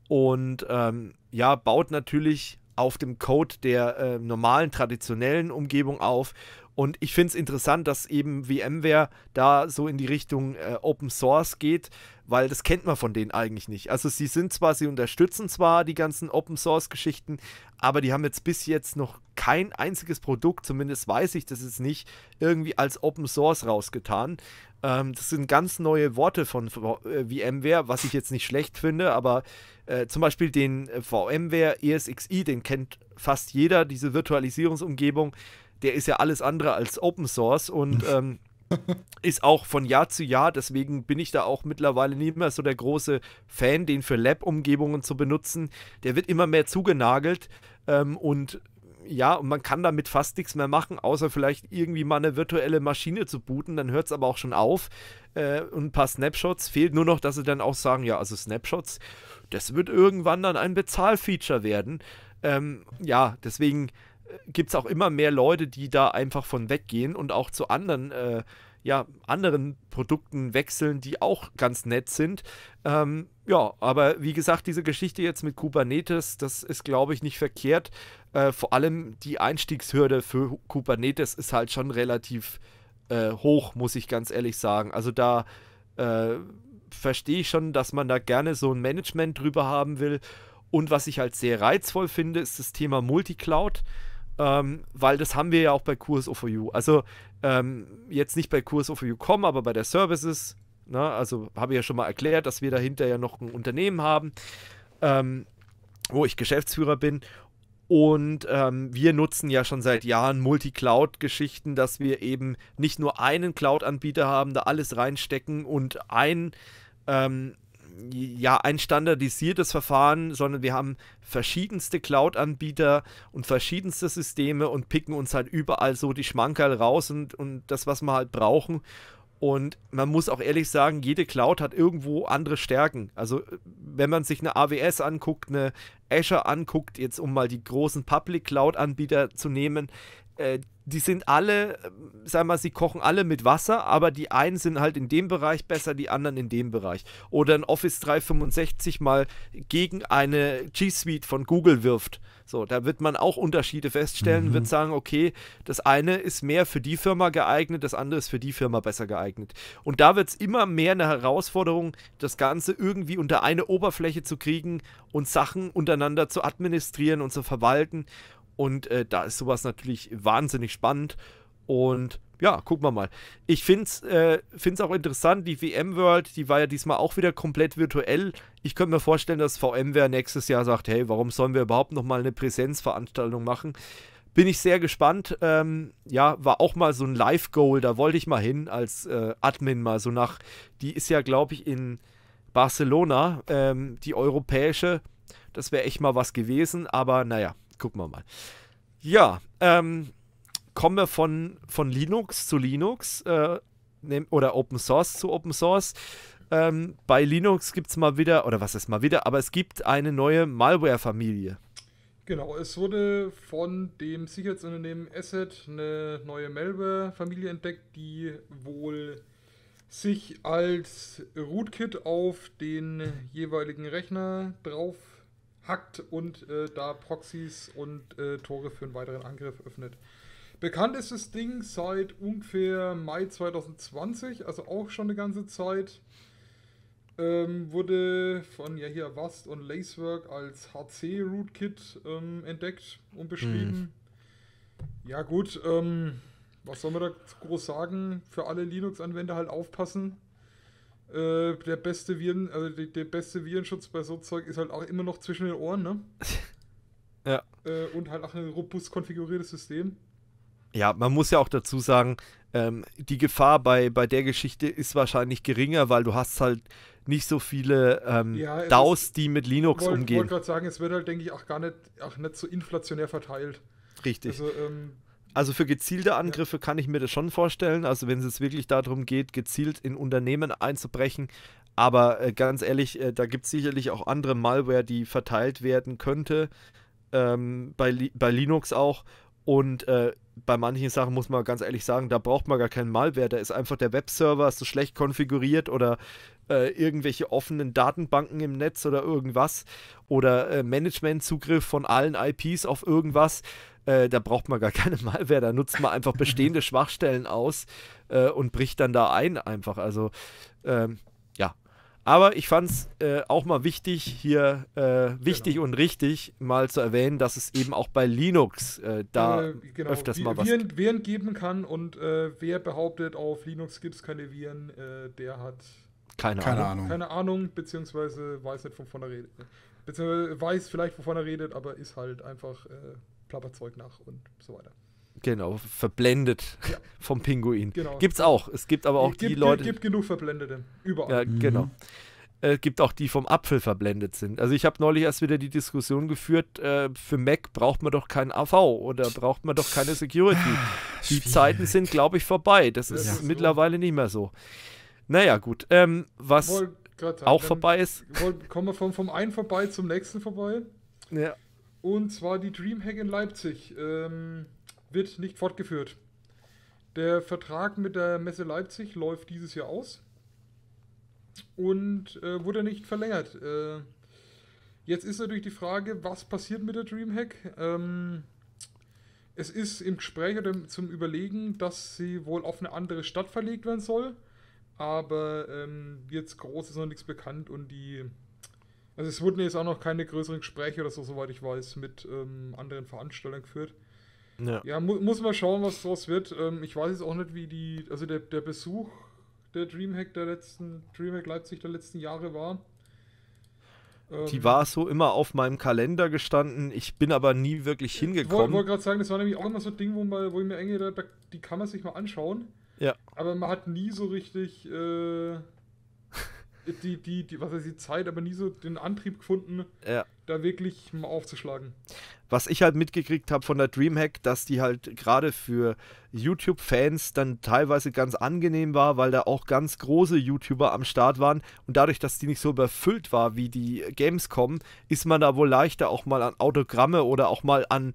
und ähm, ja, baut natürlich auf dem Code der äh, normalen, traditionellen Umgebung auf und ich finde es interessant, dass eben VMware da so in die Richtung äh, Open Source geht, weil das kennt man von denen eigentlich nicht. Also sie sind zwar, sie unterstützen zwar die ganzen Open Source Geschichten, aber die haben jetzt bis jetzt noch kein einziges Produkt, zumindest weiß ich das jetzt nicht, irgendwie als Open Source rausgetan. Ähm, das sind ganz neue Worte von äh, VMware, was ich jetzt nicht schlecht finde, aber äh, zum Beispiel den äh, VMware ESXi, den kennt fast jeder, diese Virtualisierungsumgebung der ist ja alles andere als Open Source und mhm. ähm, ist auch von Jahr zu Jahr, deswegen bin ich da auch mittlerweile nicht mehr so der große Fan, den für Lab-Umgebungen zu benutzen. Der wird immer mehr zugenagelt ähm, und ja, und man kann damit fast nichts mehr machen, außer vielleicht irgendwie mal eine virtuelle Maschine zu booten, dann hört es aber auch schon auf. Äh, und ein paar Snapshots fehlt nur noch, dass sie dann auch sagen, ja, also Snapshots, das wird irgendwann dann ein Bezahlfeature werden. Ähm, ja, deswegen gibt es auch immer mehr Leute, die da einfach von weggehen und auch zu anderen, äh, ja, anderen Produkten wechseln, die auch ganz nett sind. Ähm, ja, aber wie gesagt, diese Geschichte jetzt mit Kubernetes, das ist, glaube ich, nicht verkehrt. Äh, vor allem die Einstiegshürde für Kubernetes ist halt schon relativ äh, hoch, muss ich ganz ehrlich sagen. Also da äh, verstehe ich schon, dass man da gerne so ein Management drüber haben will. Und was ich halt sehr reizvoll finde, ist das Thema Multicloud. Äh, ähm, weil das haben wir ja auch bei QSO4U. Also ähm, jetzt nicht bei QSO4U.com, aber bei der Services. Ne? Also habe ich ja schon mal erklärt, dass wir dahinter ja noch ein Unternehmen haben, ähm, wo ich Geschäftsführer bin. Und ähm, wir nutzen ja schon seit Jahren Multi-Cloud-Geschichten, dass wir eben nicht nur einen Cloud-Anbieter haben, da alles reinstecken und ein ähm, ja ein standardisiertes Verfahren, sondern wir haben verschiedenste Cloud-Anbieter und verschiedenste Systeme und picken uns halt überall so die Schmankerl raus und, und das, was wir halt brauchen. Und man muss auch ehrlich sagen, jede Cloud hat irgendwo andere Stärken. Also wenn man sich eine AWS anguckt, eine Azure anguckt, jetzt um mal die großen Public Cloud-Anbieter zu nehmen, äh, die sind alle, sagen wir mal, sie kochen alle mit Wasser, aber die einen sind halt in dem Bereich besser, die anderen in dem Bereich. Oder ein Office 365 mal gegen eine G Suite von Google wirft. So, da wird man auch Unterschiede feststellen, mhm. wird sagen, okay, das eine ist mehr für die Firma geeignet, das andere ist für die Firma besser geeignet. Und da wird es immer mehr eine Herausforderung, das Ganze irgendwie unter eine Oberfläche zu kriegen und Sachen untereinander zu administrieren und zu verwalten. Und äh, da ist sowas natürlich wahnsinnig spannend. Und ja, gucken wir mal. Ich finde es äh, auch interessant, die VM World, die war ja diesmal auch wieder komplett virtuell. Ich könnte mir vorstellen, dass VMware nächstes Jahr sagt, hey, warum sollen wir überhaupt nochmal eine Präsenzveranstaltung machen? Bin ich sehr gespannt. Ähm, ja, war auch mal so ein Live-Goal, da wollte ich mal hin als äh, Admin mal so nach. Die ist ja, glaube ich, in Barcelona, ähm, die europäische. Das wäre echt mal was gewesen, aber naja, gucken wir mal. Ja, ähm, kommen wir von, von Linux zu Linux äh, oder Open Source zu Open Source. Ähm, bei Linux gibt es mal wieder, oder was ist mal wieder, aber es gibt eine neue Malware-Familie. Genau, es wurde von dem Sicherheitsunternehmen Asset eine neue Malware-Familie entdeckt, die wohl sich als Rootkit auf den jeweiligen Rechner drauf hackt und äh, da Proxys und äh, Tore für einen weiteren Angriff öffnet. Bekannt ist das Ding seit ungefähr Mai 2020, also auch schon eine ganze Zeit. Ähm, wurde von ja hier Vast und Lacework als HC Rootkit ähm, entdeckt und beschrieben. Hm. Ja gut, ähm, was soll man da groß sagen? Für alle Linux-Anwender halt aufpassen äh, der beste Viren, also der, der, beste Virenschutz bei so Zeug ist halt auch immer noch zwischen den Ohren, ne? ja. Äh, und halt auch ein robust konfiguriertes System. Ja, man muss ja auch dazu sagen, ähm, die Gefahr bei, bei der Geschichte ist wahrscheinlich geringer, weil du hast halt nicht so viele ähm, ja, DAOs, ist, die mit Linux wollt, umgehen. Ich wollte gerade sagen, es wird halt, denke ich, auch gar nicht, auch nicht so inflationär verteilt. Richtig. Also, ähm, also für gezielte Angriffe kann ich mir das schon vorstellen. Also wenn es wirklich darum geht, gezielt in Unternehmen einzubrechen. Aber äh, ganz ehrlich, äh, da gibt es sicherlich auch andere Malware, die verteilt werden könnte. Ähm, bei, bei Linux auch. Und äh, bei manchen Sachen muss man ganz ehrlich sagen, da braucht man gar keinen Malware. Da ist einfach der Webserver so schlecht konfiguriert oder äh, irgendwelche offenen Datenbanken im Netz oder irgendwas oder äh, Managementzugriff von allen IPs auf irgendwas. Äh, da braucht man gar keine Malware, da nutzt man einfach bestehende Schwachstellen aus äh, und bricht dann da ein einfach. Also ähm, ja. Aber ich fand es äh, auch mal wichtig, hier äh, wichtig genau. und richtig mal zu erwähnen, dass es eben auch bei Linux äh, da genau, öfters mal was Viren, Viren geben kann und wer behauptet, auf Linux gibt es keine Viren, der hat keine, keine Ahnung. Ahnung. Keine Ahnung, beziehungsweise weiß nicht, wovon er redet. Beziehungsweise weiß vielleicht, wovon er redet, aber ist halt einfach Plapperzeug nach und so weiter. Genau, verblendet ja. vom Pinguin. Genau. es auch. Es gibt aber auch gibt, die Leute. Es gibt genug Verblendete. Überall. Ja, mhm. genau. Es äh, gibt auch die die vom Apfel verblendet sind. Also ich habe neulich erst wieder die Diskussion geführt, äh, für Mac braucht man doch keinen AV oder braucht man doch keine Security. Ah, die Zeiten sind, glaube ich, vorbei. Das, das ist, ist mittlerweile nicht mehr so. Naja, gut. Ähm, was auch vorbei ist. Kommen wir vom, vom einen vorbei zum nächsten vorbei. Ja. Und zwar die Dreamhack in Leipzig ähm, wird nicht fortgeführt. Der Vertrag mit der Messe Leipzig läuft dieses Jahr aus und äh, wurde nicht verlängert. Äh, jetzt ist natürlich die Frage, was passiert mit der Dreamhack? Ähm, es ist im Gespräch oder zum Überlegen, dass sie wohl auf eine andere Stadt verlegt werden soll. Aber ähm, jetzt groß ist noch nichts bekannt und die also es wurden jetzt auch noch keine größeren Gespräche oder so, soweit ich weiß, mit ähm, anderen Veranstaltern geführt. Ja, ja mu muss man schauen, was draus wird. Ähm, ich weiß jetzt auch nicht, wie die, also der, der Besuch der Dreamhack der letzten, Dreamhack Leipzig der letzten Jahre war. Ähm, die war so immer auf meinem Kalender gestanden, ich bin aber nie wirklich hingekommen. Ich wollte gerade sagen, das war nämlich auch immer so ein Ding, wo, man, wo ich mir denke, die kann man sich mal anschauen. Ja. Aber man hat nie so richtig äh, die, die, die, was weiß ich, Zeit, aber nie so den Antrieb gefunden, ja. da wirklich mal aufzuschlagen. Was ich halt mitgekriegt habe von der Dreamhack, dass die halt gerade für YouTube-Fans dann teilweise ganz angenehm war, weil da auch ganz große YouTuber am Start waren und dadurch, dass die nicht so überfüllt war wie die Gamescom, ist man da wohl leichter auch mal an Autogramme oder auch mal an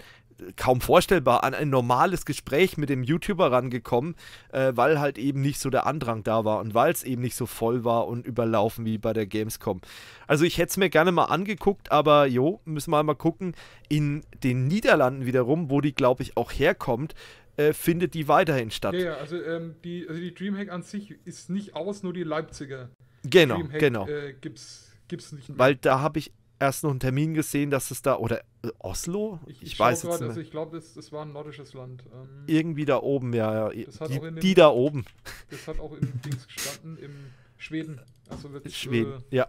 kaum vorstellbar an ein normales Gespräch mit dem YouTuber rangekommen, äh, weil halt eben nicht so der Andrang da war und weil es eben nicht so voll war und überlaufen wie bei der Gamescom. Also ich hätte es mir gerne mal angeguckt, aber jo, müssen wir mal gucken. In den Niederlanden wiederum, wo die glaube ich auch herkommt, äh, findet die weiterhin statt. Ja, ja also, ähm, die, also, die, Dreamhack an sich ist nicht aus, nur die Leipziger. Genau, Dreamhack, genau. Äh, gibt's, gibt's nicht mehr. Weil da habe ich erst noch einen Termin gesehen, dass es da, oder äh, Oslo? Ich, ich weiß grad, nicht. Also ich glaube, das, das, war ein nordisches Land. Ähm, Irgendwie da oben, ja. ja. Die, dem, die, da oben. Das hat auch im Dings gestanden, im Schweden. Also Schweden, äh, ja.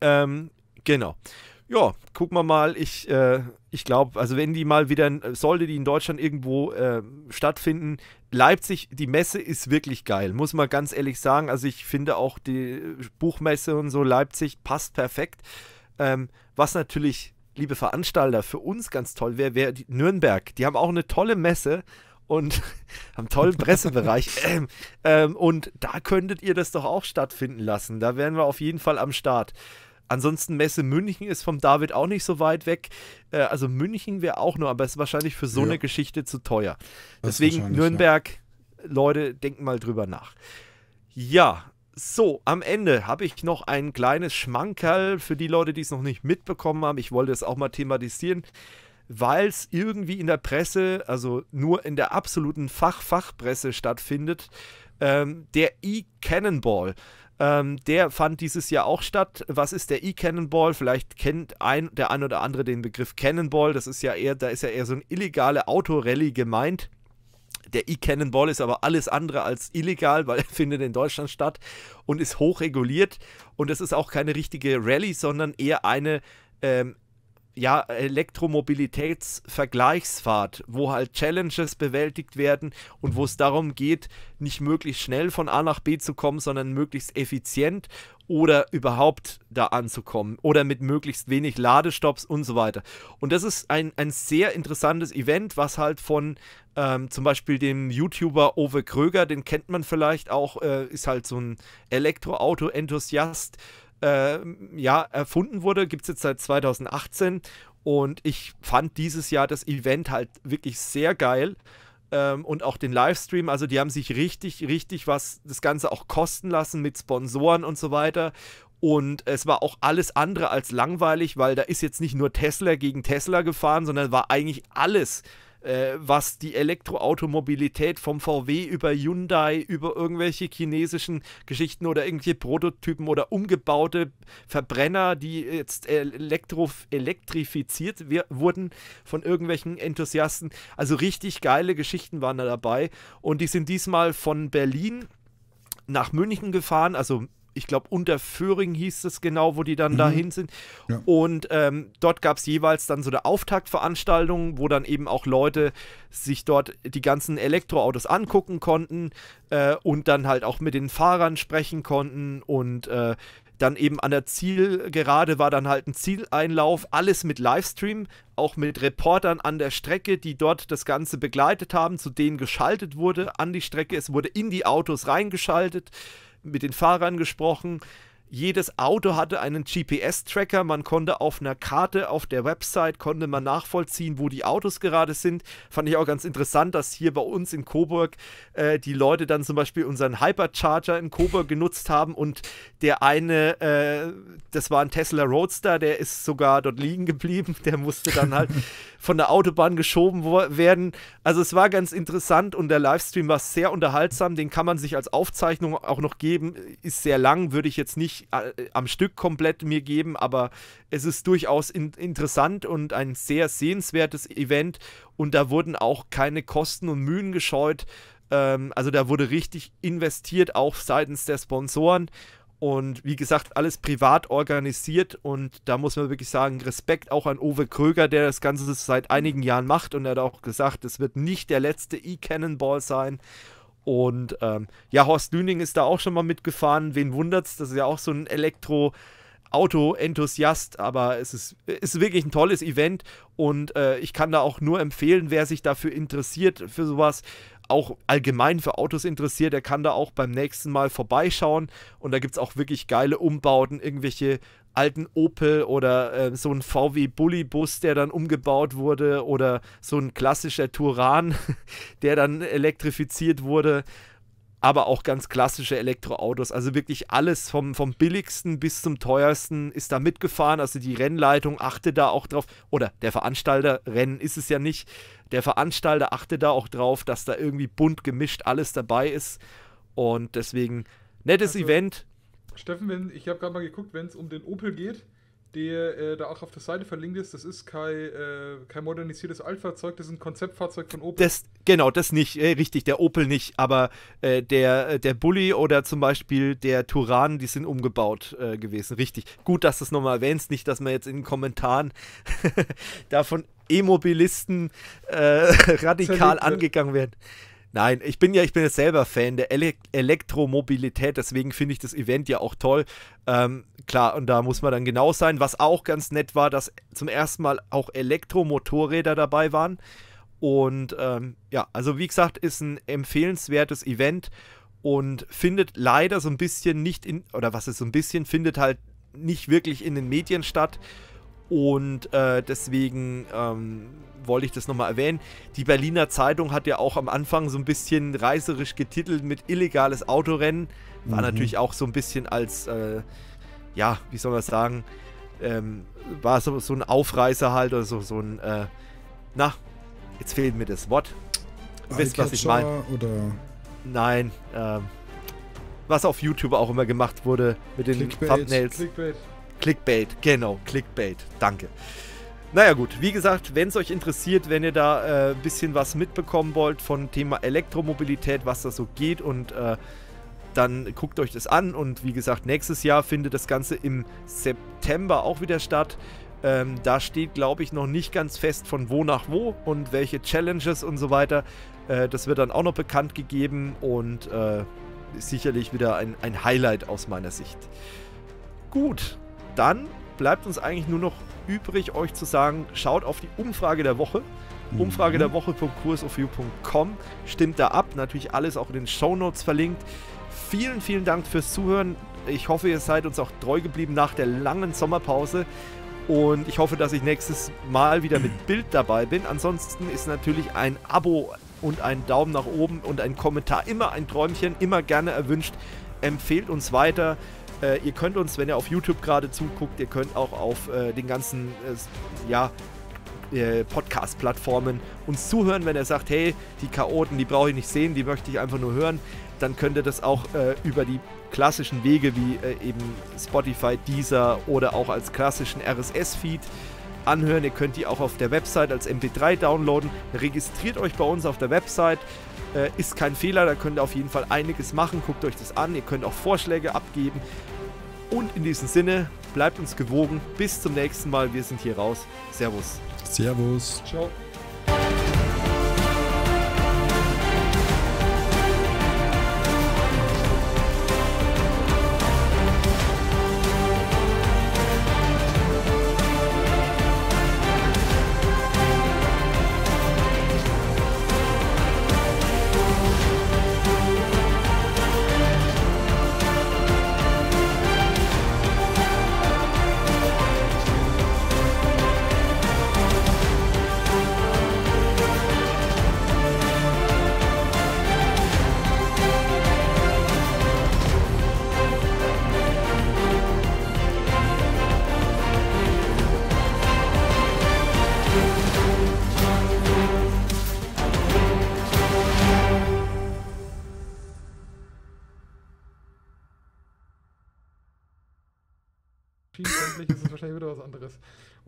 Ähm, genau. Ja, gucken wir mal. Ich, äh, ich glaube, also wenn die mal wieder, sollte die in Deutschland irgendwo äh, stattfinden, Leipzig, die Messe ist wirklich geil, muss man ganz ehrlich sagen. Also ich finde auch die Buchmesse und so, Leipzig passt perfekt. Ähm, was natürlich, liebe Veranstalter, für uns ganz toll wäre, wäre Nürnberg. Die haben auch eine tolle Messe und am tollen Pressebereich. Ähm, ähm, und da könntet ihr das doch auch stattfinden lassen. Da wären wir auf jeden Fall am Start. Ansonsten Messe München ist vom David auch nicht so weit weg. Äh, also München wäre auch nur, aber es ist wahrscheinlich für so ja. eine Geschichte zu teuer. Das Deswegen Nürnberg, ja. Leute, denkt mal drüber nach. Ja, so, am Ende habe ich noch ein kleines Schmankerl für die Leute, die es noch nicht mitbekommen haben. Ich wollte es auch mal thematisieren, weil es irgendwie in der Presse, also nur in der absoluten Fach-Fachpresse stattfindet. Ähm, der E-Cannonball. Ähm, der fand dieses Jahr auch statt. Was ist der E-Cannonball? Vielleicht kennt ein, der ein oder andere den Begriff Cannonball. Das ist ja eher, da ist ja eher so ein illegale Autorally gemeint. Der E-Cannonball ist aber alles andere als illegal, weil er findet in Deutschland statt und ist hochreguliert. Und es ist auch keine richtige Rallye, sondern eher eine ähm, ja, Elektromobilitätsvergleichsfahrt, wo halt Challenges bewältigt werden und wo es darum geht, nicht möglichst schnell von A nach B zu kommen, sondern möglichst effizient oder überhaupt da anzukommen oder mit möglichst wenig Ladestops und so weiter. Und das ist ein, ein sehr interessantes Event, was halt von ähm, zum Beispiel dem YouTuber Ove Kröger, den kennt man vielleicht auch, äh, ist halt so ein Elektroauto-Enthusiast, äh, äh, ja, erfunden wurde, gibt es jetzt seit 2018. Und ich fand dieses Jahr das Event halt wirklich sehr geil. Ähm, und auch den Livestream. Also die haben sich richtig, richtig was das Ganze auch kosten lassen mit Sponsoren und so weiter. Und es war auch alles andere als langweilig, weil da ist jetzt nicht nur Tesla gegen Tesla gefahren, sondern war eigentlich alles äh, was die Elektroautomobilität vom VW über Hyundai, über irgendwelche chinesischen Geschichten oder irgendwelche Prototypen oder umgebaute Verbrenner, die jetzt elektro elektrifiziert wurden von irgendwelchen Enthusiasten. Also richtig geile Geschichten waren da dabei und die sind diesmal von Berlin nach München gefahren, also ich glaube, unter Föhring hieß es genau, wo die dann mhm. dahin sind. Ja. Und ähm, dort gab es jeweils dann so eine Auftaktveranstaltung, wo dann eben auch Leute sich dort die ganzen Elektroautos angucken konnten äh, und dann halt auch mit den Fahrern sprechen konnten und äh, dann eben an der Zielgerade war dann halt ein Zieleinlauf, alles mit Livestream, auch mit Reportern an der Strecke, die dort das Ganze begleitet haben, zu denen geschaltet wurde an die Strecke. Es wurde in die Autos reingeschaltet mit den Fahrern gesprochen, jedes Auto hatte einen GPS-Tracker. Man konnte auf einer Karte auf der Website konnte man nachvollziehen, wo die Autos gerade sind. Fand ich auch ganz interessant, dass hier bei uns in Coburg äh, die Leute dann zum Beispiel unseren Hypercharger in Coburg genutzt haben und der eine, äh, das war ein Tesla Roadster, der ist sogar dort liegen geblieben. Der musste dann halt von der Autobahn geschoben werden. Also es war ganz interessant und der Livestream war sehr unterhaltsam. Den kann man sich als Aufzeichnung auch noch geben. Ist sehr lang, würde ich jetzt nicht nicht äh, am Stück komplett mir geben, aber es ist durchaus in interessant und ein sehr sehenswertes Event und da wurden auch keine Kosten und Mühen gescheut. Ähm, also da wurde richtig investiert, auch seitens der Sponsoren. Und wie gesagt, alles privat organisiert und da muss man wirklich sagen, Respekt auch an Uwe Kröger, der das Ganze seit einigen Jahren macht und er hat auch gesagt, es wird nicht der letzte E-Cannonball sein und ähm, ja, Horst Lüning ist da auch schon mal mitgefahren. Wen wundert's? Das ist ja auch so ein Elektro- Auto-Enthusiast, aber es ist, ist wirklich ein tolles Event und äh, ich kann da auch nur empfehlen, wer sich dafür interessiert, für sowas, auch allgemein für Autos interessiert, der kann da auch beim nächsten Mal vorbeischauen und da gibt es auch wirklich geile Umbauten, irgendwelche alten Opel oder äh, so ein VW Bully Bus, der dann umgebaut wurde oder so ein klassischer Turan, der dann elektrifiziert wurde, aber auch ganz klassische Elektroautos. Also wirklich alles vom, vom billigsten bis zum teuersten ist da mitgefahren. Also die Rennleitung achte da auch drauf oder der Veranstalter, Rennen ist es ja nicht, der Veranstalter achte da auch drauf, dass da irgendwie bunt gemischt alles dabei ist und deswegen nettes also, Event Steffen, wenn, ich habe gerade mal geguckt, wenn es um den Opel geht, der äh, da auch auf der Seite verlinkt ist, das ist kein, äh, kein modernisiertes Altfahrzeug, das ist ein Konzeptfahrzeug von Opel. Das, genau, das nicht, äh, richtig, der Opel nicht, aber äh, der, äh, der Bulli oder zum Beispiel der Turan, die sind umgebaut äh, gewesen, richtig. Gut, dass du es nochmal erwähnst, nicht, dass man jetzt in den Kommentaren davon E-Mobilisten radikal angegangen werden. Nein, ich bin ja, ich bin jetzt selber Fan der Ele Elektromobilität, deswegen finde ich das Event ja auch toll. Ähm, klar, und da muss man dann genau sein. Was auch ganz nett war, dass zum ersten Mal auch Elektromotorräder dabei waren. Und ähm, ja, also wie gesagt, ist ein empfehlenswertes Event und findet leider so ein bisschen nicht in, oder was ist so ein bisschen, findet halt nicht wirklich in den Medien statt. Und äh, deswegen ähm, wollte ich das nochmal erwähnen. Die Berliner Zeitung hat ja auch am Anfang so ein bisschen reißerisch getitelt mit illegales Autorennen. War mhm. natürlich auch so ein bisschen als, äh, ja, wie soll man sagen, ähm, war so, so ein Aufreißer halt oder so, so ein, äh, na, jetzt fehlt mir das Wort. Ihr wisst, was ich meine. Nein, ähm, was auf YouTube auch immer gemacht wurde mit den Clickbait, Thumbnails. Clickbait. Clickbait, genau, Clickbait. Danke. Naja gut, wie gesagt, wenn es euch interessiert, wenn ihr da ein äh, bisschen was mitbekommen wollt von Thema Elektromobilität, was da so geht und äh, dann guckt euch das an und wie gesagt, nächstes Jahr findet das Ganze im September auch wieder statt. Ähm, da steht, glaube ich, noch nicht ganz fest von wo nach wo und welche Challenges und so weiter. Äh, das wird dann auch noch bekannt gegeben und äh, sicherlich wieder ein, ein Highlight aus meiner Sicht. Gut, dann bleibt uns eigentlich nur noch übrig, euch zu sagen, schaut auf die Umfrage der Woche. Mhm. Umfrage mhm. der Woche.kursofview.com. Stimmt da ab. Natürlich alles auch in den Show Notes verlinkt. Vielen, vielen Dank fürs Zuhören. Ich hoffe, ihr seid uns auch treu geblieben nach der langen Sommerpause. Und ich hoffe, dass ich nächstes Mal wieder mit Bild dabei bin. Ansonsten ist natürlich ein Abo und ein Daumen nach oben und ein Kommentar immer ein Träumchen, immer gerne erwünscht. Empfehlt uns weiter. Äh, ihr könnt uns, wenn ihr auf YouTube gerade zuguckt, ihr könnt auch auf äh, den ganzen äh, ja, äh, Podcast-Plattformen uns zuhören, wenn ihr sagt, hey, die Chaoten, die brauche ich nicht sehen, die möchte ich einfach nur hören, dann könnt ihr das auch äh, über die klassischen Wege wie äh, eben Spotify, Deezer oder auch als klassischen RSS-Feed anhören. Ihr könnt die auch auf der Website als MP3 downloaden. Registriert euch bei uns auf der Website. Äh, ist kein Fehler, da könnt ihr auf jeden Fall einiges machen. Guckt euch das an. Ihr könnt auch Vorschläge abgeben. Und in diesem Sinne, bleibt uns gewogen. Bis zum nächsten Mal. Wir sind hier raus. Servus. Servus. Ciao.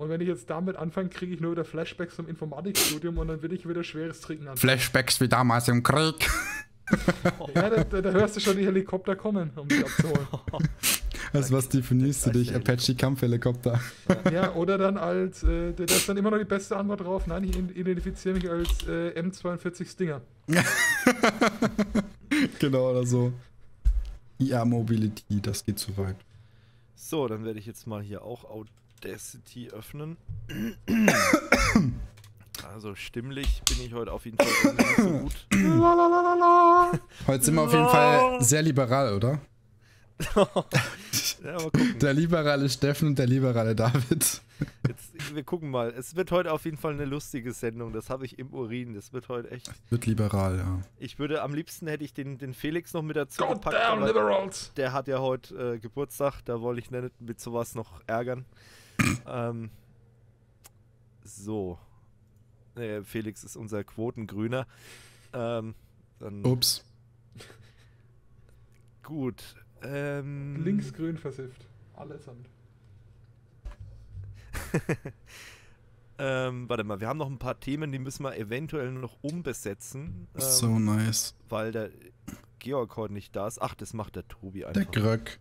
Und wenn ich jetzt damit anfange, kriege ich nur wieder Flashbacks zum Informatikstudium und dann will ich wieder schweres Trinken an. Flashbacks wie damals im Krieg. ja, da, da, da, hörst du schon die Helikopter kommen, um dich abzuholen. Also was definierst du dich? Apache-Kampfhelikopter. Ja, oder dann als, äh, da ist dann immer noch die beste Antwort drauf, nein, ich identifiziere mich als äh, M42 Stinger. genau, oder so. IA Mobility, das geht zu weit. So, dann werde ich jetzt mal hier auch out Audacity öffnen. Also stimmlich bin ich heute auf jeden Fall nicht so gut. Heute sind wir auf jeden Fall sehr liberal, oder? ja, der liberale Steffen und der liberale David. Jetzt, wir gucken mal. Es wird heute auf jeden Fall eine lustige Sendung. Das habe ich im Urin. Das wird heute echt. Es wird liberal, ja. Ich würde am liebsten hätte ich den, den Felix noch mit dazu God gepackt. Damn, liberals. Der hat ja heute äh, Geburtstag. Da wollte ich nicht mit sowas noch ärgern ähm, so. Äh, Felix ist unser Quotengrüner. Ähm, Ups. Gut. Ähm, Linksgrün versifft. Allesamt. ähm, warte mal, wir haben noch ein paar Themen, die müssen wir eventuell noch umbesetzen. Ähm, so nice. Weil der Georg heute nicht da ist. Ach, das macht der Tobi einfach. Der Gröck.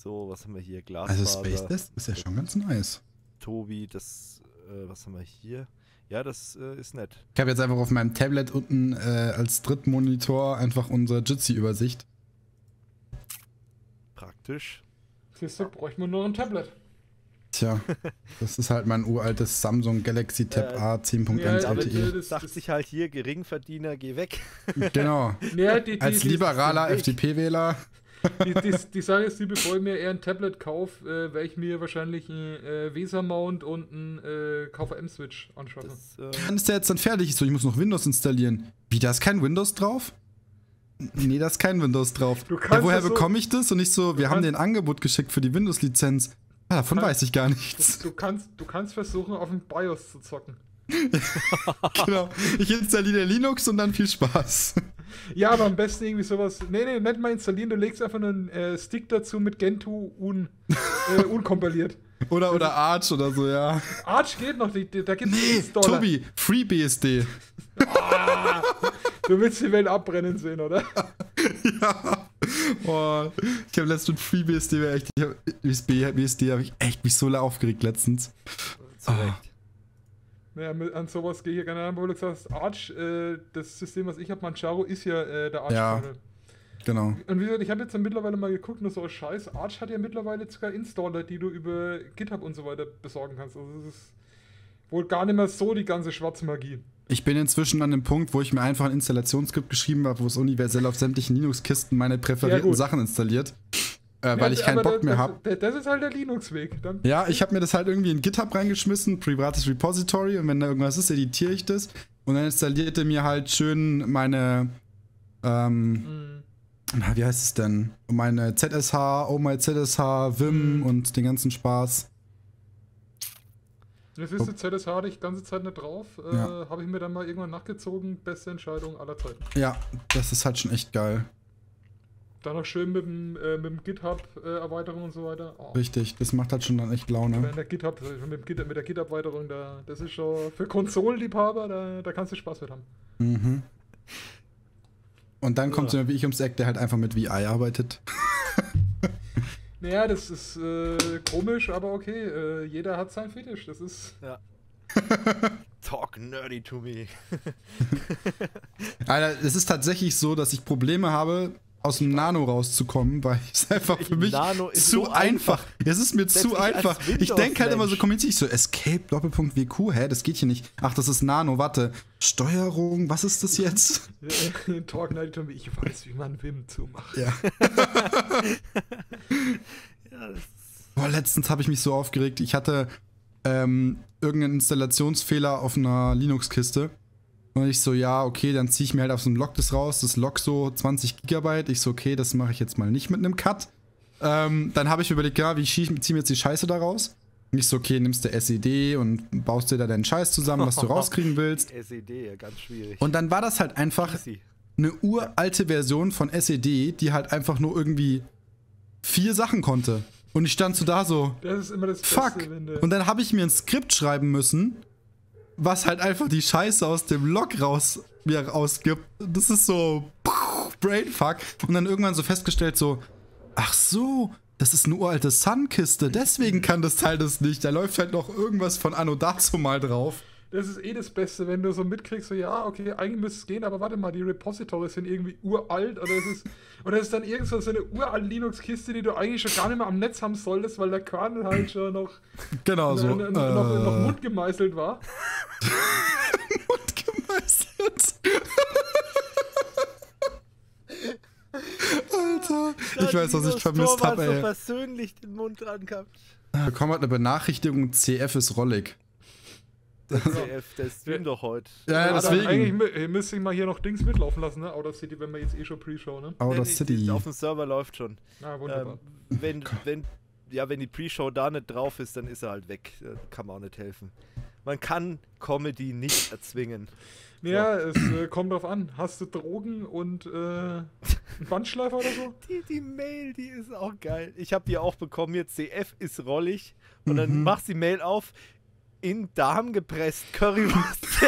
So, was haben wir hier? Glas. Also Space Desk ist ja schon ganz nice. Tobi, das, äh, was haben wir hier? Ja, das äh, ist nett. Ich habe jetzt einfach auf meinem Tablet unten äh, als Drittmonitor einfach unsere Jitsi-Übersicht. Praktisch. Siehst du, bräuchte man nur ein Tablet. Tja, das ist halt mein uraltes Samsung Galaxy Tab äh, A 10.1 ja, LTE. Das sagt sich halt hier, Geringverdiener, geh weg. Genau. Ja, die, die, Als liberaler FDP-Wähler die, die, die, Sache ist, die bevor ich mir eher ein Tablet kaufe, äh, werde ich mir wahrscheinlich einen äh, Weser-Mount und einen äh, KVM-Switch anschaffen. Äh dann ist der jetzt dann fertig. ich muss noch Windows installieren. Wie, da ist kein Windows drauf? Nee, da ist kein Windows drauf. Ja, woher so, bekomme ich das? Und nicht so, wir haben dir ein Angebot geschickt für die Windows-Lizenz. Ja, ah, davon kann, weiß ich gar nichts. Du, du, kannst, du kannst versuchen, auf dem BIOS zu zocken. genau. Ich installiere Linux und dann viel Spaß ja, aber am besten irgendwie sowas. Nee, nee, nicht mal installieren, du legst einfach einen äh, Stick dazu mit Gentoo un, äh, unkompiliert. Oder, oder Arch oder so, ja. Arch geht noch, die, die, da gibt's nee, Dollar. Tobi, FreeBSD. oh, ah, du willst die Welt abbrennen sehen, oder? ja. Oh, ich habe letztens FreeBSD echt, ich hab, BSD, habe ich echt mich so aufgeregt letztens. Zurecht. Oh. Naja, an sowas gehe ich ja gerne an, weil du sagst, Arch, äh, das System, was ich habe, Manjaro, ist ja äh, der arch Ja, genau. Und wie gesagt, ich habe jetzt ja mittlerweile mal geguckt, nur so als Scheiß, Arch hat ja mittlerweile sogar Installer, die du über GitHub und so weiter besorgen kannst. Also es ist wohl gar nicht mehr so die ganze Schwarzmagie. Ich bin inzwischen an dem Punkt, wo ich mir einfach ein Installationsskript geschrieben habe, wo es universell auf sämtlichen Linux-Kisten meine präferierten ja, Sachen installiert. Äh, ja, weil ich keinen Bock das, mehr habe. Das ist halt der Linux-Weg. Ja, ich habe mir das halt irgendwie in GitHub reingeschmissen, privates Repository, und wenn da irgendwas ist, editiere ich das. Und dann installiert er mir halt schön meine, ähm, mhm. wie heißt es denn? Meine ZSH, oh my ZSH, Vim mhm. und den ganzen Spaß. Jetzt ist die ZSH hatte ich die ganze Zeit nicht drauf. Ja. Äh, habe ich mir dann mal irgendwann nachgezogen. Beste Entscheidung aller Zeiten. Ja, das ist halt schon echt geil. Dann noch schön mit dem, äh, mit dem GitHub-Erweiterung äh, und so weiter. Oh. Richtig, das macht halt schon dann echt Laune. Wenn der GitHub, äh, mit, Git, mit der GitHub-Erweiterung, da, das ist schon für Konsolenliebhaber, da, da kannst du Spaß mit haben. Mhm. Und dann kommt so jemand wie ich ums Eck, der halt einfach mit VI arbeitet. naja, das ist äh, komisch, aber okay. Äh, jeder hat sein Fetisch, das ist. Ja. Talk nerdy to me. Alter, es ist tatsächlich so, dass ich Probleme habe, aus dem Nano rauszukommen, weil es einfach für mich zu so einfach. Es ist mir Selbst zu ich einfach. Ich denke halt immer so, kommentiere ich so, Escape, Doppelpunkt WQ, hä, das geht hier nicht. Ach, das ist Nano, warte. Steuerung, was ist das jetzt? ich weiß, wie man Wim zumacht. Ja. ja Boah, letztens habe ich mich so aufgeregt. Ich hatte ähm, irgendeinen Installationsfehler auf einer Linux-Kiste und ich so, ja, okay, dann ziehe ich mir halt auf so einem Lock das raus. Das Lock so 20 Gigabyte. Ich so, okay, das mache ich jetzt mal nicht mit einem Cut. Ähm, dann habe ich überlegt, ja, wie ziehe ich mir jetzt die Scheiße da raus? Und ich so, okay, nimmst du SED und baust dir da deinen Scheiß zusammen, was du rauskriegen willst. SED, ganz schwierig. Und dann war das halt einfach eine uralte Version von SED, die halt einfach nur irgendwie vier Sachen konnte. Und ich stand so da so, das ist immer das Beste, fuck. und dann habe ich mir ein Skript schreiben müssen, was halt einfach die Scheiße aus dem Log raus mir rausgibt. Das ist so Brainfuck. Und dann irgendwann so festgestellt so, ach so, das ist eine uralte Sun-Kiste, deswegen kann das Teil das nicht. Da läuft halt noch irgendwas von Anno dazu mal drauf. Das ist eh das Beste, wenn du so mitkriegst, so ja, okay, eigentlich müsste es gehen, aber warte mal, die Repositories sind irgendwie uralt oder es ist, oder es ist dann irgend so eine uralte Linux-Kiste, die du eigentlich schon gar nicht mehr am Netz haben solltest, weil der Kernel halt schon noch, genau so. Ne, ne, noch, noch, noch äh. mundgemeißelt war. mundgemeißelt. Alter, ich weiß, was ich vermisst habe, ey. so persönlich den Mund dran gehabt. Bekommen hat eine Benachrichtigung, CF ist rollig. Der CF, der streamt doch heute. Ja, ja deswegen. Eigentlich müsste ich mal hier noch Dings mitlaufen lassen, ne? Outer City, wenn wir jetzt eh schon Pre-Show, ne? Outer City. Auf dem Server läuft schon. Ah, wunderbar. Ähm, wenn, wenn, ja, wenn die Pre-Show da nicht drauf ist, dann ist er halt weg. Kann man auch nicht helfen. Man kann Comedy nicht erzwingen. Ja, so. es äh, kommt drauf an. Hast du Drogen und äh, einen Bandschleifer oder so? Die, die Mail, die ist auch geil. Ich habe die auch bekommen. Jetzt CF ist rollig. Und mhm. dann machst du die Mail auf in Darm gepresst Currywurst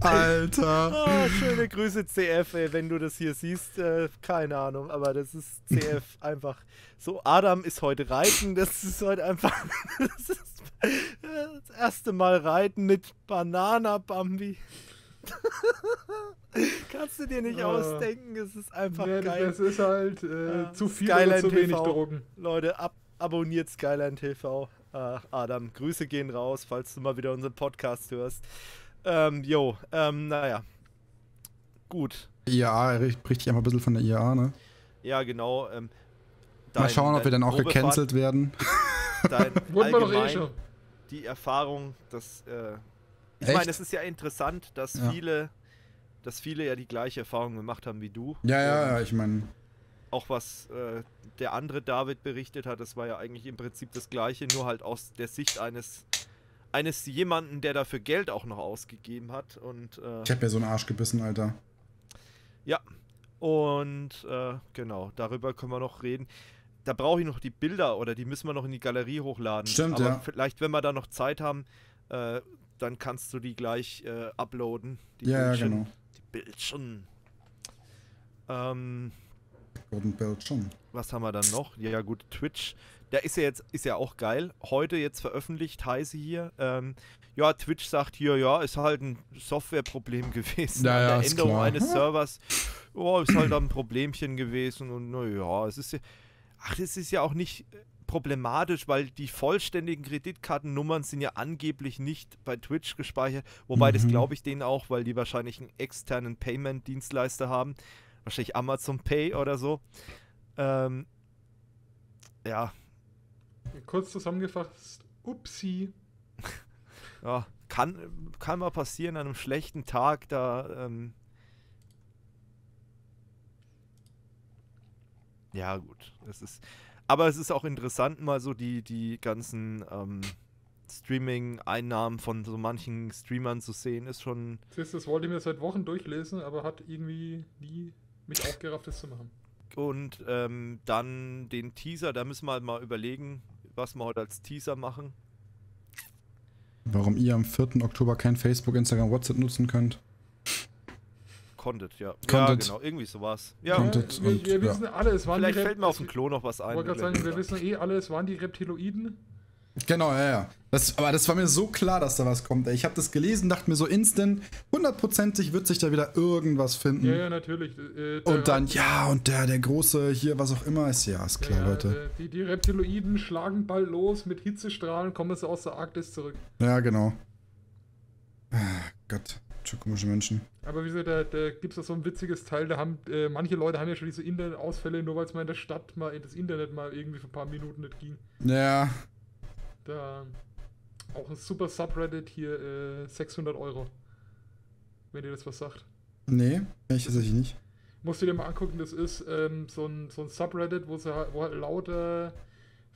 Alter. Oh, schöne Grüße, CF, ey, wenn du das hier siehst. Äh, keine Ahnung, aber das ist CF einfach so. Adam ist heute reiten, das ist heute einfach. Das, ist das erste Mal reiten mit Banana Bambi. Kannst du dir nicht ah. ausdenken, es ist einfach nee, geil. Das ist halt äh, ja, ah, zu viel und zu TV. wenig Drogen. Leute, ab abonniert Skyline TV. Äh, Adam, Grüße gehen raus, falls du mal wieder unseren Podcast hörst. Ähm, jo, ähm, naja. Gut. IAA bricht dich einfach ein bisschen von der IAA, ne? Ja, genau. Ähm, dein, mal schauen, ob wir dann auch Probefahrt, gecancelt werden. Dein eh allgemein, die Erfahrung, dass. Äh, ich meine, es ist ja interessant, dass ja. viele dass viele ja die gleiche Erfahrung gemacht haben wie du. Ja, ja, ja, ich meine auch was äh, der andere David berichtet hat, das war ja eigentlich im Prinzip das gleiche, nur halt aus der Sicht eines eines jemanden, der dafür Geld auch noch ausgegeben hat und äh, ich habe ja so einen Arsch gebissen, Alter. Ja und äh, genau darüber können wir noch reden. Da brauche ich noch die Bilder oder die müssen wir noch in die Galerie hochladen. Stimmt Aber ja. Vielleicht, wenn wir da noch Zeit haben, äh, dann kannst du die gleich äh, uploaden. Die ja, Bildchen, ja genau. Die Bildchen. Ähm, Golden Belt schon. Was haben wir dann noch? Ja, gut, Twitch. Da ist ja jetzt, ist ja auch geil. Heute jetzt veröffentlicht, heiße hier. Ähm, ja, Twitch sagt hier, ja, ist halt ein Softwareproblem gewesen. Naja, ja, Eine Änderung klar. eines Servers. Oh, ist halt ein Problemchen gewesen. Und naja, es ist ja. Ach, das ist ja auch nicht äh, problematisch, weil die vollständigen Kreditkartennummern sind ja angeblich nicht bei Twitch gespeichert. Wobei mhm. das glaube ich denen auch, weil die wahrscheinlich einen externen Payment-Dienstleister haben wahrscheinlich Amazon Pay oder so. Ähm, ja. Kurz zusammengefasst, upsi. ja, kann, kann mal passieren an einem schlechten Tag, da. Ähm ja, gut. Das ist, aber es ist auch interessant, mal so die, die ganzen ähm, Streaming-Einnahmen von so manchen Streamern zu sehen, ist schon. Siehst, das wollte ich mir seit Wochen durchlesen, aber hat irgendwie nie mich aufgerafft, das zu machen. Und ähm, dann den Teaser, da müssen wir halt mal überlegen, was wir heute als Teaser machen. Warum ihr am 4. Oktober kein Facebook, Instagram, WhatsApp nutzen könnt. Content, ja. Content. Ja, genau, irgendwie sowas. Ja, Konntet wir, wir und, wissen ja. alle, es waren Vielleicht fällt mir auf dem Klo noch was ein. Ich wollte gerade sagen, wir wissen eh alle, es waren die Reptiloiden. Genau, ja, ja. Das, aber das war mir so klar, dass da was kommt. Ich habe das gelesen, dachte mir so instant, hundertprozentig wird sich da wieder irgendwas finden. Ja, ja, natürlich. Äh, und dann, ja, und der, der große hier, was auch immer ist. Ja, ist klar, ja, Leute. Äh, die, die, Reptiloiden schlagen bald los, mit Hitzestrahlen kommen sie aus der Arktis zurück. Ja, genau. Ah, Gott, schon komische Menschen. Aber wieso, da, da gibt es so ein witziges Teil, da haben, äh, manche Leute haben ja schon diese Internetausfälle, nur weil es mal in der Stadt mal das Internet mal irgendwie für ein paar Minuten nicht ging. Ja. Da. Auch ein super Subreddit hier, äh, 600 Euro. Wenn ihr das was sagt. Nee, ich tatsächlich nicht. Musst du dir mal angucken, das ist ähm, so, ein, so ein Subreddit, wo, sie, wo halt lauter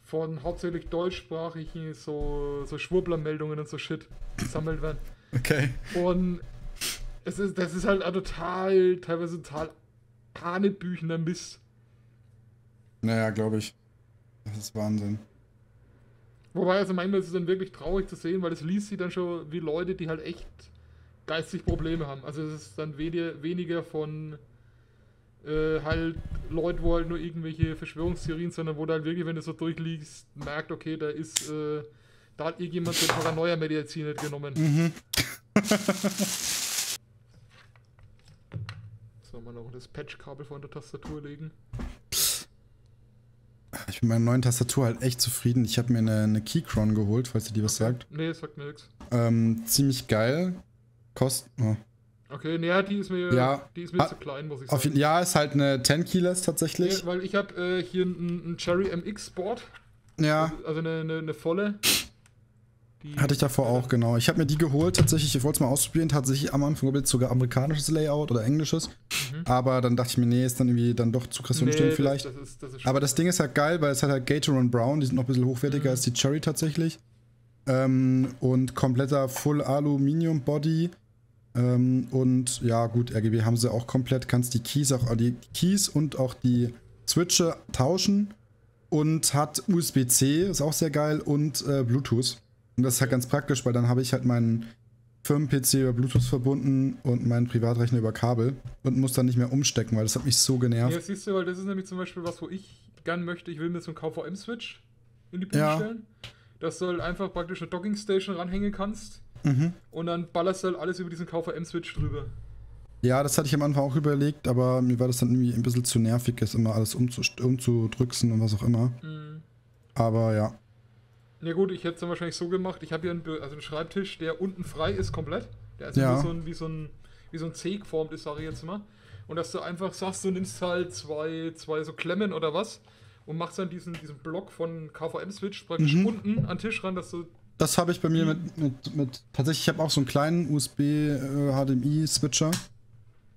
von hauptsächlich deutschsprachigen so, so Schwurbler-Meldungen und so Shit gesammelt werden. Okay. Und es ist, das ist halt total, teilweise total hanebüchender Mist. Naja, glaube ich. Das ist Wahnsinn. Wobei, also manchmal ist es dann wirklich traurig zu sehen, weil es liest sich dann schon wie Leute, die halt echt geistig Probleme haben. Also es ist dann weniger von äh, halt Leute, wo halt nur irgendwelche Verschwörungstheorien, sondern wo du halt wirklich, wenn du so durchliest, merkt, okay, da ist, äh, da hat irgendjemand seine Paranoia-Medizin nicht genommen. Mhm. Jetzt nochmal noch das Patchkabel von der Tastatur legen ich bin mit meiner neuen Tastatur halt echt zufrieden. Ich habe mir eine, eine Keychron geholt, falls ihr die was sagt. Nee, sagt mir nichts. Ähm, ziemlich geil. Kost. Oh. Okay, nee, die ist mir, ja, die ist mir hat, ah, zu klein, muss ich sagen. ja, ist halt eine 10 Keyless tatsächlich. Nee, weil ich habe äh, hier einen, einen Cherry MX Board. Ja. Also, also eine, eine, eine volle. Hatte ich davor auch, genau. Ich habe mir die geholt, tatsächlich, ich wollte es mal ausprobieren, tatsächlich am Anfang gibt sogar amerikanisches Layout oder englisches. Mhm. Aber dann dachte ich mir, nee, ist dann irgendwie dann doch zu krass nee, umständlich vielleicht. Das, das ist, das ist aber das Ding ist halt geil, weil es hat halt Gator und Brown, die sind noch ein bisschen hochwertiger mhm. als die Cherry tatsächlich. Ähm, und kompletter Full Aluminium Body. Ähm, und ja, gut, RGB haben sie auch komplett, kannst die Keys auch, die Keys und auch die Switche tauschen. Und hat USB-C, ist auch sehr geil, und äh, Bluetooth. Und das ist halt ganz praktisch, weil dann habe ich halt meinen Firmen-PC über Bluetooth verbunden und meinen Privatrechner über Kabel und muss dann nicht mehr umstecken, weil das hat mich so genervt. Ja, siehst du, weil das ist nämlich zum Beispiel was, wo ich gern möchte, ich will mir so einen KVM-Switch in die Bude ja. stellen. Dass du halt einfach praktisch eine Docking-Station ranhängen kannst mhm. und dann ballerst du halt alles über diesen KVM-Switch drüber. Ja, das hatte ich am Anfang auch überlegt, aber mir war das dann irgendwie ein bisschen zu nervig, jetzt immer alles umzudrücken und was auch immer. Mhm. Aber ja, na gut, ich hätte es dann wahrscheinlich so gemacht. Ich habe hier einen, also einen, Schreibtisch, der unten frei ist komplett. Der ist ja. wie, so ein, wie, so ein, wie so ein C geformt ist, sage ich jetzt mal. Und dass du einfach sagst, du nimmst halt zwei, zwei so Klemmen oder was und machst dann diesen, diesen Block von KVM-Switch praktisch mhm. unten an den Tisch ran, dass du das habe ich bei mir mit, mit, mit tatsächlich, ich habe auch so einen kleinen USB HDMI äh, Switcher.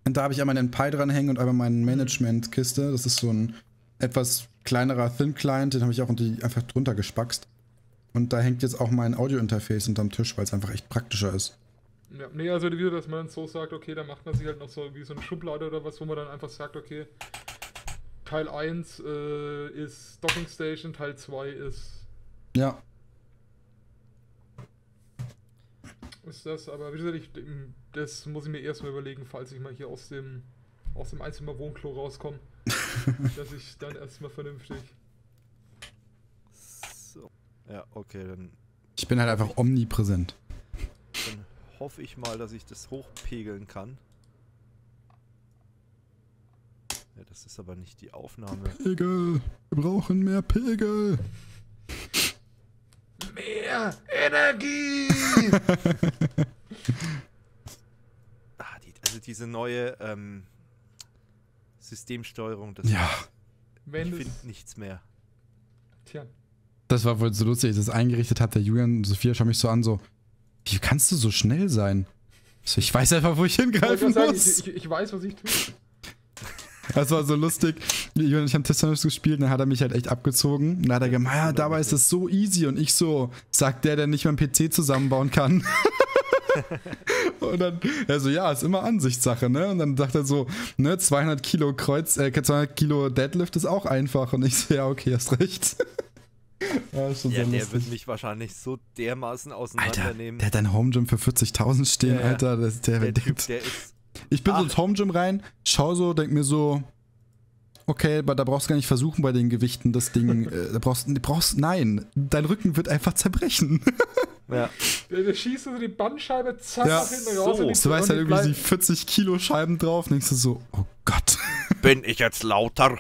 Und da habe ich einmal den Pi dranhängen und einmal meine mhm. Management Kiste. Das ist so ein etwas kleinerer Thin Client, den habe ich auch einfach drunter gespackst. Und da hängt jetzt auch mein Audio-Interface unterm Tisch, weil es einfach echt praktischer ist. Ja, nee, also wie dass man dann so sagt, okay, da macht man sich halt noch so wie so eine Schublade oder was, wo man dann einfach sagt, okay, Teil 1 äh, ist Docking Station, Teil 2 ist. Ja. Ist das, aber wie gesagt, ich, das muss ich mir erstmal überlegen, falls ich mal hier aus dem, aus dem Einzimmer-Wohnklo rauskomme, dass ich dann erstmal vernünftig ja, okay, dann. Ich bin halt einfach omnipräsent. Dann hoffe ich mal, dass ich das hochpegeln kann. Ja, das ist aber nicht die Aufnahme. Pegel! Wir brauchen mehr Pegel! Mehr Energie! ah, die, also diese neue ähm, Systemsteuerung, das ja. ich finde nichts mehr. Tja. Das war wohl so lustig, das eingerichtet hat der Julian Sophia, schauen mich so an, so, wie kannst du so schnell sein? So, ich weiß einfach, wo ich hingreifen ich muss. Sagen, ich, ich, ich, weiß, was ich tue. Das war so lustig. Ich habe ich haben Tischtennis gespielt, dann hat er mich halt echt abgezogen. Und Dann hat er gemeint, ja, ah, dabei ist das so easy. Und ich so, sagt der, der nicht mein PC zusammenbauen kann. und dann, er so, ja, ist immer Ansichtssache, ne? Und dann dachte er so, ne, 200 Kilo Kreuz, äh, 200 Kilo Deadlift ist auch einfach. Und ich so, ja, okay, hast recht. Ja, ja der wird mich wahrscheinlich so dermaßen auseinandernehmen. Alter, der hat dein Home Gym für 40.000 stehen, ja, Alter. Das, der, der, typ, der ist. Ich bin Ach. so ins Home Gym rein, schau so, denk mir so, okay, aber da brauchst du gar nicht versuchen bei den Gewichten, das Ding, äh, da brauchst du, brauchst, nein, dein Rücken wird einfach zerbrechen. Ja. Der, der schießt so die Bandscheibe zack ja. nach hinten raus. So. Du weißt halt irgendwie die 40 Kilo Scheiben drauf, denkst du so, oh Gott. Bin ich jetzt lauter?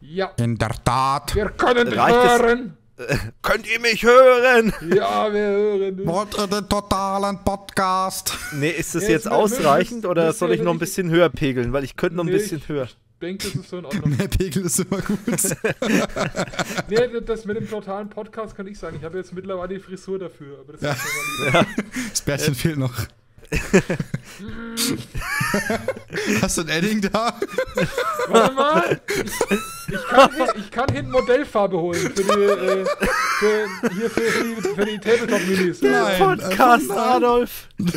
Ja. In der Tat. Wir können dich hören. Äh, könnt ihr mich hören? Ja, wir hören dich. Wollt ihr den totalen Podcast? Nee, ist das ja, jetzt ausreichend oder soll ich noch ein bisschen höher pegeln? Weil ich könnte noch ein nee, bisschen höher. Ich denke, das ist so in Ordnung. Mehr Pegel ist immer gut. nee, das mit dem totalen Podcast kann ich sagen. Ich habe jetzt mittlerweile die Frisur dafür. Aber das, ja. das Bärchen fehlt noch. Hast du ein Edding da? Warte mal. Ich kann, ich kann hinten Modellfarbe holen für die, äh, für, hier für, die, für die Tabletop-Minis. Nein. Also Podcast, nein. Adolf. Ja,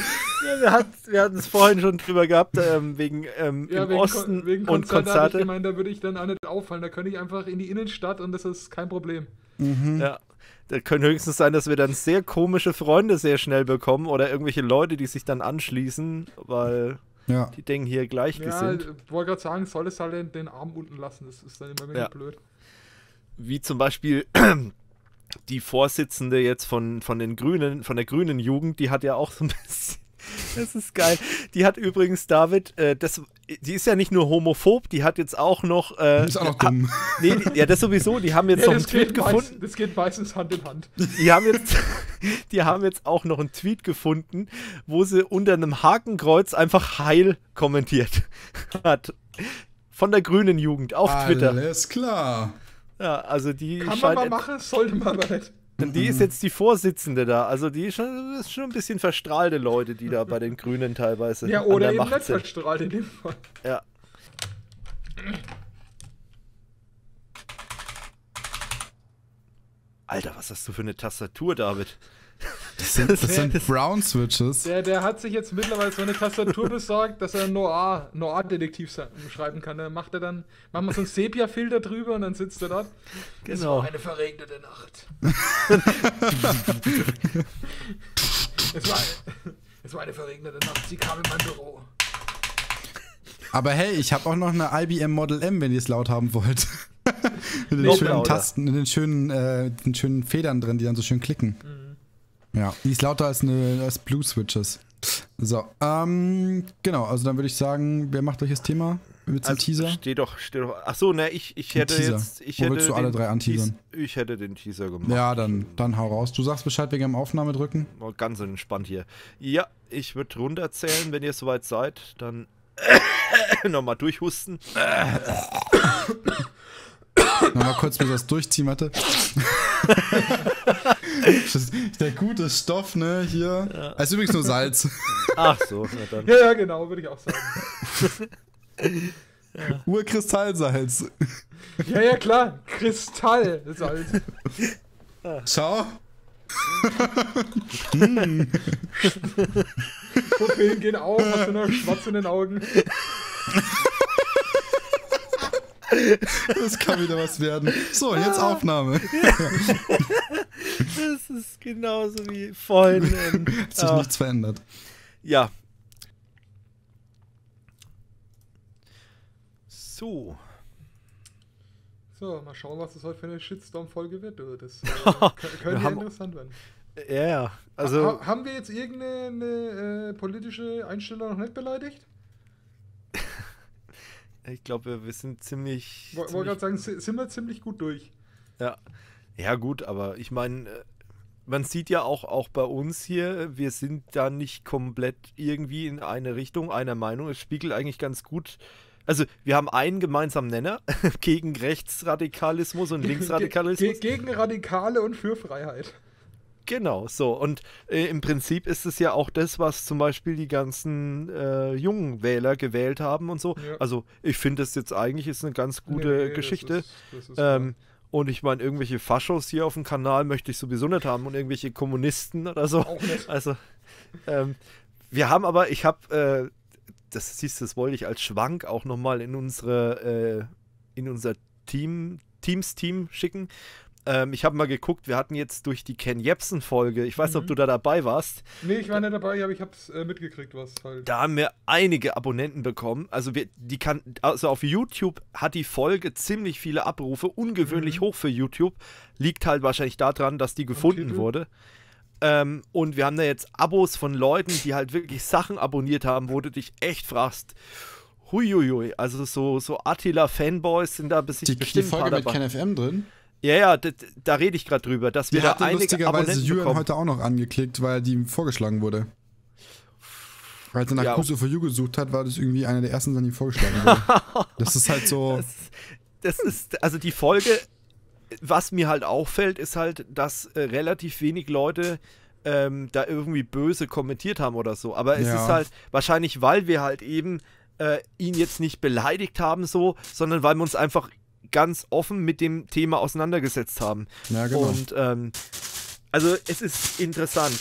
wir, wir hatten es vorhin schon drüber gehabt, ähm, wegen ähm, ja, im wegen Osten Kon wegen und Konzerte. Ich meine, da würde ich dann auch nicht auffallen. Da könnte ich einfach in die Innenstadt und das ist kein Problem. Mhm. Ja. Das können höchstens sein, dass wir dann sehr komische Freunde sehr schnell bekommen oder irgendwelche Leute, die sich dann anschließen, weil ja. die denken hier gleichgesinnt. Ja, ich wollte gerade sagen, soll es halt den Arm unten lassen, das ist dann immer wieder ja. blöd. Wie zum Beispiel die Vorsitzende jetzt von, von den Grünen, von der Grünen Jugend, die hat ja auch so ein bisschen das ist geil. Die hat übrigens, David, äh, das, die ist ja nicht nur homophob, die hat jetzt auch noch. Äh, ist auch noch dumm. Hab, nee, ja, das sowieso. Die haben jetzt ja, noch einen Tweet gefunden. Weiß, das geht meistens Hand in Hand. Die haben, jetzt, die haben jetzt auch noch einen Tweet gefunden, wo sie unter einem Hakenkreuz einfach heil kommentiert hat. Von der grünen Jugend auf Alles Twitter. Alles klar. Ja, also die Kann man mal machen, sollte man aber nicht. Denn die ist jetzt die Vorsitzende da. Also die ist schon, ist schon ein bisschen verstrahlte Leute, die da bei den Grünen teilweise. Ja, oder eben Macht nicht verstrahlt in dem Fall. Ja. Alter, was hast du für eine Tastatur, David? Das sind, das sind Brown Switches. Der, der hat sich jetzt mittlerweile so eine Tastatur besorgt, dass er Noir, Noir-Detektiv schreiben kann. Dann macht er dann, machen wir so einen Sepia-Filter drüber und dann sitzt er dort. Genau. Es war eine verregnete Nacht. es, war, es war eine verregnete Nacht. Sie kam in mein Büro. Aber hey, ich habe auch noch eine IBM Model M, wenn ihr es laut haben wollt. mit den schönen Tasten, mit den schönen, äh, den schönen Federn drin, die dann so schön klicken. Mhm. Ja, die ist lauter als, eine, als Blue Switches. So, ähm, genau, also dann würde ich sagen, wer macht euch das Thema mit dem also, Teaser? Steht doch, steht doch. Achso, ne, ich, ich hätte jetzt. Ich Wo hätte willst du alle drei anteasern? Ich hätte den Teaser gemacht. Ja, dann, dann hau raus. Du sagst Bescheid wegen dem Aufnahme drücken. Oh, ganz entspannt hier. Ja, ich würde runterzählen, wenn ihr soweit seid, dann nochmal durchhusten. Nochmal kurz bis mir das durchziehen, hatte. der gute Stoff, ne, hier. Ja. Das also ist übrigens nur Salz. Ach so, na dann. Ja, ja, genau, würde ich auch sagen. Ja. Urkristallsalz. Ja, ja, klar. Kristallsalz. Ciao. hm. Pupillen gehen auf, hast du noch Schwarz in den Augen. Das kann wieder was werden. So, jetzt ah. Aufnahme. Das ist genauso wie vorhin. Hat sich äh, nichts verändert. Ja. So. So, mal schauen, was das heute für eine Shitstorm-Folge wird. Also das äh, könnte ja interessant werden. Ja, also. Ha haben wir jetzt irgendeine äh, politische Einstellung noch nicht beleidigt? Ich glaube, wir sind ziemlich. Ich Wollte gerade sagen, sind wir ziemlich gut durch. Ja, ja gut, aber ich meine, äh, man sieht ja auch, auch bei uns hier, wir sind da nicht komplett irgendwie in eine Richtung einer Meinung. Es spiegelt eigentlich ganz gut. Also, wir haben einen gemeinsamen Nenner gegen Rechtsradikalismus und Linksradikalismus. Ge gegen Radikale und für Freiheit. Genau, so. Und äh, im Prinzip ist es ja auch das, was zum Beispiel die ganzen äh, jungen Wähler gewählt haben und so. Ja. Also ich finde das jetzt eigentlich ist eine ganz gute nee, Geschichte. Das ist, das ist ähm, und ich meine, irgendwelche Faschos hier auf dem Kanal möchte ich sowieso nicht haben und irgendwelche Kommunisten oder so. Auch nicht. Also ähm, wir haben aber, ich habe, äh, das siehst du, das wollte ich als Schwank auch nochmal in unsere, äh, in unser Team, Teams-Team schicken. Ähm, ich habe mal geguckt, wir hatten jetzt durch die Ken Jebsen-Folge, ich weiß nicht, mhm. ob du mhm. da dabei warst. Nee, ich war nicht dabei, aber ich habe es äh, mitgekriegt, was halt. Da haben wir einige Abonnenten bekommen. Also, wir, die kann, also auf YouTube hat die Folge ziemlich viele Abrufe, ungewöhnlich mhm. hoch für YouTube. Liegt halt wahrscheinlich daran, dass die gefunden wurde. Ähm, und wir haben da jetzt Abos von Leuten, die halt wirklich Sachen abonniert haben, wo du dich echt fragst. Huiuiui, also so, so Attila-Fanboys sind da bis die, bestimmt Die Folge mit KenFM drin? Ja, ja, da, da rede ich gerade drüber, dass die wir da hatte einige lustigerweise Abonnenten Jürgen bekommen. heute auch noch angeklickt, weil die ihm vorgeschlagen wurde. Weil er nach ja. Kuso for You gesucht hat, war das irgendwie einer der ersten, die ihm vorgeschlagen wurde. das ist halt so. Das, das ist, also die Folge, was mir halt auffällt, ist halt, dass äh, relativ wenig Leute ähm, da irgendwie böse kommentiert haben oder so. Aber es ja. ist halt wahrscheinlich, weil wir halt eben äh, ihn jetzt nicht beleidigt haben, so, sondern weil wir uns einfach ganz offen mit dem Thema auseinandergesetzt haben. Ja, genau. Und ähm, also es ist interessant.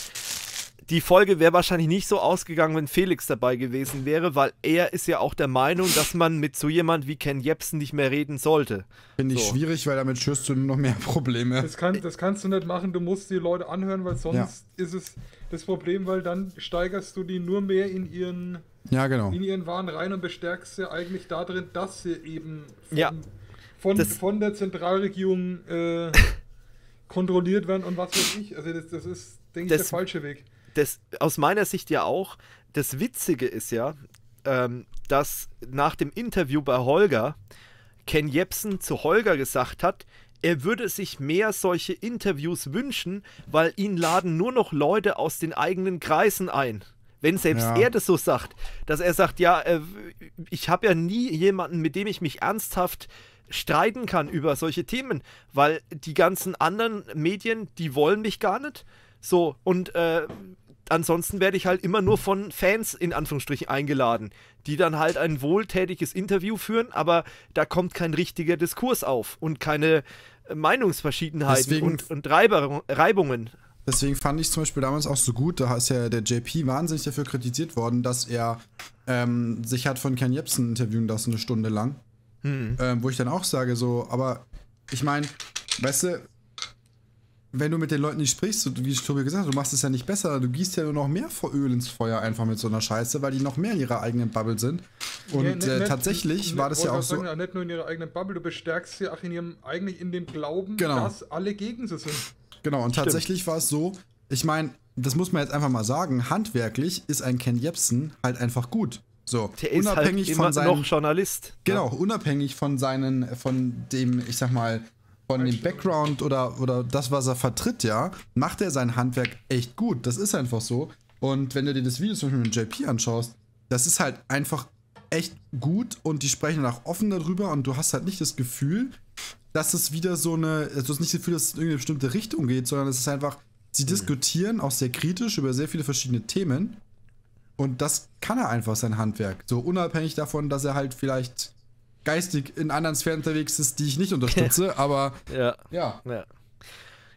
Die Folge wäre wahrscheinlich nicht so ausgegangen, wenn Felix dabei gewesen wäre, weil er ist ja auch der Meinung, dass man mit so jemand wie Ken Jebsen nicht mehr reden sollte. Finde ich so. schwierig, weil damit schürst du noch mehr Probleme. Das, kann, das, kannst du nicht machen, du musst die Leute anhören, weil sonst ja. ist es das Problem, weil dann steigerst du die nur mehr in ihren ja, genau. in ihren Waren rein und bestärkst sie eigentlich darin, dass sie eben vom, ja von, das, von der Zentralregierung äh, kontrolliert werden und was weiß ich. Also das, das ist, denke ich, der falsche Weg. Das, aus meiner Sicht ja auch. Das Witzige ist ja, ähm, dass nach dem Interview bei Holger Ken Jebsen zu Holger gesagt hat, er würde sich mehr solche Interviews wünschen, weil ihn laden nur noch Leute aus den eigenen Kreisen ein. Wenn selbst ja. er das so sagt, dass er sagt, ja, äh, ich habe ja nie jemanden, mit dem ich mich ernsthaft streiten kann über solche Themen, weil die ganzen anderen Medien, die wollen mich gar nicht. So, und äh, ansonsten werde ich halt immer nur von Fans in Anführungsstrichen eingeladen, die dann halt ein wohltätiges Interview führen, aber da kommt kein richtiger Diskurs auf und keine äh, Meinungsverschiedenheiten deswegen, und, und Reibungen. Deswegen fand ich zum Beispiel damals auch so gut, da ist ja der JP wahnsinnig dafür kritisiert worden, dass er ähm, sich hat von Ken Jebsen interviewen lassen, eine Stunde lang. Hm. Ähm, wo ich dann auch sage, so, aber ich meine, weißt du, wenn du mit den Leuten nicht sprichst, so, wie Tobi gesagt hat, du machst es ja nicht besser, du gießt ja nur noch mehr Öl ins Feuer einfach mit so einer Scheiße, weil die noch mehr in ihrer eigenen Bubble sind. Und ja, nicht, äh, tatsächlich nicht, war das ja auch sagen, so. Nicht nur in ihrer eigenen Bubble, du bestärkst sie auch in ihrem, eigentlich in dem Glauben, genau. dass alle gegen sie sind. Genau, und Stimmt. tatsächlich war es so, ich meine, das muss man jetzt einfach mal sagen, handwerklich ist ein Ken Jebsen halt einfach gut. So, der halt unabhängig halt von seinen, noch Journalist. Ne? Genau, ja. unabhängig von seinen, von dem, ich sag mal, von dem Background oder, oder das, was er vertritt, ja, macht er sein Handwerk echt gut. Das ist einfach so. Und wenn du dir das Video zum Beispiel mit JP anschaust, das ist halt einfach echt gut und die sprechen auch offen darüber und du hast halt nicht das Gefühl, dass es wieder so eine, also du hast nicht das Gefühl, dass es in irgendeine bestimmte Richtung geht, sondern es ist einfach, sie mhm. diskutieren auch sehr kritisch über sehr viele verschiedene Themen und das kann er einfach, sein Handwerk. So unabhängig davon, dass er halt vielleicht geistig in anderen Sphären unterwegs ist, die ich nicht unterstütze, aber ja. ja. ja.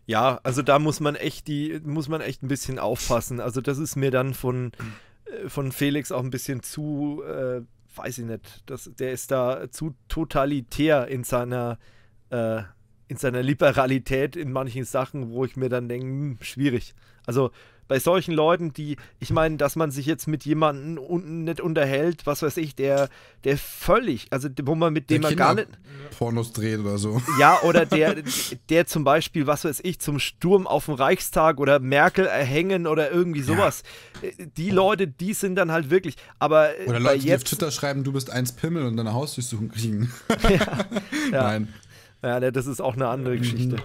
Ja, also da muss man echt die, muss man echt ein bisschen aufpassen. Also das ist mir dann von, äh, von Felix auch ein bisschen zu, äh, weiß ich nicht, das, der ist da zu totalitär in seiner, äh, in seiner Liberalität in manchen Sachen, wo ich mir dann denke, hm, schwierig. Also bei solchen Leuten, die, ich meine, dass man sich jetzt mit jemandem unten nicht unterhält, was weiß ich, der, der völlig, also wo man mit dem man gar nicht. Pornos dreht oder so. Ja, oder der, der zum Beispiel, was weiß ich, zum Sturm auf den Reichstag oder Merkel erhängen oder irgendwie sowas. Ja. Die Leute, die sind dann halt wirklich. Aber äh, oder Leute, jetzt, die auf Twitter schreiben, du bist eins Pimmel und deine Hausdurchsuchung kriegen. ja, ja. Nein. Ja, das ist auch eine andere mhm. Geschichte. Mhm.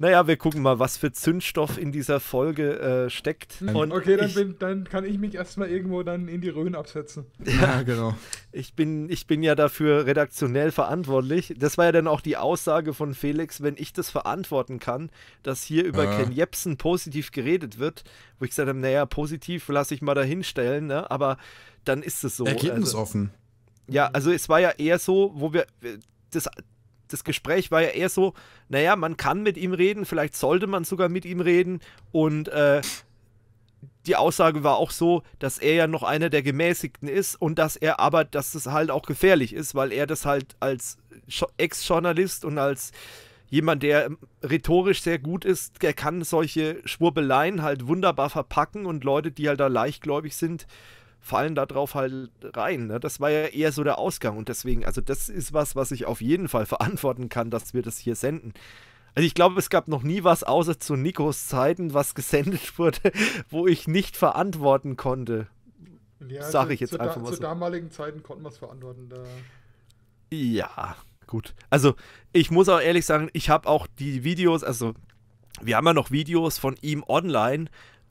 Naja, wir gucken mal, was für Zündstoff in dieser Folge äh, steckt. Hm. Und okay, dann, ich, bin, dann, kann ich mich erstmal irgendwo dann in die Rhön absetzen. Ja, genau. Ich bin, ich bin ja dafür redaktionell verantwortlich. Das war ja dann auch die Aussage von Felix, wenn ich das verantworten kann, dass hier über ja. Ken Jebsen positiv geredet wird, wo ich gesagt habe, naja, positiv lasse ich mal dahinstellen, ne? aber dann ist es so. Ergebnisoffen. Also, ja, also es war ja eher so, wo wir äh, das, das Gespräch war ja eher so, naja, man kann mit ihm reden, vielleicht sollte man sogar mit ihm reden und äh, die Aussage war auch so, dass er ja noch einer der Gemäßigten ist und dass er aber, dass das halt auch gefährlich ist, weil er das halt als Ex-Journalist und als jemand, der rhetorisch sehr gut ist, der kann solche Schwurbeleien halt wunderbar verpacken und Leute, die halt da leichtgläubig sind, fallen da drauf halt rein. Ne? Das war ja eher so der Ausgang und deswegen, also das ist was, was ich auf jeden Fall verantworten kann, dass wir das hier senden. Also ich glaube, es gab noch nie was außer zu Nikos Zeiten, was gesendet wurde, wo ich nicht verantworten konnte. Ja, Sage ich jetzt zu, einfach da, mal so. Zu damaligen Zeiten konnten wir es verantworten. Da. Ja, gut. Also ich muss auch ehrlich sagen, ich habe auch die Videos, also wir haben ja noch Videos von ihm online,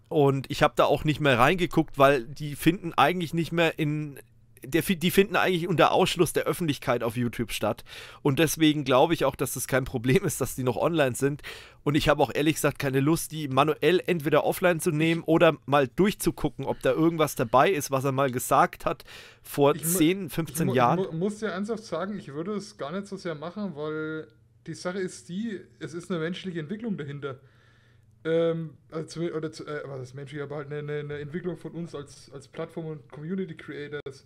und ich habe da auch nicht mehr reingeguckt, weil die finden eigentlich nicht mehr in. Der, die finden eigentlich unter Ausschluss der Öffentlichkeit auf YouTube statt. Und deswegen glaube ich auch, dass das kein Problem ist, dass die noch online sind. Und ich habe auch ehrlich gesagt keine Lust, die manuell entweder offline zu nehmen oder mal durchzugucken, ob da irgendwas dabei ist, was er mal gesagt hat vor ich 10, 15 ich Jahren. Ich muss dir ernsthaft sagen, ich würde es gar nicht so sehr machen, weil die Sache ist die, es ist eine menschliche Entwicklung dahinter. Ähm, also, oder, äh, was ist menschlich, aber halt eine, eine, Entwicklung von uns als, als Plattform und Community Creators